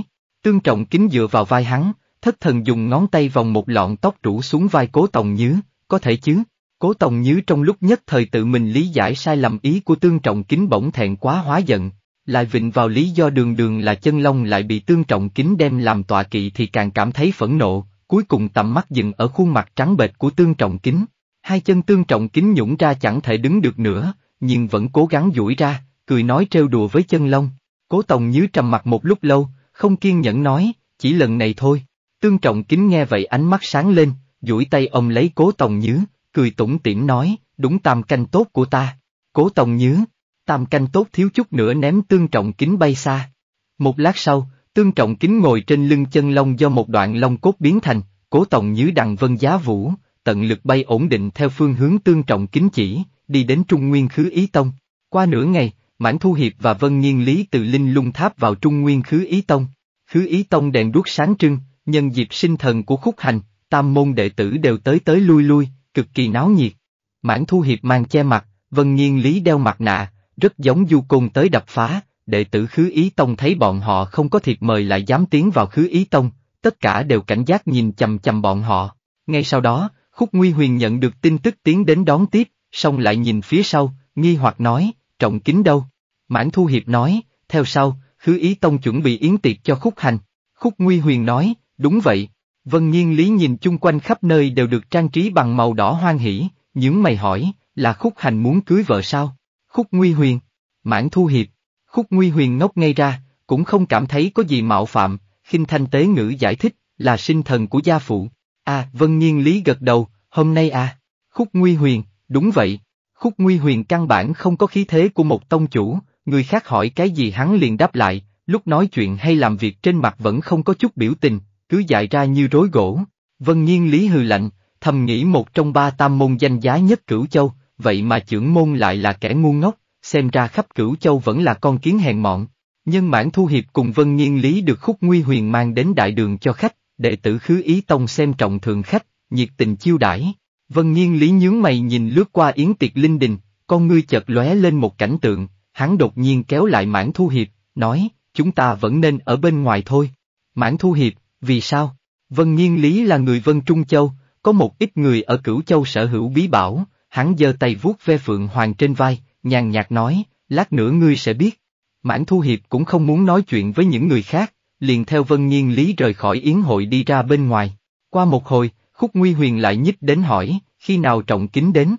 Tương Trọng Kính dựa vào vai hắn, thất thần dùng ngón tay vòng một lọn tóc rủ xuống vai Cố Tòng nhứ, có thể chứ? Cố Tòng Nhứ trong lúc nhất thời tự mình lý giải sai lầm ý của Tương Trọng Kính bỗng thẹn quá hóa giận, lại vịnh vào lý do đường đường là chân long lại bị Tương Trọng Kính đem làm tọa kỵ thì càng cảm thấy phẫn nộ, cuối cùng tầm mắt dừng ở khuôn mặt trắng bệch của Tương Trọng Kính. Hai chân Tương Trọng Kính nhũng ra chẳng thể đứng được nữa, nhưng vẫn cố gắng duỗi ra, cười nói trêu đùa với chân long. Cố Tòng Nhứ trầm mặt một lúc lâu, không kiên nhẫn nói, chỉ lần này thôi. Tương Trọng Kính nghe vậy ánh mắt sáng lên, duỗi tay ông lấy Cố Tòng Nhứ cười tủm tỉm nói, đúng tam canh tốt của ta. Cố tổng nhớ, tam canh tốt thiếu chút nữa ném tương trọng kính bay xa. Một lát sau, tương trọng kính ngồi trên lưng chân lông do một đoạn lông cốt biến thành, cố tổng nhớ đằng vân giá vũ, tận lực bay ổn định theo phương hướng tương trọng kính chỉ, đi đến Trung Nguyên Khứ Ý Tông. Qua nửa ngày, Mãn Thu Hiệp và Vân Nghiên Lý từ Linh Lung Tháp vào Trung Nguyên Khứ Ý Tông. Khứ Ý Tông đèn đuốc sáng trưng, nhân dịp sinh thần của khúc hành, tam môn đệ tử đều tới tới lui lui, cực kỳ náo nhiệt. Mãn Thu Hiệp mang che mặt, Vân Nhiên Lý đeo mặt nạ, rất giống du côn tới đập phá, đệ tử Khứ Ý Tông thấy bọn họ không có thiệt mời lại dám tiến vào Khứ Ý Tông, tất cả đều cảnh giác nhìn chầm chầm bọn họ. Ngay sau đó, Khúc Nguy Huyền nhận được tin tức tiến đến đón tiếp, xong lại nhìn phía sau, nghi hoặc nói, trọng kính đâu. Mãn Thu Hiệp nói, theo sau, Khứ Ý Tông chuẩn bị yến tiệc cho Khúc Hành. Khúc Nguy Huyền nói, đúng vậy, Vân Nhiên Lý nhìn chung quanh khắp nơi đều được trang trí bằng màu đỏ hoan hỉ, những mày hỏi, là khúc hành muốn cưới vợ sao? Khúc Nguy Huyền, mãn thu hiệp, khúc Nguy Huyền ngốc ngay ra, cũng không cảm thấy có gì mạo phạm, khinh thanh tế ngữ giải thích, là sinh thần của gia phụ. À, Vân Nhiên Lý gật đầu, hôm nay à, khúc Nguy Huyền, đúng vậy, khúc Nguy Huyền căn bản không có khí thế của một tông chủ, người khác hỏi cái gì hắn liền đáp lại, lúc nói chuyện hay làm việc trên mặt vẫn không có chút biểu tình, cứ dại ra như rối gỗ. Vân Nhiên Lý hừ lạnh, thầm nghĩ một trong ba tam môn danh giá nhất cửu châu, vậy mà trưởng môn lại là kẻ ngu ngốc, xem ra khắp cửu châu vẫn là con kiến hèn mọn. Nhân mãn thu hiệp cùng Vân Nhiên Lý được khúc nguy huyền mang đến đại đường cho khách, đệ tử khứ ý tông xem trọng thường khách, nhiệt tình chiêu đãi. Vân Nhiên Lý nhướng mày nhìn lướt qua yến tiệc linh đình, con ngươi chợt lóe lên một cảnh tượng, hắn đột nhiên kéo lại mãn thu hiệp, nói, chúng ta vẫn nên ở bên ngoài thôi. Mãn thu hiệp, vì sao? Vân Nhiên Lý là người Vân Trung Châu, có một ít người ở Cửu Châu sở hữu bí bảo, hắn giơ tay vuốt ve Phượng Hoàng trên vai, nhàn nhạt nói, lát nữa ngươi sẽ biết. Mãn Thu Hiệp cũng không muốn nói chuyện với những người khác, liền theo Vân Nhiên Lý rời khỏi yến hội đi ra bên ngoài. Qua một hồi, Khúc Nguy Huyền lại nhích đến hỏi, khi nào trọng kính đến?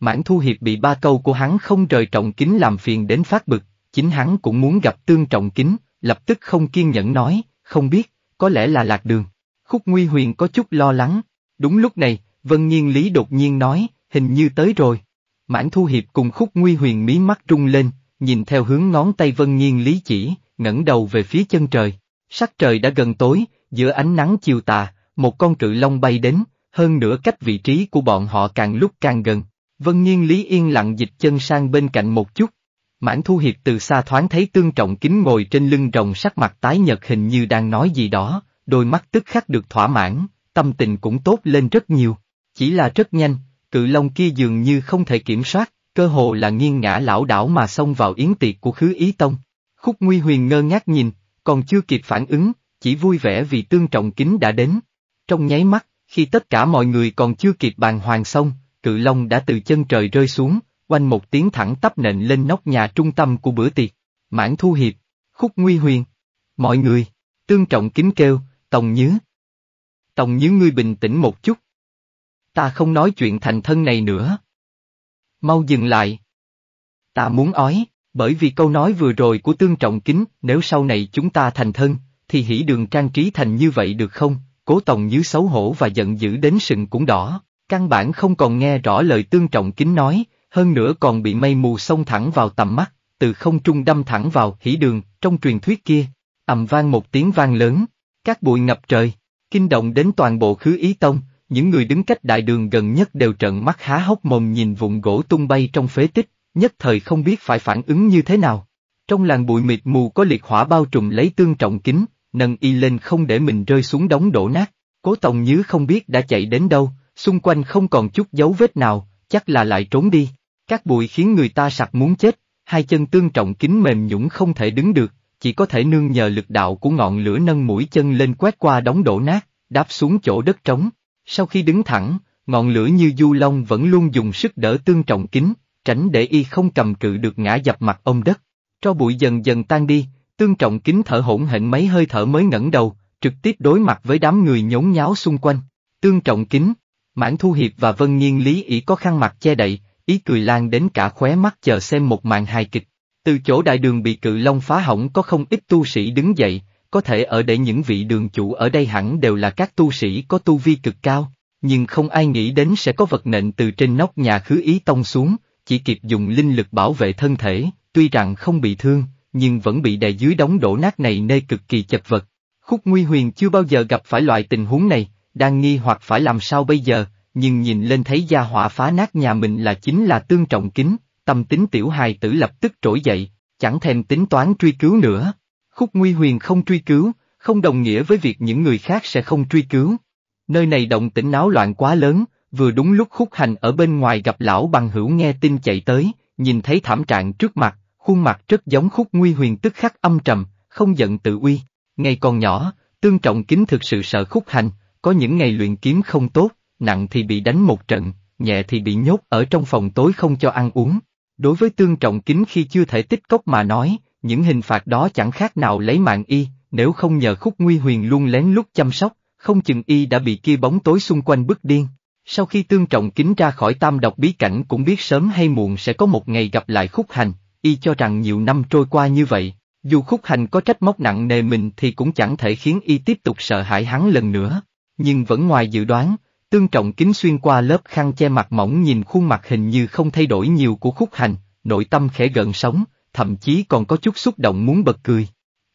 Mãn Thu Hiệp bị ba câu của hắn không rời trọng kính làm phiền đến phát bực, chính hắn cũng muốn gặp tương trọng kính, lập tức không kiên nhẫn nói, không biết có lẽ là lạc đường. Khúc Nguy Huyền có chút lo lắng. Đúng lúc này, Vân Nhiên Lý đột nhiên nói, hình như tới rồi. Mãn Thu Hiệp cùng Khúc Nguy Huyền mí mắt trung lên, nhìn theo hướng ngón tay Vân Nhiên Lý chỉ, ngẩng đầu về phía chân trời. Sắc trời đã gần tối, giữa ánh nắng chiều tà, một con cự long bay đến, hơn nữa cách vị trí của bọn họ càng lúc càng gần. Vân Nhiên Lý yên lặng dịch chân sang bên cạnh một chút, Mãn Thu Hiệp từ xa thoáng thấy Tương Trọng Kính ngồi trên lưng rồng sắc mặt tái nhật hình như đang nói gì đó, đôi mắt tức khắc được thỏa mãn, tâm tình cũng tốt lên rất nhiều. Chỉ là rất nhanh, cự long kia dường như không thể kiểm soát, cơ hồ là nghiêng ngã lão đảo mà xông vào yến tiệc của khứ ý tông. Khúc Nguy Huyền ngơ ngác nhìn, còn chưa kịp phản ứng, chỉ vui vẻ vì Tương Trọng Kính đã đến. Trong nháy mắt, khi tất cả mọi người còn chưa kịp bàn hoàng xong, cự long đã từ chân trời rơi xuống, oanh một tiếng thẳng tắp nện lên nóc nhà trung tâm của bữa tiệc. Mãn thu hiệp, khúc nguy huyền. Mọi người, tương trọng kính kêu, Tòng Nhứ. Tòng Nhứ ngươi bình tĩnh một chút. Ta không nói chuyện thành thân này nữa. Mau dừng lại. Ta muốn ói, bởi vì câu nói vừa rồi của tương trọng kính, nếu sau này chúng ta thành thân, thì hỉ đường trang trí thành như vậy được không? Cố Tòng Nhứ xấu hổ và giận dữ đến sừng cũng đỏ, căn bản không còn nghe rõ lời tương trọng kính nói, hơn nữa còn bị mây mù xông thẳng vào tầm mắt, từ không trung đâm thẳng vào hỉ đường, trong truyền thuyết kia. ầm vang một tiếng vang lớn, các bụi ngập trời, kinh động đến toàn bộ khứ ý tông, những người đứng cách đại đường gần nhất đều trợn mắt há hốc mồm nhìn vụn gỗ tung bay trong phế tích, nhất thời không biết phải phản ứng như thế nào. Trong làng bụi mịt mù có liệt hỏa bao trùm lấy tương trọng kính, nâng y lên không để mình rơi xuống đống đổ nát. Cố Tòng Nhứ không biết đã chạy đến đâu, xung quanh không còn chút dấu vết nào, chắc là lại trốn đi. Các bụi khiến người ta sặc muốn chết, hai chân tương trọng kính mềm nhũng không thể đứng được, chỉ có thể nương nhờ lực đạo của ngọn lửa nâng mũi chân lên quét qua đống đổ nát, đáp xuống chỗ đất trống. Sau khi đứng thẳng, ngọn lửa như du long vẫn luôn dùng sức đỡ tương trọng kính, tránh để y không cầm cự được ngã dập mặt ông đất. Cho bụi dần dần tan đi, tương trọng kính thở hổn hển mấy hơi thở mới ngẩng đầu, trực tiếp đối mặt với đám người nhốn nháo xung quanh. Tương trọng kính, mãn thu hiệp và vân nhiên lý ý có khăn mặt che đậy, ý cười lan đến cả khóe mắt chờ xem một màn hài kịch. Từ chỗ đại đường bị cự long phá hỏng có không ít tu sĩ đứng dậy, có thể ở để những vị đường chủ ở đây hẳn đều là các tu sĩ có tu vi cực cao, nhưng không ai nghĩ đến sẽ có vật nện từ trên nóc nhà khứ ý tông xuống, chỉ kịp dùng linh lực bảo vệ thân thể, tuy rằng không bị thương, nhưng vẫn bị đè dưới đống đổ nát này nơi cực kỳ chật vật. Khúc Nguy Huyền chưa bao giờ gặp phải loại tình huống này, đang nghi hoặc phải làm sao bây giờ, nhưng nhìn lên thấy gia hỏa phá nát nhà mình là chính là tương trọng kính, tâm tính tiểu hài tử lập tức trỗi dậy, chẳng thèm tính toán truy cứu nữa. Khúc Nguy Huyền không truy cứu, không đồng nghĩa với việc những người khác sẽ không truy cứu. Nơi này động tĩnh náo loạn quá lớn, vừa đúng lúc khúc hành ở bên ngoài gặp lão bằng hữu nghe tin chạy tới, nhìn thấy thảm trạng trước mặt, khuôn mặt rất giống khúc Nguy Huyền tức khắc âm trầm, không giận tự uy. Ngày còn nhỏ, tương trọng kính thực sự sợ khúc hành, có những ngày luyện kiếm không tốt, nặng thì bị đánh một trận, nhẹ thì bị nhốt ở trong phòng tối không cho ăn uống. Đối với tương trọng kính khi chưa thể tích cốc mà nói, những hình phạt đó chẳng khác nào lấy mạng y, nếu không nhờ khúc nguy huyền luôn lén lút chăm sóc, không chừng y đã bị kia bóng tối xung quanh bức điên. Sau khi tương trọng kính ra khỏi tam độc bí cảnh cũng biết sớm hay muộn sẽ có một ngày gặp lại khúc hành, y cho rằng nhiều năm trôi qua như vậy, dù khúc hành có trách móc nặng nề mình thì cũng chẳng thể khiến y tiếp tục sợ hãi hắn lần nữa. Nhưng vẫn ngoài dự đoán, Tương Trọng Kính xuyên qua lớp khăn che mặt mỏng nhìn khuôn mặt hình như không thay đổi nhiều của khúc hành, nội tâm khẽ gợn sóng, thậm chí còn có chút xúc động muốn bật cười.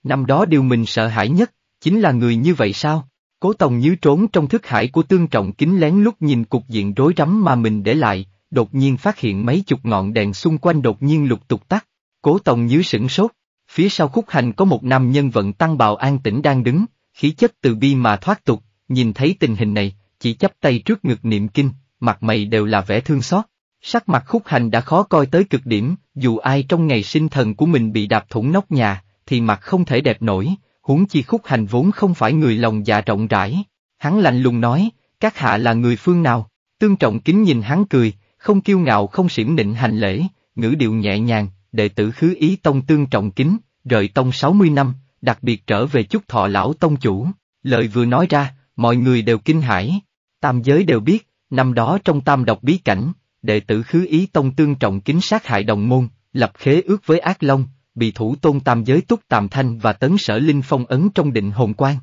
Năm đó điều mình sợ hãi nhất, chính là người như vậy sao? Cố Tòng như trốn trong thức hải của Tương Trọng Kính lén lúc nhìn cục diện rối rắm mà mình để lại, đột nhiên phát hiện mấy chục ngọn đèn xung quanh đột nhiên lục tục tắt. Cố Tòng như sửng sốt, phía sau khúc hành có một nam nhân vận tăng bào an tĩnh đang đứng, khí chất từ bi mà thoát tục, nhìn thấy tình hình này, chỉ chắp tay trước ngực niệm kinh, mặt mày đều là vẻ thương xót. Sắc mặt khúc hành đã khó coi tới cực điểm, dù ai trong ngày sinh thần của mình bị đạp thủng nóc nhà, thì mặt không thể đẹp nổi, huống chi khúc hành vốn không phải người lòng dạ rộng rãi. Hắn lạnh lùng nói, các hạ là người phương nào, tương trọng kính nhìn hắn cười, không kiêu ngạo không xỉm nịnh hành lễ, ngữ điệu nhẹ nhàng, đệ tử khứ ý tông tương trọng kính, rời tông 60 năm, đặc biệt trở về chúc thọ lão tông chủ. Lời vừa nói ra, mọi người đều kinh hãi. Tam giới đều biết, năm đó trong tam độc bí cảnh, đệ tử khứ ý tông tương trọng kính sát hại đồng môn, lập khế ước với ác long, bị thủ tôn tam giới túc tàm thanh và tấn sở linh phong ấn trong định hồn quan.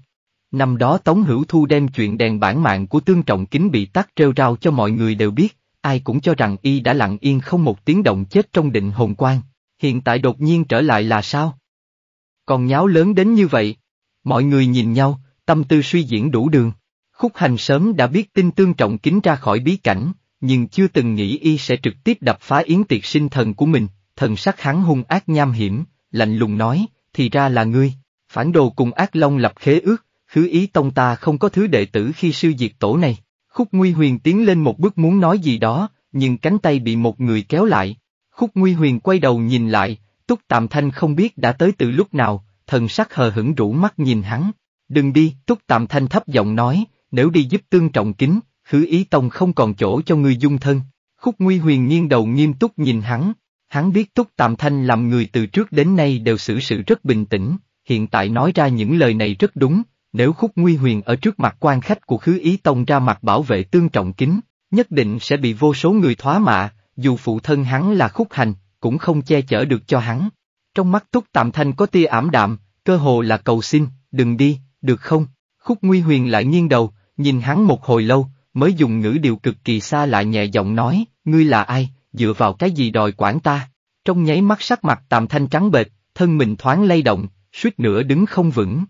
Năm đó Tống Hữu Thu đem chuyện đèn bản mạng của tương trọng kính bị tắt trêu rao cho mọi người đều biết, ai cũng cho rằng y đã lặng yên không một tiếng động chết trong định hồn quan, hiện tại đột nhiên trở lại là sao? Còn nháo lớn đến như vậy, mọi người nhìn nhau, tâm tư suy diễn đủ đường. Khúc hành sớm đã biết tin tương trọng kính ra khỏi bí cảnh, nhưng chưa từng nghĩ y sẽ trực tiếp đập phá yến tiệc sinh thần của mình, thần sắc hắn hung ác nham hiểm, lạnh lùng nói, thì ra là ngươi, phản đồ cùng ác long lập khế ước, khứ ý tông ta không có thứ đệ tử khi sư diệt tổ này. Khúc Nguy Huyền tiến lên một bước muốn nói gì đó, nhưng cánh tay bị một người kéo lại. Khúc Nguy Huyền quay đầu nhìn lại, Túc Tạm Thanh không biết đã tới từ lúc nào, thần sắc hờ hững rũ mắt nhìn hắn. Đừng đi, Túc Tạm Thanh thấp giọng nói, nếu đi giúp tương trọng kính, khứ ý tông không còn chỗ cho người dung thân. Khúc Nguy Huyền nghiêng đầu nghiêm túc nhìn hắn, hắn biết Túc Tạm Thanh làm người từ trước đến nay đều xử sự rất bình tĩnh, hiện tại nói ra những lời này rất đúng, nếu Khúc Nguy Huyền ở trước mặt quan khách của khứ ý tông ra mặt bảo vệ tương trọng kính, nhất định sẽ bị vô số người thoá mạ, dù phụ thân hắn là Khúc Hành, cũng không che chở được cho hắn. Trong mắt Túc Tạm Thanh có tia ảm đạm, cơ hồ là cầu xin, đừng đi, được không? Khúc Nguy Huyền lại nghiêng đầu, nhìn hắn một hồi lâu, mới dùng ngữ điệu cực kỳ xa lạ nhẹ giọng nói, ngươi là ai, dựa vào cái gì đòi quản ta. Trong nháy mắt sắc mặt tạm thanh trắng bệt, thân mình thoáng lay động, suýt nữa đứng không vững.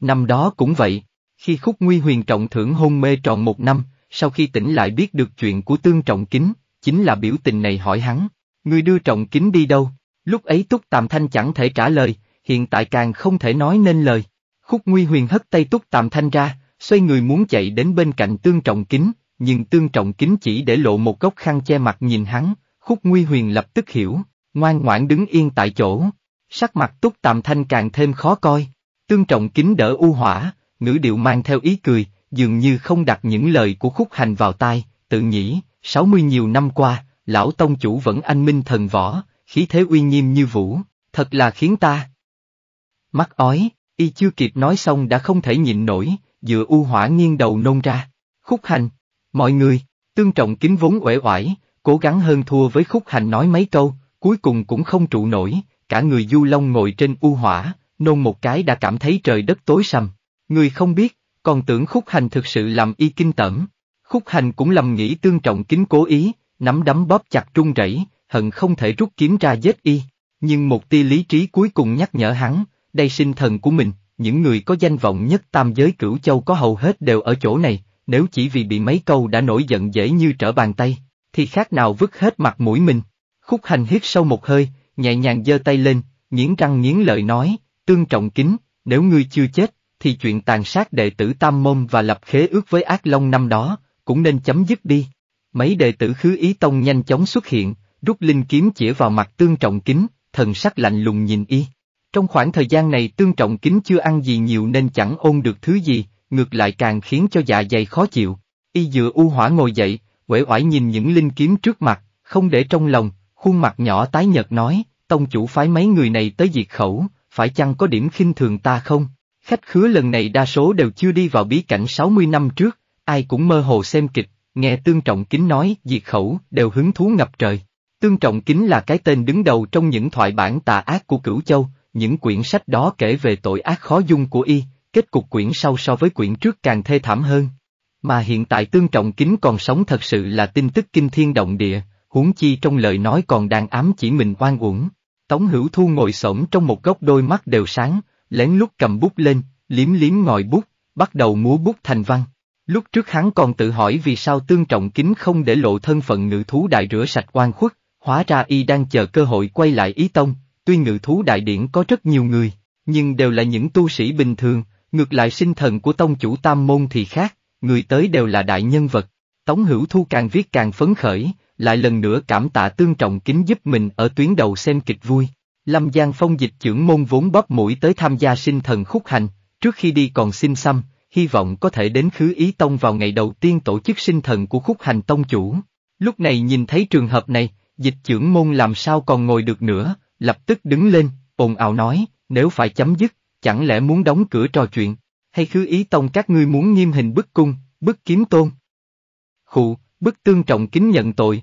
Năm đó cũng vậy, khi khúc nguy huyền trọng thưởng hôn mê trọn một năm, sau khi tỉnh lại biết được chuyện của tương trọng kính, chính là biểu tình này hỏi hắn, Ngươi đưa trọng kính đi đâu, lúc ấy túc tạm thanh chẳng thể trả lời, hiện tại càng không thể nói nên lời. Khúc Nguy Huyền hất tay túc tạm thanh ra, xoay người muốn chạy đến bên cạnh tương trọng kính, nhưng tương trọng kính chỉ để lộ một góc khăn che mặt nhìn hắn, khúc Nguy Huyền lập tức hiểu, ngoan ngoãn đứng yên tại chỗ. Sắc mặt túc tạm thanh càng thêm khó coi, tương trọng kính đỡ u hỏa, ngữ điệu mang theo ý cười, dường như không đặt những lời của khúc hành vào tai, tự nhỉ, sáu mươi nhiều năm qua, lão tông chủ vẫn anh minh thần võ, khí thế uy nghiêm như vũ, thật là khiến ta. Mắt ói, Y chưa kịp nói xong đã không thể nhịn nổi, dựa u hỏa nghiêng đầu nôn ra. Khúc hành, mọi người, tương trọng kính vốn uể oải, cố gắng hơn thua với khúc hành nói mấy câu, cuối cùng cũng không trụ nổi, cả người du long ngồi trên u hỏa, nôn một cái đã cảm thấy trời đất tối sầm. Người không biết, còn tưởng khúc hành thực sự làm y kinh tởm. Khúc hành cũng lầm nghĩ tương trọng kính cố ý, nắm đấm bóp chặt trung rẩy, hận không thể rút kiếm ra giết y. Nhưng một tia lý trí cuối cùng nhắc nhở hắn, đây sinh thần của mình, những người có danh vọng nhất tam giới cửu châu có hầu hết đều ở chỗ này, nếu chỉ vì bị mấy câu đã nổi giận dễ như trở bàn tay, thì khác nào vứt hết mặt mũi mình. Khúc hành hít sâu một hơi, nhẹ nhàng giơ tay lên, nghiến răng nghiến lợi nói, tương trọng kính, nếu ngươi chưa chết, thì chuyện tàn sát đệ tử Tam Môn và lập khế ước với Ác Long năm đó, cũng nên chấm dứt đi. Mấy đệ tử khứ ý tông nhanh chóng xuất hiện, rút linh kiếm chĩa vào mặt tương trọng kính, thần sắc lạnh lùng nhìn y. Trong khoảng thời gian này tương trọng kính chưa ăn gì nhiều nên chẳng ôn được thứ gì, ngược lại càng khiến cho dạ dày khó chịu. Y dựa u hỏa ngồi dậy, uể oải nhìn những linh kiếm trước mặt, không để trong lòng, khuôn mặt nhỏ tái nhợt nói, tông chủ phái mấy người này tới diệt khẩu, phải chăng có điểm khinh thường ta không? Khách khứa lần này đa số đều chưa đi vào bí cảnh 60 năm trước, ai cũng mơ hồ xem kịch, nghe Tương Trọng Kính nói diệt khẩu đều hứng thú ngập trời. Tương Trọng Kính là cái tên đứng đầu trong những thoại bản tà ác của Cửu Châu, những quyển sách đó kể về tội ác khó dung của y, kết cục quyển sau so với quyển trước càng thê thảm hơn. Mà hiện tại Tương Trọng Kính còn sống thật sự là tin tức kinh thiên động địa, huống chi trong lời nói còn đang ám chỉ mình oan uổng. Tống Hữu Thu ngồi xổm trong một góc đôi mắt đều sáng, lén lút cầm bút lên, liếm liếm ngòi bút, bắt đầu múa bút thành văn. Lúc trước hắn còn tự hỏi vì sao Tương Trọng Kính không để lộ thân phận ngự thú đại rửa sạch oan khuất, hóa ra y đang chờ cơ hội quay lại ý tông, Tuy ngự thú đại điển có rất nhiều người, nhưng đều là những tu sĩ bình thường, ngược lại sinh thần của tông chủ tam môn thì khác, người tới đều là đại nhân vật. Tống Hữu Thu càng viết càng phấn khởi, lại lần nữa cảm tạ tương trọng kính giúp mình ở tuyến đầu xem kịch vui. Lâm Giang Phong dịch trưởng môn vốn bóp mũi tới tham gia sinh thần khúc hành, trước khi đi còn xin xăm, hy vọng có thể đến khứ ý tông vào ngày đầu tiên tổ chức sinh thần của khúc hành tông chủ. Lúc này nhìn thấy trường hợp này, dịch trưởng môn làm sao còn ngồi được nữa, lập tức đứng lên, ồn ào nói, nếu phải chấm dứt, chẳng lẽ muốn đóng cửa trò chuyện, hay khứ ý tông các ngươi muốn nghiêm hình bức cung, bức kiếm tôn. Khụ, bức tương trọng kính nhận tội.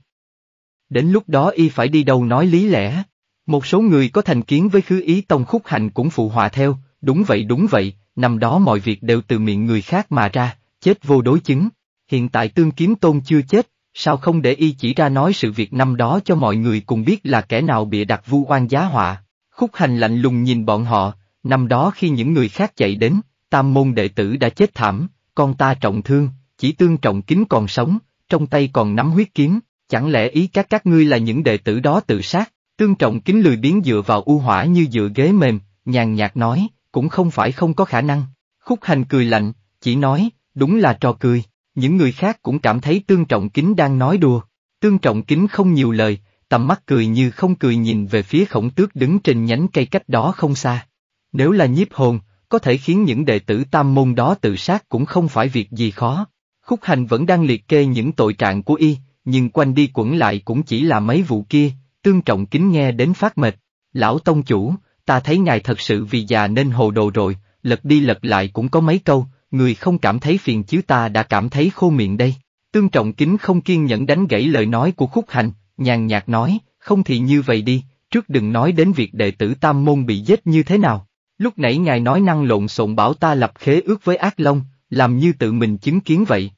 Đến lúc đó y phải đi đâu nói lý lẽ. Một số người có thành kiến với khứ ý tông khúc hành cũng phụ hòa theo, đúng vậy đúng vậy, năm đó mọi việc đều từ miệng người khác mà ra, chết vô đối chứng. Hiện tại tương kiếm tôn chưa chết, Sao không để y chỉ ra nói sự việc năm đó cho mọi người cùng biết là kẻ nào bịa đặt vu oan giá họa? Khúc hành lạnh lùng nhìn bọn họ, năm đó khi những người khác chạy đến, tam môn đệ tử đã chết thảm, con ta trọng thương, chỉ tương trọng kính còn sống, trong tay còn nắm huyết kiếm, chẳng lẽ ý các các ngươi là những đệ tử đó tự sát? Tương trọng kính lười biến dựa vào u hỏa như dựa ghế mềm, nhàn nhạt nói, cũng không phải không có khả năng. Khúc hành cười lạnh, chỉ nói, đúng là trò cười những người khác cũng cảm thấy Tương Trọng Kính đang nói đùa. Tương Trọng Kính không nhiều lời, tầm mắt cười như không cười nhìn về phía khổng tước đứng trên nhánh cây cách đó không xa. Nếu là nhiếp hồn, có thể khiến những đệ tử tam môn đó tự sát cũng không phải việc gì khó. Khúc hành vẫn đang liệt kê những tội trạng của y, nhưng quanh đi quẩn lại cũng chỉ là mấy vụ kia, tương trọng kính nghe đến phát mệt. Lão Tông Chủ, ta thấy ngài thật sự vì già nên hồ đồ rồi, lật đi lật lại cũng có mấy câu, người không cảm thấy phiền chứ ta đã cảm thấy khô miệng đây. Tương Trọng Kính không kiên nhẫn đánh gãy lời nói của Khúc Hành, nhàn nhạt nói, không thì như vậy đi, trước đừng nói đến việc đệ tử Tam Môn bị giết như thế nào. Lúc nãy ngài nói năng lộn xộn bảo ta lập khế ước với ác long, làm như tự mình chứng kiến vậy.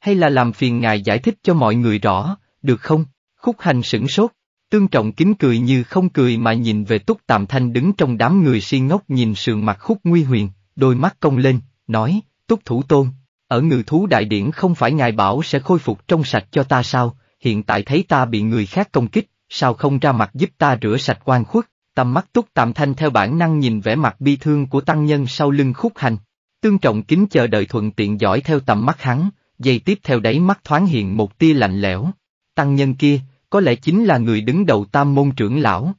Hay là làm phiền ngài giải thích cho mọi người rõ, được không? Khúc Hành sửng sốt, Tương Trọng Kính cười như không cười mà nhìn về Túc Tàm Thanh đứng trong đám người si ngốc nhìn sườn mặt Khúc Nguy Huyền, đôi mắt cong lên, nói, túc thủ tôn, ở ngự thú đại điển không phải ngài bảo sẽ khôi phục trong sạch cho ta sao, hiện tại thấy ta bị người khác công kích, sao không ra mặt giúp ta rửa sạch oan khuất, tầm mắt túc tạm thanh theo bản năng nhìn vẻ mặt bi thương của tăng nhân sau lưng khúc hành. Tương trọng kính chờ đợi thuận tiện giỏi theo tầm mắt hắn, dây tiếp theo đáy mắt thoáng hiện một tia lạnh lẽo. Tăng nhân kia, có lẽ chính là người đứng đầu tam môn trưởng lão.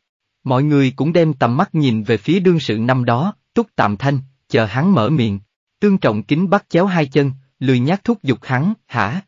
Mọi người cũng đem tầm mắt nhìn về phía đương sự năm đó, túc tạm thanh, chờ hắn mở miệng, Tương trọng kính bắt chéo hai chân, lười nhát thúc giục hắn, hả?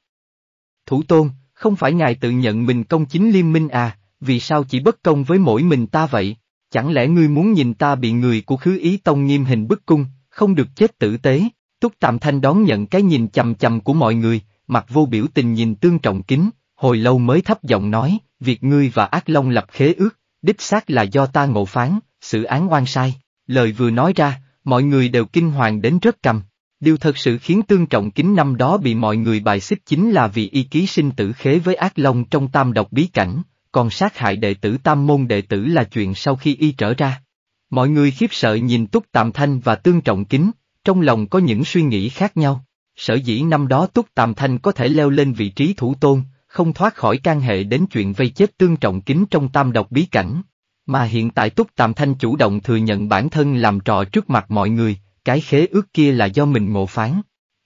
Thủ tôn, không phải ngài tự nhận mình công chính liên minh à, vì sao chỉ bất công với mỗi mình ta vậy? Chẳng lẽ ngươi muốn nhìn ta bị người của khứ ý tông nghiêm hình bức cung, không được chết tử tế? Túc Tạm Thanh đón nhận cái nhìn chầm chầm của mọi người, mặt vô biểu tình nhìn tương trọng kính, hồi lâu mới thấp giọng nói, việc ngươi và ác long lập khế ước, đích xác là do ta ngộ phán, sự án oan sai. Lời vừa nói ra, Mọi người đều kinh hoàng đến rất cầm. Điều thật sự khiến Tương Trọng Kính năm đó bị mọi người bài xích chính là vì y ký sinh tử khế với ác long trong tam độc bí cảnh, còn sát hại đệ tử tam môn đệ tử là chuyện sau khi y trở ra. Mọi người khiếp sợ nhìn Túc Tạm Thanh và Tương Trọng Kính, trong lòng có những suy nghĩ khác nhau. Sở dĩ năm đó Túc Tạm Thanh có thể leo lên vị trí thủ tôn, không thoát khỏi can hệ đến chuyện vây chết Tương Trọng Kính trong tam độc bí cảnh, mà hiện tại Túc tạm Thanh chủ động thừa nhận bản thân làm trò trước mặt mọi người, cái khế ước kia là do mình ngộ phán.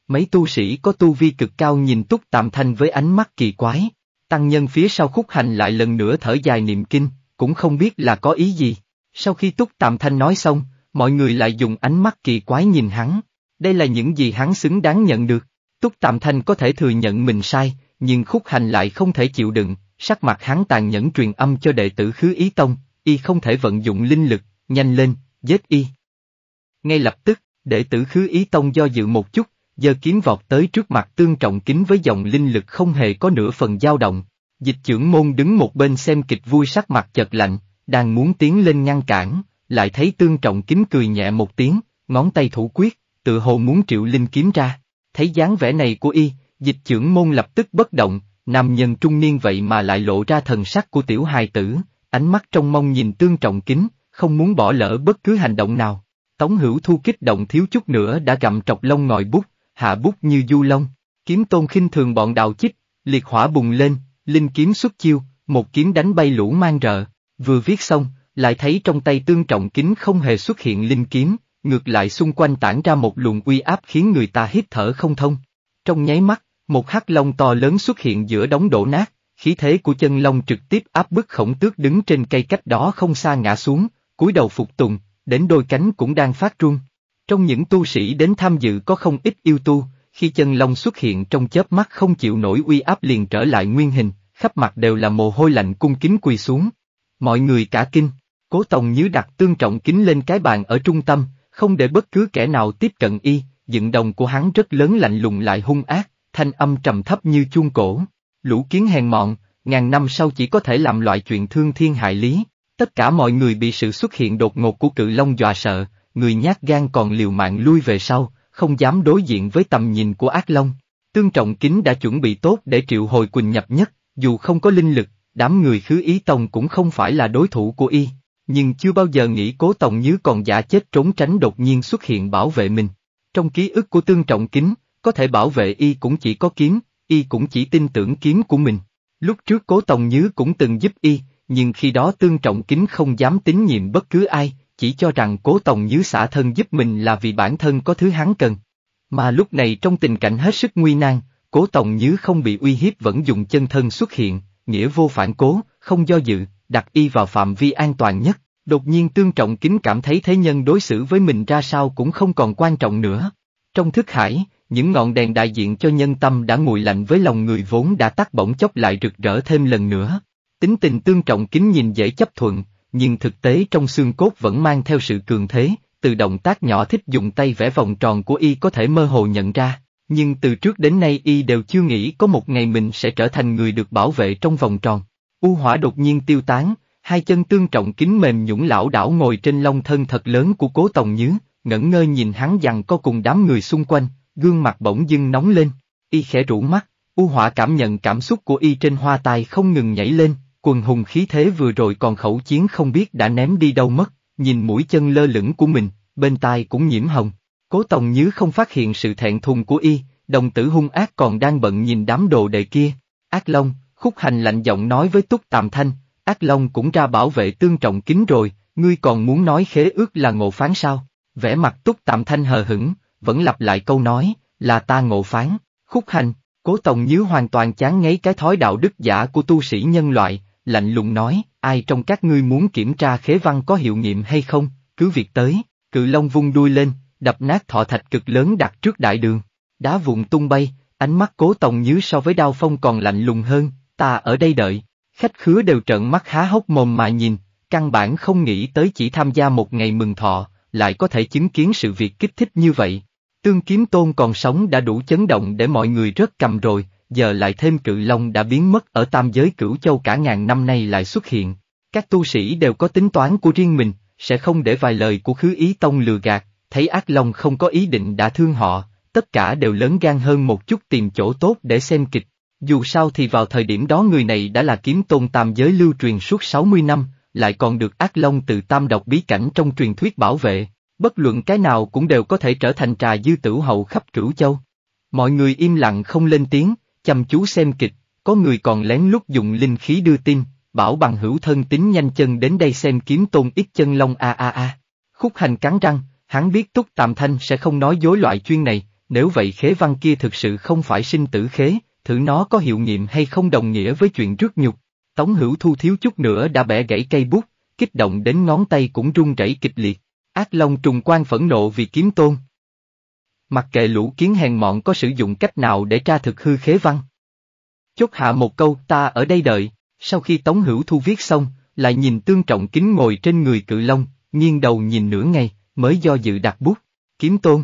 Mấy tu sĩ có tu vi cực cao nhìn Túc tạm Thanh với ánh mắt kỳ quái, tăng nhân phía sau khúc hành lại lần nữa thở dài niệm kinh, cũng không biết là có ý gì. Sau khi Túc tạm Thanh nói xong, mọi người lại dùng ánh mắt kỳ quái nhìn hắn. Đây là những gì hắn xứng đáng nhận được. Túc tạm Thanh có thể thừa nhận mình sai, nhưng khúc hành lại không thể chịu đựng, sắc mặt hắn tàn nhẫn truyền âm cho đệ tử Khứ Ý Tông, y không thể vận dụng linh lực, nhanh lên, giết y. Ngay lập tức, đệ tử khứ ý tông do dự một chút, giờ kiếm vọt tới trước mặt tương trọng kính với dòng linh lực không hề có nửa phần dao động. Dịch trưởng môn đứng một bên xem kịch vui sắc mặt chợt lạnh, đang muốn tiến lên ngăn cản, lại thấy tương trọng kính cười nhẹ một tiếng, ngón tay thủ quyết, tự hồ muốn triệu linh kiếm ra. Thấy dáng vẻ này của y, dịch trưởng môn lập tức bất động, nam nhân trung niên vậy mà lại lộ ra thần sắc của tiểu hài tử, ánh mắt trong mong nhìn tương trọng kính, không muốn bỏ lỡ bất cứ hành động nào. Tống hữu thu kích động thiếu chút nữa đã gặm trọc lông ngòi bút, hạ bút như du lông, kiếm tôn khinh thường bọn đào chích, liệt hỏa bùng lên, linh kiếm xuất chiêu, một kiếm đánh bay lũ mang rợ, vừa viết xong, lại thấy trong tay tương trọng kính không hề xuất hiện linh kiếm, ngược lại xung quanh tản ra một luồng uy áp khiến người ta hít thở không thông. Trong nháy mắt, một hắc lông to lớn xuất hiện giữa đống đổ nát, khí thế của chân long trực tiếp áp bức khổng tước đứng trên cây cách đó không xa ngã xuống, cúi đầu phục tùng, đến đôi cánh cũng đang phát run. Trong những tu sĩ đến tham dự có không ít yêu tu, khi chân long xuất hiện trong chớp mắt không chịu nổi uy áp liền trở lại nguyên hình, khắp mặt đều là mồ hôi lạnh cung kính quỳ xuống. Mọi người cả kinh, cố tòng như đặt tương trọng kính lên cái bàn ở trung tâm, không để bất cứ kẻ nào tiếp cận y, dựng đồng của hắn rất lớn lạnh lùng lại hung ác, thanh âm trầm thấp như chuông cổ. Lũ kiến hèn mọn, ngàn năm sau chỉ có thể làm loại chuyện thương thiên hại lý. Tất cả mọi người bị sự xuất hiện đột ngột của cự long dọa sợ, người nhát gan còn liều mạng lui về sau, không dám đối diện với tầm nhìn của ác long. Tương Trọng Kính đã chuẩn bị tốt để triệu hồi Quỳnh nhập nhất, dù không có linh lực, đám người khứ ý Tông cũng không phải là đối thủ của y, nhưng chưa bao giờ nghĩ cố Tòng như còn giả chết trốn tránh đột nhiên xuất hiện bảo vệ mình. Trong ký ức của Tương Trọng Kính, có thể bảo vệ y cũng chỉ có kiếm, y cũng chỉ tin tưởng kiếm của mình. Lúc trước Cố Tòng Nhứ cũng từng giúp y, nhưng khi đó Tương Trọng Kính không dám tín nhiệm bất cứ ai, chỉ cho rằng Cố Tòng Nhứ xả thân giúp mình là vì bản thân có thứ hắn cần. Mà lúc này trong tình cảnh hết sức nguy nan, Cố Tòng Nhứ không bị uy hiếp vẫn dùng chân thân xuất hiện, nghĩa vô phản cố, không do dự, đặt y vào phạm vi an toàn nhất. Đột nhiên Tương Trọng Kính cảm thấy thế nhân đối xử với mình ra sao cũng không còn quan trọng nữa. Trong thức hải, những ngọn đèn đại diện cho nhân tâm đã nguội lạnh với lòng người vốn đã tắt bỗng chốc lại rực rỡ thêm lần nữa. Tính tình tương trọng kính nhìn dễ chấp thuận, nhưng thực tế trong xương cốt vẫn mang theo sự cường thế, từ động tác nhỏ thích dùng tay vẽ vòng tròn của y có thể mơ hồ nhận ra, nhưng từ trước đến nay y đều chưa nghĩ có một ngày mình sẽ trở thành người được bảo vệ trong vòng tròn. U hỏa đột nhiên tiêu tán, hai chân tương trọng kính mềm nhũng lão đảo ngồi trên lông thân thật lớn của cố tòng nhứ, ngẩn ngơ nhìn hắn dằn co cùng đám người xung quanh, gương mặt bỗng dưng nóng lên, y khẽ rũ mắt, u họa cảm nhận cảm xúc của y trên hoa tai không ngừng nhảy lên, quần hùng khí thế vừa rồi còn khẩu chiến không biết đã ném đi đâu mất, nhìn mũi chân lơ lửng của mình, bên tai cũng nhiễm hồng. Cố Tòng Nhứ không phát hiện sự thẹn thùng của y, đồng tử hung ác còn đang bận nhìn đám đồ đệ kia. Ác Long, khúc hành lạnh giọng nói với Túc Tàm Thanh, Ác Long cũng ra bảo vệ tương trọng kính rồi, ngươi còn muốn nói khế ước là ngộ phán sao? Vẻ mặt Túc Tạm Thanh hờ hững, vẫn lặp lại câu nói, là ta ngộ phán, khúc hành, cố tổng nhíu hoàn toàn chán ngấy cái thói đạo đức giả của tu sĩ nhân loại, lạnh lùng nói, ai trong các ngươi muốn kiểm tra khế văn có hiệu nghiệm hay không, cứ việc tới, cự long vung đuôi lên, đập nát thọ thạch cực lớn đặt trước đại đường, đá vụn tung bay, ánh mắt cố tổng nhíu so với đao phong còn lạnh lùng hơn, ta ở đây đợi, khách khứa đều trợn mắt há hốc mồm mà nhìn, căn bản không nghĩ tới chỉ tham gia một ngày mừng thọ, lại có thể chứng kiến sự việc kích thích như vậy. Tương kiếm tôn còn sống đã đủ chấn động để mọi người rất cầm rồi, giờ lại thêm cự long đã biến mất ở tam giới cửu châu cả ngàn năm nay lại xuất hiện. Các tu sĩ đều có tính toán của riêng mình, sẽ không để vài lời của khứ ý tông lừa gạt, thấy ác long không có ý định đã thương họ, tất cả đều lớn gan hơn một chút tìm chỗ tốt để xem kịch. Dù sao thì vào thời điểm đó người này đã là kiếm tôn tam giới lưu truyền suốt 60 năm, lại còn được ác long từ tam độc bí cảnh trong truyền thuyết bảo vệ, Bất luận cái nào cũng đều có thể trở thành trà dư tử hậu khắp cửu châu. Mọi người im lặng không lên tiếng, chăm chú xem kịch, có người còn lén lút dùng linh khí đưa tin, bảo bằng hữu thân tính nhanh chân đến đây xem kiếm tôn ít chân long a a a. Khúc hành cắn răng, hắn biết Túc Tàm Thanh sẽ không nói dối loại chuyên này, nếu vậy khế văn kia thực sự không phải sinh tử khế, thử nó có hiệu nghiệm hay không đồng nghĩa với chuyện rước nhục. Tống hữu thu thiếu chút nữa đã bẻ gãy cây bút, kích động đến ngón tay cũng run rẩy kịch liệt. Ác Long trùng quan phẫn nộ vì kiếm tôn. Mặc kệ lũ kiến hèn mọn có sử dụng cách nào để tra thực hư khế văn. Chốt hạ một câu ta ở đây đợi, sau khi Tống Hữu Thu viết xong, lại nhìn tương trọng kính ngồi trên người cự long, nghiêng đầu nhìn nửa ngày, mới do dự đặt bút, kiếm tôn.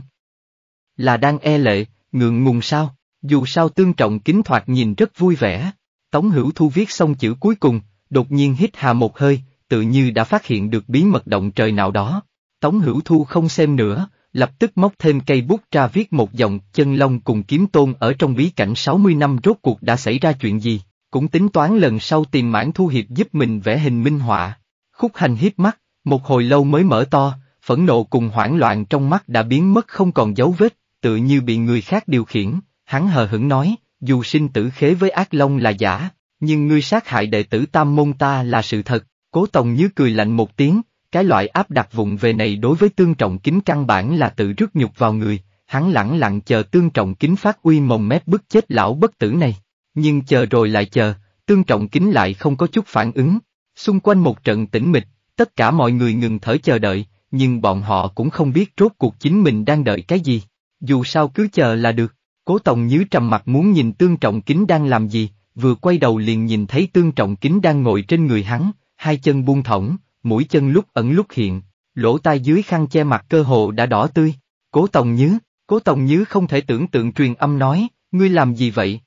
Là đang e lệ, ngượng ngùng sao, dù sao tương trọng kính thoạt nhìn rất vui vẻ. Tống Hữu Thu viết xong chữ cuối cùng, đột nhiên hít hà một hơi, tự như đã phát hiện được bí mật động trời nào đó. Tống Hữu Thu không xem nữa, lập tức móc thêm cây bút ra viết một dòng chân long cùng kiếm tôn ở trong bí cảnh 60 năm rốt cuộc đã xảy ra chuyện gì, cũng tính toán lần sau tìm mãn thu hiệp giúp mình vẽ hình minh họa. Khúc hành hiếp mắt, một hồi lâu mới mở to, phẫn nộ cùng hoảng loạn trong mắt đã biến mất không còn dấu vết, tự như bị người khác điều khiển, hắn hờ hững nói, dù sinh tử khế với ác long là giả, nhưng ngươi sát hại đệ tử tam môn ta là sự thật, cố tòng như cười lạnh một tiếng, cái loại áp đặt vụng về này đối với tương trọng kính căn bản là tự rước nhục vào người, hắn lẳng lặng chờ tương trọng kính phát uy mồng mép bức chết lão bất tử này. Nhưng chờ rồi lại chờ, tương trọng kính lại không có chút phản ứng. Xung quanh một trận tĩnh mịch, tất cả mọi người ngừng thở chờ đợi, nhưng bọn họ cũng không biết rốt cuộc chính mình đang đợi cái gì. Dù sao cứ chờ là được, cố tổng nhíu trầm mặt muốn nhìn tương trọng kính đang làm gì, vừa quay đầu liền nhìn thấy tương trọng kính đang ngồi trên người hắn, hai chân buông thõng, mũi chân lúc ẩn lúc hiện, lỗ tai dưới khăn che mặt cơ hồ đã đỏ tươi. Cố Tòng Nhứ, Cố Tòng Nhứ không thể tưởng tượng truyền âm nói, ngươi làm gì vậy?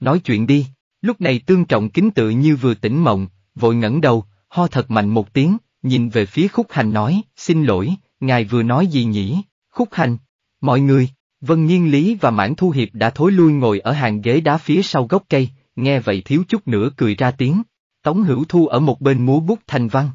Nói chuyện đi, lúc này tương trọng kính tự như vừa tỉnh mộng, vội ngẩng đầu, ho thật mạnh một tiếng, nhìn về phía khúc hành nói, xin lỗi, ngài vừa nói gì nhỉ, khúc hành, mọi người, Vân Nhiên Lý và Mãn Thu Hiệp đã thối lui ngồi ở hàng ghế đá phía sau gốc cây, nghe vậy thiếu chút nữa cười ra tiếng, Tống Hữu Thu ở một bên múa bút thành văn.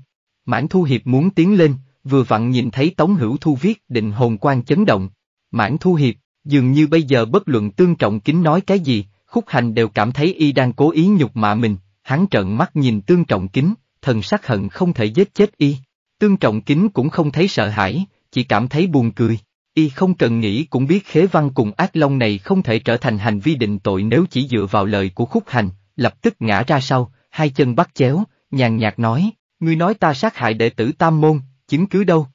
Mãn Thu Hiệp muốn tiến lên, vừa vặn nhìn thấy Tống Hữu Thu viết định hồn quan chấn động. Mãn Thu Hiệp, dường như bây giờ bất luận tương trọng kính nói cái gì, khúc hành đều cảm thấy y đang cố ý nhục mạ mình, hắn trợn mắt nhìn tương trọng kính, thần sắc hận không thể giết chết y. Tương trọng kính cũng không thấy sợ hãi, chỉ cảm thấy buồn cười. Y không cần nghĩ cũng biết khế văn cùng ác long này không thể trở thành hành vi định tội nếu chỉ dựa vào lời của khúc hành, lập tức ngã ra sau, hai chân bắt chéo, nhàn nhạt nói, ngươi nói ta sát hại đệ tử Tam Môn, chứng cứ đâu?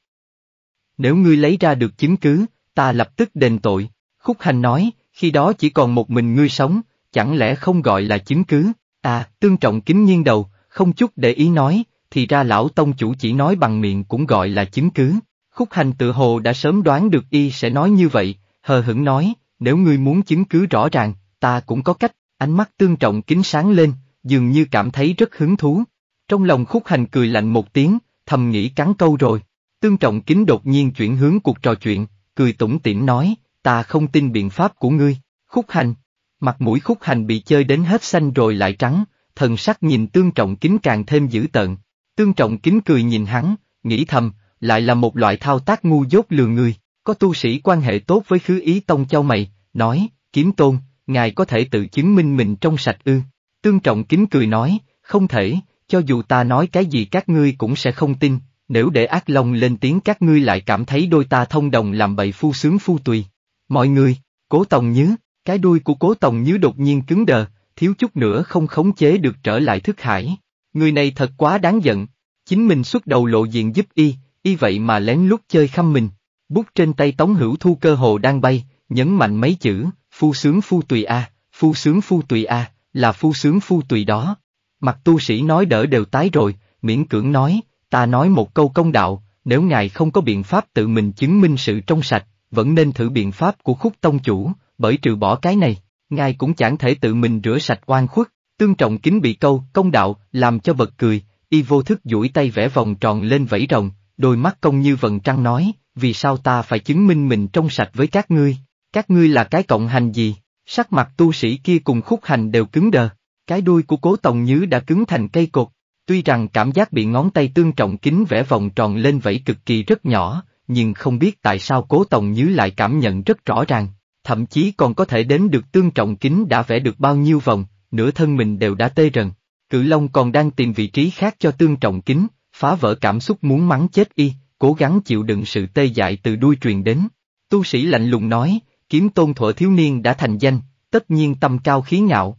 Nếu ngươi lấy ra được chứng cứ, ta lập tức đền tội, khúc hành nói, khi đó chỉ còn một mình ngươi sống, chẳng lẽ không gọi là chứng cứ, à, tương trọng kính nghiêng đầu, không chút để ý nói, thì ra lão tông chủ chỉ nói bằng miệng cũng gọi là chứng cứ. Khúc hành tự hồ đã sớm đoán được y sẽ nói như vậy, hờ hững nói, nếu ngươi muốn chứng cứ rõ ràng, ta cũng có cách, ánh mắt tương trọng kính sáng lên, dường như cảm thấy rất hứng thú. Trong lòng khúc hành cười lạnh một tiếng, thầm nghĩ cắn câu rồi. Tương trọng kính đột nhiên chuyển hướng cuộc trò chuyện, cười tủm tỉm nói, ta không tin biện pháp của ngươi, khúc hành. Mặt mũi khúc hành bị chơi đến hết xanh rồi lại trắng, thần sắc nhìn tương trọng kính càng thêm dữ tợn. Tương trọng kính cười nhìn hắn, nghĩ thầm, lại là một loại thao tác ngu dốt lừa người, có tu sĩ quan hệ tốt với khứ ý tông châu mày, nói, kiếm tôn, ngài có thể tự chứng minh mình trong sạch ư. Tương Trọng kính cười nói, không thể, cho dù ta nói cái gì các ngươi cũng sẽ không tin, nếu để ác long lên tiếng các ngươi lại cảm thấy đôi ta thông đồng làm bậy phu sướng phu tùy. Mọi người, cố tòng nhứ, cái đuôi của cố tòng nhứ đột nhiên cứng đờ, thiếu chút nữa không khống chế được trở lại thức hải. Người này thật quá đáng giận, chính mình xuất đầu lộ diện giúp y, y vậy mà lén lút chơi khăm mình. Bút trên tay Tống Hữu Thu cơ hồ đang bay, nhấn mạnh mấy chữ, phu sướng phu tùy a, phu sướng phu tùy a là phu sướng phu tùy đó. Mặt tu sĩ nói đỡ đều tái rồi, miễn cưỡng nói, ta nói một câu công đạo, nếu ngài không có biện pháp tự mình chứng minh sự trong sạch, vẫn nên thử biện pháp của khúc tông chủ, bởi trừ bỏ cái này, ngài cũng chẳng thể tự mình rửa sạch oan khuất, tương trọng kính bị câu, công đạo, làm cho bật cười, y vô thức duỗi tay vẽ vòng tròn lên vẫy rồng, đôi mắt công như vần trăng nói, vì sao ta phải chứng minh mình trong sạch với các ngươi, các ngươi là cái cộng hành gì? Sắc mặt tu sĩ kia cùng khúc hành đều cứng đờ, cái đuôi của cố tòng nhứ đã cứng thành cây cột, tuy rằng cảm giác bị ngón tay tương trọng kính vẽ vòng tròn lên vẫy cực kỳ rất nhỏ, nhưng không biết tại sao cố tòng nhứ lại cảm nhận rất rõ ràng, thậm chí còn có thể đến được tương trọng kính đã vẽ được bao nhiêu vòng, nửa thân mình đều đã tê rần. Cử Long còn đang tìm vị trí khác cho tương trọng kính, phá vỡ cảm xúc muốn mắng chết y, cố gắng chịu đựng sự tê dại từ đuôi truyền đến. Tu sĩ lạnh lùng nói, kiếm tôn thuở thiếu niên đã thành danh, tất nhiên tâm cao khí ngạo.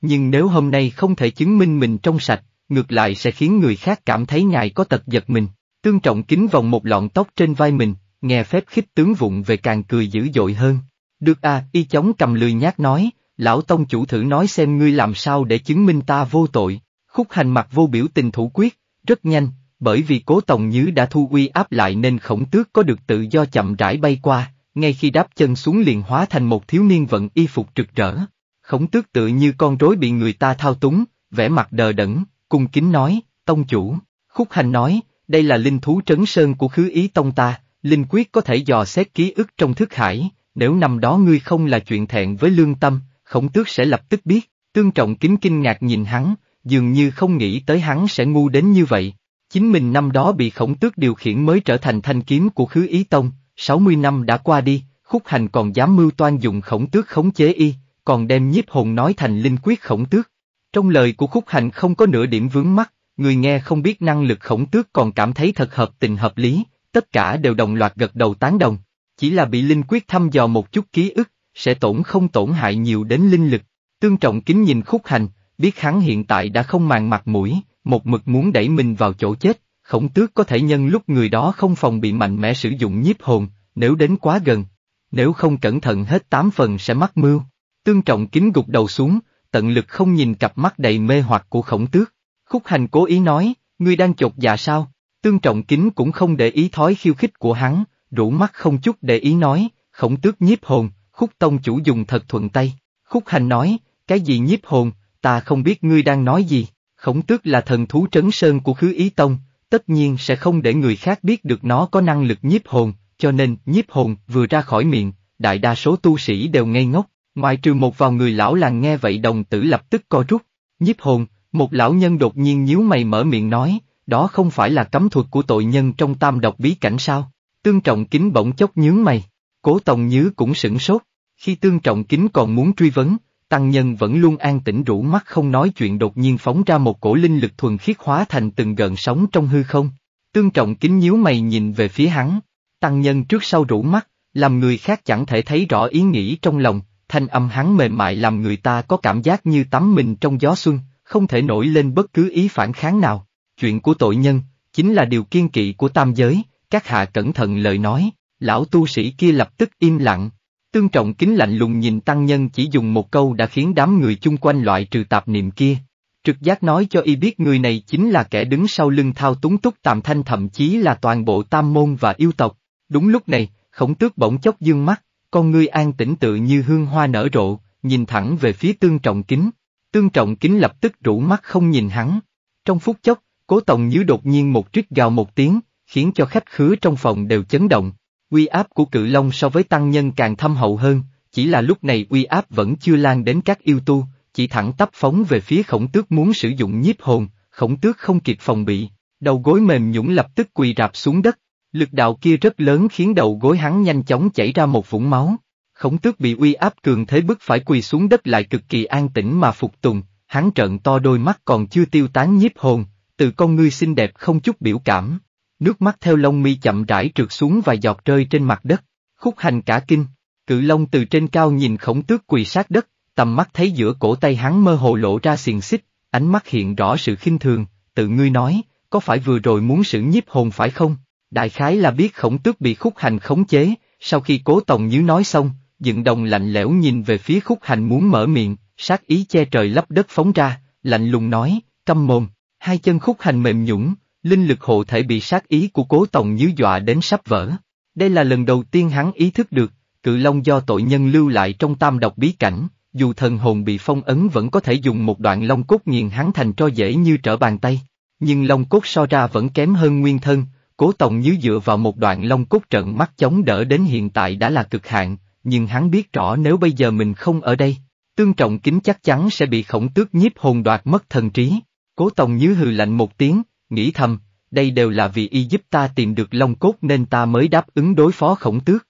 Nhưng nếu hôm nay không thể chứng minh mình trong sạch, ngược lại sẽ khiến người khác cảm thấy ngài có tật giật mình. Tương trọng kính vòng một lọn tóc trên vai mình, nghe phép khích tướng vụng về càng cười dữ dội hơn. Được à, y chóng cầm lười nhát nói, lão tông chủ thử nói xem ngươi làm sao để chứng minh ta vô tội. Khúc hành mặt vô biểu tình thủ quyết, rất nhanh, bởi vì cố tổng nhứ đã thu uy áp lại nên khổng tước có được tự do chậm rãi bay qua, ngay khi đáp chân xuống liền hóa thành một thiếu niên vận y phục rực rỡ. Khổng tước tự như con rối bị người ta thao túng, vẻ mặt đờ đẫn, cung kính nói, tông chủ, khúc hành nói, đây là linh thú trấn sơn của khứ ý tông ta, linh quyết có thể dò xét ký ức trong thức hải, nếu năm đó ngươi không là chuyện thẹn với lương tâm, khổng tước sẽ lập tức biết, tương trọng kính kinh ngạc nhìn hắn, dường như không nghĩ tới hắn sẽ ngu đến như vậy. Chính mình năm đó bị khổng tước điều khiển mới trở thành thanh kiếm của khứ ý tông, 60 năm đã qua đi, khúc hành còn dám mưu toan dùng khổng tước khống chế y, còn đem nhiếp hồn nói thành linh quyết khổng tước. Trong lời của khúc hành không có nửa điểm vướng mắt, người nghe không biết năng lực khổng tước còn cảm thấy thật hợp tình hợp lý, tất cả đều đồng loạt gật đầu tán đồng. Chỉ là bị linh quyết thăm dò một chút ký ức, sẽ tổn không tổn hại nhiều đến linh lực. Tương trọng kính nhìn khúc hành, biết hắn hiện tại đã không màn mặt mũi, một mực muốn đẩy mình vào chỗ chết, khổng tước có thể nhân lúc người đó không phòng bị mạnh mẽ sử dụng nhiếp hồn, nếu đến quá gần. Nếu không cẩn thận hết tám phần sẽ mắc mưu. Tương trọng kính gục đầu xuống, tận lực không nhìn cặp mắt đầy mê hoặc của khổng tước. Khúc hành cố ý nói, ngươi đang chột dạ sao? Tương trọng kính cũng không để ý thói khiêu khích của hắn, rủ mắt không chút để ý nói, khổng tước nhiếp hồn, khúc tông chủ dùng thật thuận tay. Khúc hành nói, cái gì nhiếp hồn, ta không biết ngươi đang nói gì. Khổng tước là thần thú trấn sơn của khứ ý tông, tất nhiên sẽ không để người khác biết được nó có năng lực nhiếp hồn, cho nên nhiếp hồn vừa ra khỏi miệng, đại đa số tu sĩ đều ngây ngốc, ngoài trừ một vào người lão làng nghe vậy đồng tử lập tức co rút. Nhiếp hồn, một lão nhân đột nhiên nhíu mày mở miệng nói, đó không phải là cấm thuật của tội nhân trong tam độc bí cảnh sao? Tương trọng kính bỗng chốc nhướng mày, cố tòng nhứ cũng sửng sốt, khi tương trọng kính còn muốn truy vấn, tăng nhân vẫn luôn an tĩnh rũ mắt không nói chuyện đột nhiên phóng ra một cổ linh lực thuần khiết hóa thành từng gợn sóng trong hư không. Tương trọng kính nhíu mày nhìn về phía hắn, tăng nhân trước sau rũ mắt, làm người khác chẳng thể thấy rõ ý nghĩ trong lòng, thanh âm hắn mềm mại làm người ta có cảm giác như tắm mình trong gió xuân, không thể nổi lên bất cứ ý phản kháng nào. Chuyện của tội nhân, chính là điều kiên kỵ của tam giới, các hạ cẩn thận lời nói, lão tu sĩ kia lập tức im lặng, Tương Trọng Kính lạnh lùng nhìn tăng nhân chỉ dùng một câu đã khiến đám người chung quanh loại trừ tạp niệm kia. Trực giác nói cho y biết người này chính là kẻ đứng sau lưng thao túng túc tàm thanh thậm chí là toàn bộ tam môn và yêu tộc. Đúng lúc này, khổng tước bỗng chốc dương mắt, con ngươi an tĩnh tự như hương hoa nở rộ, nhìn thẳng về phía tương trọng kính. Tương trọng kính lập tức rũ mắt không nhìn hắn. Trong phút chốc, cố tổng như đột nhiên một trích gào một tiếng, khiến cho khách khứa trong phòng đều chấn động, Uy áp của cự long so với tăng nhân càng thâm hậu hơn, chỉ là lúc này uy áp vẫn chưa lan đến các yêu tu, chỉ thẳng tắp phóng về phía khổng tước muốn sử dụng nhiếp hồn, khổng tước không kịp phòng bị, đầu gối mềm nhũng lập tức quỳ rạp xuống đất, lực đạo kia rất lớn khiến đầu gối hắn nhanh chóng chảy ra một vũng máu. Khổng tước bị uy áp cường thế bức phải quỳ xuống đất lại cực kỳ an tĩnh mà phục tùng, hắn trợn to đôi mắt còn chưa tiêu tán nhiếp hồn, từ con ngươi xinh đẹp không chút biểu cảm. Nước mắt theo lông mi chậm rãi trượt xuống và giọt rơi trên mặt đất. Khúc hành cả kinh, cự long từ trên cao nhìn khổng tước quỳ sát đất, tầm mắt thấy giữa cổ tay hắn mơ hồ lộ ra xiềng xích, ánh mắt hiện rõ sự khinh thường, tự ngươi nói, có phải vừa rồi muốn xử nhiếp hồn phải không? Đại khái là biết khổng tước bị khúc hành khống chế, sau khi cố tòng nhứ nói xong, dựng đồng lạnh lẽo nhìn về phía khúc hành muốn mở miệng, sát ý che trời lấp đất phóng ra, lạnh lùng nói, câm mồm, hai chân khúc hành mềm nhũng, Linh lực hộ thể bị sát ý của cố tổng như dọa đến sắp vỡ. Đây là lần đầu tiên hắn ý thức được, cự long do tội nhân lưu lại trong tam độc bí cảnh, dù thần hồn bị phong ấn vẫn có thể dùng một đoạn long cốt nghiền hắn thành cho dễ như trở bàn tay. Nhưng long cốt so ra vẫn kém hơn nguyên thân, cố tổng như dựa vào một đoạn long cốt trận mắt chống đỡ đến hiện tại đã là cực hạn, nhưng hắn biết rõ nếu bây giờ mình không ở đây, tương trọng kính chắc chắn sẽ bị khổng tước nhiếp hồn đoạt mất thần trí. Cố Tòng như hừ lạnh một tiếng, nghĩ thầm, đây đều là vì y giúp ta tìm được Long cốt nên ta mới đáp ứng đối phó khổng tước.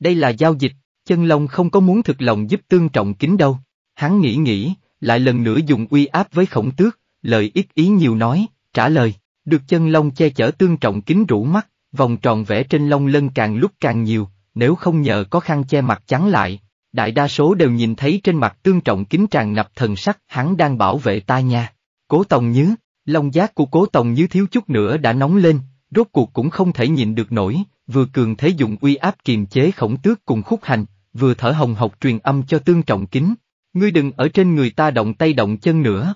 Đây là giao dịch, chân Long không có muốn thực lòng giúp tương trọng kính đâu. Hắn nghĩ nghĩ, lại lần nữa dùng uy áp với khổng tước, lời ít ý nhiều nói, trả lời, được chân Long che chở tương trọng kính rủ mắt, vòng tròn vẽ trên Long lân càng lúc càng nhiều, nếu không nhờ có khăn che mặt chắn lại. Đại đa số đều nhìn thấy trên mặt tương trọng kính tràn ngập thần sắc hắn đang bảo vệ ta nha. Cố Tòng nhớ, Lòng giác của cố tòng như thiếu chút nữa đã nóng lên, rốt cuộc cũng không thể nhịn được nổi, vừa cường thế dùng uy áp kiềm chế khổng tước cùng khúc hành, vừa thở hồng học truyền âm cho tương trọng kính. Ngươi đừng ở trên người ta động tay động chân nữa.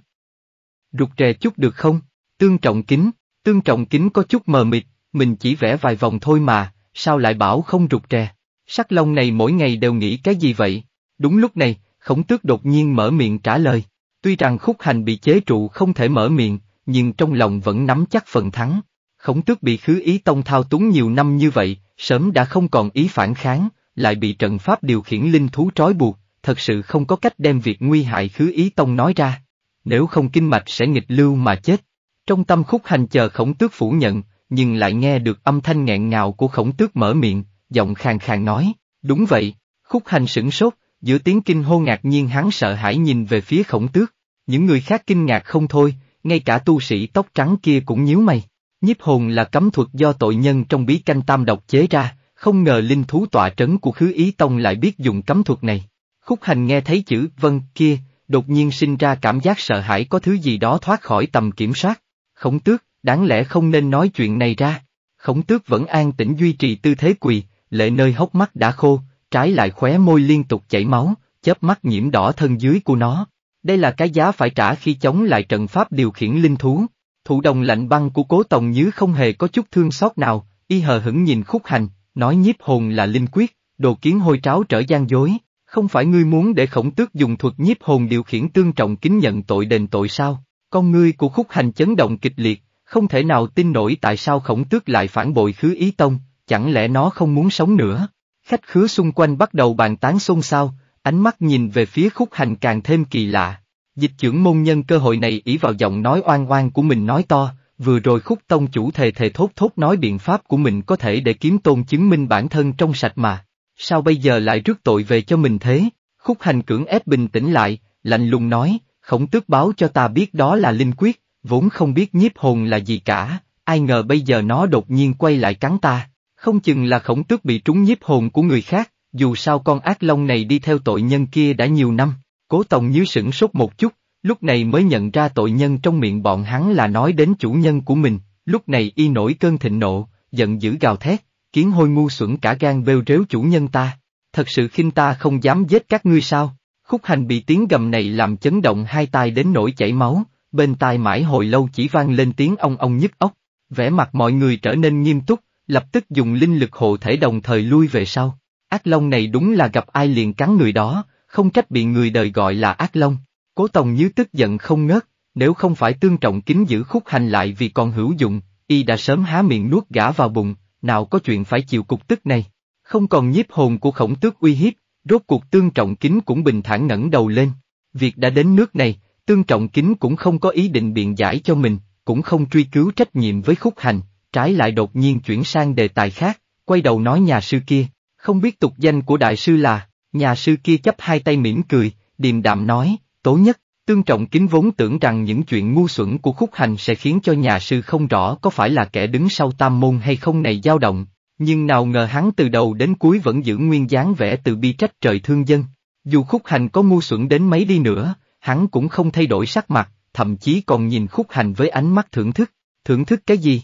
Rụt rè chút được không? Tương trọng kính, tương trọng kính có chút mờ mịt, mình chỉ vẽ vài vòng thôi mà, sao lại bảo không rụt rè? Sắc long này mỗi ngày đều nghĩ cái gì vậy? Đúng lúc này, khổng tước đột nhiên mở miệng trả lời. Tuy rằng khúc hành bị chế trụ không thể mở miệng, nhưng trong lòng vẫn nắm chắc phần thắng. Khổng tước bị khứ ý tông thao túng nhiều năm như vậy, sớm đã không còn ý phản kháng, lại bị trận pháp điều khiển linh thú trói buộc, thật sự không có cách đem việc nguy hại khứ ý tông nói ra. Nếu không kinh mạch sẽ nghịch lưu mà chết. Trong tâm khúc hành chờ khổng tước phủ nhận, nhưng lại nghe được âm thanh nghẹn ngào của khổng tước mở miệng, giọng khàn khàn nói, đúng vậy, khúc hành sửng sốt, giữa tiếng kinh hô ngạc nhiên hắn sợ hãi nhìn về phía khổng tước, những người khác kinh ngạc không thôi, ngay cả tu sĩ tóc trắng kia cũng nhíu mày. Nhiếp hồn là cấm thuật do tội nhân trong bí canh tam độc chế ra, không ngờ linh thú tọa trấn của khứ ý tông lại biết dùng cấm thuật này. Khúc hành nghe thấy chữ vân kia, đột nhiên sinh ra cảm giác sợ hãi có thứ gì đó thoát khỏi tầm kiểm soát. Khổng tước, đáng lẽ không nên nói chuyện này ra. Khổng tước vẫn an tĩnh duy trì tư thế quỳ, lệ nơi hốc mắt đã khô, trái lại khóe môi liên tục chảy máu, chớp mắt nhiễm đỏ thân dưới của nó. Đây là cái giá phải trả khi chống lại trận pháp điều khiển linh thú. Thủ đồng lạnh băng của cố tòng nhứ không hề có chút thương xót nào, y hờ hững nhìn khúc hành, nói nhiếp hồn là linh quyết, đồ kiến hôi tráo trở gian dối, không phải ngươi muốn để khổng tước dùng thuật nhiếp hồn điều khiển tương trọng kính nhận tội đền tội sao? Con ngươi của khúc hành chấn động kịch liệt, không thể nào tin nổi tại sao khổng tước lại phản bội khứ ý tông, chẳng lẽ nó không muốn sống nữa? Khách khứa xung quanh bắt đầu bàn tán xôn xao, Ánh mắt nhìn về phía khúc hành càng thêm kỳ lạ. Dịch trưởng môn nhân cơ hội này ý vào giọng nói oan oan của mình nói to, vừa rồi khúc tông chủ thề thề thốt thốt nói biện pháp của mình có thể để kiếm tôn chứng minh bản thân trong sạch mà. Sao bây giờ lại rước tội về cho mình thế? Khúc hành cưỡng ép bình tĩnh lại, lạnh lùng nói, khổng tước báo cho ta biết đó là linh quyết, vốn không biết nhiếp hồn là gì cả, ai ngờ bây giờ nó đột nhiên quay lại cắn ta, không chừng là khổng tước bị trúng nhiếp hồn của người khác, dù sao con ác long này đi theo tội nhân kia đã nhiều năm, cố tổng nhíu sửng sốt một chút, lúc này mới nhận ra tội nhân trong miệng bọn hắn là nói đến chủ nhân của mình, lúc này y nổi cơn thịnh nộ, giận dữ gào thét, kiến hôi ngu xuẩn cả gan bêu rếu chủ nhân ta, thật sự khinh ta không dám giết các ngươi sao, khúc hành bị tiếng gầm này làm chấn động hai tai đến nỗi chảy máu, bên tai mãi hồi lâu chỉ vang lên tiếng ong ong nhức óc, vẻ mặt mọi người trở nên nghiêm túc, lập tức dùng linh lực hộ thể đồng thời lui về sau. Ác Long này đúng là gặp ai liền cắn người đó, không trách bị người đời gọi là Ác Long. Cố Tòng Như tức giận không ngớt, nếu không phải tương trọng kính giữ khúc hành lại vì còn hữu dụng, y đã sớm há miệng nuốt gã vào bụng, nào có chuyện phải chịu cục tức này. Không còn nhiếp hồn của khổng tước uy hiếp, rốt cuộc tương trọng kính cũng bình thản ngẩng đầu lên. Việc đã đến nước này, tương trọng kính cũng không có ý định biện giải cho mình, cũng không truy cứu trách nhiệm với khúc hành, trái lại đột nhiên chuyển sang đề tài khác, quay đầu nói nhà sư kia, không biết tục danh của đại sư là, nhà sư kia chấp hai tay mỉm cười, điềm đạm nói, tố nhất, tương trọng kính vốn tưởng rằng những chuyện ngu xuẩn của khúc hành sẽ khiến cho nhà sư không rõ có phải là kẻ đứng sau tam môn hay không này dao động, nhưng nào ngờ hắn từ đầu đến cuối vẫn giữ nguyên dáng vẻ từ bi trách trời thương dân. Dù khúc hành có ngu xuẩn đến mấy đi nữa, hắn cũng không thay đổi sắc mặt, thậm chí còn nhìn khúc hành với ánh mắt thưởng thức. Thưởng thức cái gì?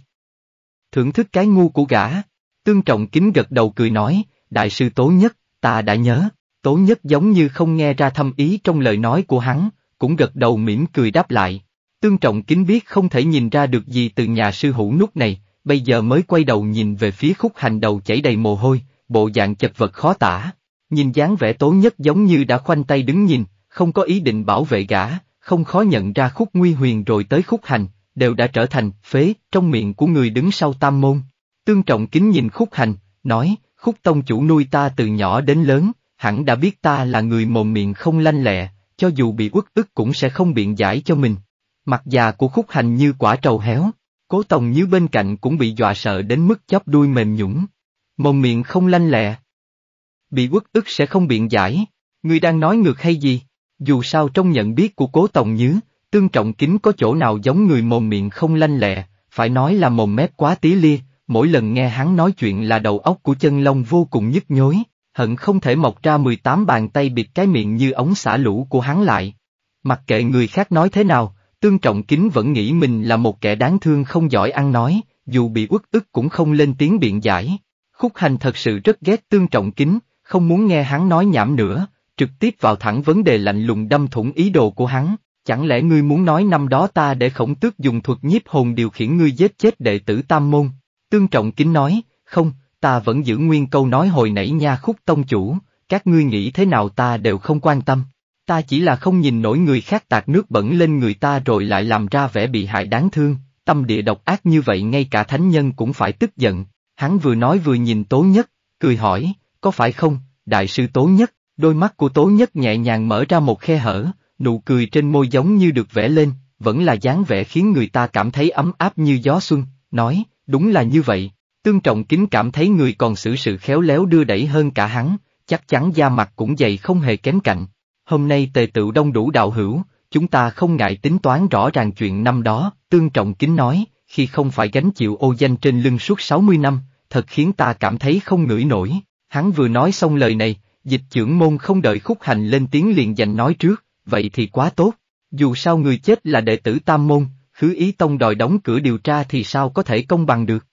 Thưởng thức cái ngu của gã. Tương trọng kính gật đầu cười nói, đại sư Tố Nhất, ta đã nhớ, Tố Nhất giống như không nghe ra thâm ý trong lời nói của hắn, cũng gật đầu mỉm cười đáp lại. Tương Trọng Kính biết không thể nhìn ra được gì từ nhà sư hữu nút này, bây giờ mới quay đầu nhìn về phía khúc hành đầu chảy đầy mồ hôi, bộ dạng chật vật khó tả. Nhìn dáng vẻ Tố Nhất giống như đã khoanh tay đứng nhìn, không có ý định bảo vệ gã, không khó nhận ra khúc nguy huyền rồi tới khúc hành, đều đã trở thành phế trong miệng của người đứng sau tam môn. Tương Trọng Kính nhìn khúc hành, nói, Khúc tông chủ nuôi ta từ nhỏ đến lớn, hẳn đã biết ta là người mồm miệng không lanh lẹ, cho dù bị uất ức cũng sẽ không biện giải cho mình. Mặt già của khúc hành như quả trầu héo, cố tòng như bên cạnh cũng bị dọa sợ đến mức chóp đuôi mềm nhũng. Mồm miệng không lanh lẹ. Bị uất ức sẽ không biện giải, Người đang nói ngược hay gì? Dù sao trong nhận biết của cố tòng Như, tương trọng kính có chỗ nào giống người mồm miệng không lanh lẹ, phải nói là mồm mép quá tí lia, mỗi lần nghe hắn nói chuyện là đầu óc của chân lông vô cùng nhức nhối, hận không thể mọc ra 18 bàn tay bịt cái miệng như ống xả lũ của hắn lại. Mặc kệ người khác nói thế nào, Tương Trọng Kính vẫn nghĩ mình là một kẻ đáng thương không giỏi ăn nói, dù bị uất ức cũng không lên tiếng biện giải. Khúc Hành thật sự rất ghét Tương Trọng Kính, không muốn nghe hắn nói nhảm nữa, trực tiếp vào thẳng vấn đề lạnh lùng đâm thủng ý đồ của hắn. Chẳng lẽ ngươi muốn nói năm đó ta để khổng tước dùng thuật nhiếp hồn điều khiển ngươi giết chết đệ tử Tam Môn, Tương Trọng Kính nói, không, ta vẫn giữ nguyên câu nói hồi nãy nha khúc tông chủ, các ngươi nghĩ thế nào ta đều không quan tâm. Ta chỉ là không nhìn nổi người khác tạc nước bẩn lên người ta rồi lại làm ra vẻ bị hại đáng thương, tâm địa độc ác như vậy ngay cả thánh nhân cũng phải tức giận. Hắn vừa nói vừa nhìn Tố Nhất, cười hỏi, có phải không, đại sư Tố Nhất, đôi mắt của Tố Nhất nhẹ nhàng mở ra một khe hở, nụ cười trên môi giống như được vẽ lên, vẫn là dáng vẻ khiến người ta cảm thấy ấm áp như gió xuân, nói, đúng là như vậy. Tương Trọng Kính cảm thấy người còn xử sự khéo léo đưa đẩy hơn cả hắn, chắc chắn da mặt cũng dày không hề kém cạnh. Hôm nay tề tựu đông đủ đạo hữu, chúng ta không ngại tính toán rõ ràng chuyện năm đó, Tương Trọng Kính nói, khi không phải gánh chịu ô danh trên lưng suốt 60 năm, thật khiến ta cảm thấy không ngửi nổi. Hắn vừa nói xong lời này, dịch trưởng môn không đợi khúc hành lên tiếng liền giành nói trước, vậy thì quá tốt. Dù sao người chết là đệ tử tam môn, Hứa Ý Tông đòi đóng cửa điều tra thì sao có thể công bằng được.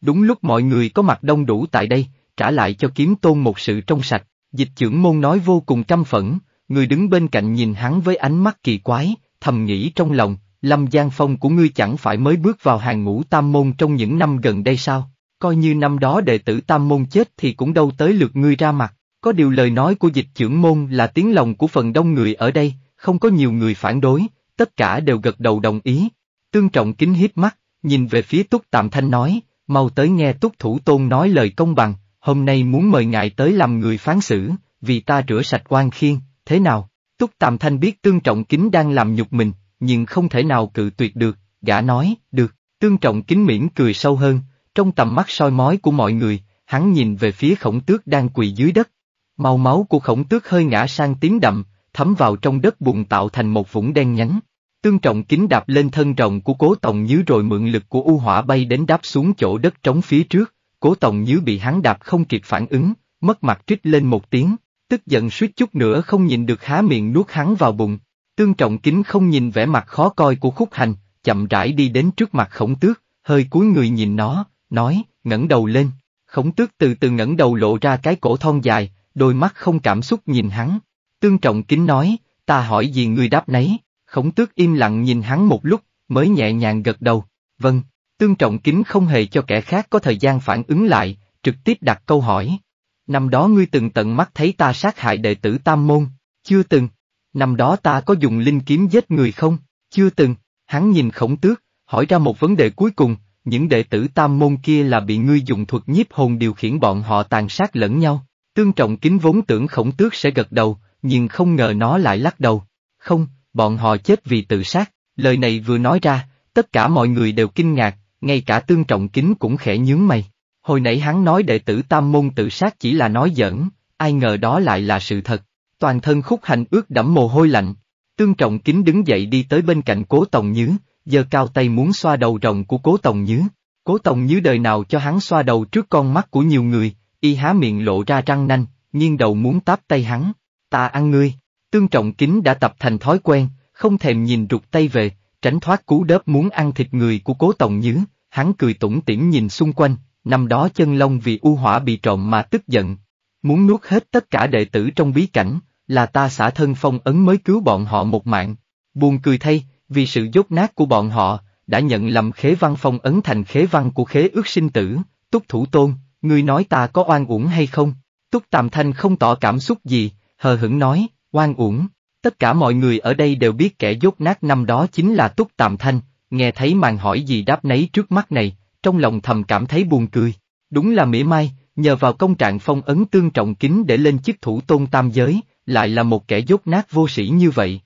Đúng lúc mọi người có mặt đông đủ tại đây, trả lại cho kiếm tôn một sự trong sạch, dịch trưởng môn nói vô cùng căm phẫn, người đứng bên cạnh nhìn hắn với ánh mắt kỳ quái, thầm nghĩ trong lòng, Lâm Giang Phong của ngươi chẳng phải mới bước vào hàng ngũ tam môn trong những năm gần đây sao, coi như năm đó đệ tử tam môn chết thì cũng đâu tới lượt ngươi ra mặt, có điều lời nói của dịch trưởng môn là tiếng lòng của phần đông người ở đây, không có nhiều người phản đối, tất cả đều gật đầu đồng ý. Tương Trọng Kính hít mắt, nhìn về phía Túc Tạm Thanh nói, mau tới nghe Túc Thủ Tôn nói lời công bằng, hôm nay muốn mời ngài tới làm người phán xử, vì ta rửa sạch quan khiên, thế nào? Túc Tạm Thanh biết Tương Trọng Kính đang làm nhục mình, nhưng không thể nào cự tuyệt được, gã nói, được, Tương Trọng Kính miễn cười sâu hơn, trong tầm mắt soi mói của mọi người, hắn nhìn về phía khổng tước đang quỳ dưới đất. Màu máu của khổng tước hơi ngã sang tím đậm, thấm vào trong đất bùn tạo thành một vũng đen nhánh. Tương trọng kính đạp lên thân rồng của cố tổng nhứ rồi mượn lực của u hỏa bay đến đáp xuống chỗ đất trống phía trước, cố tổng nhứ bị hắn đạp không kịp phản ứng, mất mặt trích lên một tiếng, tức giận suýt chút nữa không nhìn được há miệng nuốt hắn vào bụng. Tương trọng kính không nhìn vẻ mặt khó coi của khúc hành, chậm rãi đi đến trước mặt khổng tước, hơi cúi người nhìn nó, nói, ngẩng đầu lên. Khổng tước từ từ ngẩng đầu lộ ra cái cổ thon dài, đôi mắt không cảm xúc nhìn hắn. Tương trọng kính nói, ta hỏi gì ngươi đáp nấy. Khổng tước im lặng nhìn hắn một lúc, mới nhẹ nhàng gật đầu, vâng, tương trọng kính không hề cho kẻ khác có thời gian phản ứng lại, trực tiếp đặt câu hỏi. Năm đó ngươi từng tận mắt thấy ta sát hại đệ tử Tam Môn, chưa từng. Năm đó ta có dùng linh kiếm giết người không, chưa từng. Hắn nhìn khổng tước, hỏi ra một vấn đề cuối cùng, những đệ tử Tam Môn kia là bị ngươi dùng thuật nhiếp hồn điều khiển bọn họ tàn sát lẫn nhau. Tương trọng kính vốn tưởng khổng tước sẽ gật đầu, nhưng không ngờ nó lại lắc đầu. Không, bọn họ chết vì tự sát, lời này vừa nói ra, tất cả mọi người đều kinh ngạc, ngay cả tương trọng kính cũng khẽ nhướng mày. Hồi nãy hắn nói đệ tử tam môn tự sát chỉ là nói giỡn, ai ngờ đó lại là sự thật, toàn thân khúc hành ướt đẫm mồ hôi lạnh. Tương trọng kính đứng dậy đi tới bên cạnh cố tòng nhứ, giơ cao tay muốn xoa đầu rồng của cố tòng nhứ. Cố tòng nhứ đời nào cho hắn xoa đầu trước con mắt của nhiều người, y há miệng lộ ra răng nanh, nghiêng đầu muốn táp tay hắn. Ta ăn ngươi. Tương trọng kính đã tập thành thói quen, không thèm nhìn rụt tay về, tránh thoát cú đớp muốn ăn thịt người của cố tổng nhứ, hắn cười tủm tỉm nhìn xung quanh, năm đó chân lông vì u hỏa bị trộm mà tức giận. Muốn nuốt hết tất cả đệ tử trong bí cảnh, là ta xả thân phong ấn mới cứu bọn họ một mạng. Buồn cười thay, vì sự dốt nát của bọn họ, đã nhận lầm khế văn phong ấn thành khế văn của khế ước sinh tử, túc thủ tôn, người nói ta có oan uổng hay không? Túc Tàm Thanh không tỏ cảm xúc gì, hờ hững nói, Oan uổng, tất cả mọi người ở đây đều biết kẻ dốt nát năm đó chính là Túc Tạm Thanh, nghe thấy màn hỏi gì đáp nấy trước mắt này, trong lòng thầm cảm thấy buồn cười. Đúng là mỉa mai, nhờ vào công trạng phong ấn tương trọng kính để lên chức thủ tôn tam giới, lại là một kẻ dốt nát vô sĩ như vậy.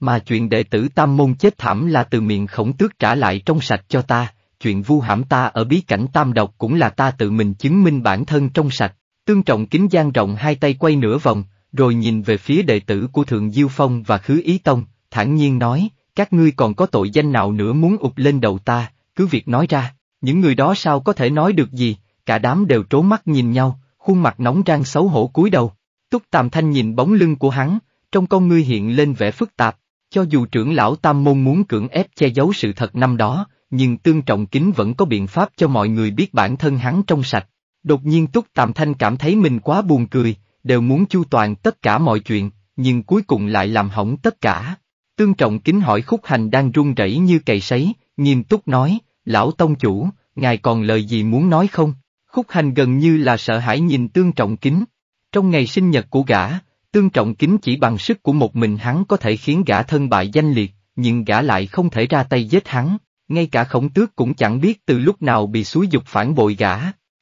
Mà chuyện đệ tử tam môn chết thảm là từ miệng khổng tước trả lại trong sạch cho ta, chuyện vu hãm ta ở bí cảnh tam độc cũng là ta tự mình chứng minh bản thân trong sạch. Tương trọng kính gian rộng hai tay quay nửa vòng, rồi nhìn về phía đệ tử của Thượng Diêu Phong và Khứ Ý Tông, thản nhiên nói, các ngươi còn có tội danh nào nữa muốn ụp lên đầu ta, cứ việc nói ra, những người đó sao có thể nói được gì, cả đám đều trố mắt nhìn nhau, khuôn mặt nóng rang xấu hổ cúi đầu. Túc Tàm Thanh nhìn bóng lưng của hắn, trong con ngươi hiện lên vẻ phức tạp, cho dù trưởng lão Tam Môn muốn cưỡng ép che giấu sự thật năm đó, nhưng Tương Trọng Kính vẫn có biện pháp cho mọi người biết bản thân hắn trong sạch. Đột nhiên Túc Tàm Thanh cảm thấy mình quá buồn cười, đều muốn chu toàn tất cả mọi chuyện, nhưng cuối cùng lại làm hỏng tất cả. Tương Trọng kính hỏi khúc hành đang run rẩy như cày sấy, nghiêm túc nói, lão tông chủ, ngài còn lời gì muốn nói không? Khúc hành gần như là sợ hãi nhìn Tương Trọng kính. Trong ngày sinh nhật của gã, Tương Trọng kính chỉ bằng sức của một mình hắn có thể khiến gã thân bại danh liệt, nhưng gã lại không thể ra tay giết hắn, ngay cả khổng tước cũng chẳng biết từ lúc nào bị xúi dục phản bội gã,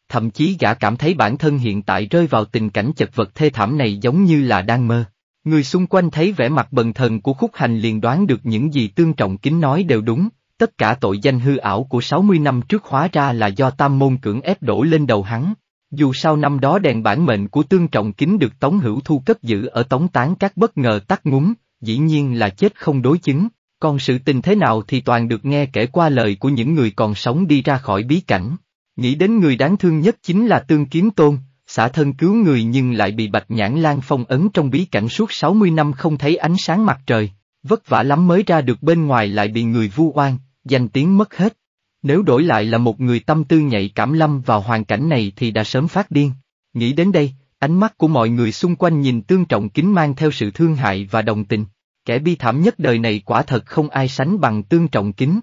thậm chí gã cảm thấy bản thân hiện tại rơi vào tình cảnh chật vật thê thảm này giống như là đang mơ. Người xung quanh thấy vẻ mặt bần thần của khúc hành liền đoán được những gì tương trọng kính nói đều đúng, tất cả tội danh hư ảo của 60 năm trước hóa ra là do tam môn cưỡng ép đổ lên đầu hắn. Dù sau năm đó đèn bản mệnh của tương trọng kính được Tống Hữu Thu cất giữ ở Tống Tán các bất ngờ tắt ngúng, dĩ nhiên là chết không đối chứng, còn sự tình thế nào thì toàn được nghe kể qua lời của những người còn sống đi ra khỏi bí cảnh. Nghĩ đến người đáng thương nhất chính là Tương Kiếm Tôn, xả thân cứu người nhưng lại bị Bạch Nhãn Lan phong ấn trong bí cảnh suốt 60 năm không thấy ánh sáng mặt trời, vất vả lắm mới ra được bên ngoài lại bị người vu oan, danh tiếng mất hết. Nếu đổi lại là một người tâm tư nhạy cảm lâm vào hoàn cảnh này thì đã sớm phát điên. Nghĩ đến đây, ánh mắt của mọi người xung quanh nhìn Tương Trọng Kính mang theo sự thương hại và đồng tình. Kẻ bi thảm nhất đời này quả thật không ai sánh bằng Tương Trọng Kính.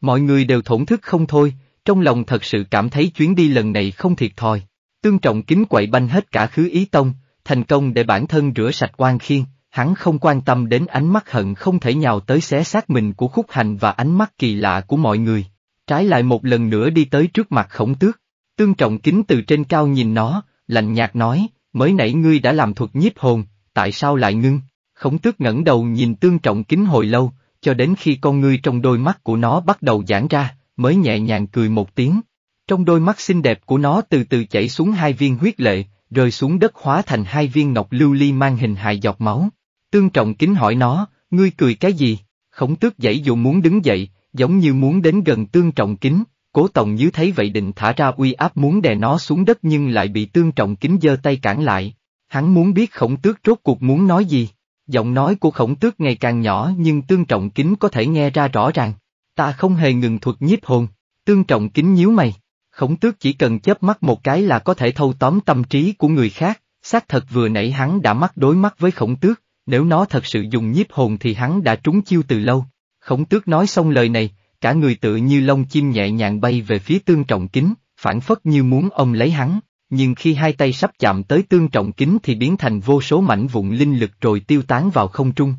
Mọi người đều thổn thức không thôi, trong lòng thật sự cảm thấy chuyến đi lần này không thiệt thòi. Tương Trọng Kính quậy banh hết cả khứ ý tông, thành công để bản thân rửa sạch oan khiên, hắn không quan tâm đến ánh mắt hận không thể nhào tới xé xác mình của khúc hành và ánh mắt kỳ lạ của mọi người. Trái lại một lần nữa đi tới trước mặt khổng tước, Tương Trọng Kính từ trên cao nhìn nó, lạnh nhạt nói, mới nãy ngươi đã làm thuật nhiếp hồn, tại sao lại ngưng? Khổng tước ngẩng đầu nhìn Tương Trọng Kính hồi lâu, cho đến khi con ngươi trong đôi mắt của nó bắt đầu giãn ra mới nhẹ nhàng cười một tiếng. Trong đôi mắt xinh đẹp của nó từ từ chảy xuống hai viên huyết lệ, rơi xuống đất hóa thành hai viên ngọc lưu ly mang hình hài giọt máu. Tương trọng kính hỏi nó, ngươi cười cái gì? Khổng tước dãy dù muốn đứng dậy, giống như muốn đến gần tương trọng kính, cố tổng như thấy vậy định thả ra uy áp muốn đè nó xuống đất nhưng lại bị tương trọng kính giơ tay cản lại. Hắn muốn biết khổng tước rốt cuộc muốn nói gì. Giọng nói của khổng tước ngày càng nhỏ nhưng tương trọng kính có thể nghe ra rõ ràng ta không hề ngừng thuật nhiếp hồn, tương trọng kính nhíu mày. Khổng tước chỉ cần chớp mắt một cái là có thể thâu tóm tâm trí của người khác, xác thật vừa nãy hắn đã mắt đối mắt với khổng tước, nếu nó thật sự dùng nhiếp hồn thì hắn đã trúng chiêu từ lâu. Khổng tước nói xong lời này, cả người tự như lông chim nhẹ nhàng bay về phía tương trọng kính, phản phất như muốn ông lấy hắn, nhưng khi hai tay sắp chạm tới tương trọng kính thì biến thành vô số mảnh vụn linh lực rồi tiêu tán vào không trung.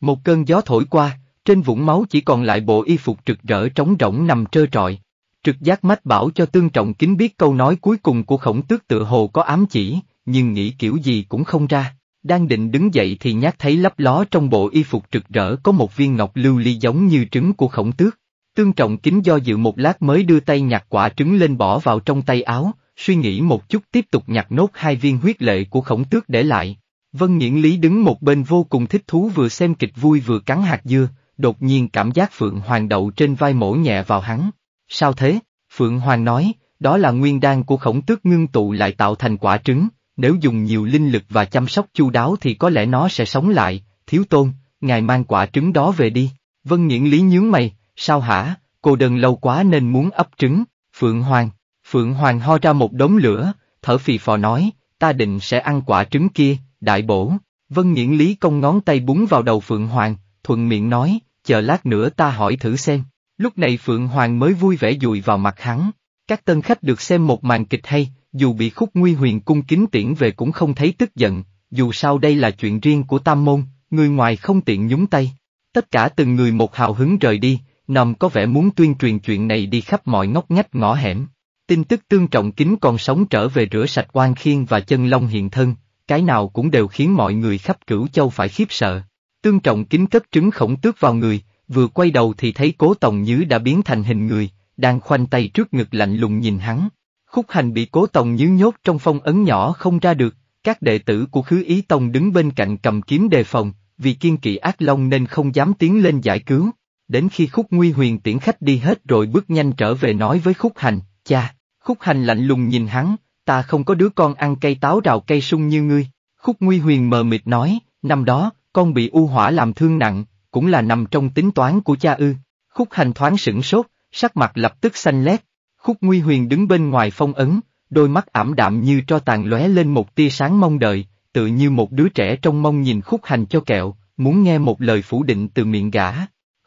Một cơn gió thổi qua, trên vũng máu chỉ còn lại bộ y phục trực rỡ trống rỗng nằm trơ trọi. Trực giác mách bảo cho tương trọng kính biết câu nói cuối cùng của khổng tước tựa hồ có ám chỉ, nhưng nghĩ kiểu gì cũng không ra. Đang định đứng dậy thì nhát thấy lấp ló trong bộ y phục trực rỡ có một viên ngọc lưu ly giống như trứng của khổng tước. Tương trọng kính do dự một lát mới đưa tay nhặt quả trứng lên bỏ vào trong tay áo, suy nghĩ một chút tiếp tục nhặt nốt hai viên huyết lệ của khổng tước để lại. Vân Nhiễn Lý đứng một bên vô cùng thích thú vừa xem kịch vui vừa cắn hạt dưa, đột nhiên cảm giác Phượng Hoàng đậu trên vai mổ nhẹ vào hắn. Sao thế? Phượng Hoàng nói, đó là nguyên đan của khổng tước ngưng tụ lại tạo thành quả trứng, nếu dùng nhiều linh lực và chăm sóc chu đáo thì có lẽ nó sẽ sống lại, thiếu tôn, ngài mang quả trứng đó về đi. Vân nghiễn lý nhướng mày, sao hả, cô đơn lâu quá nên muốn ấp trứng, Phượng Hoàng, Phượng Hoàng ho ra một đống lửa, thở phì phò nói, ta định sẽ ăn quả trứng kia, đại bổ. Vân nghiễn lý cong ngón tay búng vào đầu Phượng Hoàng, thuận miệng nói, chờ lát nữa ta hỏi thử xem. Lúc này Phượng Hoàng mới vui vẻ dùi vào mặt hắn. Các tân khách được xem một màn kịch hay, dù bị khúc nguy huyền cung kính tiễn về cũng không thấy tức giận, dù sao đây là chuyện riêng của Tam Môn, người ngoài không tiện nhúng tay. Tất cả từng người một hào hứng rời đi, nằm có vẻ muốn tuyên truyền chuyện này đi khắp mọi ngóc ngách ngõ hẻm. Tin tức tương trọng kính còn sống trở về rửa sạch quan khiên và chân long hiện thân, cái nào cũng đều khiến mọi người khắp cửu châu phải khiếp sợ. Tương trọng kính cất trứng khổng tước vào người, vừa quay đầu thì thấy cố tổng nhứ đã biến thành hình người, đang khoanh tay trước ngực lạnh lùng nhìn hắn. Khúc hành bị cố tổng nhứ nhốt trong phong ấn nhỏ không ra được, các đệ tử của khứ ý tông đứng bên cạnh cầm kiếm đề phòng, vì kiên kỵ ác long nên không dám tiến lên giải cứu. Đến khi khúc nguy huyền tiễn khách đi hết rồi bước nhanh trở về nói với khúc hành, cha, khúc hành lạnh lùng nhìn hắn, ta không có đứa con ăn cây táo rào cây sung như ngươi. Khúc nguy huyền mờ mịt nói, năm đó, con bị u hỏa làm thương nặng, cũng là nằm trong tính toán của cha ư. Khúc hành thoáng sửng sốt, sắc mặt lập tức xanh lét. Khúc Nguy Huyền đứng bên ngoài phong ấn, đôi mắt ảm đạm như cho tàn lóe lên một tia sáng mong đợi, tự như một đứa trẻ trong mong nhìn khúc hành cho kẹo, muốn nghe một lời phủ định từ miệng gã.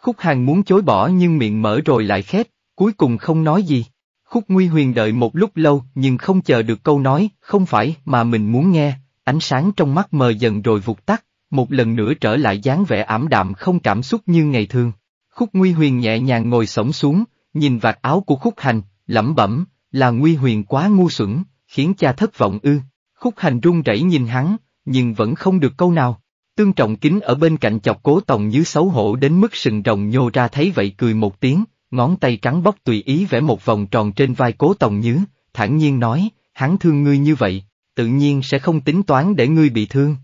Khúc hàng muốn chối bỏ nhưng miệng mở rồi lại khép, cuối cùng không nói gì. Khúc Nguy Huyền đợi một lúc lâu nhưng không chờ được câu nói, không phải mà mình muốn nghe, ánh sáng trong mắt mờ dần rồi vụt tắt, một lần nữa trở lại dáng vẻ ảm đạm không cảm xúc như ngày thường. Khúc Nguy Huyền nhẹ nhàng ngồi sổng xuống, nhìn vạt áo của Khúc Hành, lẩm bẩm, là Nguy Huyền quá ngu xuẩn, khiến cha thất vọng ư. Khúc Hành run rẩy nhìn hắn, nhưng vẫn không được câu nào. Tương Trọng Kính ở bên cạnh chọc cố tòng như xấu hổ đến mức sừng rồng nhô ra thấy vậy cười một tiếng, ngón tay trắng bóc tùy ý vẽ một vòng tròn trên vai cố tòng như, thản nhiên nói, hắn thương ngươi như vậy, tự nhiên sẽ không tính toán để ngươi bị thương.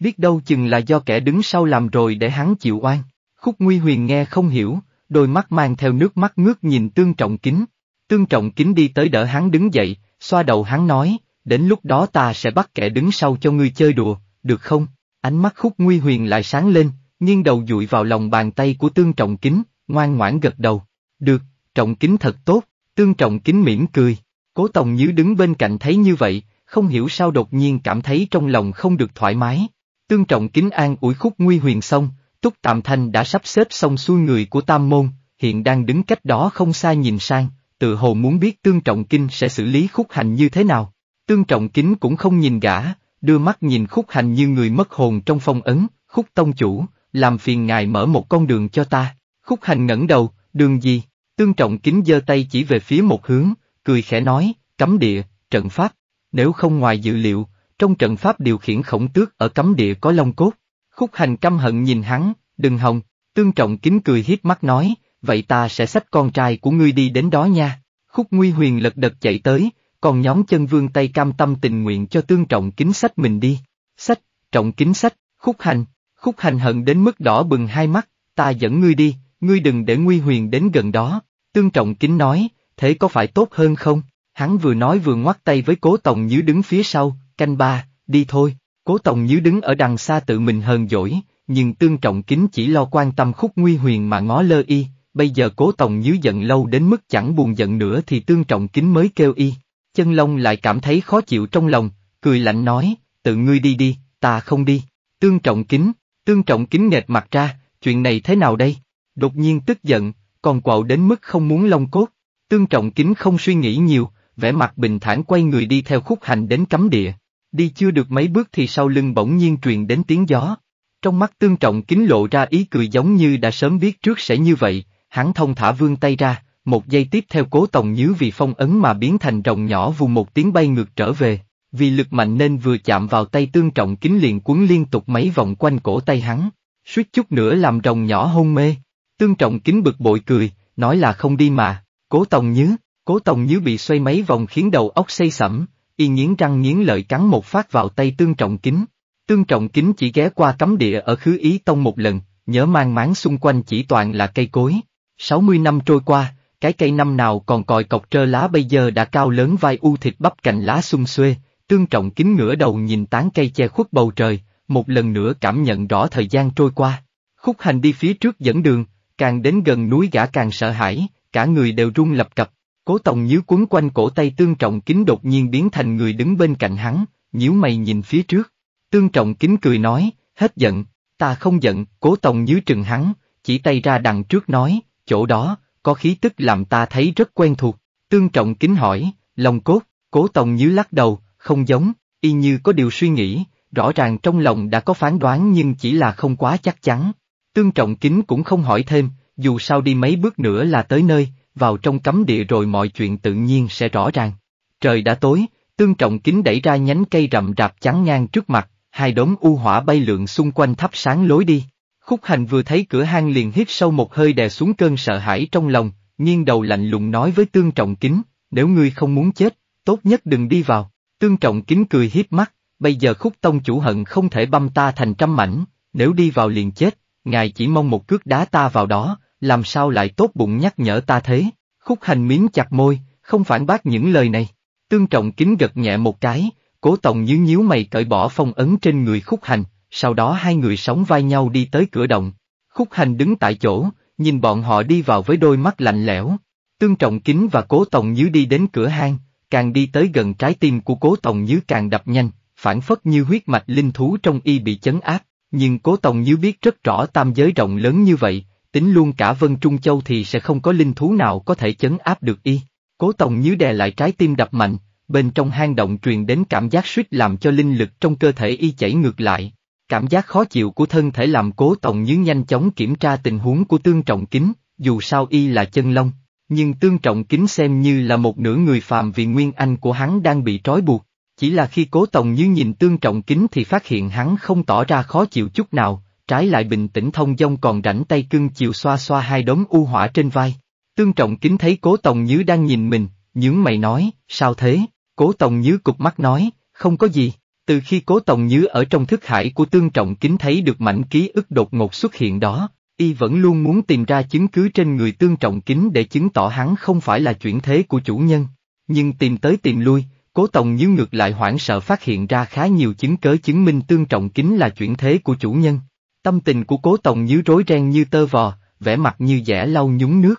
Biết đâu chừng là do kẻ đứng sau làm rồi để hắn chịu oan. Khúc Nguy Huyền nghe không hiểu, đôi mắt mang theo nước mắt ngước nhìn Tương Trọng Kính. Tương Trọng Kính đi tới đỡ hắn đứng dậy, xoa đầu hắn nói, đến lúc đó ta sẽ bắt kẻ đứng sau cho ngươi chơi đùa, được không? Ánh mắt Khúc Nguy Huyền lại sáng lên, nghiêng đầu dụi vào lòng bàn tay của Tương Trọng Kính, ngoan ngoãn gật đầu. Được, Trọng Kính thật tốt, Tương Trọng Kính mỉm cười. Cố Tòng Nhứ đứng bên cạnh thấy như vậy, không hiểu sao đột nhiên cảm thấy trong lòng không được thoải mái. Tương trọng kính an ủi khúc nguy huyền xong, Túc Tạm Thanh đã sắp xếp xong xuôi người của Tam Môn, hiện đang đứng cách đó không xa nhìn sang, tự hồ muốn biết Tương Trọng Kinh sẽ xử lý khúc hành như thế nào. Tương Trọng Kính cũng không nhìn gã, đưa mắt nhìn khúc hành như người mất hồn trong phong ấn, khúc tông chủ, làm phiền ngài mở một con đường cho ta. Khúc hành ngẩng đầu, đường gì? Tương Trọng Kính giơ tay chỉ về phía một hướng, cười khẽ nói, cấm địa, trận pháp. Nếu không ngoài dự liệu, trong trận pháp điều khiển khổng tước ở cấm địa có lông cốt. Khúc hành căm hận nhìn hắn, đừng hồng, tương trọng kính cười hiếp mắt nói, vậy ta sẽ xách con trai của ngươi đi đến đó nha. Khúc Nguy Huyền lật đật chạy tới, còn nhóm chân vương tay cam tâm tình nguyện cho tương trọng kính sách mình đi. Sách, trọng kính sách, khúc hành, khúc hành hận đến mức đỏ bừng hai mắt, ta dẫn ngươi đi, ngươi đừng để Nguy Huyền đến gần đó. Tương trọng kính nói, thế có phải tốt hơn không? Hắn vừa nói vừa ngoắt tay với cố tổng như đứng phía sau, canh ba, đi thôi, cố tổng Như đứng ở đằng xa tự mình hờn dỗi, nhưng tương trọng kính chỉ lo quan tâm khúc nguy huyền mà ngó lơ y, bây giờ cố tổng Như giận lâu đến mức chẳng buồn giận nữa thì tương trọng kính mới kêu y, chân lông lại cảm thấy khó chịu trong lòng, cười lạnh nói, tự ngươi đi đi, ta không đi, tương trọng kính, tương trọng kính nghệt mặt ra, chuyện này thế nào đây, đột nhiên tức giận, còn quạo đến mức không muốn lông cốt, tương trọng kính không suy nghĩ nhiều, vẻ mặt bình thản quay người đi theo khúc hành đến cấm địa. Đi chưa được mấy bước thì sau lưng bỗng nhiên truyền đến tiếng gió. Trong mắt tương trọng kính lộ ra ý cười giống như đã sớm biết trước sẽ như vậy, hắn thông thả vươn tay ra, một giây tiếp theo cố tòng nhứ vì phong ấn mà biến thành rồng nhỏ vùng một tiếng bay ngược trở về, vì lực mạnh nên vừa chạm vào tay tương trọng kính liền cuốn liên tục mấy vòng quanh cổ tay hắn, suýt chút nữa làm rồng nhỏ hôn mê. Tương trọng kính bực bội cười, nói là không đi mà, cố tòng nhứ, cố tòng nhứ bị xoay mấy vòng khiến đầu óc say sẩm, y nghiến răng nghiến lợi cắn một phát vào tay tương trọng kính. Tương trọng kính chỉ ghé qua cấm địa ở khứ ý tông một lần, nhớ mang máng xung quanh chỉ toàn là cây cối. 60 năm trôi qua, cái cây năm nào còn còi cọc trơ lá bây giờ đã cao lớn vai u thịt bắp cành lá xung xuê, tương trọng kính ngửa đầu nhìn tán cây che khuất bầu trời, một lần nữa cảm nhận rõ thời gian trôi qua. Khúc hành đi phía trước dẫn đường, càng đến gần núi gã càng sợ hãi, cả người đều run lập cập, Cố Tòng nhíu quấn quanh cổ tay Tương Trọng Kính đột nhiên biến thành người đứng bên cạnh hắn, nhíu mày nhìn phía trước. Tương Trọng Kính cười nói, hết giận, ta không giận, Cố Tòng nhíu trừng hắn, chỉ tay ra đằng trước nói, chỗ đó, có khí tức làm ta thấy rất quen thuộc. Tương Trọng Kính hỏi, lòng cốt, Cố Tòng nhíu lắc đầu, không giống, y như có điều suy nghĩ, rõ ràng trong lòng đã có phán đoán nhưng chỉ là không quá chắc chắn. Tương Trọng Kính cũng không hỏi thêm, dù sao đi mấy bước nữa là tới nơi, vào trong cấm địa rồi mọi chuyện tự nhiên sẽ rõ ràng. Trời đã tối, tương trọng kính đẩy ra nhánh cây rậm rạp chắn ngang trước mặt, hai đốm u hỏa bay lượn xung quanh thắp sáng lối đi. Khúc hành vừa thấy cửa hang liền hít sâu một hơi đè xuống cơn sợ hãi trong lòng, nghiêng đầu lạnh lùng nói với tương trọng kính, nếu ngươi không muốn chết, tốt nhất đừng đi vào. Tương trọng kính cười hiếp mắt, bây giờ khúc tông chủ hận không thể băm ta thành trăm mảnh, nếu đi vào liền chết, ngài chỉ mong một cước đá ta vào đó, làm sao lại tốt bụng nhắc nhở ta thế, khúc hành miếng chặt môi, không phản bác những lời này. Tương trọng kính gật nhẹ một cái, cố tổng Như nhíu mày cởi bỏ phong ấn trên người khúc hành, sau đó hai người sóng vai nhau đi tới cửa động. Khúc hành đứng tại chỗ, nhìn bọn họ đi vào với đôi mắt lạnh lẽo. Tương trọng kính và cố tổng Như đi đến cửa hang, càng đi tới gần trái tim của cố tổng Như càng đập nhanh, phản phất như huyết mạch linh thú trong y bị chấn áp. Nhưng cố tổng Như biết rất rõ tam giới rộng lớn như vậy, tính luôn cả Vân Trung Châu thì sẽ không có linh thú nào có thể chấn áp được y. Cố Tòng như đè lại trái tim đập mạnh, bên trong hang động truyền đến cảm giác suýt làm cho linh lực trong cơ thể y chảy ngược lại. Cảm giác khó chịu của thân thể làm Cố Tòng như nhanh chóng kiểm tra tình huống của tương trọng kính, dù sao y là chân long, nhưng tương trọng kính xem như là một nửa người phàm vì nguyên anh của hắn đang bị trói buộc. Chỉ là khi Cố Tòng như nhìn tương trọng kính thì phát hiện hắn không tỏ ra khó chịu chút nào, trái lại bình tĩnh thông dong còn rảnh tay cưng chiều xoa xoa hai đốm u hỏa trên vai. Tương trọng kính thấy cố tòng như đang nhìn mình, những mày nói, sao thế, cố tòng như cục mắt nói, không có gì. Từ khi cố tòng như ở trong thức hải của tương trọng kính thấy được mảnh ký ức đột ngột xuất hiện đó, y vẫn luôn muốn tìm ra chứng cứ trên người tương trọng kính để chứng tỏ hắn không phải là chuyển thế của chủ nhân. Nhưng tìm tới tìm lui, cố tòng như ngược lại hoảng sợ phát hiện ra khá nhiều chứng cớ chứng minh tương trọng kính là chuyển thế của chủ nhân. Tâm tình của cố tổng như rối ren như tơ vò, vẻ mặt như dẻ lau nhúng nước.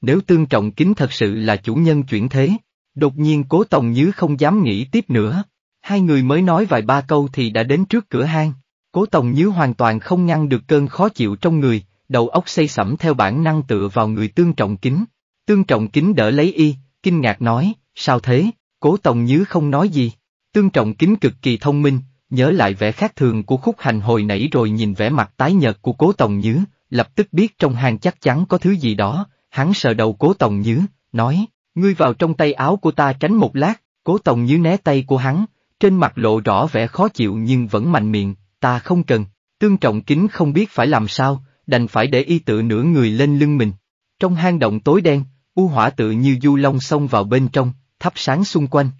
Nếu tương trọng kính thật sự là chủ nhân chuyển thế, đột nhiên cố tổng như không dám nghĩ tiếp nữa. Hai người mới nói vài ba câu thì đã đến trước cửa hang. Cố tổng như hoàn toàn không ngăn được cơn khó chịu trong người, đầu óc xây sẩm theo bản năng tựa vào người tương trọng kính. Tương trọng kính đỡ lấy y, kinh ngạc nói, sao thế, cố tổng như không nói gì. Tương trọng kính cực kỳ thông minh, nhớ lại vẻ khác thường của khúc hành hồi nãy rồi nhìn vẻ mặt tái nhợt của cố Tòng Nhứ, lập tức biết trong hang chắc chắn có thứ gì đó, hắn sờ đầu cố Tòng Nhứ, nói, ngươi vào trong tay áo của ta tránh một lát, cố Tòng Nhứ né tay của hắn, trên mặt lộ rõ vẻ khó chịu nhưng vẫn mạnh miệng, ta không cần, tương trọng kính không biết phải làm sao, đành phải để y tự nửa người lên lưng mình. Trong hang động tối đen, u hỏa tự như du long xông vào bên trong, thắp sáng xung quanh.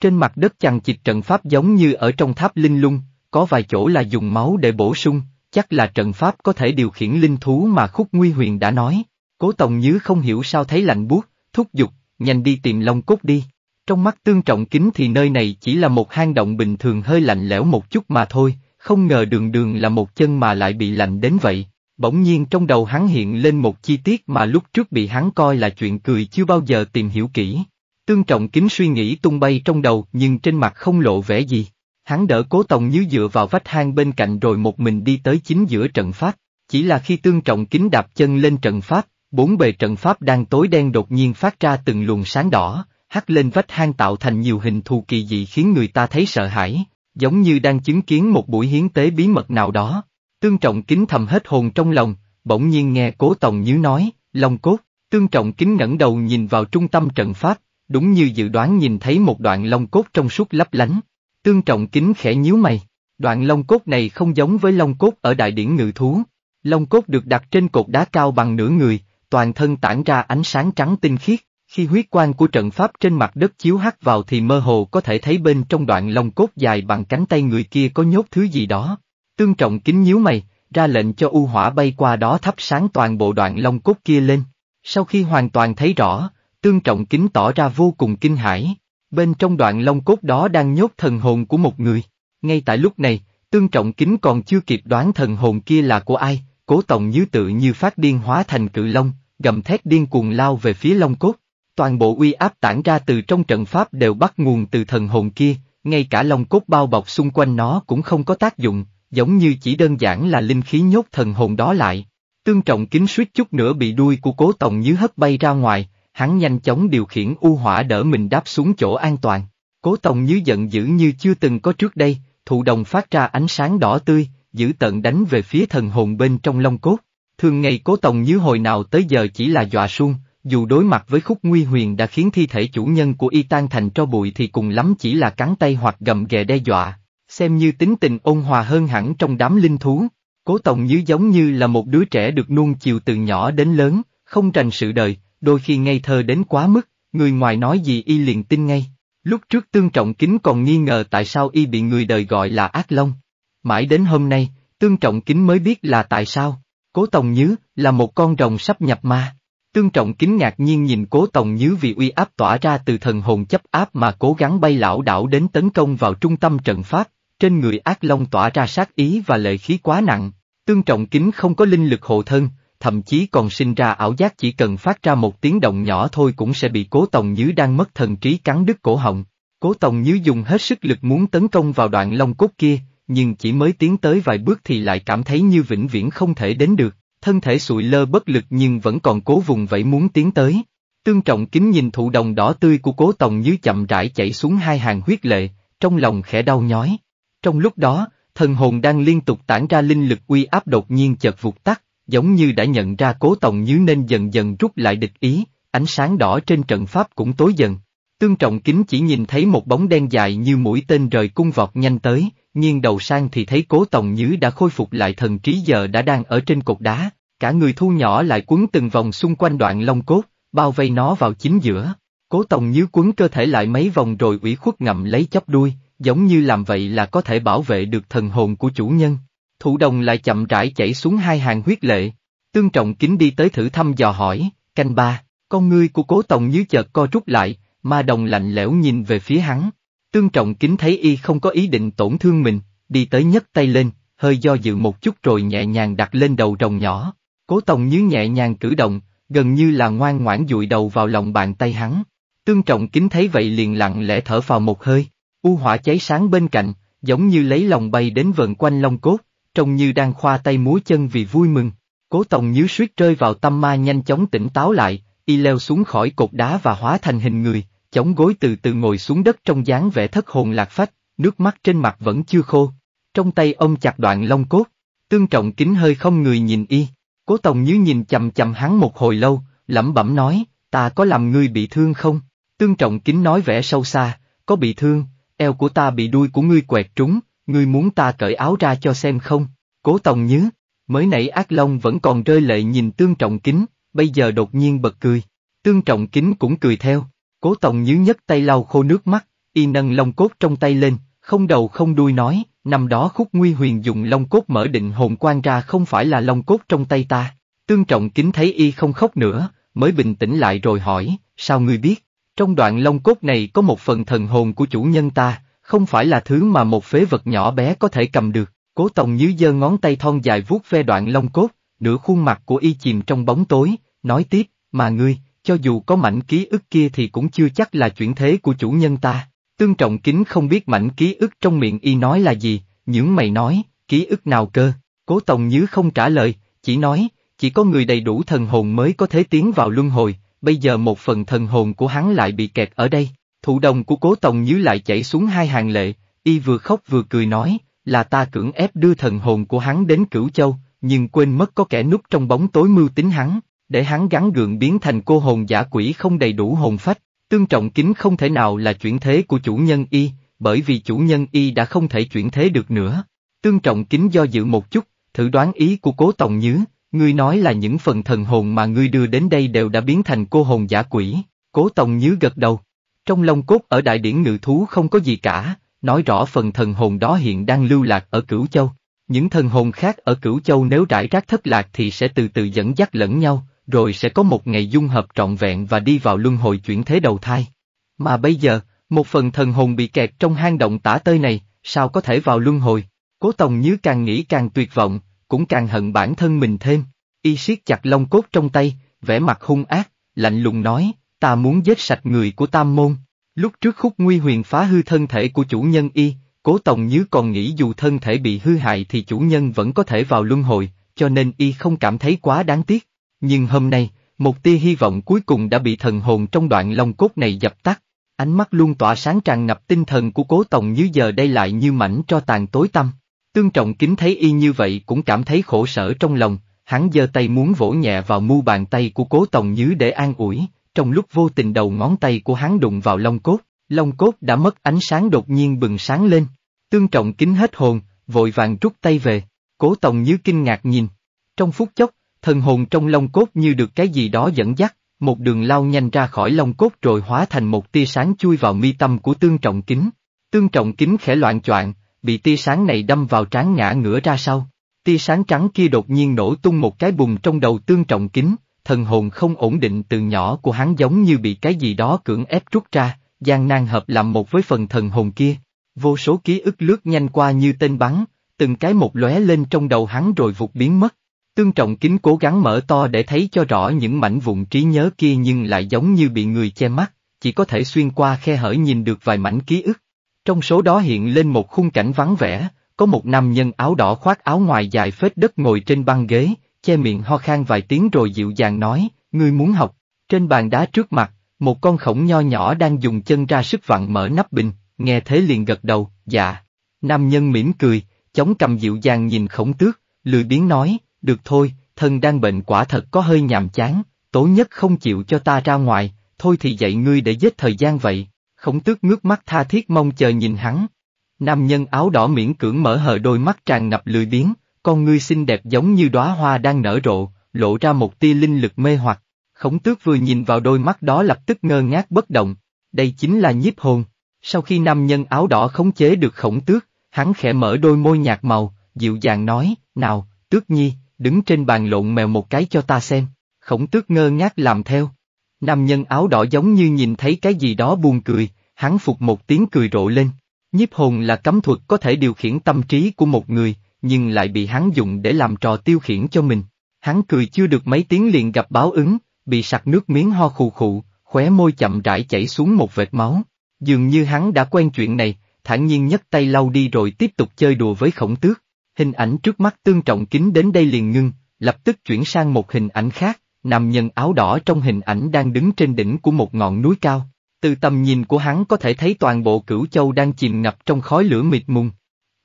Trên mặt đất chằng chịt trận pháp giống như ở trong tháp linh lung, có vài chỗ là dùng máu để bổ sung, chắc là trận pháp có thể điều khiển linh thú mà khúc nguy huyền đã nói. Cố tổng Nhứ không hiểu sao thấy lạnh buốt, thúc giục, nhanh đi tìm Long Cốt đi. Trong mắt tương trọng kính thì nơi này chỉ là một hang động bình thường hơi lạnh lẽo một chút mà thôi, không ngờ đường đường là một chân mà lại bị lạnh đến vậy. Bỗng nhiên trong đầu hắn hiện lên một chi tiết mà lúc trước bị hắn coi là chuyện cười chưa bao giờ tìm hiểu kỹ. Tương Trọng Kính suy nghĩ tung bay trong đầu nhưng trên mặt không lộ vẻ gì. Hắn đỡ cố tòng như dựa vào vách hang bên cạnh rồi một mình đi tới chính giữa trận pháp. Chỉ là khi Tương Trọng Kính đạp chân lên trận pháp, bốn bề trận pháp đang tối đen đột nhiên phát ra từng luồng sáng đỏ, hắt lên vách hang tạo thành nhiều hình thù kỳ dị khiến người ta thấy sợ hãi, giống như đang chứng kiến một buổi hiến tế bí mật nào đó. Tương Trọng Kính thầm hết hồn trong lòng, bỗng nhiên nghe Cố Tòng Như nói, lòng cốt, Tương Trọng Kính ngẩng đầu nhìn vào trung tâm trận pháp, đúng như dự đoán nhìn thấy một đoạn lông cốt trong suốt lấp lánh. Tương trọng kính khẽ nhíu mày, đoạn lông cốt này không giống với lông cốt ở đại điển ngự thú. Lông cốt được đặt trên cột đá cao bằng nửa người, toàn thân tản ra ánh sáng trắng tinh khiết, khi huyết quang của trận pháp trên mặt đất chiếu hắt vào thì mơ hồ có thể thấy bên trong đoạn lông cốt dài bằng cánh tay người kia có nhốt thứ gì đó. Tương trọng kính nhíu mày, ra lệnh cho u hỏa bay qua đó thắp sáng toàn bộ đoạn lông cốt kia lên. Sau khi hoàn toàn thấy rõ, Tương Trọng Kính tỏ ra vô cùng kinh hãi. Bên trong đoạn long cốt đó đang nhốt thần hồn của một người. Ngay tại lúc này, Tương Trọng Kính còn chưa kịp đoán thần hồn kia là của ai, cố tổng như tự như phát điên hóa thành cự long, gầm thét điên cuồng lao về phía long cốt. Toàn bộ uy áp tản ra từ trong trận pháp đều bắt nguồn từ thần hồn kia, ngay cả long cốt bao bọc xung quanh nó cũng không có tác dụng, giống như chỉ đơn giản là linh khí nhốt thần hồn đó lại. Tương Trọng Kính suýt chút nữa bị đuôi của cố tổng như hất bay ra ngoài, hắn nhanh chóng điều khiển u hỏa đỡ mình đáp xuống chỗ an toàn. Cố Tòng như giận dữ như chưa từng có trước đây, thụ đồng phát ra ánh sáng đỏ tươi, giữ tận đánh về phía thần hồn bên trong long cốt. Thường ngày Cố Tòng như hồi nào tới giờ chỉ là dọa suông, dù đối mặt với khúc nguy huyền đã khiến thi thể chủ nhân của y tan thành tro bụi thì cùng lắm chỉ là cắn tay hoặc gầm ghè đe dọa, xem như tính tình ôn hòa hơn hẳn trong đám linh thú. Cố Tòng như giống như là một đứa trẻ được nuông chiều từ nhỏ đến lớn, không rành sự đời, đôi khi ngây thơ đến quá mức, người ngoài nói gì y liền tin ngay. Lúc trước Tương Trọng Kính còn nghi ngờ tại sao y bị người đời gọi là ác long. Mãi đến hôm nay, Tương Trọng Kính mới biết là tại sao. Cố Tòng Nhứ là một con rồng sắp nhập ma. Tương Trọng Kính ngạc nhiên nhìn Cố Tòng Nhứ vì uy áp tỏa ra từ thần hồn chấp áp mà cố gắng bay lão đảo đến tấn công vào trung tâm trận pháp, trên người ác long tỏa ra sát ý và lệ khí quá nặng. Tương Trọng Kính không có linh lực hộ thân, thậm chí còn sinh ra ảo giác chỉ cần phát ra một tiếng động nhỏ thôi cũng sẽ bị cố tòng nhứ đang mất thần trí cắn đứt cổ họng. Cố tòng nhứ dùng hết sức lực muốn tấn công vào đoạn long cốt kia, nhưng chỉ mới tiến tới vài bước thì lại cảm thấy như vĩnh viễn không thể đến được, thân thể sụi lơ bất lực nhưng vẫn còn cố vùng vẫy muốn tiến tới. Tương trọng kính nhìn thụ đồng đỏ tươi của cố tòng như chậm rãi chảy xuống hai hàng huyết lệ, trong lòng khẽ đau nhói. Trong lúc đó, thần hồn đang liên tục tản ra linh lực uy áp đột nhiên chợt vụt tắt, giống như đã nhận ra cố tổng Như nên dần dần rút lại địch ý, ánh sáng đỏ trên trận pháp cũng tối dần. Tương trọng kính chỉ nhìn thấy một bóng đen dài như mũi tên rời cung vọt nhanh tới, nghiêng đầu sang thì thấy cố tổng Như đã khôi phục lại thần trí giờ đã đang ở trên cột đá, cả người thu nhỏ lại quấn từng vòng xung quanh đoạn long cốt, bao vây nó vào chính giữa. Cố tổng Như quấn cơ thể lại mấy vòng rồi ủy khuất ngậm lấy chóp đuôi, giống như làm vậy là có thể bảo vệ được thần hồn của chủ nhân thủ đồng lại chậm rãi chảy xuống hai hàng huyết lệ. Tương Trọng Kính đi tới thử thăm dò hỏi, canh ba, con ngươi của cố tổng như chợt co rút lại, ma đồng lạnh lẽo nhìn về phía hắn. Tương Trọng Kính thấy y không có ý định tổn thương mình, đi tới nhấc tay lên, hơi do dự một chút rồi nhẹ nhàng đặt lên đầu rồng nhỏ. Cố tổng như nhẹ nhàng cử động, gần như là ngoan ngoãn dụi đầu vào lòng bàn tay hắn. Tương Trọng Kính thấy vậy liền lặng lẽ thở vào một hơi, u hỏa cháy sáng bên cạnh, giống như lấy lòng bay đến vần quanh long cốt, trông như đang khoa tay múa chân vì vui mừng. Cố Tòng nhíu suýt rơi vào tâm ma nhanh chóng tỉnh táo lại, y leo xuống khỏi cột đá và hóa thành hình người, chống gối từ từ ngồi xuống đất trong dáng vẻ thất hồn lạc phách, nước mắt trên mặt vẫn chưa khô. Trong tay ông chặt đoạn lông cốt, tương trọng kính hơi không người nhìn y, cố tòng như nhìn chầm chầm hắn một hồi lâu, lẩm bẩm nói, ta có làm ngươi bị thương không? Tương trọng kính nói vẻ sâu xa, có bị thương, eo của ta bị đuôi của ngươi quẹt trúng, ngươi muốn ta cởi áo ra cho xem không? Cố Tòng nhớ, mới nãy ác long vẫn còn rơi lệ nhìn tương trọng kính, bây giờ đột nhiên bật cười. Tương trọng kính cũng cười theo, cố Tòng nhớ nhấc tay lau khô nước mắt, y nâng long cốt trong tay lên, không đầu không đuôi nói, năm đó khúc nguy huyền dùng long cốt mở định hồn quan ra không phải là long cốt trong tay ta. Tương trọng kính thấy y không khóc nữa, mới bình tĩnh lại rồi hỏi, sao ngươi biết, trong đoạn long cốt này có một phần thần hồn của chủ nhân ta, không phải là thứ mà một phế vật nhỏ bé có thể cầm được. Cố Tòng Như giơ ngón tay thon dài vuốt ve đoạn lông cốt, nửa khuôn mặt của y chìm trong bóng tối, nói tiếp, mà ngươi, cho dù có mảnh ký ức kia thì cũng chưa chắc là chuyển thế của chủ nhân ta. Tương trọng kính không biết mảnh ký ức trong miệng y nói là gì, những mày nói, ký ức nào cơ. Cố Tòng Như không trả lời, chỉ nói, chỉ có người đầy đủ thần hồn mới có thể tiến vào luân hồi, bây giờ một phần thần hồn của hắn lại bị kẹt ở đây. Thụ đồng của cố tổng nhíu lại chảy xuống hai hàng lệ, y vừa khóc vừa cười nói, là ta cưỡng ép đưa thần hồn của hắn đến cửu châu, nhưng quên mất có kẻ núp trong bóng tối mưu tính hắn, để hắn gắn gượng biến thành cô hồn giả quỷ không đầy đủ hồn phách, tương trọng kính không thể nào là chuyển thế của chủ nhân y, bởi vì chủ nhân y đã không thể chuyển thế được nữa. Tương trọng kính do dự một chút, thử đoán ý của cố tổng nhứ, ngươi nói là những phần thần hồn mà ngươi đưa đến đây đều đã biến thành cô hồn giả quỷ, cố tổng nhứ gật đầu, trong lông cốt ở đại điển ngự thú không có gì cả, nói rõ phần thần hồn đó hiện đang lưu lạc ở Cửu Châu. Những thần hồn khác ở Cửu Châu nếu rải rác thất lạc thì sẽ từ từ dẫn dắt lẫn nhau, rồi sẽ có một ngày dung hợp trọn vẹn và đi vào luân hồi chuyển thế đầu thai. Mà bây giờ, một phần thần hồn bị kẹt trong hang động tả tơi này, sao có thể vào luân hồi? Cố Tòng Như càng nghĩ càng tuyệt vọng, cũng càng hận bản thân mình thêm. Y siết chặt lông cốt trong tay, vẻ mặt hung ác, lạnh lùng nói, ta muốn giết sạch người của tam môn. Lúc trước khúc nguy huyền phá hư thân thể của chủ nhân y, cố tổng như còn nghĩ dù thân thể bị hư hại thì chủ nhân vẫn có thể vào luân hồi, cho nên y không cảm thấy quá đáng tiếc. Nhưng hôm nay, một tia hy vọng cuối cùng đã bị thần hồn trong đoạn long cốt này dập tắt. Ánh mắt luôn tỏa sáng tràn ngập tinh thần của cố tổng như giờ đây lại như mảnh cho tàn tối tăm. Tương trọng kính thấy y như vậy cũng cảm thấy khổ sở trong lòng, hắn giơ tay muốn vỗ nhẹ vào mu bàn tay của cố tổng như để an ủi, trong lúc vô tình đầu ngón tay của hắn đụng vào lông cốt, lông cốt đã mất ánh sáng đột nhiên bừng sáng lên. Tương trọng kính hết hồn, vội vàng rút tay về, cố tòng như kinh ngạc nhìn. Trong phút chốc, thần hồn trong lông cốt như được cái gì đó dẫn dắt, một đường lao nhanh ra khỏi lông cốt rồi hóa thành một tia sáng chui vào mi tâm của tương trọng kính. Tương trọng kính khẽ loạn choạng, bị tia sáng này đâm vào trán ngã ngửa ra sau. Tia sáng trắng kia đột nhiên nổ tung một cái bùng trong đầu tương trọng kính, thần hồn không ổn định từ nhỏ của hắn giống như bị cái gì đó cưỡng ép rút ra, gian nan hợp làm một với phần thần hồn kia. Vô số ký ức lướt nhanh qua như tên bắn, từng cái một lóe lên trong đầu hắn rồi vụt biến mất. Tương Trọng Kính cố gắng mở to để thấy cho rõ những mảnh vụn trí nhớ kia nhưng lại giống như bị người che mắt, chỉ có thể xuyên qua khe hở nhìn được vài mảnh ký ức. Trong số đó hiện lên một khung cảnh vắng vẻ, có một nam nhân áo đỏ khoác áo ngoài dài phết đất ngồi trên băng ghế, che miệng ho khan vài tiếng rồi dịu dàng nói, ngươi muốn học. Trên bàn đá trước mặt, một con khổng nho nhỏ đang dùng chân ra sức vặn mở nắp bình, nghe thế liền gật đầu, dạ. Nam nhân mỉm cười, chống cầm dịu dàng nhìn khổng tước, lười biếng nói, được thôi, thân đang bệnh quả thật có hơi nhàm chán, tối nhất không chịu cho ta ra ngoài, thôi thì dạy ngươi để giết thời gian vậy. Khổng tước ngước mắt tha thiết mong chờ nhìn hắn. Nam nhân áo đỏ miễn cưỡng mở hờ đôi mắt tràn ngập lười biếng, con ngươi xinh đẹp giống như đóa hoa đang nở rộ, lộ ra một tia linh lực mê hoặc. Khổng tước vừa nhìn vào đôi mắt đó lập tức ngơ ngác bất động, đây chính là nhiếp hồn. Sau khi nam nhân áo đỏ khống chế được khổng tước, hắn khẽ mở đôi môi nhạt màu, dịu dàng nói, nào, tước nhi, đứng trên bàn lộn mèo một cái cho ta xem. Khổng tước ngơ ngác làm theo. Nam nhân áo đỏ giống như nhìn thấy cái gì đó buồn cười, hắn phục một tiếng cười rộ lên. Nhiếp hồn là cấm thuật có thể điều khiển tâm trí của một người, nhưng lại bị hắn dùng để làm trò tiêu khiển cho mình. Hắn cười chưa được mấy tiếng liền gặp báo ứng, bị sặc nước miếng ho khù khụ, khóe môi chậm rãi chảy xuống một vệt máu. Dường như hắn đã quen chuyện này, thản nhiên nhấc tay lau đi rồi tiếp tục chơi đùa với khổng tước. Hình ảnh trước mắt tương trọng kính đến đây liền ngưng, lập tức chuyển sang một hình ảnh khác, nằm nhân áo đỏ trong hình ảnh đang đứng trên đỉnh của một ngọn núi cao. Từ tầm nhìn của hắn có thể thấy toàn bộ cửu châu đang chìm ngập trong khói lửa mịt mùng,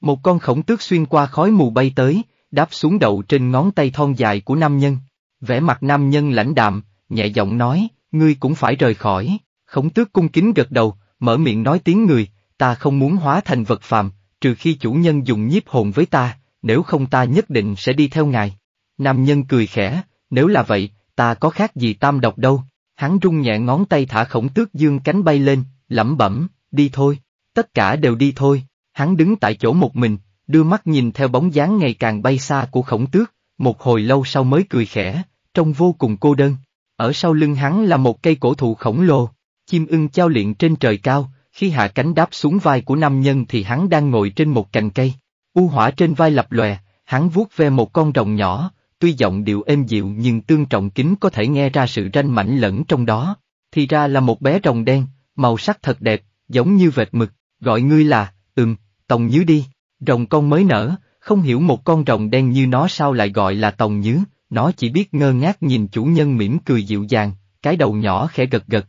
một con khổng tước xuyên qua khói mù bay tới, đáp xuống đầu trên ngón tay thon dài của nam nhân. Vẻ mặt nam nhân lãnh đạm, nhẹ giọng nói, ngươi cũng phải rời khỏi. Khổng tước cung kính gật đầu, mở miệng nói tiếng người, ta không muốn hóa thành vật phàm, trừ khi chủ nhân dùng nhiếp hồn với ta, nếu không ta nhất định sẽ đi theo ngài. Nam nhân cười khẽ, nếu là vậy, ta có khác gì tam độc đâu. Hắn rung nhẹ ngón tay thả khổng tước dương cánh bay lên, lẩm bẩm, đi thôi, tất cả đều đi thôi. Hắn đứng tại chỗ một mình, đưa mắt nhìn theo bóng dáng ngày càng bay xa của khổng tước, một hồi lâu sau mới cười khẽ, trông vô cùng cô đơn. Ở sau lưng hắn là một cây cổ thụ khổng lồ, chim ưng trao luyện trên trời cao, khi hạ cánh đáp xuống vai của nam nhân thì hắn đang ngồi trên một cành cây. U hỏa trên vai lập lòe, hắn vuốt ve một con rồng nhỏ, tuy giọng điệu êm dịu nhưng tương trọng kính có thể nghe ra sự ranh mảnh lẫn trong đó. Thì ra là một bé rồng đen, màu sắc thật đẹp, giống như vệt mực, gọi ngươi là, ừm, Tòng Nhứ đi, rồng con mới nở, không hiểu một con rồng đen như nó sao lại gọi là Tòng Nhứ, nó chỉ biết ngơ ngác nhìn chủ nhân mỉm cười dịu dàng, cái đầu nhỏ khẽ gật gật.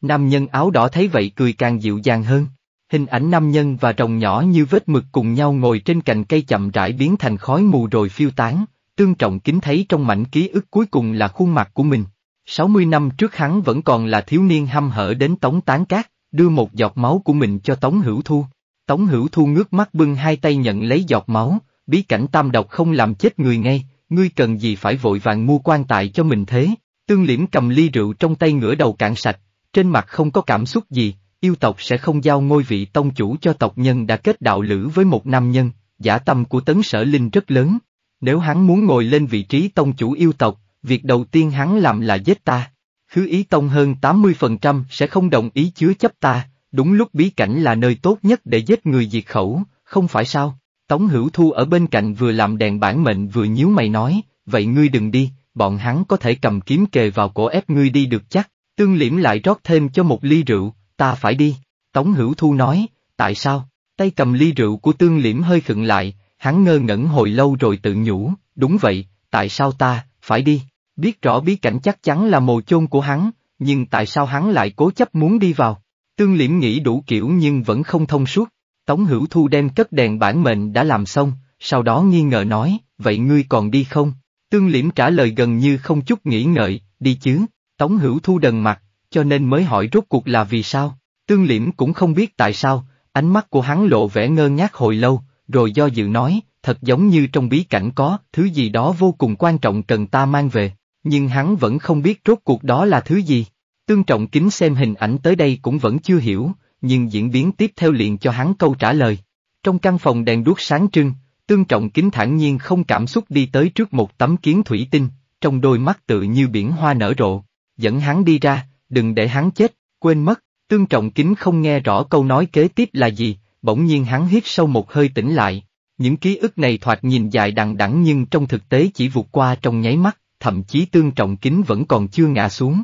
Nam nhân áo đỏ thấy vậy cười càng dịu dàng hơn. Hình ảnh nam nhân và rồng nhỏ như vết mực cùng nhau ngồi trên cành cây chậm rãi biến thành khói mù rồi phiêu tán, tương trọng kính thấy trong mảnh ký ức cuối cùng là khuôn mặt của mình. 60 năm trước hắn vẫn còn là thiếu niên hăm hở đến tống tán cát, đưa một giọt máu của mình cho tống hữu thu. Tống Hữu Thu ngước mắt bưng hai tay nhận lấy giọt máu, bí cảnh tam độc không làm chết người ngay, ngươi cần gì phải vội vàng mua quan tài cho mình thế. Tương liễm cầm ly rượu trong tay ngửa đầu cạn sạch, trên mặt không có cảm xúc gì, yêu tộc sẽ không giao ngôi vị tông chủ cho tộc nhân đã kết đạo lữ với một nam nhân, giả tâm của tấn sở linh rất lớn. Nếu hắn muốn ngồi lên vị trí tông chủ yêu tộc, việc đầu tiên hắn làm là giết ta. Khứ ý tông hơn 80% sẽ không đồng ý chứa chấp ta, Đúng lúc bí cảnh là nơi tốt nhất để giết người diệt khẩu, không phải sao? Tống Hữu Thu ở bên cạnh vừa làm đèn bản mệnh vừa nhíu mày nói, vậy ngươi đừng đi, bọn hắn có thể cầm kiếm kề vào cổ ép ngươi đi được chắc, tương liễm lại rót thêm cho một ly rượu, ta phải đi. Tống Hữu Thu nói, tại sao? Tay cầm ly rượu của tương liễm hơi khựng lại, hắn ngơ ngẩn hồi lâu rồi tự nhủ, đúng vậy, tại sao ta, phải đi? Biết rõ bí cảnh chắc chắn là mồ chôn của hắn, nhưng tại sao hắn lại cố chấp muốn đi vào? Tương liễm nghĩ đủ kiểu nhưng vẫn không thông suốt, Tống Hữu Thu đem cất đèn bản mệnh đã làm xong, sau đó nghi ngờ nói, vậy ngươi còn đi không? Tương liễm trả lời gần như không chút nghĩ ngợi, đi chứ, Tống Hữu Thu đần mặt, cho nên mới hỏi rốt cuộc là vì sao, Tương liễm cũng không biết tại sao, ánh mắt của hắn lộ vẻ ngơ ngác hồi lâu, rồi do dự nói, thật giống như trong bí cảnh có, thứ gì đó vô cùng quan trọng cần ta mang về, nhưng hắn vẫn không biết rốt cuộc đó là thứ gì. Tương Trọng Kính xem hình ảnh tới đây cũng vẫn chưa hiểu, nhưng diễn biến tiếp theo liền cho hắn câu trả lời. Trong căn phòng đèn đuốc sáng trưng, Tương Trọng Kính thản nhiên không cảm xúc đi tới trước một tấm kiến thủy tinh, trong đôi mắt tự như biển hoa nở rộ, dẫn hắn đi ra, đừng để hắn chết, quên mất, Tương Trọng Kính không nghe rõ câu nói kế tiếp là gì, bỗng nhiên hắn hít sâu một hơi tỉnh lại. Những ký ức này thoạt nhìn dài đằng đẵng nhưng trong thực tế chỉ vụt qua trong nháy mắt, thậm chí Tương Trọng Kính vẫn còn chưa ngã xuống.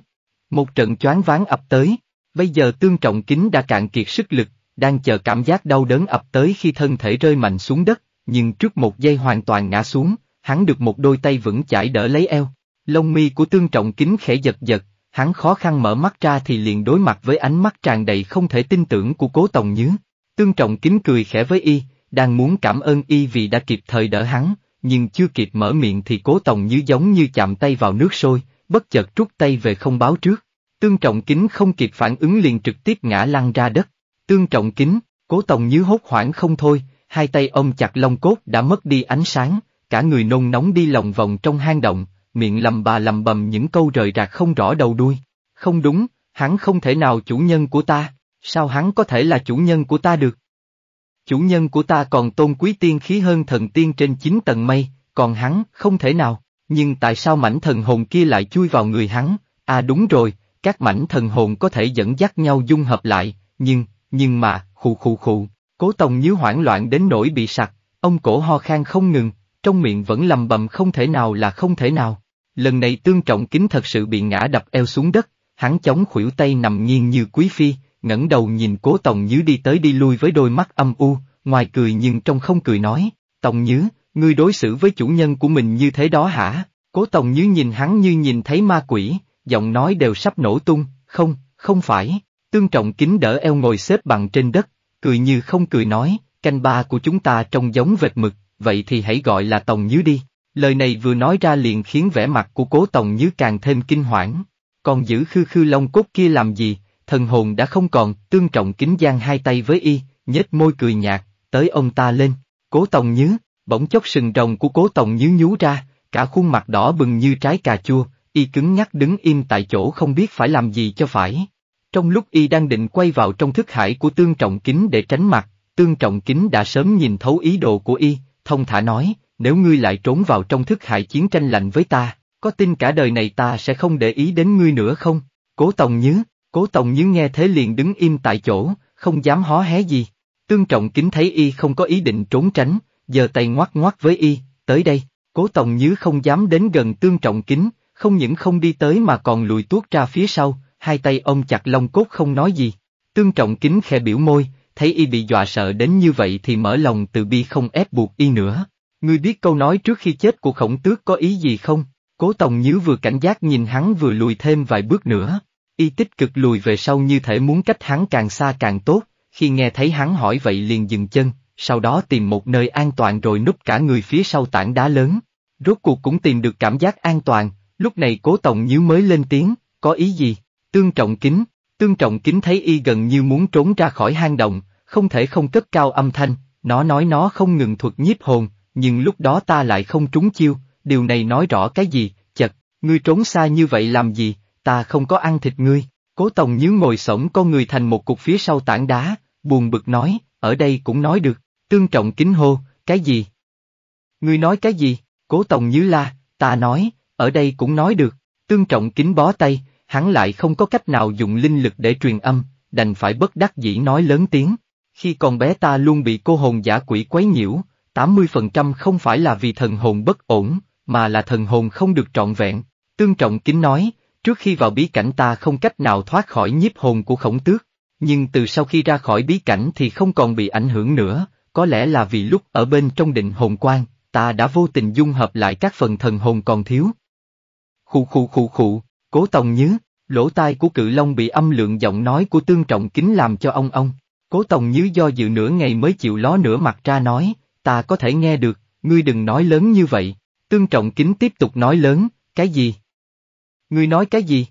Một trận choáng váng ập tới, bây giờ tương trọng kính đã cạn kiệt sức lực, đang chờ cảm giác đau đớn ập tới khi thân thể rơi mạnh xuống đất, nhưng trước một giây hoàn toàn ngã xuống, hắn được một đôi tay vững chãi đỡ lấy eo. Lông mi của tương trọng kính khẽ giật giật, hắn khó khăn mở mắt ra thì liền đối mặt với ánh mắt tràn đầy không thể tin tưởng của cố tổng nhứ. Tương trọng kính cười khẽ với y, đang muốn cảm ơn y vì đã kịp thời đỡ hắn, nhưng chưa kịp mở miệng thì cố tổng nhứ giống như chạm tay vào nước sôi, bất chợt rút tay về không báo trước. Tương Trọng Kính không kịp phản ứng liền trực tiếp ngã lăn ra đất. Tương Trọng Kính, Cố Tòng Như hốt hoảng không thôi, hai tay ông chặt lông cốt đã mất đi ánh sáng, cả người nôn nóng đi lòng vòng trong hang động, miệng lầm bà lầm bầm những câu rời rạc không rõ đầu đuôi. Không đúng, hắn không thể nào chủ nhân của ta, sao hắn có thể là chủ nhân của ta được? Chủ nhân của ta còn tôn quý tiên khí hơn thần tiên trên chín tầng mây, còn hắn không thể nào. Nhưng tại sao mảnh thần hồn kia lại chui vào người hắn? À đúng rồi, các mảnh thần hồn có thể dẫn dắt nhau dung hợp lại, nhưng, nhưng mà, khụ khụ khụ, cố tòng nhíu hoảng loạn đến nỗi bị sặc, ông cổ ho khan không ngừng, trong miệng vẫn lầm bầm không thể nào là không thể nào. Lần này tương trọng kính thật sự bị ngã đập eo xuống đất, hắn chống khuỷu tay nằm nghiêng như quý phi, ngẩng đầu nhìn cố tòng nhứ đi tới đi lui với đôi mắt âm u, ngoài cười nhưng trong không cười nói, tòng nhứ, Ngươi đối xử với chủ nhân của mình như thế đó hả? Cố Tòng Như nhìn hắn như nhìn thấy ma quỷ, giọng nói đều sắp nổ tung, không, không phải. Tương Trọng Kính đỡ eo ngồi xếp bằng trên đất, cười như không cười nói, canh ba của chúng ta trông giống vệt mực, vậy thì hãy gọi là Tòng Như đi. Lời này vừa nói ra liền khiến vẻ mặt của Cố Tòng Như càng thêm kinh hoảng. Còn giữ khư khư long cốt kia làm gì, thần hồn đã không còn, Tương Trọng Kính giang hai tay với y, nhếch môi cười nhạt, tới ông ta lên, Cố Tòng Như. Bỗng chốc sừng rồng của cố tổng nhíu nhú ra, cả khuôn mặt đỏ bừng như trái cà chua, y cứng nhắc đứng im tại chỗ không biết phải làm gì cho phải. Trong lúc y đang định quay vào trong thức hải của tương trọng kính để tránh mặt, tương trọng kính đã sớm nhìn thấu ý đồ của y, thông thả nói, nếu ngươi lại trốn vào trong thức hải chiến tranh lạnh với ta, có tin cả đời này ta sẽ không để ý đến ngươi nữa không? Cố Tòng Nhứ, Cố Tòng Nhứ nghe thế liền đứng im tại chỗ, không dám hó hé gì. Tương Trọng Kính thấy y không có ý định trốn tránh, giờ tay ngoắt ngoắt với y, tới đây, cố tòng nhứ không dám đến gần tương trọng kính, không những không đi tới mà còn lùi tuốt ra phía sau, hai tay ông chặt lông cốt không nói gì. Tương trọng kính khẽ biểu môi, thấy y bị dọa sợ đến như vậy thì mở lòng từ bi không ép buộc y nữa. Ngươi biết câu nói trước khi chết của khổng tước có ý gì không? Cố Tòng Nhứ vừa cảnh giác nhìn hắn vừa lùi thêm vài bước nữa. Y tích cực lùi về sau như thể muốn cách hắn càng xa càng tốt, khi nghe thấy hắn hỏi vậy liền dừng chân, sau đó tìm một nơi an toàn rồi núp cả người phía sau tảng đá lớn. Rốt cuộc cũng tìm được cảm giác an toàn, lúc này cố tổng nhíu mới lên tiếng, có ý gì? Tương trọng kính, tương trọng kính thấy y gần như muốn trốn ra khỏi hang động, không thể không cất cao âm thanh, nó nói nó không ngừng thuật nhiếp hồn, nhưng lúc đó ta lại không trúng chiêu, điều này nói rõ cái gì, chật, ngươi trốn xa như vậy làm gì, ta không có ăn thịt ngươi. Cố tổng nhíu ngồi sổng con người thành một cục phía sau tảng đá, buồn bực nói, ở đây cũng nói được. Tương Trọng kính hô, cái gì? Ngươi nói cái gì? Cố Tòng Như La, ta nói, ở đây cũng nói được. Tương Trọng kính bó tay, hắn lại không có cách nào dùng linh lực để truyền âm, đành phải bất đắc dĩ nói lớn tiếng. Khi còn bé ta luôn bị cô hồn giả quỷ quấy nhiễu, 80% không phải là vì thần hồn bất ổn, mà là thần hồn không được trọn vẹn. Tương Trọng kính nói, trước khi vào bí cảnh ta không cách nào thoát khỏi nhiếp hồn của khổng tước, nhưng từ sau khi ra khỏi bí cảnh thì không còn bị ảnh hưởng nữa, có lẽ là vì lúc ở bên trong định hồn quan, ta đã vô tình dung hợp lại các phần thần hồn còn thiếu. Khụ khụ khụ khụ, cố tòng nhứ, lỗ tai của cự long bị âm lượng giọng nói của tương trọng kính làm cho ông ông. Cố tòng nhứ do dự nửa ngày mới chịu ló nửa mặt ra nói, ta có thể nghe được, ngươi đừng nói lớn như vậy. Tương trọng kính tiếp tục nói lớn, cái gì? Ngươi nói cái gì?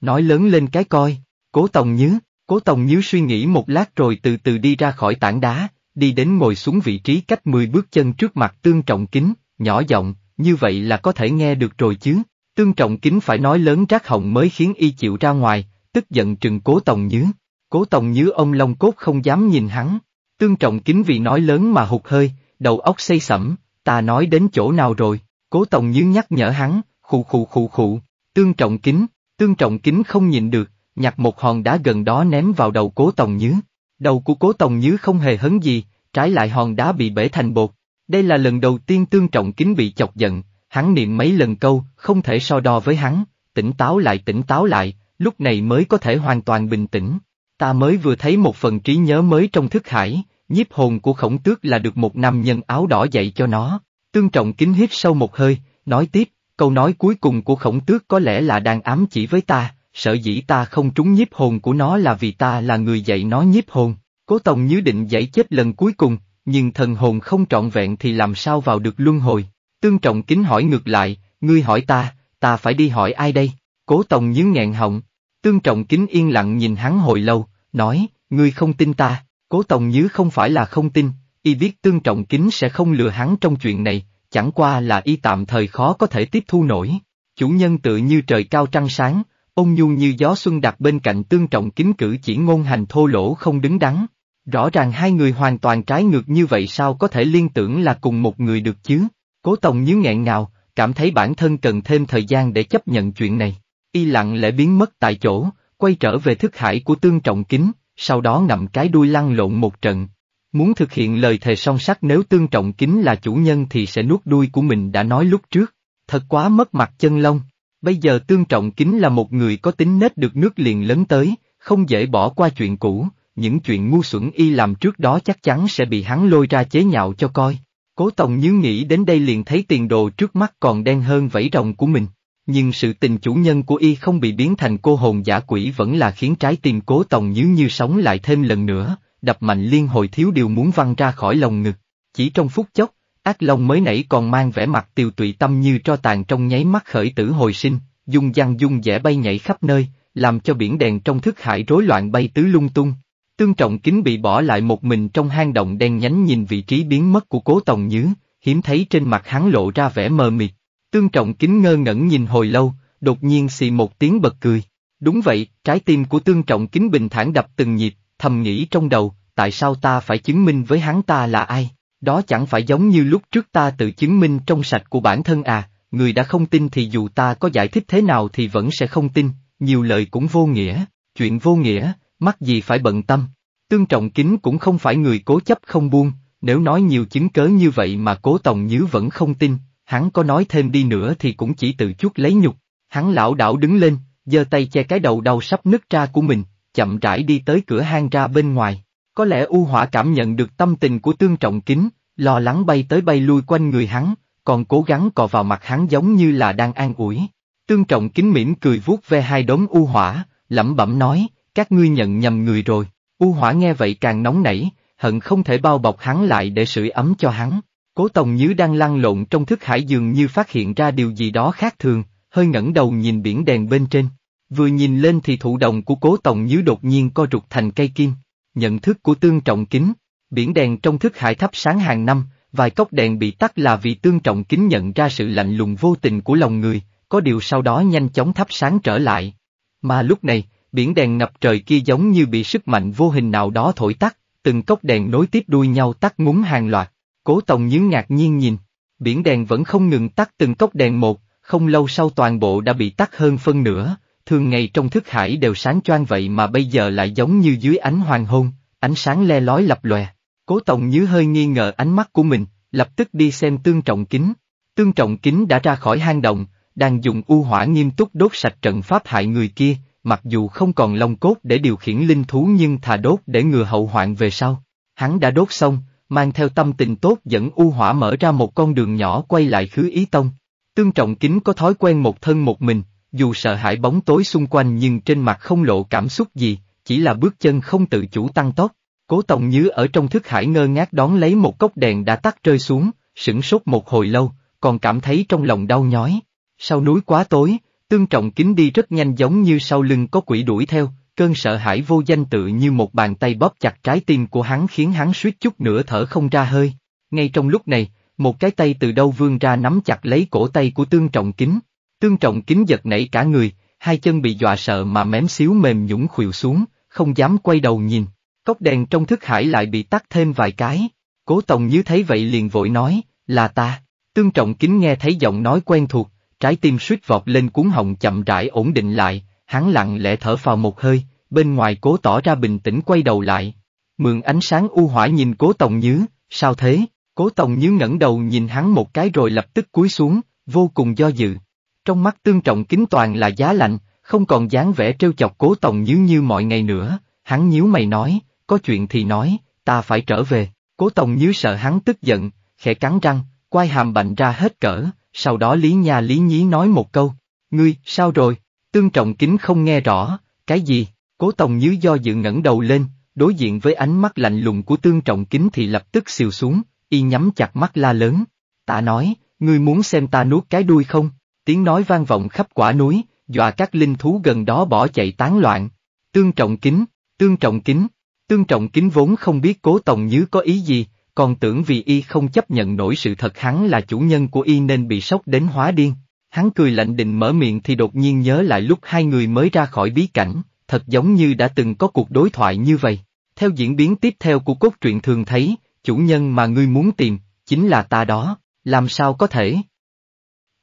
Nói lớn lên cái coi, cố tòng nhứ, cố tòng nhứ suy nghĩ một lát rồi từ từ đi ra khỏi tảng đá, đi đến ngồi xuống vị trí cách 10 bước chân trước mặt tương trọng kính, nhỏ giọng, như vậy là có thể nghe được rồi chứ. Tương trọng kính phải nói lớn rác hồng mới khiến y chịu ra ngoài, tức giận trừng cố tòng nhứ. Cố tòng nhứ ông Long Cốt không dám nhìn hắn. Tương trọng kính vì nói lớn mà hụt hơi, đầu óc xây sẩm, ta nói đến chỗ nào rồi, cố tòng nhứ nhắc nhở hắn, khụ khụ khụ khụ, tương trọng kính, tương trọng kính không nhìn được, nhặt một hòn đá gần đó ném vào đầu cố tòng nhứ. Đầu của cố Tòng Nhứ không hề hấn gì, trái lại hòn đá bị bể thành bột. Đây là lần đầu tiên tương trọng kính bị chọc giận, hắn niệm mấy lần câu, không thể so đo với hắn, tỉnh táo lại tỉnh táo lại, lúc này mới có thể hoàn toàn bình tĩnh. Ta mới vừa thấy một phần trí nhớ mới trong thức hải, nhiếp hồn của khổng tước là được một nam nhân áo đỏ dạy cho nó. Tương trọng kính hít sâu một hơi, nói tiếp, câu nói cuối cùng của khổng tước có lẽ là đang ám chỉ với ta, sở dĩ ta không trúng nhiếp hồn của nó là vì ta là người dạy nó nhiếp hồn. Cố Tòng Như định giải chết lần cuối cùng, nhưng thần hồn không trọn vẹn thì làm sao vào được luân hồi. Tương Trọng Kính hỏi ngược lại, ngươi hỏi ta, ta phải đi hỏi ai đây? Cố Tòng Như nghẹn họng. Tương Trọng Kính yên lặng nhìn hắn hồi lâu, nói, ngươi không tin ta, Cố Tòng Như không phải là không tin, y biết Tương Trọng Kính sẽ không lừa hắn trong chuyện này, chẳng qua là y tạm thời khó có thể tiếp thu nổi. Chủ nhân tự như trời cao trăng sáng, Ông nhu như gió xuân đặt bên cạnh tương trọng kính cử chỉ ngôn hành thô lỗ không đứng đắn. Rõ ràng hai người hoàn toàn trái ngược như vậy sao có thể liên tưởng là cùng một người được chứ? Cố Tòng như nghẹn ngào, cảm thấy bản thân cần thêm thời gian để chấp nhận chuyện này. Y lặng lẽ biến mất tại chỗ, quay trở về thức hải của tương trọng kính, sau đó ngậm cái đuôi lăn lộn một trận. Muốn thực hiện lời thề song sắt nếu tương trọng kính là chủ nhân thì sẽ nuốt đuôi của mình đã nói lúc trước. Thật quá mất mặt chân lông. Bây giờ Tương Trọng Kính là một người có tính nết được nước liền lớn tới, không dễ bỏ qua chuyện cũ, những chuyện ngu xuẩn y làm trước đó chắc chắn sẽ bị hắn lôi ra chế nhạo cho coi. Cố Tòng như nghĩ đến đây liền thấy tiền đồ trước mắt còn đen hơn vẫy rồng của mình. Nhưng sự tình chủ nhân của y không bị biến thành cô hồn giả quỷ vẫn là khiến trái tim cố tòng nhíu như sống lại thêm lần nữa, đập mạnh liên hồi thiếu điều muốn văng ra khỏi lòng ngực. Chỉ trong phút chốc, Ác Long mới nãy còn mang vẻ mặt tiêu tụy tâm như cho tàn trong nháy mắt khởi tử hồi sinh, dung dăng dung dẻ bay nhảy khắp nơi, làm cho biển đèn trong thức hải rối loạn bay tứ lung tung. Tương trọng kính bị bỏ lại một mình trong hang động đen nhánh nhìn vị trí biến mất của cố tòng nhứ, hiếm thấy trên mặt hắn lộ ra vẻ mờ mịt. Tương trọng kính ngơ ngẩn nhìn hồi lâu, đột nhiên xì một tiếng bật cười. Đúng vậy, trái tim của tương trọng kính bình thản đập từng nhịp, thầm nghĩ trong đầu, tại sao ta phải chứng minh với hắn ta là ai? Đó chẳng phải giống như lúc trước ta tự chứng minh trong sạch của bản thân à, người đã không tin thì dù ta có giải thích thế nào thì vẫn sẽ không tin, nhiều lời cũng vô nghĩa, chuyện vô nghĩa, mắc gì phải bận tâm. Tương Trọng Kính cũng không phải người cố chấp không buông, nếu nói nhiều chứng cớ như vậy mà cố Tòng Nhứ vẫn không tin, hắn có nói thêm đi nữa thì cũng chỉ tự chút lấy nhục. Hắn lão đảo đứng lên, giơ tay che cái đầu đau sắp nứt ra của mình, chậm rãi đi tới cửa hang ra bên ngoài. Có lẽ U Hỏa cảm nhận được tâm tình của Tương Trọng Kính, lo lắng bay tới bay lui quanh người hắn, còn cố gắng cò vào mặt hắn giống như là đang an ủi. Tương Trọng Kính mỉm cười vuốt ve hai đống U Hỏa, lẩm bẩm nói, các ngươi nhận nhầm người rồi. U Hỏa nghe vậy càng nóng nảy, hận không thể bao bọc hắn lại để sưởi ấm cho hắn. Cố Tòng Nhứ đang lăn lộn trong thức hải dường như phát hiện ra điều gì đó khác thường, hơi ngẩng đầu nhìn biển đèn bên trên. Vừa nhìn lên thì thụ động của Cố Tòng Nhứ đột nhiên co rụt thành cây kim. Nhận thức của tương trọng kính, biển đèn trong thức hải thắp sáng hàng năm, vài cốc đèn bị tắt là vì tương trọng kính nhận ra sự lạnh lùng vô tình của lòng người, có điều sau đó nhanh chóng thắp sáng trở lại. Mà lúc này, biển đèn ngập trời kia giống như bị sức mạnh vô hình nào đó thổi tắt, từng cốc đèn nối tiếp đuôi nhau tắt ngúng hàng loạt. Cố Tòng Nhứ ngạc nhiên nhìn, biển đèn vẫn không ngừng tắt từng cốc đèn một, không lâu sau toàn bộ đã bị tắt hơn phân nửa, thường ngày trong thức hải đều sáng choang vậy mà bây giờ lại giống như dưới ánh hoàng hôn, ánh sáng le lói lập lòe. Cố Tổng Nhứ hơi nghi ngờ ánh mắt của mình, lập tức đi xem tương trọng kính. Tương trọng kính đã ra khỏi hang động, đang dùng u hỏa nghiêm túc đốt sạch trận pháp hại người kia, mặc dù không còn lông cốt để điều khiển linh thú nhưng thà đốt để ngừa hậu hoạn về sau. Hắn đã đốt xong, mang theo tâm tình tốt dẫn u hỏa mở ra một con đường nhỏ quay lại khứ ý tông. Tương trọng kính có thói quen một thân một mình, dù sợ hãi bóng tối xung quanh nhưng trên mặt không lộ cảm xúc gì, chỉ là bước chân không tự chủ tăng tốc. Cố Tòng Nhứ ở trong thức hải ngơ ngác đón lấy một cốc đèn đã tắt rơi xuống, sửng sốt một hồi lâu, còn cảm thấy trong lòng đau nhói. Sau núi quá tối, tương trọng kính đi rất nhanh giống như sau lưng có quỷ đuổi theo, cơn sợ hãi vô danh tự như một bàn tay bóp chặt trái tim của hắn khiến hắn suýt chút nữa thở không ra hơi. Ngay trong lúc này, một cái tay từ đâu vươn ra nắm chặt lấy cổ tay của tương trọng kính. Tương trọng kính giật nảy cả người, hai chân bị dọa sợ mà mém xíu mềm nhũng khuỵu xuống, không dám quay đầu nhìn. Cốc đèn trong thức hải lại bị tắt thêm vài cái. Cố Tòng như thấy vậy liền vội nói, là ta. Tương trọng kính nghe thấy giọng nói quen thuộc, trái tim suýt vọt lên cuốn họng chậm rãi ổn định lại, hắn lặng lẽ thở vào một hơi, bên ngoài cố tỏ ra bình tĩnh quay đầu lại. Mượn ánh sáng u hỏa nhìn cố Tòng Nhứ, sao thế? Cố Tòng Nhứ ngẩng đầu nhìn hắn một cái rồi lập tức cúi xuống, vô cùng do dự. Trong mắt tương trọng kính toàn là giá lạnh, không còn dáng vẻ trêu chọc cố tổng như như mọi ngày nữa, hắn nhíu mày nói, có chuyện thì nói, ta phải trở về. Cố Tòng Như sợ hắn tức giận, khẽ cắn răng, quai hàm bạnh ra hết cỡ, sau đó Lý Nha Lý Nhí nói một câu, ngươi, sao rồi, tương trọng kính không nghe rõ, cái gì, Cố Tòng Như do dự ngẩng đầu lên, đối diện với ánh mắt lạnh lùng của tương trọng kính thì lập tức xìu xuống, y nhắm chặt mắt la lớn, ta nói, ngươi muốn xem ta nuốt cái đuôi không? Tiếng nói vang vọng khắp quả núi, dọa các linh thú gần đó bỏ chạy tán loạn. Tương trọng kính, tương trọng kính, tương trọng kính vốn không biết cố tổng như có ý gì, còn tưởng vì y không chấp nhận nổi sự thật hắn là chủ nhân của y nên bị sốc đến hóa điên. Hắn cười lạnh định mở miệng thì đột nhiên nhớ lại lúc hai người mới ra khỏi bí cảnh, thật giống như đã từng có cuộc đối thoại như vậy. Theo diễn biến tiếp theo của cốt truyện thường thấy, chủ nhân mà ngươi muốn tìm, chính là ta đó, làm sao có thể?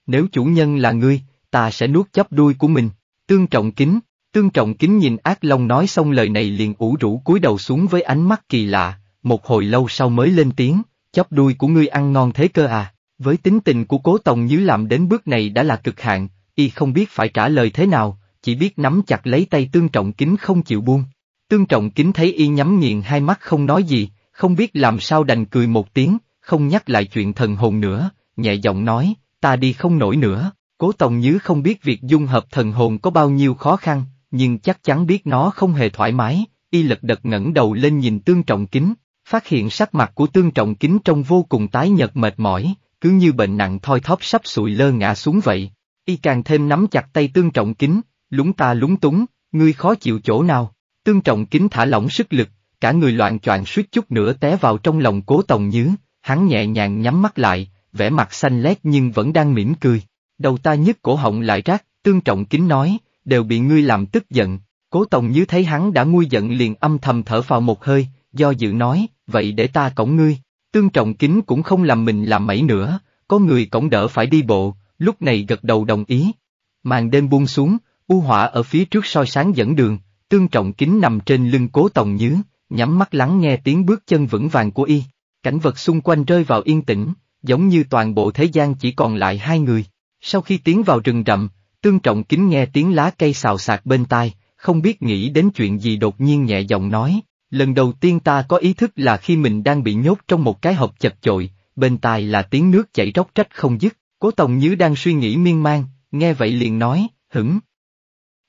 nếu chủ nhân là ngươi, ta sẽ nuốt chấp đuôi của mình, tương trọng kính, tương trọng kính nhìn ác long nói xong lời này liền ủ rũ cúi đầu xuống với ánh mắt kỳ lạ, một hồi lâu sau mới lên tiếng, chấp đuôi của ngươi ăn ngon thế cơ à, với tính tình của cố tòng như làm đến bước này đã là cực hạn, y không biết phải trả lời thế nào, chỉ biết nắm chặt lấy tay tương trọng kính không chịu buông. Tương trọng kính thấy y nhắm nghiền hai mắt không nói gì, không biết làm sao đành cười một tiếng, không nhắc lại chuyện thần hồn nữa, nhẹ giọng nói, ta đi không nổi nữa, cố Tòng Nhứ không biết việc dung hợp thần hồn có bao nhiêu khó khăn, nhưng chắc chắn biết nó không hề thoải mái, y lật đật ngẩng đầu lên nhìn tương trọng kính, phát hiện sắc mặt của tương trọng kính trông vô cùng tái nhợt mệt mỏi, cứ như bệnh nặng thoi thóp sắp sụi lơ ngã xuống vậy, y càng thêm nắm chặt tay tương trọng kính, lúng ta lúng túng, ngươi khó chịu chỗ nào, tương trọng kính thả lỏng sức lực, cả người loạn choạng suýt chút nữa té vào trong lòng cố tòng nhứ, hắn nhẹ nhàng nhắm mắt lại, vẻ mặt xanh lét nhưng vẫn đang mỉm cười. Đầu ta nhức cổ họng lại rác, tương trọng kính nói, đều bị ngươi làm tức giận. Cố tổng như thấy hắn đã nguôi giận liền âm thầm thở vào một hơi, do dự nói, vậy để ta cõng ngươi. Tương trọng kính cũng không làm mình làm mẩy nữa, có người cõng đỡ phải đi bộ, lúc này gật đầu đồng ý. Màn đêm buông xuống, u hỏa ở phía trước soi sáng dẫn đường, tương trọng kính nằm trên lưng cố Tòng Nhứ, nhắm mắt lắng nghe tiếng bước chân vững vàng của y. Cảnh vật xung quanh rơi vào yên tĩnh, giống như toàn bộ thế gian chỉ còn lại hai người. Sau khi tiến vào rừng rậm, Tương Trọng Kính nghe tiếng lá cây xào xạc bên tai, không biết nghĩ đến chuyện gì đột nhiên nhẹ giọng nói, lần đầu tiên ta có ý thức là khi mình đang bị nhốt trong một cái hộp chật chội, bên tai là tiếng nước chảy róc rách không dứt, cố tổng Nhứ đang suy nghĩ miên man, nghe vậy liền nói, hửng.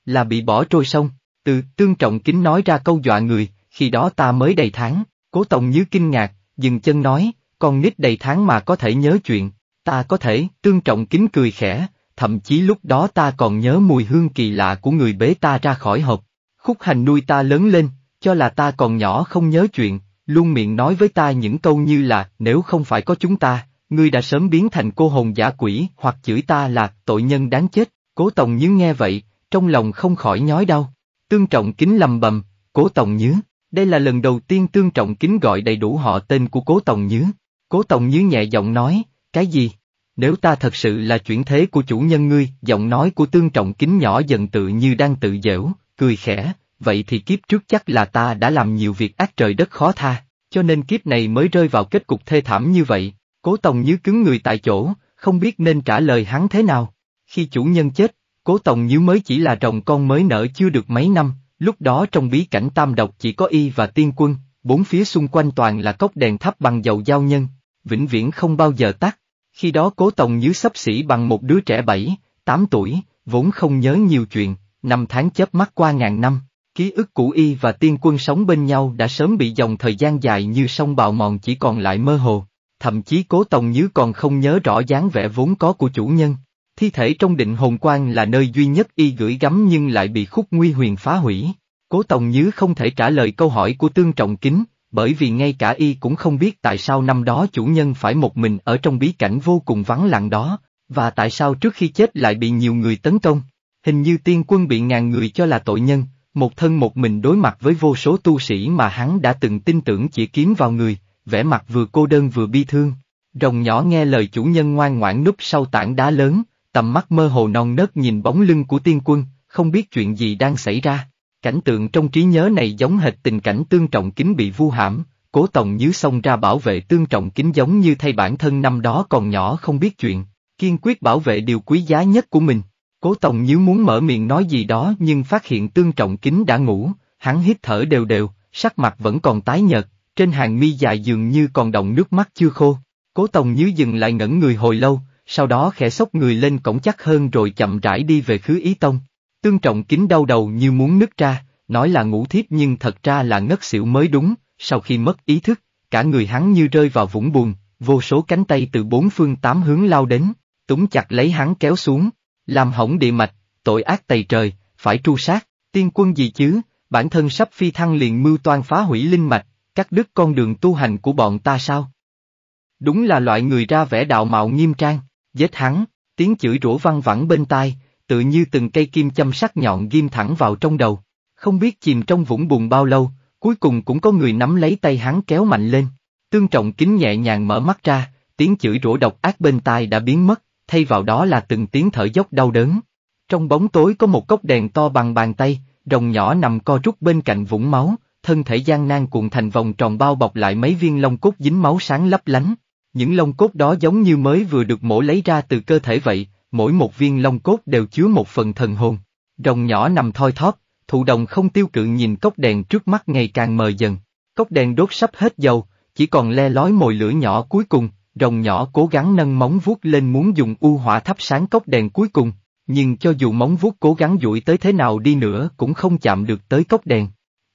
Là bị bỏ trôi sông, từ Tương Trọng Kính nói ra câu dọa người, khi đó ta mới đầy tháng, cố tổng Nhứ kinh ngạc, dừng chân nói, con nít đầy tháng mà có thể nhớ chuyện, ta có thể, tương trọng kính cười khẽ, thậm chí lúc đó ta còn nhớ mùi hương kỳ lạ của người bế ta ra khỏi hộp. Khúc hành nuôi ta lớn lên, cho là ta còn nhỏ không nhớ chuyện, luôn miệng nói với ta những câu như là, nếu không phải có chúng ta, ngươi đã sớm biến thành cô hồn giả quỷ hoặc chửi ta là tội nhân đáng chết. Cố Tòng Như nghe vậy, trong lòng không khỏi nhói đau. Tương Trọng Kính lầm bầm, Cố Tòng Như, đây là lần đầu tiên Tương Trọng Kính gọi đầy đủ họ tên của Cố Tòng Như. Cố Tòng Như nhẹ giọng nói, cái gì? Nếu ta thật sự là chuyển thế của chủ nhân ngươi, giọng nói của tương trọng kính nhỏ dần tự như đang tự dễu, cười khẽ, vậy thì kiếp trước chắc là ta đã làm nhiều việc ác trời đất khó tha, cho nên kiếp này mới rơi vào kết cục thê thảm như vậy. Cố Tòng Như cứng người tại chỗ, không biết nên trả lời hắn thế nào. Khi chủ nhân chết, Cố Tòng Như mới chỉ là rồng con mới nở chưa được mấy năm, lúc đó trong bí cảnh tam độc chỉ có y và tiên quân, bốn phía xung quanh toàn là cốc đèn thắp bằng dầu giao nhân, vĩnh viễn không bao giờ tắt. Khi đó cố tổng Nhứ sắp xỉ bằng một đứa trẻ 7, 8 tuổi, vốn không nhớ nhiều chuyện, năm tháng chớp mắt qua ngàn năm, ký ức của y và tiên quân sống bên nhau đã sớm bị dòng thời gian dài như sông bào mòn chỉ còn lại mơ hồ, thậm chí cố tổng Nhứ còn không nhớ rõ dáng vẻ vốn có của chủ nhân. Thi thể trong định hồn quan là nơi duy nhất y gửi gắm nhưng lại bị khúc nguy huyền phá hủy. Cố tổng Nhứ không thể trả lời câu hỏi của Tương Trọng Kính, bởi vì ngay cả y cũng không biết tại sao năm đó chủ nhân phải một mình ở trong bí cảnh vô cùng vắng lặng đó, và tại sao trước khi chết lại bị nhiều người tấn công. Hình như tiên quân bị ngàn người cho là tội nhân, một thân một mình đối mặt với vô số tu sĩ mà hắn đã từng tin tưởng chỉ kiếm vào người, vẻ mặt vừa cô đơn vừa bi thương. Rồng nhỏ nghe lời chủ nhân ngoan ngoãn núp sau tảng đá lớn, tầm mắt mơ hồ non nớt nhìn bóng lưng của tiên quân, không biết chuyện gì đang xảy ra. Cảnh tượng trong trí nhớ này giống hệt tình cảnh tương trọng kính bị vu hãm, cố tổng nhứ xông ra bảo vệ tương trọng kính giống như thay bản thân năm đó còn nhỏ không biết chuyện, kiên quyết bảo vệ điều quý giá nhất của mình. Cố tổng nhứ muốn mở miệng nói gì đó nhưng phát hiện tương trọng kính đã ngủ, hắn hít thở đều đều, sắc mặt vẫn còn tái nhợt, trên hàng mi dài dường như còn đọng nước mắt chưa khô. Cố tổng nhứ dừng lại ngẩn người hồi lâu, sau đó khẽ sốc người lên cổng chắc hơn rồi chậm rãi đi về khứ ý tông. Tương trọng kính đau đầu như muốn nứt ra, nói là ngủ thiếp nhưng thật ra là ngất xỉu mới đúng, sau khi mất ý thức, cả người hắn như rơi vào vũng buồn, vô số cánh tay từ bốn phương tám hướng lao đến, túng chặt lấy hắn kéo xuống, làm hỏng địa mạch, tội ác tày trời, phải tru sát, tiên quân gì chứ, bản thân sắp phi thăng liền mưu toan phá hủy linh mạch, cắt đứt con đường tu hành của bọn ta sao? Đúng là loại người ra vẻ đạo mạo nghiêm trang, giết hắn, tiếng chửi rủa văng vẳng bên tai, tự như từng cây kim châm sắc nhọn ghim thẳng vào trong đầu. Không biết chìm trong vũng bùn bao lâu, cuối cùng cũng có người nắm lấy tay hắn kéo mạnh lên. Tương trọng kính nhẹ nhàng mở mắt ra, tiếng chửi rủa độc ác bên tai đã biến mất, thay vào đó là từng tiếng thở dốc đau đớn. Trong bóng tối có một cốc đèn to bằng bàn tay, rồng nhỏ nằm co rút bên cạnh vũng máu, thân thể gian nan cuộn thành vòng tròn bao bọc lại mấy viên lông cốt dính máu sáng lấp lánh. Những lông cốt đó giống như mới vừa được mổ lấy ra từ cơ thể vậy, mỗi một viên long cốt đều chứa một phần thần hồn. Rồng nhỏ nằm thoi thóp, thụ đồng không tiêu cự nhìn cốc đèn trước mắt ngày càng mờ dần. Cốc đèn đốt sắp hết dầu, chỉ còn le lói mồi lửa nhỏ cuối cùng, rồng nhỏ cố gắng nâng móng vuốt lên muốn dùng u hỏa thắp sáng cốc đèn cuối cùng, nhưng cho dù móng vuốt cố gắng duỗi tới thế nào đi nữa cũng không chạm được tới cốc đèn.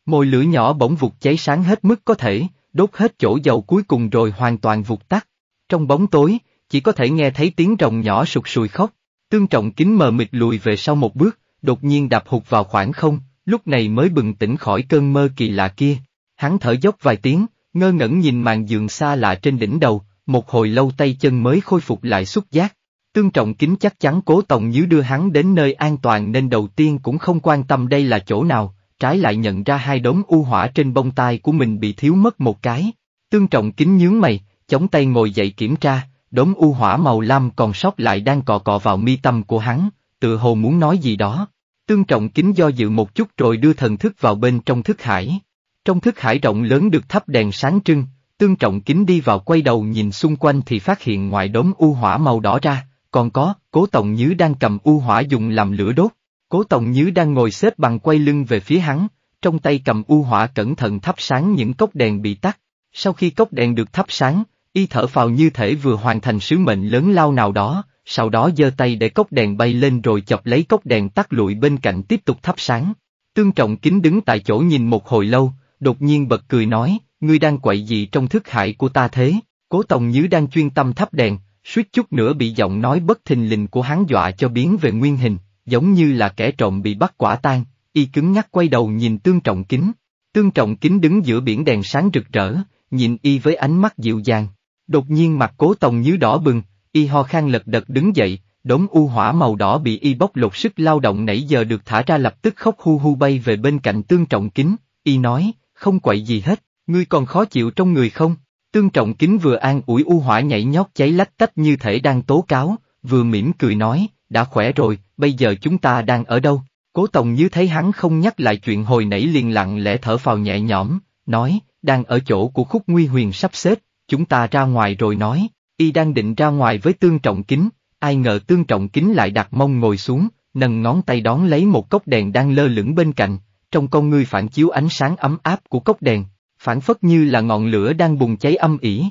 Mồi lửa nhỏ bỗng vụt cháy sáng hết mức có thể, đốt hết chỗ dầu cuối cùng rồi hoàn toàn vụt tắt. Trong bóng tối, chỉ có thể nghe thấy tiếng rồng nhỏ sụt sùi khóc. Tương trọng kính mờ mịt lùi về sau một bước, đột nhiên đạp hụt vào khoảng không, lúc này mới bừng tỉnh khỏi cơn mơ kỳ lạ kia. Hắn thở dốc vài tiếng, ngơ ngẩn nhìn màn giường xa lạ trên đỉnh đầu, một hồi lâu tay chân mới khôi phục lại xúc giác. Tương trọng kính chắc chắn cố tổng nhíu đưa hắn đến nơi an toàn nên đầu tiên cũng không quan tâm đây là chỗ nào, trái lại nhận ra hai đống u hỏa trên bông tai của mình bị thiếu mất một cái. Tương trọng kính nhướng mày, chống tay ngồi dậy kiểm tra, đống u hỏa màu lam còn sót lại đang cọ cọ vào mi tâm của hắn, tự hồ muốn nói gì đó. Tương trọng kính do dự một chút rồi đưa thần thức vào bên trong thức hải. Trong thức hải rộng lớn được thắp đèn sáng trưng, tương trọng kính đi vào quay đầu nhìn xung quanh thì phát hiện ngoài đống u hỏa màu đỏ ra, còn có, cố tổng nhứ đang cầm u hỏa dùng làm lửa đốt. Cố tổng nhứ đang ngồi xếp bằng quay lưng về phía hắn, trong tay cầm u hỏa cẩn thận thắp sáng những cốc đèn bị tắt. Sau khi cốc đèn được thắp sáng, Y thở phào như thể vừa hoàn thành sứ mệnh lớn lao nào đó, sau đó giơ tay để cốc đèn bay lên rồi chọc lấy cốc đèn tắt lụi bên cạnh tiếp tục thắp sáng. Tương Trọng Kính đứng tại chỗ nhìn một hồi lâu, đột nhiên bật cười nói, ngươi đang quậy gì trong thức hải của ta thế, cố tòng nhứ đang chuyên tâm thắp đèn, suýt chút nữa bị giọng nói bất thình lình của hắn dọa cho biến về nguyên hình, giống như là kẻ trộm bị bắt quả tang, y cứng ngắc quay đầu nhìn Tương Trọng Kính. Tương Trọng Kính đứng giữa biển đèn sáng rực rỡ, nhìn y với ánh mắt dịu dàng, Đột nhiên mặt cố tòng như đỏ bừng, y ho khan lật đật đứng dậy, đống u hỏa màu đỏ bị y bóc lột sức lao động nãy giờ được thả ra lập tức khóc hu hu bay về bên cạnh tương trọng kính, y nói, không quậy gì hết, ngươi còn khó chịu trong người không? Tương trọng kính vừa an ủi u hỏa nhảy nhót cháy lách tách như thể đang tố cáo, vừa mỉm cười nói, đã khỏe rồi, bây giờ chúng ta đang ở đâu? Cố Tòng như thấy hắn không nhắc lại chuyện hồi nãy liền lặng lẽ thở phào nhẹ nhõm, nói, đang ở chỗ của khúc nguy huyền sắp xếp, chúng ta ra ngoài rồi nói, y đang định ra ngoài với tương trọng kính, ai ngờ tương trọng kính lại đặt mông ngồi xuống, nâng ngón tay đón lấy một cốc đèn đang lơ lửng bên cạnh, trong con ngươi phản chiếu ánh sáng ấm áp của cốc đèn, phản phất như là ngọn lửa đang bùng cháy âm ỉ.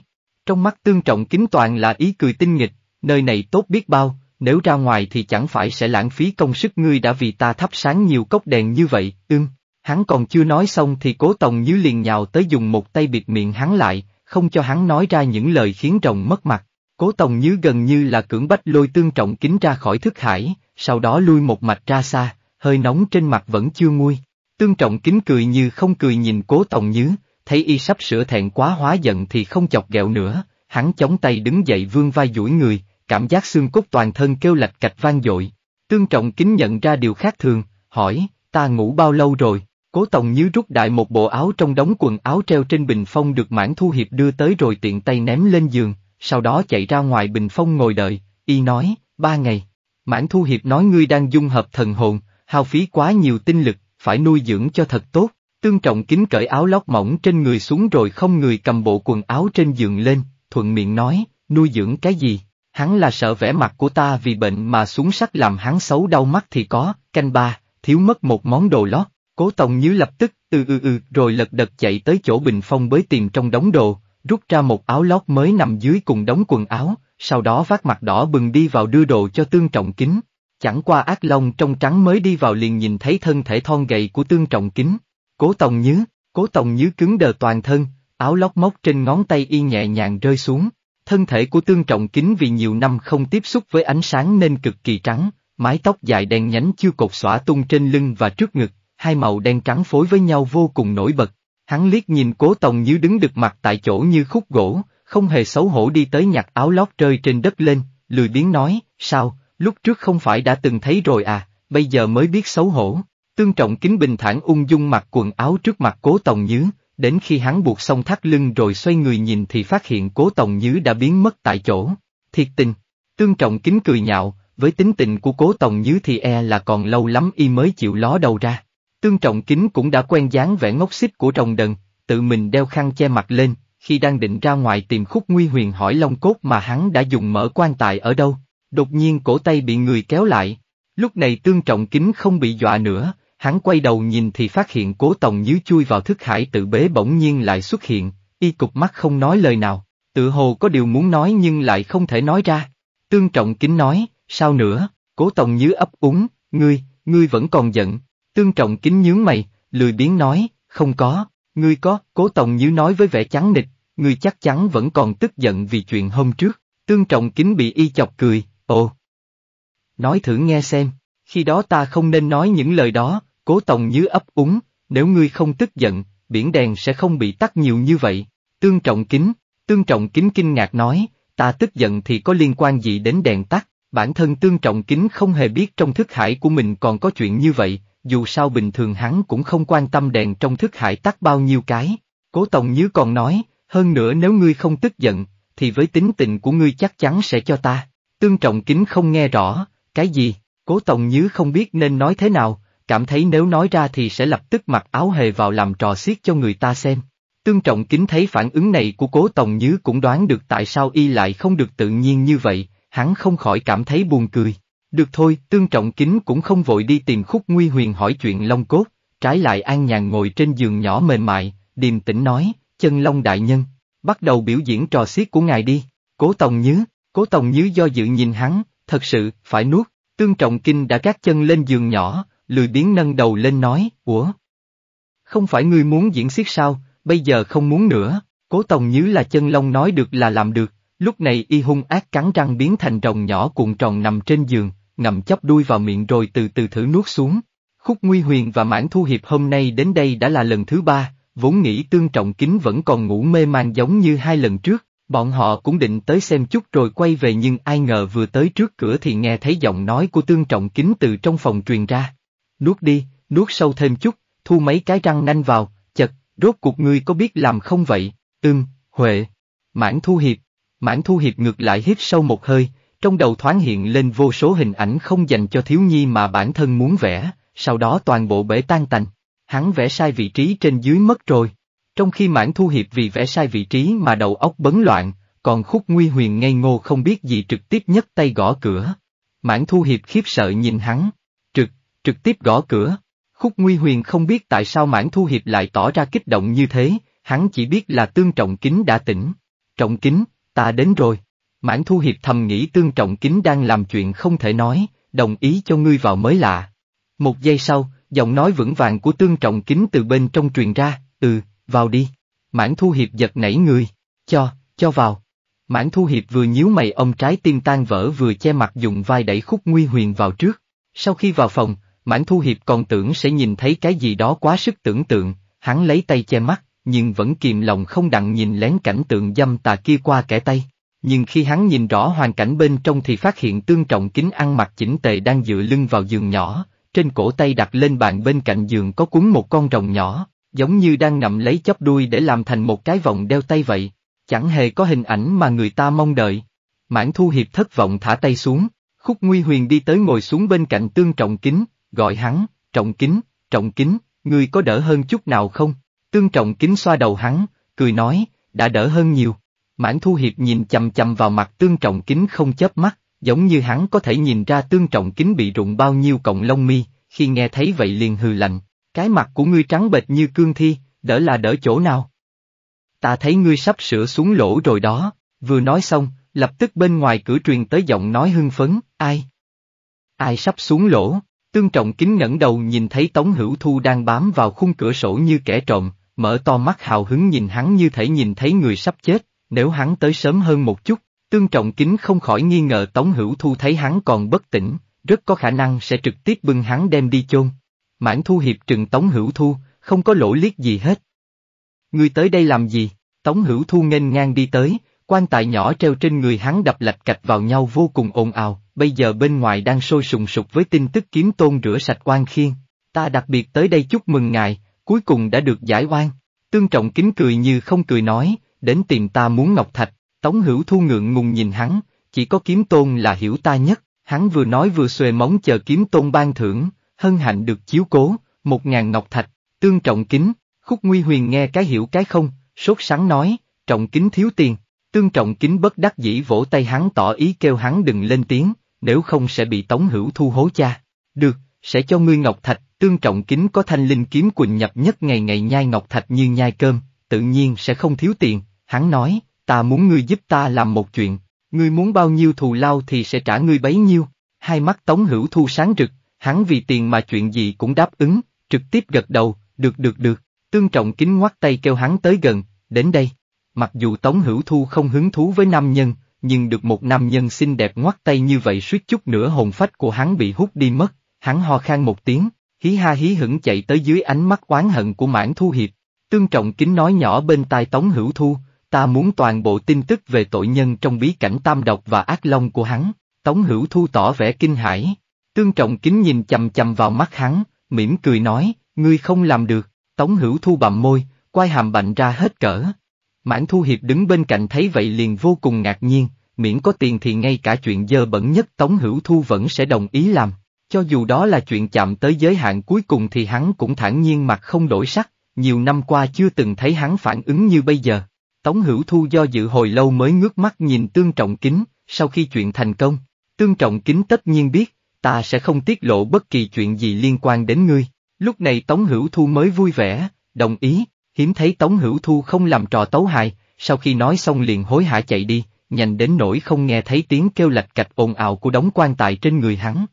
Trong mắt tương trọng kính toàn là ý cười tinh nghịch, nơi này tốt biết bao, nếu ra ngoài thì chẳng phải sẽ lãng phí công sức ngươi đã vì ta thắp sáng nhiều cốc đèn như vậy, ưm. Hắn còn chưa nói xong thì cố tòng như liền nhào tới dùng một tay bịt miệng hắn lại, không cho hắn nói ra những lời khiến rồng mất mặt. Cố Tòng Như gần như là cưỡng bách lôi tương trọng kính ra khỏi thức hải, sau đó lui một mạch ra xa, hơi nóng trên mặt vẫn chưa nguôi. Tương trọng kính cười như không cười nhìn Cố Tòng Như, thấy y sắp sửa thẹn quá hóa giận thì không chọc ghẹo nữa, hắn chống tay đứng dậy vương vai duỗi người, cảm giác xương cốt toàn thân kêu lạch cạch vang dội. Tương trọng kính nhận ra điều khác thường, hỏi, ta ngủ bao lâu rồi? Cố Tòng Như rút đại một bộ áo trong đống quần áo treo trên bình phong được Mãn Thu Hiệp đưa tới rồi tiện tay ném lên giường, sau đó chạy ra ngoài bình phong ngồi đợi, y nói, ba ngày. Mãn Thu Hiệp nói ngươi đang dung hợp thần hồn, hao phí quá nhiều tinh lực, phải nuôi dưỡng cho thật tốt. Tương Trọng Kính cởi áo lót mỏng trên người xuống rồi không người cầm bộ quần áo trên giường lên, thuận miệng nói, nuôi dưỡng cái gì? Hắn là sợ vẻ mặt của ta vì bệnh mà xuống sắc làm hắn xấu đau mắt thì có, canh ba, thiếu mất một món đồ lót. Cố Tòng Nhứ lập tức ư ư ư rồi lật đật chạy tới chỗ bình phong bới tìm trong đống đồ, rút ra một áo lót mới nằm dưới cùng đống quần áo, sau đó vác mặt đỏ bừng đi vào đưa đồ cho Tương Trọng Kính. Chẳng qua ác long trong trắng mới đi vào liền nhìn thấy thân thể thon gầy của Tương Trọng Kính. Cố Tòng Nhứ, Cố Tòng Nhứ cứng đờ toàn thân, áo lót móc trên ngón tay y nhẹ nhàng rơi xuống. Thân thể của Tương Trọng Kính vì nhiều năm không tiếp xúc với ánh sáng nên cực kỳ trắng, mái tóc dài đen nhánh chưa cột xõa tung trên lưng và trước ngực, hai màu đen trắng phối với nhau vô cùng nổi bật. Hắn liếc nhìn cố tòng như đứng được mặt tại chỗ như khúc gỗ, không hề xấu hổ đi tới nhặt áo lót rơi trên đất lên, lười biếng nói, sao, lúc trước không phải đã từng thấy rồi à, bây giờ mới biết xấu hổ. Tương trọng kính bình thản ung dung mặc quần áo trước mặt cố tòng nhứ, đến khi hắn buộc xong thắt lưng rồi xoay người nhìn thì phát hiện cố tòng nhứ đã biến mất tại chỗ. Thiệt tình, tương trọng kính cười nhạo, với tính tình của cố tòng nhứ thì e là còn lâu lắm y mới chịu ló đầu ra. Tương Trọng Kính cũng đã quen dáng vẻ ngốc xích của trồng đần, tự mình đeo khăn che mặt lên, khi đang định ra ngoài tìm khúc nguy huyền hỏi long cốt mà hắn đã dùng mở quan tài ở đâu, đột nhiên cổ tay bị người kéo lại. Lúc này Tương Trọng Kính không bị dọa nữa, hắn quay đầu nhìn thì phát hiện cố tòng nhíu chui vào thức hải tự bế bỗng nhiên lại xuất hiện, y cục mắt không nói lời nào, tự hồ có điều muốn nói nhưng lại không thể nói ra. Tương Trọng Kính nói, sao nữa, cố tòng Như ấp úng, ngươi, ngươi vẫn còn giận, Tương trọng kính nhướng mày, lười biếng nói, không có, ngươi có, cố tổng như nói với vẻ trắng nịch, ngươi chắc chắn vẫn còn tức giận vì chuyện hôm trước. Tương trọng kính bị y chọc cười, ồ. Nói thử nghe xem, khi đó ta không nên nói những lời đó, cố tổng như ấp úng, nếu ngươi không tức giận, biển đèn sẽ không bị tắt nhiều như vậy. Tương trọng kính, tương trọng kính kinh ngạc nói, ta tức giận thì có liên quan gì đến đèn tắt, bản thân tương trọng kính không hề biết trong thức hải của mình còn có chuyện như vậy, dù sao bình thường hắn cũng không quan tâm đèn trong thức hải tắt bao nhiêu cái. Cố Tòng Nhứ còn nói, hơn nữa nếu ngươi không tức giận, thì với tính tình của ngươi chắc chắn sẽ cho ta. Tương Trọng Kính không nghe rõ, cái gì, Cố Tòng Nhứ không biết nên nói thế nào, cảm thấy nếu nói ra thì sẽ lập tức mặc áo hề vào làm trò xiết cho người ta xem. Tương Trọng Kính thấy phản ứng này của Cố Tòng Nhứ cũng đoán được tại sao y lại không được tự nhiên như vậy, hắn không khỏi cảm thấy buồn cười. Được thôi, tương trọng kính cũng không vội đi tìm khúc nguy huyền hỏi chuyện Long Cốt, trái lại an nhàn ngồi trên giường nhỏ mềm mại, điềm tĩnh nói, chân Long Đại Nhân, bắt đầu biểu diễn trò xiết của ngài đi, cố tòng nhứ, cố tòng nhứ do dự nhìn hắn, thật sự, phải nuốt, tương trọng kinh đã gác chân lên giường nhỏ, lười biến nâng đầu lên nói, ủa? Không phải ngươi muốn diễn xiết sao, bây giờ không muốn nữa, cố tòng nhứ là chân Long nói được là làm được, lúc này y hung ác cắn răng biến thành rồng nhỏ cuộn tròn nằm trên giường ngậm chóp đuôi vào miệng rồi từ từ thử nuốt xuống. Khúc Nguy Huyền và Mãn Thu Hiệp hôm nay đến đây đã là lần thứ ba, vốn nghĩ tương trọng kính vẫn còn ngủ mê man giống như hai lần trước, bọn họ cũng định tới xem chút rồi quay về nhưng ai ngờ vừa tới trước cửa thì nghe thấy giọng nói của tương trọng kính từ trong phòng truyền ra. Nuốt đi, nuốt sâu thêm chút, thu mấy cái răng nanh vào, chật, rốt cuộc ngươi có biết làm không vậy, Tương, huệ. Mãn Thu Hiệp, Mãn Thu Hiệp ngược lại hít sâu một hơi, trong đầu thoáng hiện lên vô số hình ảnh không dành cho thiếu nhi mà bản thân muốn vẽ, sau đó toàn bộ bể tan tành. Hắn vẽ sai vị trí trên dưới mất rồi. Trong khi mãn thu hiệp vì vẽ sai vị trí mà đầu óc bấn loạn, còn khúc nguy huyền ngây ngô không biết gì trực tiếp nhấc tay gõ cửa. Mãn thu hiệp khiếp sợ nhìn hắn, trực, trực tiếp gõ cửa. Khúc Nguy Huyền không biết tại sao Mãn Thu Hiệp lại tỏ ra kích động như thế, hắn chỉ biết là tương trọng kính đã tỉnh. Trọng kính, ta đến rồi. Mãn Thu Hiệp thầm nghĩ Tương Trọng Kính đang làm chuyện không thể nói, đồng ý cho ngươi vào mới lạ. Một giây sau, giọng nói vững vàng của Tương Trọng Kính từ bên trong truyền ra, ừ, vào đi. Mãn Thu Hiệp giật nảy người, cho, cho vào. Mãn Thu Hiệp vừa nhíu mày ông trái tim tan vỡ vừa che mặt dùng vai đẩy khúc nguy huyền vào trước. Sau khi vào phòng, Mãn Thu Hiệp còn tưởng sẽ nhìn thấy cái gì đó quá sức tưởng tượng, hắn lấy tay che mắt, nhưng vẫn kìm lòng không đặng nhìn lén cảnh tượng dâm tà kia qua kẻ tay nhưng khi hắn nhìn rõ hoàn cảnh bên trong thì phát hiện tương trọng kính ăn mặc chỉnh tề đang dựa lưng vào giường nhỏ, trên cổ tay đặt lên bàn bên cạnh giường có cuốn một con rồng nhỏ, giống như đang nằm lấy chóp đuôi để làm thành một cái vòng đeo tay vậy, chẳng hề có hình ảnh mà người ta mong đợi. Mãn thu hiệp thất vọng thả tay xuống, khúc nguy huyền đi tới ngồi xuống bên cạnh tương trọng kính, gọi hắn, trọng kính, trọng kính, người có đỡ hơn chút nào không? Tương trọng kính xoa đầu hắn, cười nói, đã đỡ hơn nhiều. Mãn Thu Hiệp nhìn chầm chầm vào mặt tương trọng kính không chớp mắt, giống như hắn có thể nhìn ra tương trọng kính bị rụng bao nhiêu cộng lông mi, khi nghe thấy vậy liền hừ lạnh, cái mặt của ngươi trắng bệch như cương thi, đỡ là đỡ chỗ nào. Ta thấy ngươi sắp sửa xuống lỗ rồi đó, vừa nói xong, lập tức bên ngoài cửa truyền tới giọng nói hưng phấn, ai? Ai sắp xuống lỗ? Tương trọng kính ngẩng đầu nhìn thấy Tống Hữu Thu đang bám vào khung cửa sổ như kẻ trộm, mở to mắt hào hứng nhìn hắn như thể nhìn thấy người sắp chết, nếu hắn tới sớm hơn một chút, tương trọng kính không khỏi nghi ngờ Tống Hữu Thu thấy hắn còn bất tỉnh, rất có khả năng sẽ trực tiếp bưng hắn đem đi chôn. Mãn Thu Hiệp trừng Tống Hữu Thu, không có lỗ liếc gì hết. người tới đây làm gì? Tống Hữu Thu nghênh ngang đi tới, quan tài nhỏ treo trên người hắn đập lạch cạch vào nhau vô cùng ồn ào, bây giờ bên ngoài đang sôi sùng sục với tin tức kiếm tôn rửa sạch quan khiên. Ta đặc biệt tới đây chúc mừng ngài, cuối cùng đã được giải oan. Tương Trọng kính cười như không cười nói, đến tìm ta muốn ngọc thạch, Tống Hữu Thu ngượng ngùng nhìn hắn, chỉ có kiếm tôn là hiểu ta nhất, hắn vừa nói vừa xuề móng chờ kiếm tôn ban thưởng, hân hạnh được chiếu cố, một ngàn ngọc thạch, tương trọng kính, khúc nguy huyền nghe cái hiểu cái không, sốt sáng nói, trọng kính thiếu tiền, tương trọng kính bất đắc dĩ vỗ tay hắn tỏ ý kêu hắn đừng lên tiếng, nếu không sẽ bị Tống Hữu Thu hố cha. Được, sẽ cho ngươi ngọc thạch, tương trọng kính có thanh linh kiếm quỳnh nhập nhất ngày ngày nhai ngọc thạch như nhai cơm, tự nhiên sẽ không thiếu tiền, hắn nói, ta muốn ngươi giúp ta làm một chuyện, ngươi muốn bao nhiêu thù lao thì sẽ trả ngươi bấy nhiêu, hai mắt Tống Hữu Thu sáng rực, hắn vì tiền mà chuyện gì cũng đáp ứng, trực tiếp gật đầu, được được được, tương trọng kính ngoắt tay kêu hắn tới gần, đến đây. Mặc dù Tống Hữu Thu không hứng thú với nam nhân, nhưng được một nam nhân xinh đẹp ngoắt tay như vậy suýt chút nữa hồn phách của hắn bị hút đi mất, hắn ho khan một tiếng, hí ha hí hững chạy tới dưới ánh mắt oán hận của mãn thu hiệp. Tương trọng kính nói nhỏ bên tai Tống Hữu Thu, Ta muốn toàn bộ tin tức về tội nhân trong bí cảnh tam độc và ác long của hắn. Tống Hữu Thu tỏ vẻ kinh hãi. Tương Trọng Kính nhìn chầm chầm vào mắt hắn, mỉm cười nói, ngươi không làm được. Tống Hữu Thu bặm môi, quai hàm bạnh ra hết cỡ. Mãn Thu Hiệp đứng bên cạnh thấy vậy liền vô cùng ngạc nhiên, miễn có tiền thì ngay cả chuyện dơ bẩn nhất Tống Hữu Thu vẫn sẽ đồng ý làm. Cho dù đó là chuyện chạm tới giới hạn cuối cùng thì hắn cũng thản nhiên mặt không đổi sắc, nhiều năm qua chưa từng thấy hắn phản ứng như bây giờ. Tống Hữu Thu do dự hồi lâu mới ngước mắt nhìn Tương Trọng Kính, sau khi chuyện thành công, Tương Trọng Kính tất nhiên biết, ta sẽ không tiết lộ bất kỳ chuyện gì liên quan đến ngươi. Lúc này Tống Hữu Thu mới vui vẻ, đồng ý, hiếm thấy Tống Hữu Thu không làm trò tấu hài, sau khi nói xong liền hối hả chạy đi, nhanh đến nỗi không nghe thấy tiếng kêu lạch cạch ồn ào của đống quan tài trên người hắn.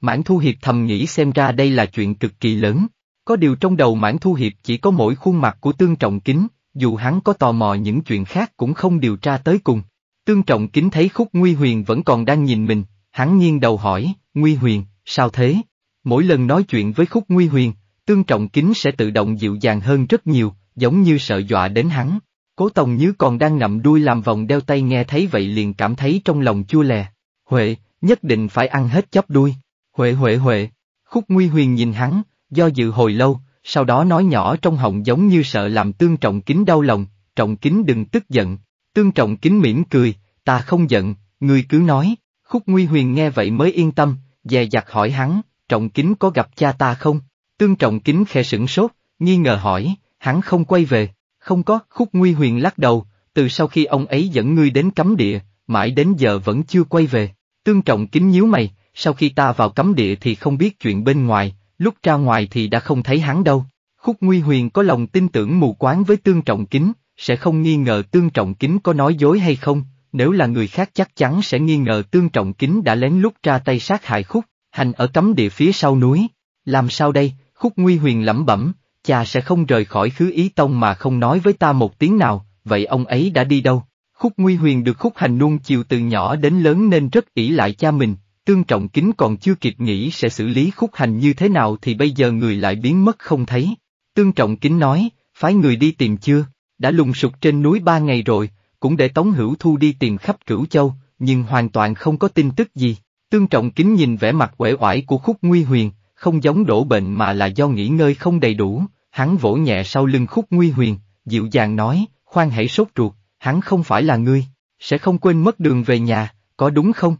Mãn Thu Hiệp thầm nghĩ xem ra đây là chuyện cực kỳ lớn. Có điều trong đầu Mãn Thu Hiệp chỉ có mỗi khuôn mặt của Tương Trọng Kính, dù hắn có tò mò những chuyện khác cũng không điều tra tới cùng. Tương Trọng Kính thấy Khúc Nguy Huyền vẫn còn đang nhìn mình, hắn nghiêng đầu hỏi, Nguy Huyền, sao thế? Mỗi lần nói chuyện với Khúc Nguy Huyền, Tương Trọng Kính sẽ tự động dịu dàng hơn rất nhiều, giống như sợ dọa đến hắn. Cố Tông Như còn đang ngậm đuôi làm vòng đeo tay nghe thấy vậy liền cảm thấy trong lòng chua lè. Huệ, nhất định phải ăn hết chóp đuôi. Huệ huệ huệ. Khúc Nguy Huyền nhìn hắn, do dự hồi lâu, sau đó nói nhỏ trong họng giống như sợ làm tương trọng kính đau lòng, trọng kính đừng tức giận, tương trọng kính mỉm cười, ta không giận, người cứ nói, khúc nguy huyền nghe vậy mới yên tâm, dè dặt hỏi hắn, trọng kính có gặp cha ta không, tương trọng kính khẽ sửng sốt, nghi ngờ hỏi, hắn không quay về, không có, khúc nguy huyền lắc đầu, từ sau khi ông ấy dẫn ngươi đến cấm địa, mãi đến giờ vẫn chưa quay về, tương trọng kính nhíu mày, sau khi ta vào cấm địa thì không biết chuyện bên ngoài, lúc ra ngoài thì đã không thấy hắn đâu. Khúc Nguy Huyền có lòng tin tưởng mù quáng với Tương Trọng Kính, sẽ không nghi ngờ Tương Trọng Kính có nói dối hay không, nếu là người khác chắc chắn sẽ nghi ngờ Tương Trọng Kính đã lén lúc ra tay sát hại Khúc, hành ở cấm địa phía sau núi. Làm sao đây, Khúc Nguy Huyền lẩm bẩm, cha sẽ không rời khỏi khứ ý tông mà không nói với ta một tiếng nào, vậy ông ấy đã đi đâu? Khúc Nguy Huyền được Khúc Hành Nuông chiều từ nhỏ đến lớn nên rất ỷ lại cha mình, Tương Trọng Kính còn chưa kịp nghĩ sẽ xử lý khúc hành như thế nào thì bây giờ người lại biến mất không thấy. Tương Trọng Kính nói, phái người đi tìm chưa, đã lùng sục trên núi ba ngày rồi, cũng để Tống Hữu Thu đi tìm khắp Cửu Châu, nhưng hoàn toàn không có tin tức gì. Tương Trọng Kính nhìn vẻ mặt uể oải của khúc Nguy Huyền, không giống đổ bệnh mà là do nghỉ ngơi không đầy đủ, hắn vỗ nhẹ sau lưng khúc Nguy Huyền, dịu dàng nói, khoan hãy sốt ruột, hắn không phải là ngươi, sẽ không quên mất đường về nhà, có đúng không?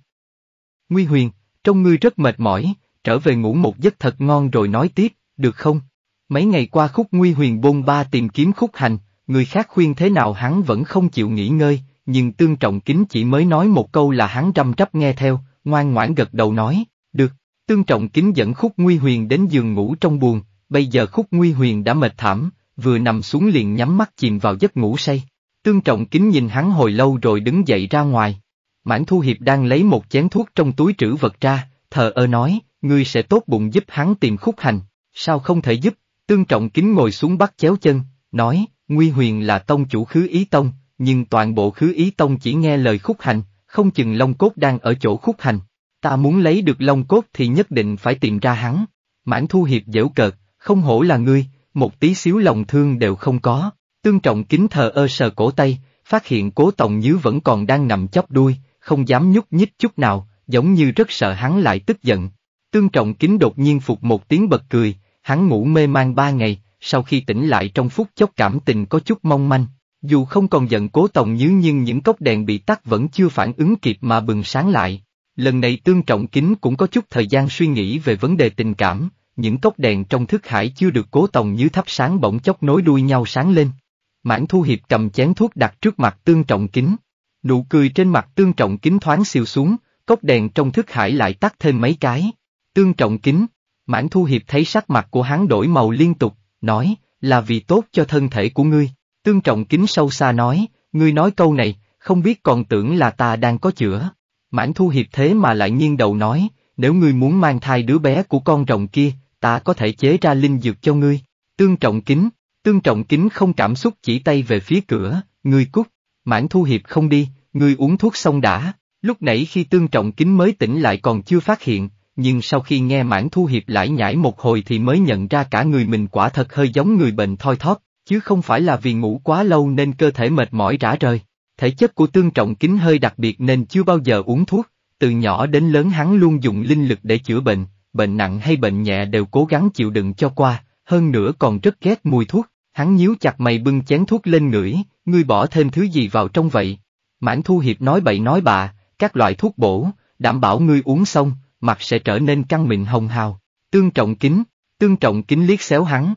Nguy huyền, trông ngươi rất mệt mỏi, trở về ngủ một giấc thật ngon rồi nói tiếp, được không? Mấy ngày qua khúc Nguy huyền bôn ba tìm kiếm khúc hành, người khác khuyên thế nào hắn vẫn không chịu nghỉ ngơi, nhưng tương trọng kính chỉ mới nói một câu là hắn răm rắp nghe theo, ngoan ngoãn gật đầu nói, được. Tương trọng kính dẫn khúc Nguy huyền đến giường ngủ trong buồn, bây giờ khúc Nguy huyền đã mệt thảm, vừa nằm xuống liền nhắm mắt chìm vào giấc ngủ say. Tương trọng kính nhìn hắn hồi lâu rồi đứng dậy ra ngoài. Mãn Thu Hiệp đang lấy một chén thuốc trong túi trữ vật ra, thờ ơ nói, ngươi sẽ tốt bụng giúp hắn tìm khúc hành, sao không thể giúp, tương trọng kính ngồi xuống bắt chéo chân, nói, Nguy Huyền là tông chủ khứ ý tông, nhưng toàn bộ khứ ý tông chỉ nghe lời khúc hành, không chừng Long Cốt đang ở chỗ khúc hành, ta muốn lấy được Long Cốt thì nhất định phải tìm ra hắn, Mãn Thu Hiệp dễu cợt, không hổ là ngươi, một tí xíu lòng thương đều không có, tương trọng kính thờ ơ sờ cổ tay, phát hiện cố tổng nhứ vẫn còn đang nằm chóc đuôi không dám nhúc nhích chút nào, giống như rất sợ hắn lại tức giận. Tương trọng kính đột nhiên phục một tiếng bật cười, hắn ngủ mê man ba ngày, sau khi tỉnh lại trong phút chốc cảm tình có chút mong manh. Dù không còn giận cố Tòng như nhưng những cốc đèn bị tắt vẫn chưa phản ứng kịp mà bừng sáng lại. Lần này tương trọng kính cũng có chút thời gian suy nghĩ về vấn đề tình cảm, những cốc đèn trong thức hải chưa được cố Tòng như thắp sáng bỗng chốc nối đuôi nhau sáng lên. Mãn Thu Hiệp cầm chén thuốc đặt trước mặt tương trọng kính, Nụ cười trên mặt tương trọng kính thoáng siêu xuống, cốc đèn trong thức hải lại tắt thêm mấy cái. Tương trọng kính, mãn thu hiệp thấy sắc mặt của hắn đổi màu liên tục, nói, là vì tốt cho thân thể của ngươi. Tương trọng kính sâu xa nói, ngươi nói câu này, không biết còn tưởng là ta đang có chữa. Mãn thu hiệp thế mà lại nghiêng đầu nói, nếu ngươi muốn mang thai đứa bé của con rồng kia, ta có thể chế ra linh dược cho ngươi. Tương trọng kính, tương trọng kính không cảm xúc chỉ tay về phía cửa, ngươi cút. Mãn Thu Hiệp không đi, ngươi uống thuốc xong đã, lúc nãy khi Tương Trọng Kính mới tỉnh lại còn chưa phát hiện, nhưng sau khi nghe Mãn Thu Hiệp lải nhải một hồi thì mới nhận ra cả người mình quả thật hơi giống người bệnh thoi thóp, chứ không phải là vì ngủ quá lâu nên cơ thể mệt mỏi rã rời. Thể chất của Tương Trọng Kính hơi đặc biệt nên chưa bao giờ uống thuốc, từ nhỏ đến lớn hắn luôn dùng linh lực để chữa bệnh, bệnh nặng hay bệnh nhẹ đều cố gắng chịu đựng cho qua, hơn nữa còn rất ghét mùi thuốc, Hắn nhíu chặt mày bưng chén thuốc lên ngửi, ngươi bỏ thêm thứ gì vào trong vậy? Mãn Thu Hiệp nói bậy nói bà. các loại thuốc bổ, đảm bảo ngươi uống xong, mặt sẽ trở nên căng mịn hồng hào. Tương trọng kính, tương trọng kính liếc xéo hắn.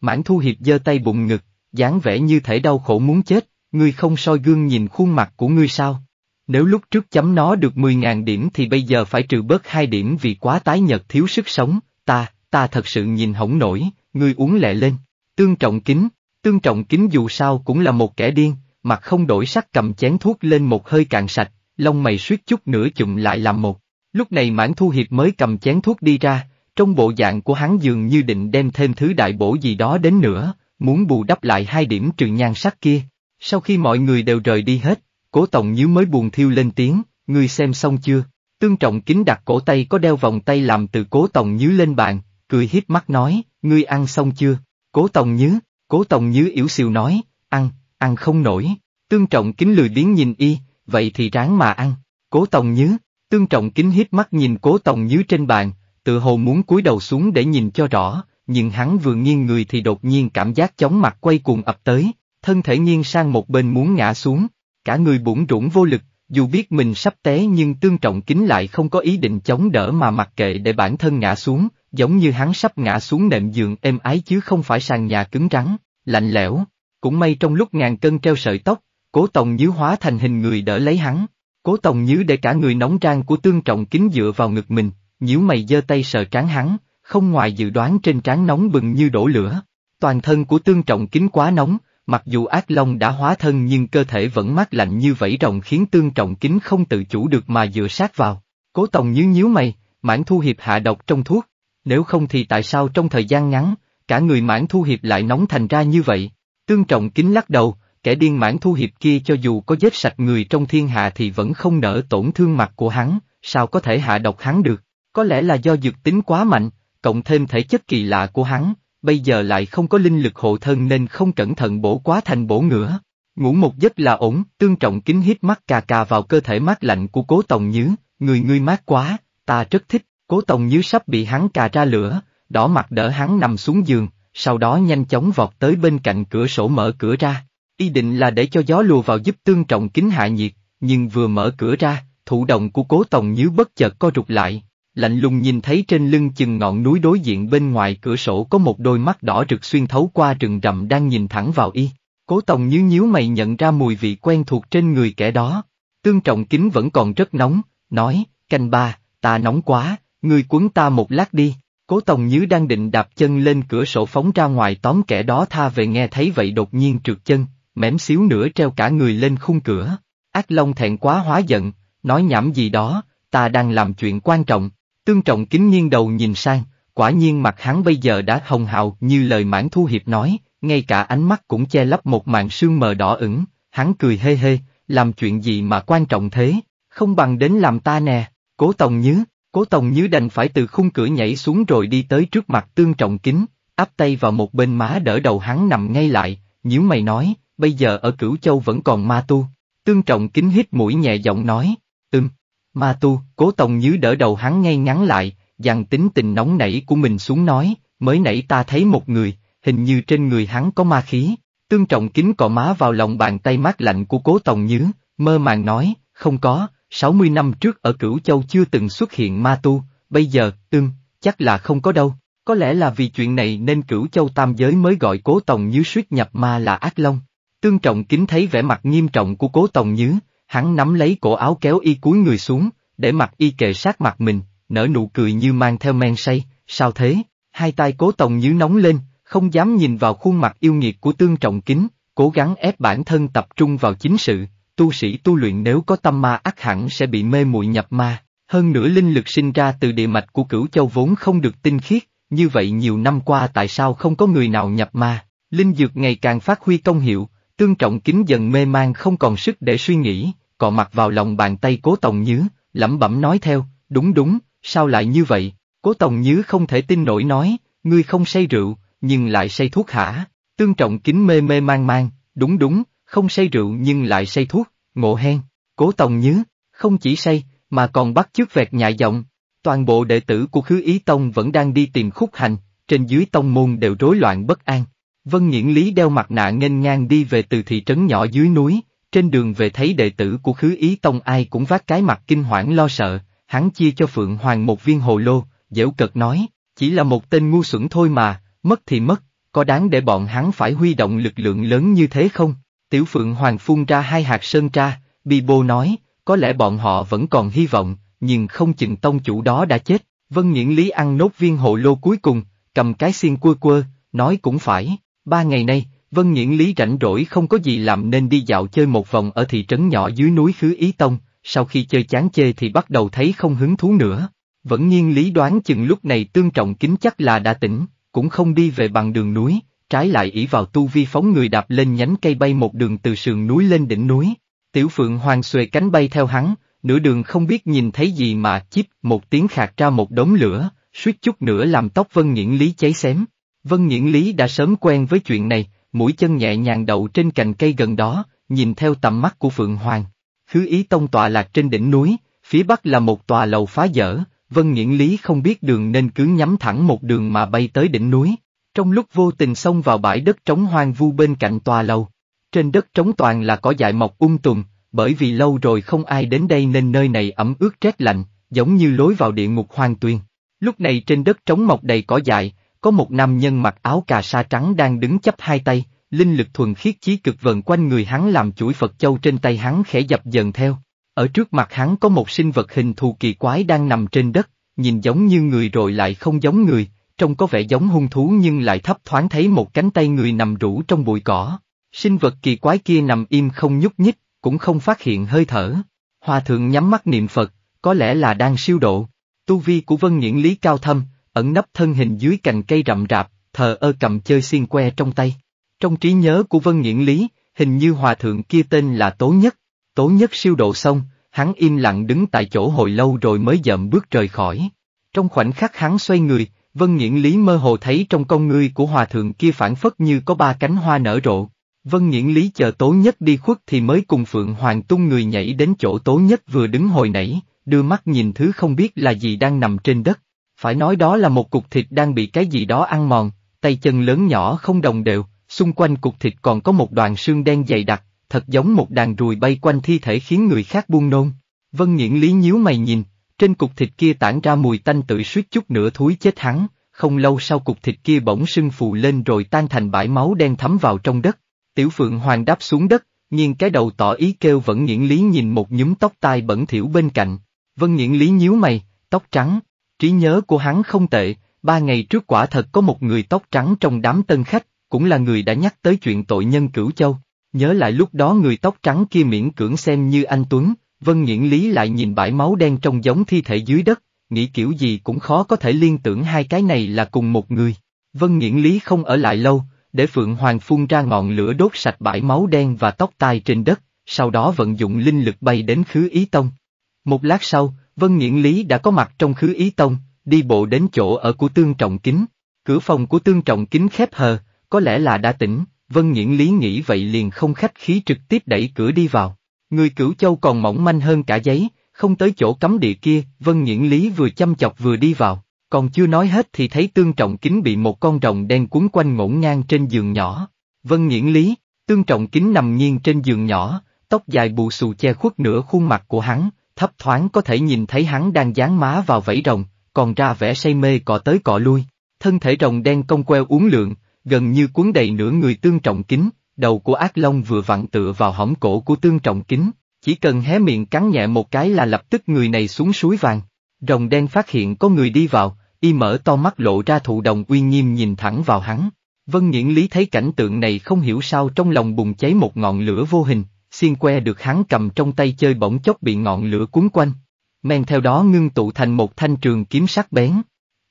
Mãn Thu Hiệp giơ tay bụng ngực, dáng vẻ như thể đau khổ muốn chết, ngươi không soi gương nhìn khuôn mặt của ngươi sao? Nếu lúc trước chấm nó được 10.000 điểm thì bây giờ phải trừ bớt 2 điểm vì quá tái nhật thiếu sức sống, ta, ta thật sự nhìn hổng nổi, ngươi uống lẹ lên. Tương Trọng Kính, Tương Trọng Kính dù sao cũng là một kẻ điên, mặt không đổi sắc cầm chén thuốc lên một hơi cạn sạch, lông mày suýt chút nữa chụm lại làm một. Lúc này Mãn Thu Hiệp mới cầm chén thuốc đi ra, trong bộ dạng của hắn dường như định đem thêm thứ đại bổ gì đó đến nữa, muốn bù đắp lại hai điểm trừ nhan sắc kia. Sau khi mọi người đều rời đi hết, Cố Tổng Nhíu mới buồn thiêu lên tiếng, ngươi xem xong chưa? Tương Trọng Kính đặt cổ tay có đeo vòng tay làm từ Cố Tổng Nhíu lên bàn, cười hiếp mắt nói, ngươi ăn xong chưa? Cố Tòng Nhứ, Cố Tòng Nhứ yếu xìu nói, ăn, ăn không nổi. Tương Trọng Kính lười biếng nhìn y, vậy thì ráng mà ăn. Cố Tòng Nhứ, Tương Trọng Kính hít mắt nhìn Cố Tòng Nhứ trên bàn, tự hồ muốn cúi đầu xuống để nhìn cho rõ, nhưng hắn vừa nghiêng người thì đột nhiên cảm giác chóng mặt quay cuồng ập tới, thân thể nghiêng sang một bên muốn ngã xuống, cả người bủn rủn vô lực, dù biết mình sắp té nhưng Tương Trọng Kính lại không có ý định chống đỡ mà mặc kệ để bản thân ngã xuống, giống như hắn sắp ngã xuống nệm giường êm ái chứ không phải sàn nhà cứng rắn, lạnh lẽo. Cũng may trong lúc ngàn cân treo sợi tóc, cố tòng nhứ hóa thành hình người đỡ lấy hắn. Cố tòng nhứ để cả người nóng rang của tương trọng kính dựa vào ngực mình, nhíu mày giơ tay sờ trán hắn, không ngoài dự đoán trên trán nóng bừng như đổ lửa. Toàn thân của tương trọng kính quá nóng, mặc dù ác long đã hóa thân nhưng cơ thể vẫn mát lạnh như vẫy rồng khiến tương trọng kính không tự chủ được mà dựa sát vào. Cố tòng nhíu nhíu mày, mãn thu hiệp hạ độc trong thuốc, nếu không thì tại sao trong thời gian ngắn, cả người mãn thu hiệp lại nóng thành ra như vậy? Tương trọng kính lắc đầu, kẻ điên mãn thu hiệp kia cho dù có giết sạch người trong thiên hạ thì vẫn không nỡ tổn thương mặt của hắn, sao có thể hạ độc hắn được? Có lẽ là do dược tính quá mạnh, cộng thêm thể chất kỳ lạ của hắn, bây giờ lại không có linh lực hộ thân nên không cẩn thận bổ quá thành bổ ngửa. Ngủ một giấc là ổn, tương trọng kính hít mắt cà cà vào cơ thể mát lạnh của cố tổng nhứ, người ngươi mát quá, ta rất thích. Cố Tòng như sắp bị hắn cà ra lửa, đỏ mặt đỡ hắn nằm xuống giường, sau đó nhanh chóng vọt tới bên cạnh cửa sổ mở cửa ra. ý định là để cho gió lùa vào giúp tương trọng kính hạ nhiệt, nhưng vừa mở cửa ra, thụ động của cố tòng Như bất chợt co rụt lại, lạnh lùng nhìn thấy trên lưng chừng ngọn núi đối diện bên ngoài cửa sổ có một đôi mắt đỏ rực xuyên thấu qua rừng rậm đang nhìn thẳng vào y. Cố tòng Như nhíu mày nhận ra mùi vị quen thuộc trên người kẻ đó. Tương trọng kính vẫn còn rất nóng, nói, canh ba, ta nóng quá, Người quấn ta một lát đi, cố tòng nhứ đang định đạp chân lên cửa sổ phóng ra ngoài tóm kẻ đó tha về nghe thấy vậy đột nhiên trượt chân, mém xíu nữa treo cả người lên khung cửa. Ác Long thẹn quá hóa giận, nói nhảm gì đó, ta đang làm chuyện quan trọng, tương trọng kính nghiêng đầu nhìn sang, quả nhiên mặt hắn bây giờ đã hồng hào như lời mãn thu hiệp nói, ngay cả ánh mắt cũng che lấp một màn sương mờ đỏ ửng, hắn cười hê hê, làm chuyện gì mà quan trọng thế, không bằng đến làm ta nè, cố tòng nhứ, Cố Tông Như đành phải từ khung cửa nhảy xuống rồi đi tới trước mặt Tương Trọng Kính, áp tay vào một bên má đỡ đầu hắn nằm ngay lại, nhíu mày nói, bây giờ ở Cửu Châu vẫn còn ma tu. Tương Trọng Kính hít mũi nhẹ giọng nói, ừm, ma tu, Cố Tông Như đỡ đầu hắn ngay ngắn lại, dằn tính tình nóng nảy của mình xuống nói, mới nãy ta thấy một người, hình như trên người hắn có ma khí. Tương Trọng Kính cọ má vào lòng bàn tay mát lạnh của Cố Tông Như, mơ màng nói, không có, 60 năm trước ở Cửu Châu chưa từng xuất hiện ma tu, bây giờ, tương, chắc là không có đâu. Có lẽ là vì chuyện này nên Cửu Châu Tam Giới mới gọi Cố Tòng Như suýt nhập ma là ác long. Tương Trọng Kính thấy vẻ mặt nghiêm trọng của Cố Tòng Như, hắn nắm lấy cổ áo kéo y cuối người xuống, để mặt y kề sát mặt mình, nở nụ cười như mang theo men say, sao thế, hai tay Cố Tòng Như nóng lên, không dám nhìn vào khuôn mặt yêu nghiệt của Tương Trọng Kính, cố gắng ép bản thân tập trung vào chính sự tu sĩ tu luyện nếu có tâm ma ác hẳn sẽ bị mê muội nhập ma, hơn nữa linh lực sinh ra từ địa mạch của cửu châu vốn không được tinh khiết, như vậy nhiều năm qua tại sao không có người nào nhập ma, linh dược ngày càng phát huy công hiệu, tương trọng kính dần mê man không còn sức để suy nghĩ, cọ mặt vào lòng bàn tay cố tòng nhứ, lẩm bẩm nói theo, đúng đúng, sao lại như vậy, cố tòng nhứ không thể tin nổi nói, ngươi không say rượu, nhưng lại say thuốc hả, tương trọng kính mê mê mang mang, đúng đúng, không say rượu nhưng lại say thuốc, ngộ hen, cố tòng nhớ không chỉ say, mà còn bắt chước vẹt nhại giọng. Toàn bộ đệ tử của khứ ý tông vẫn đang đi tìm khúc hành, trên dưới tông môn đều rối loạn bất an. Vân Nhiễn Lý đeo mặt nạ nghênh ngang đi về từ thị trấn nhỏ dưới núi, trên đường về thấy đệ tử của khứ ý tông ai cũng vác cái mặt kinh hoảng lo sợ, hắn chia cho Phượng Hoàng một viên hồ lô, dễu cợt nói, chỉ là một tên ngu xuẩn thôi mà, mất thì mất, có đáng để bọn hắn phải huy động lực lượng lớn như thế không? Tiểu Phượng Hoàng phun ra hai hạt sơn tra, Bibo nói, có lẽ bọn họ vẫn còn hy vọng, nhưng không chừng tông chủ đó đã chết. Vân Nghiễn Lý ăn nốt viên hộ lô cuối cùng, cầm cái xiên quơ quơ, nói cũng phải. Ba ngày nay, Vân Nghiễn Lý rảnh rỗi không có gì làm nên đi dạo chơi một vòng ở thị trấn nhỏ dưới núi Khứ Ý Tông, sau khi chơi chán chê thì bắt đầu thấy không hứng thú nữa. Vẫn nhiên lý đoán chừng lúc này tương trọng kính chắc là đã tỉnh, cũng không đi về bằng đường núi, trái lại ỷ vào tu vi phóng người đạp lên nhánh cây bay một đường từ sườn núi lên đỉnh núi. Tiểu Phượng Hoàng xuề cánh bay theo hắn, nửa đường không biết nhìn thấy gì mà chíp một tiếng khạc ra một đống lửa, suýt chút nữa làm tóc Vân Nghiễn Lý cháy xém. Vân Nghiễn Lý đã sớm quen với chuyện này, mũi chân nhẹ nhàng đậu trên cành cây gần đó, nhìn theo tầm mắt của Phượng Hoàng. khứ ý tông tọa lạc trên đỉnh núi, phía bắc là một tòa lầu phá dở, Vân Nghiễn Lý không biết đường nên cứ nhắm thẳng một đường mà bay tới đỉnh núi. Trong lúc vô tình xông vào bãi đất trống hoang vu bên cạnh tòa lầu, trên đất trống toàn là cỏ dại mọc ung um tùm, bởi vì lâu rồi không ai đến đây nên nơi này ẩm ướt rét lạnh, giống như lối vào địa ngục hoang tuyên. Lúc này trên đất trống mọc đầy cỏ dại, có một nam nhân mặc áo cà sa trắng đang đứng chấp hai tay, linh lực thuần khiết chí cực vần quanh người hắn làm chuỗi Phật châu trên tay hắn khẽ dập dần theo. Ở trước mặt hắn có một sinh vật hình thù kỳ quái đang nằm trên đất, nhìn giống như người rồi lại không giống người, trông có vẻ giống hung thú nhưng lại thấp thoáng thấy một cánh tay người nằm rũ trong bụi cỏ. Sinh vật kỳ quái kia nằm im không nhúc nhích, cũng không phát hiện hơi thở. Hòa thượng nhắm mắt niệm Phật, có lẽ là đang siêu độ. Tu vi của Vân Nhiễn Lý cao thâm, ẩn nấp thân hình dưới cành cây rậm rạp, thờ ơ cầm chơi xiên que trong tay. Trong trí nhớ của Vân Nhiễn Lý, hình như hòa thượng kia tên là Tố Nhất. Tố Nhất siêu độ xong, hắn im lặng đứng tại chỗ hồi lâu rồi mới dậm bước rời khỏi. Trong khoảnh khắc hắn xoay người, Vân Nhiễn Lý mơ hồ thấy trong con ngươi của hòa thượng kia phản phất như có ba cánh hoa nở rộ. Vân Nhiễn Lý chờ Tố Nhất đi khuất thì mới cùng Phượng Hoàng tung người nhảy đến chỗ Tố Nhất vừa đứng hồi nãy, đưa mắt nhìn thứ không biết là gì đang nằm trên đất. Phải nói đó là một cục thịt đang bị cái gì đó ăn mòn, tay chân lớn nhỏ không đồng đều, xung quanh cục thịt còn có một đoàn xương đen dày đặc, thật giống một đàn ruồi bay quanh thi thể khiến người khác buông nôn. Vân Nhiễn Lý nhíu mày nhìn, trên cục thịt kia tản ra mùi tanh tự suýt chút nữa thúi chết hắn, không lâu sau cục thịt kia bỗng sưng phù lên rồi tan thành bãi máu đen thấm vào trong đất. Tiểu Phượng Hoàng đáp xuống đất, nhưng cái đầu tỏ ý kêu vẫn nghiễn lý nhìn một nhúm tóc tai bẩn thỉu bên cạnh. Vân nghiễn lý nhíu mày, tóc trắng, trí nhớ của hắn không tệ, ba ngày trước quả thật có một người tóc trắng trong đám tân khách, cũng là người đã nhắc tới chuyện tội nhân cửu châu. Nhớ lại lúc đó người tóc trắng kia miễn cưỡng xem như anh Tuấn, Vân Nhiễn Lý lại nhìn bãi máu đen trông giống thi thể dưới đất, nghĩ kiểu gì cũng khó có thể liên tưởng hai cái này là cùng một người. Vân Nhiễn Lý không ở lại lâu, để Phượng Hoàng phun ra ngọn lửa đốt sạch bãi máu đen và tóc tai trên đất, sau đó vận dụng linh lực bay đến Khứ Ý Tông. Một lát sau, Vân Nhiễn Lý đã có mặt trong Khứ Ý Tông, đi bộ đến chỗ ở của Tương Trọng Kính. Cửa phòng của Tương Trọng Kính khép hờ, có lẽ là đã tỉnh, Vân Nhiễn Lý nghĩ vậy liền không khách khí trực tiếp đẩy cửa đi vào. Người cửu châu còn mỏng manh hơn cả giấy, không tới chỗ cấm địa kia, Vân Nhiễn Lý vừa chăm chọc vừa đi vào, còn chưa nói hết thì thấy Tương Trọng Kính bị một con rồng đen cuốn quanh ngổn ngang trên giường nhỏ. Vân Nhiễn Lý, Tương Trọng Kính nằm nghiêng trên giường nhỏ, tóc dài bù xù che khuất nửa khuôn mặt của hắn, thấp thoáng có thể nhìn thấy hắn đang dán má vào vẫy rồng, còn ra vẻ say mê cọ tới cọ lui. Thân thể rồng đen cong queo uốn lượn, gần như cuốn đầy nửa người Tương Trọng Kính, đầu của ác long vừa vặn tựa vào hõm cổ của tương trọng kính, chỉ cần hé miệng cắn nhẹ một cái là lập tức người này xuống suối vàng. Rồng đen phát hiện có người đi vào, y mở to mắt lộ ra thụ đồng uy nghiêm nhìn thẳng vào hắn. Vân Nhiễn Lý thấy cảnh tượng này không hiểu sao trong lòng bùng cháy một ngọn lửa vô hình, xiên que được hắn cầm trong tay chơi bỗng chốc bị ngọn lửa cuốn quanh. Men theo đó ngưng tụ thành một thanh trường kiếm sắc bén.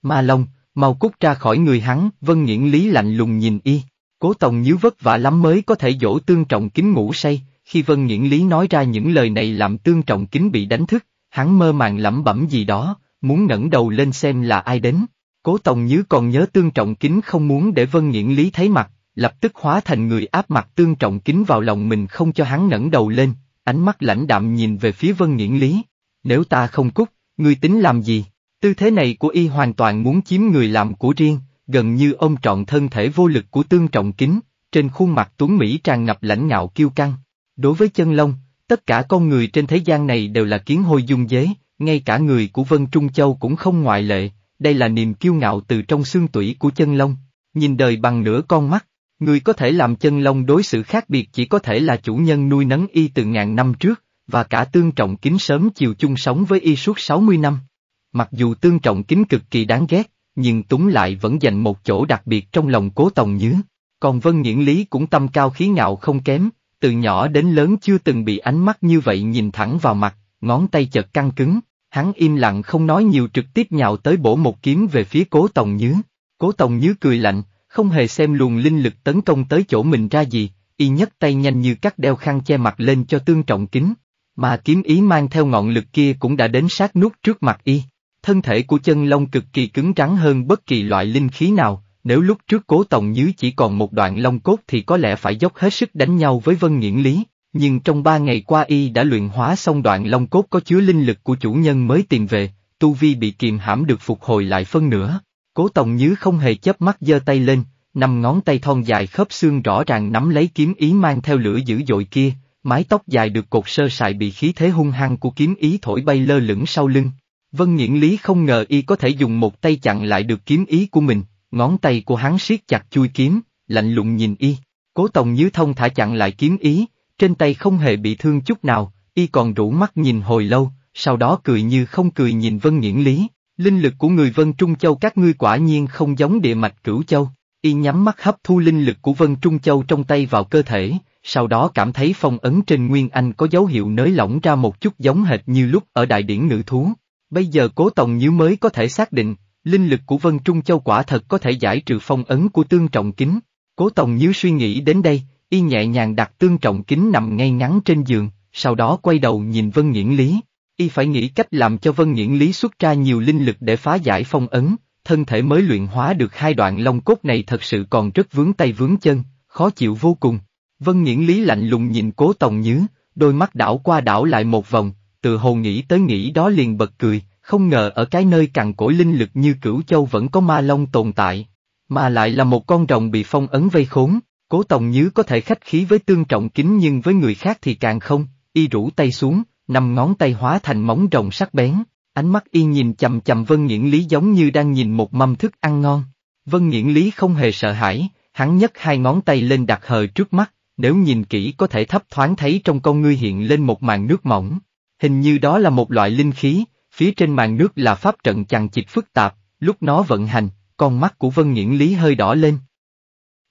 Ma Long, mau cút ra khỏi người hắn, Vân Nhiễn Lý lạnh lùng nhìn y. Cố Tòng nhíu vất vả lắm mới có thể dỗ tương trọng kính ngủ say, khi Vân Nghiễn Lý nói ra những lời này làm tương trọng kính bị đánh thức, hắn mơ màng lẩm bẩm gì đó, muốn ngẩng đầu lên xem là ai đến. Cố Tòng Nhứ còn nhớ tương trọng kính không muốn để Vân Nghiễn Lý thấy mặt, lập tức hóa thành người áp mặt tương trọng kính vào lòng mình không cho hắn ngẩng đầu lên, ánh mắt lãnh đạm nhìn về phía Vân Nghiễn Lý. Nếu ta không cút, ngươi tính làm gì? Tư thế này của y hoàn toàn muốn chiếm người làm của riêng, gần như ôm trọn thân thể vô lực của tương trọng kính, trên khuôn mặt tuấn Mỹ tràn ngập lãnh ngạo kiêu căng. Đối với chân lông, tất cả con người trên thế gian này đều là kiến hôi dung dế, ngay cả người của Vân Trung Châu cũng không ngoại lệ, đây là niềm kiêu ngạo từ trong xương tủy của chân lông. Nhìn đời bằng nửa con mắt, người có thể làm chân lông đối xử khác biệt chỉ có thể là chủ nhân nuôi nấng y từ ngàn năm trước, và cả tương trọng kính sớm chiều chung sống với y suốt 60 năm. Mặc dù tương trọng kính cực kỳ đáng ghét, nhưng Túng lại vẫn dành một chỗ đặc biệt trong lòng cố Tòng Nhứ. Còn Vân Nhiễn Lý cũng tâm cao khí ngạo không kém, từ nhỏ đến lớn chưa từng bị ánh mắt như vậy nhìn thẳng vào mặt, ngón tay chợt căng cứng, hắn im lặng không nói nhiều trực tiếp nhào tới bổ một kiếm về phía cố Tòng Nhứ. Cố Tòng Nhứ cười lạnh, không hề xem luồng linh lực tấn công tới chỗ mình ra gì, y nhất tay nhanh như cắt đeo khăn che mặt lên cho tương trọng kính, mà kiếm ý mang theo ngọn lực kia cũng đã đến sát nút trước mặt y. Thân thể của chân long cực kỳ cứng rắn hơn bất kỳ loại linh khí nào, nếu lúc trước cố tổng nhứ chỉ còn một đoạn long cốt thì có lẽ phải dốc hết sức đánh nhau với Vân Nghiễn Lý, nhưng trong ba ngày qua y đã luyện hóa xong đoạn long cốt có chứa linh lực của chủ nhân mới tìm về, tu vi bị kìm hãm được phục hồi lại phân nửa. Cố tổng nhứ không hề chớp mắt giơ tay lên, năm ngón tay thon dài khớp xương rõ ràng nắm lấy kiếm ý mang theo lửa dữ dội kia, mái tóc dài được cột sơ sài bị khí thế hung hăng của kiếm ý thổi bay lơ lửng sau lưng, Vân Nhiễn Lý không ngờ y có thể dùng một tay chặn lại được kiếm ý của mình, ngón tay của hắn siết chặt chui kiếm, lạnh lùng nhìn y. Cố Tòng như Thông thả chặn lại kiếm ý, trên tay không hề bị thương chút nào, y còn rủ mắt nhìn hồi lâu, sau đó cười như không cười nhìn Vân Nhiễn Lý. Linh lực của người Vân Trung Châu các ngươi quả nhiên không giống địa mạch cửu châu, y nhắm mắt hấp thu linh lực của Vân Trung Châu trong tay vào cơ thể, sau đó cảm thấy phong ấn trên Nguyên Anh có dấu hiệu nới lỏng ra một chút giống hệt như lúc ở đại điển ngự thú. Bây giờ Cố tổng Nhíu mới có thể xác định, linh lực của Vân Trung Châu quả thật có thể giải trừ phong ấn của tương trọng kính. Cố tổng Nhíu suy nghĩ đến đây, y nhẹ nhàng đặt tương trọng kính nằm ngay ngắn trên giường, sau đó quay đầu nhìn Vân Nghiễn Lý. Y phải nghĩ cách làm cho Vân Nghiễn Lý xuất ra nhiều linh lực để phá giải phong ấn, thân thể mới luyện hóa được hai đoạn long cốt này thật sự còn rất vướng tay vướng chân, khó chịu vô cùng. Vân Nghiễn Lý lạnh lùng nhìn Cố tổng Nhứ, đôi mắt đảo qua đảo lại một vòng, từ hồ nghĩ tới nghĩ đó liền bật cười, không ngờ ở cái nơi cằn cỗi linh lực như cửu châu vẫn có ma long tồn tại, mà lại là một con rồng bị phong ấn vây khốn, cố tòng nhứ có thể khách khí với tương trọng kính nhưng với người khác thì càng không, y rủ tay xuống, năm ngón tay hóa thành móng rồng sắc bén, ánh mắt y nhìn chầm chầm vân nghiễn lý giống như đang nhìn một mâm thức ăn ngon. Vân nghiễn lý không hề sợ hãi, hắn nhấc hai ngón tay lên đặt hờ trước mắt, nếu nhìn kỹ có thể thấp thoáng thấy trong con ngươi hiện lên một màn nước mỏng. Hình như đó là một loại linh khí, phía trên màn nước là pháp trận chằng chịt phức tạp, lúc nó vận hành, con mắt của Vân Nghiễn Lý hơi đỏ lên.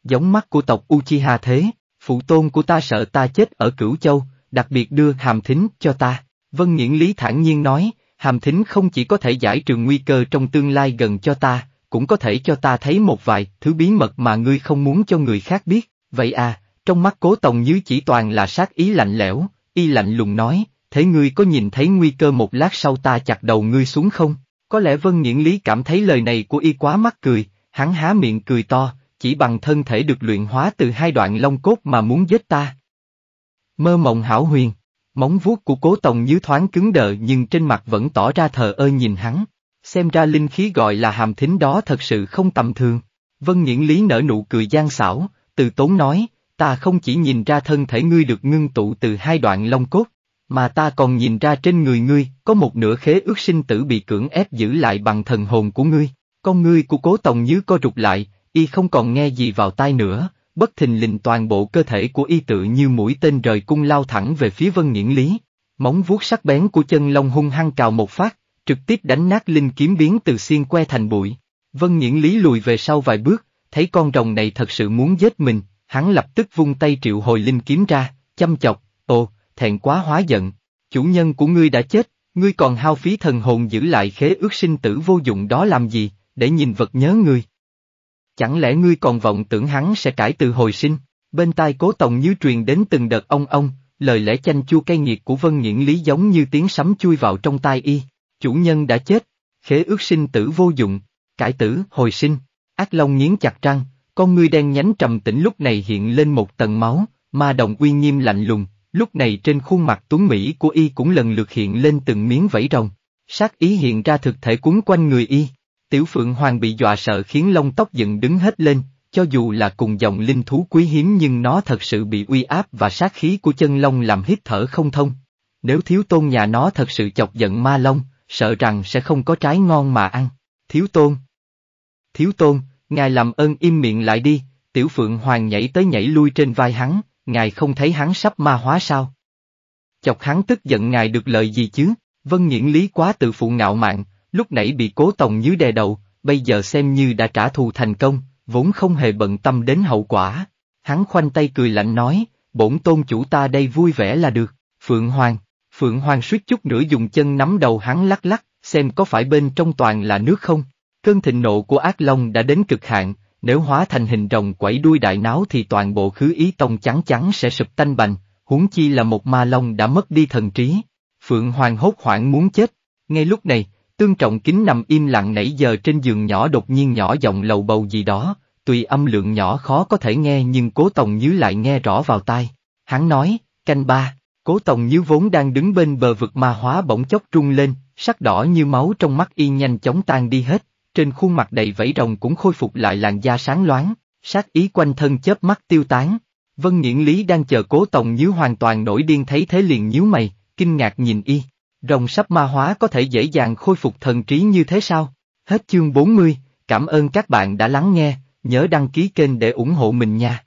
Giống mắt của tộc Uchiha thế, phụ tôn của ta sợ ta chết ở Cửu Châu, đặc biệt đưa hàm thính cho ta. Vân Nghiễn Lý thản nhiên nói, hàm thính không chỉ có thể giải trừ nguy cơ trong tương lai gần cho ta, cũng có thể cho ta thấy một vài thứ bí mật mà ngươi không muốn cho người khác biết, vậy à, trong mắt cố tòng như chỉ toàn là sát ý lạnh lẽo, y lạnh lùng nói, thế ngươi có nhìn thấy nguy cơ một lát sau ta chặt đầu ngươi xuống không? Có lẽ Vân Nghiễn Lý cảm thấy lời này của y quá mắc cười, hắn há miệng cười to, chỉ bằng thân thể được luyện hóa từ hai đoạn long cốt mà muốn giết ta. Mơ mộng hảo huyền, móng vuốt của cố tòng như thoáng cứng đờ nhưng trên mặt vẫn tỏ ra thờ ơ nhìn hắn, xem ra linh khí gọi là hàm thính đó thật sự không tầm thường. Vân Nghiễn Lý nở nụ cười gian xảo, từ tốn nói, ta không chỉ nhìn ra thân thể ngươi được ngưng tụ từ hai đoạn long cốt, mà ta còn nhìn ra trên người ngươi, có một nửa khế ước sinh tử bị cưỡng ép giữ lại bằng thần hồn của ngươi, con ngươi của cố tòng như co rụt lại, y không còn nghe gì vào tai nữa, bất thình lình toàn bộ cơ thể của y tự như mũi tên rời cung lao thẳng về phía vân nghiễn lý. Móng vuốt sắc bén của chân lông hung hăng cào một phát, trực tiếp đánh nát linh kiếm biến từ xiên que thành bụi. Vân nghiễn lý lùi về sau vài bước, thấy con rồng này thật sự muốn giết mình, hắn lập tức vung tay triệu hồi linh kiếm ra, chăm chọc, thẹn quá hóa giận. Chủ nhân của ngươi đã chết, ngươi còn hao phí thần hồn giữ lại khế ước sinh tử vô dụng đó làm gì, để nhìn vật nhớ ngươi. Chẳng lẽ ngươi còn vọng tưởng hắn sẽ cải từ hồi sinh, bên tai cố tổng như truyền đến từng đợt ông ông, lời lẽ chanh chua cay nghiệt của vân nghiễn lý giống như tiếng sấm chui vào trong tai y, chủ nhân đã chết, khế ước sinh tử vô dụng, cải tử hồi sinh, ác long nghiến chặt răng, con ngươi đen nhánh trầm tĩnh lúc này hiện lên một tầng máu, ma đồng uy nghiêm lạnh lùng, Lúc này trên khuôn mặt tuấn Mỹ của y cũng lần lượt hiện lên từng miếng vẫy rồng. Sát ý hiện ra thực thể cuốn quanh người y. Tiểu Phượng Hoàng bị dọa sợ khiến lông tóc dựng đứng hết lên, cho dù là cùng dòng linh thú quý hiếm nhưng nó thật sự bị uy áp và sát khí của chân long làm hít thở không thông. Nếu thiếu tôn nhà nó thật sự chọc giận ma long, sợ rằng sẽ không có trái ngon mà ăn. Thiếu tôn. Thiếu tôn, ngài làm ơn im miệng lại đi, tiểu phượng hoàng nhảy tới nhảy lui trên vai hắn, ngài không thấy hắn sắp ma hóa sao? Chọc hắn tức giận ngài được lợi gì chứ? Vân nhiễn lý quá tự phụ ngạo mạn, lúc nãy bị cố tòng như đè đầu, bây giờ xem như đã trả thù thành công, vốn không hề bận tâm đến hậu quả. Hắn khoanh tay cười lạnh nói, bổn tôn chủ ta đây vui vẻ là được, Phượng Hoàng, Phượng Hoàng suýt chút nữa dùng chân nắm đầu hắn lắc lắc, xem có phải bên trong toàn là nước không. Cơn thịnh nộ của ác long đã đến cực hạn, nếu hóa thành hình rồng quẩy đuôi đại náo thì toàn bộ khứ ý tông chắn chắn sẽ sụp tanh bành, huống chi là một ma long đã mất đi thần trí. Phượng Hoàng hốt hoảng muốn chết. Ngay lúc này, Tương Trọng Kính nằm im lặng nãy giờ trên giường nhỏ đột nhiên nhỏ giọng lầu bầu gì đó, tùy âm lượng nhỏ khó có thể nghe nhưng Cố Tòng Nhứ lại nghe rõ vào tai. Hắn nói, canh ba, Cố Tòng Nhứ vốn đang đứng bên bờ vực ma hóa bỗng chốc trung lên, sắc đỏ như máu trong mắt y nhanh chóng tan đi hết, trên khuôn mặt đầy vẫy rồng cũng khôi phục lại làn da sáng loáng, sát ý quanh thân chớp mắt tiêu tán. Vân Nghiễn Lý đang chờ cố tổng nhíu hoàn toàn nổi điên thấy thế liền nhíu mày, kinh ngạc nhìn y, rồng sắp ma hóa có thể dễ dàng khôi phục thần trí như thế sao? Hết chương 40, cảm ơn các bạn đã lắng nghe, nhớ đăng ký kênh để ủng hộ mình nha.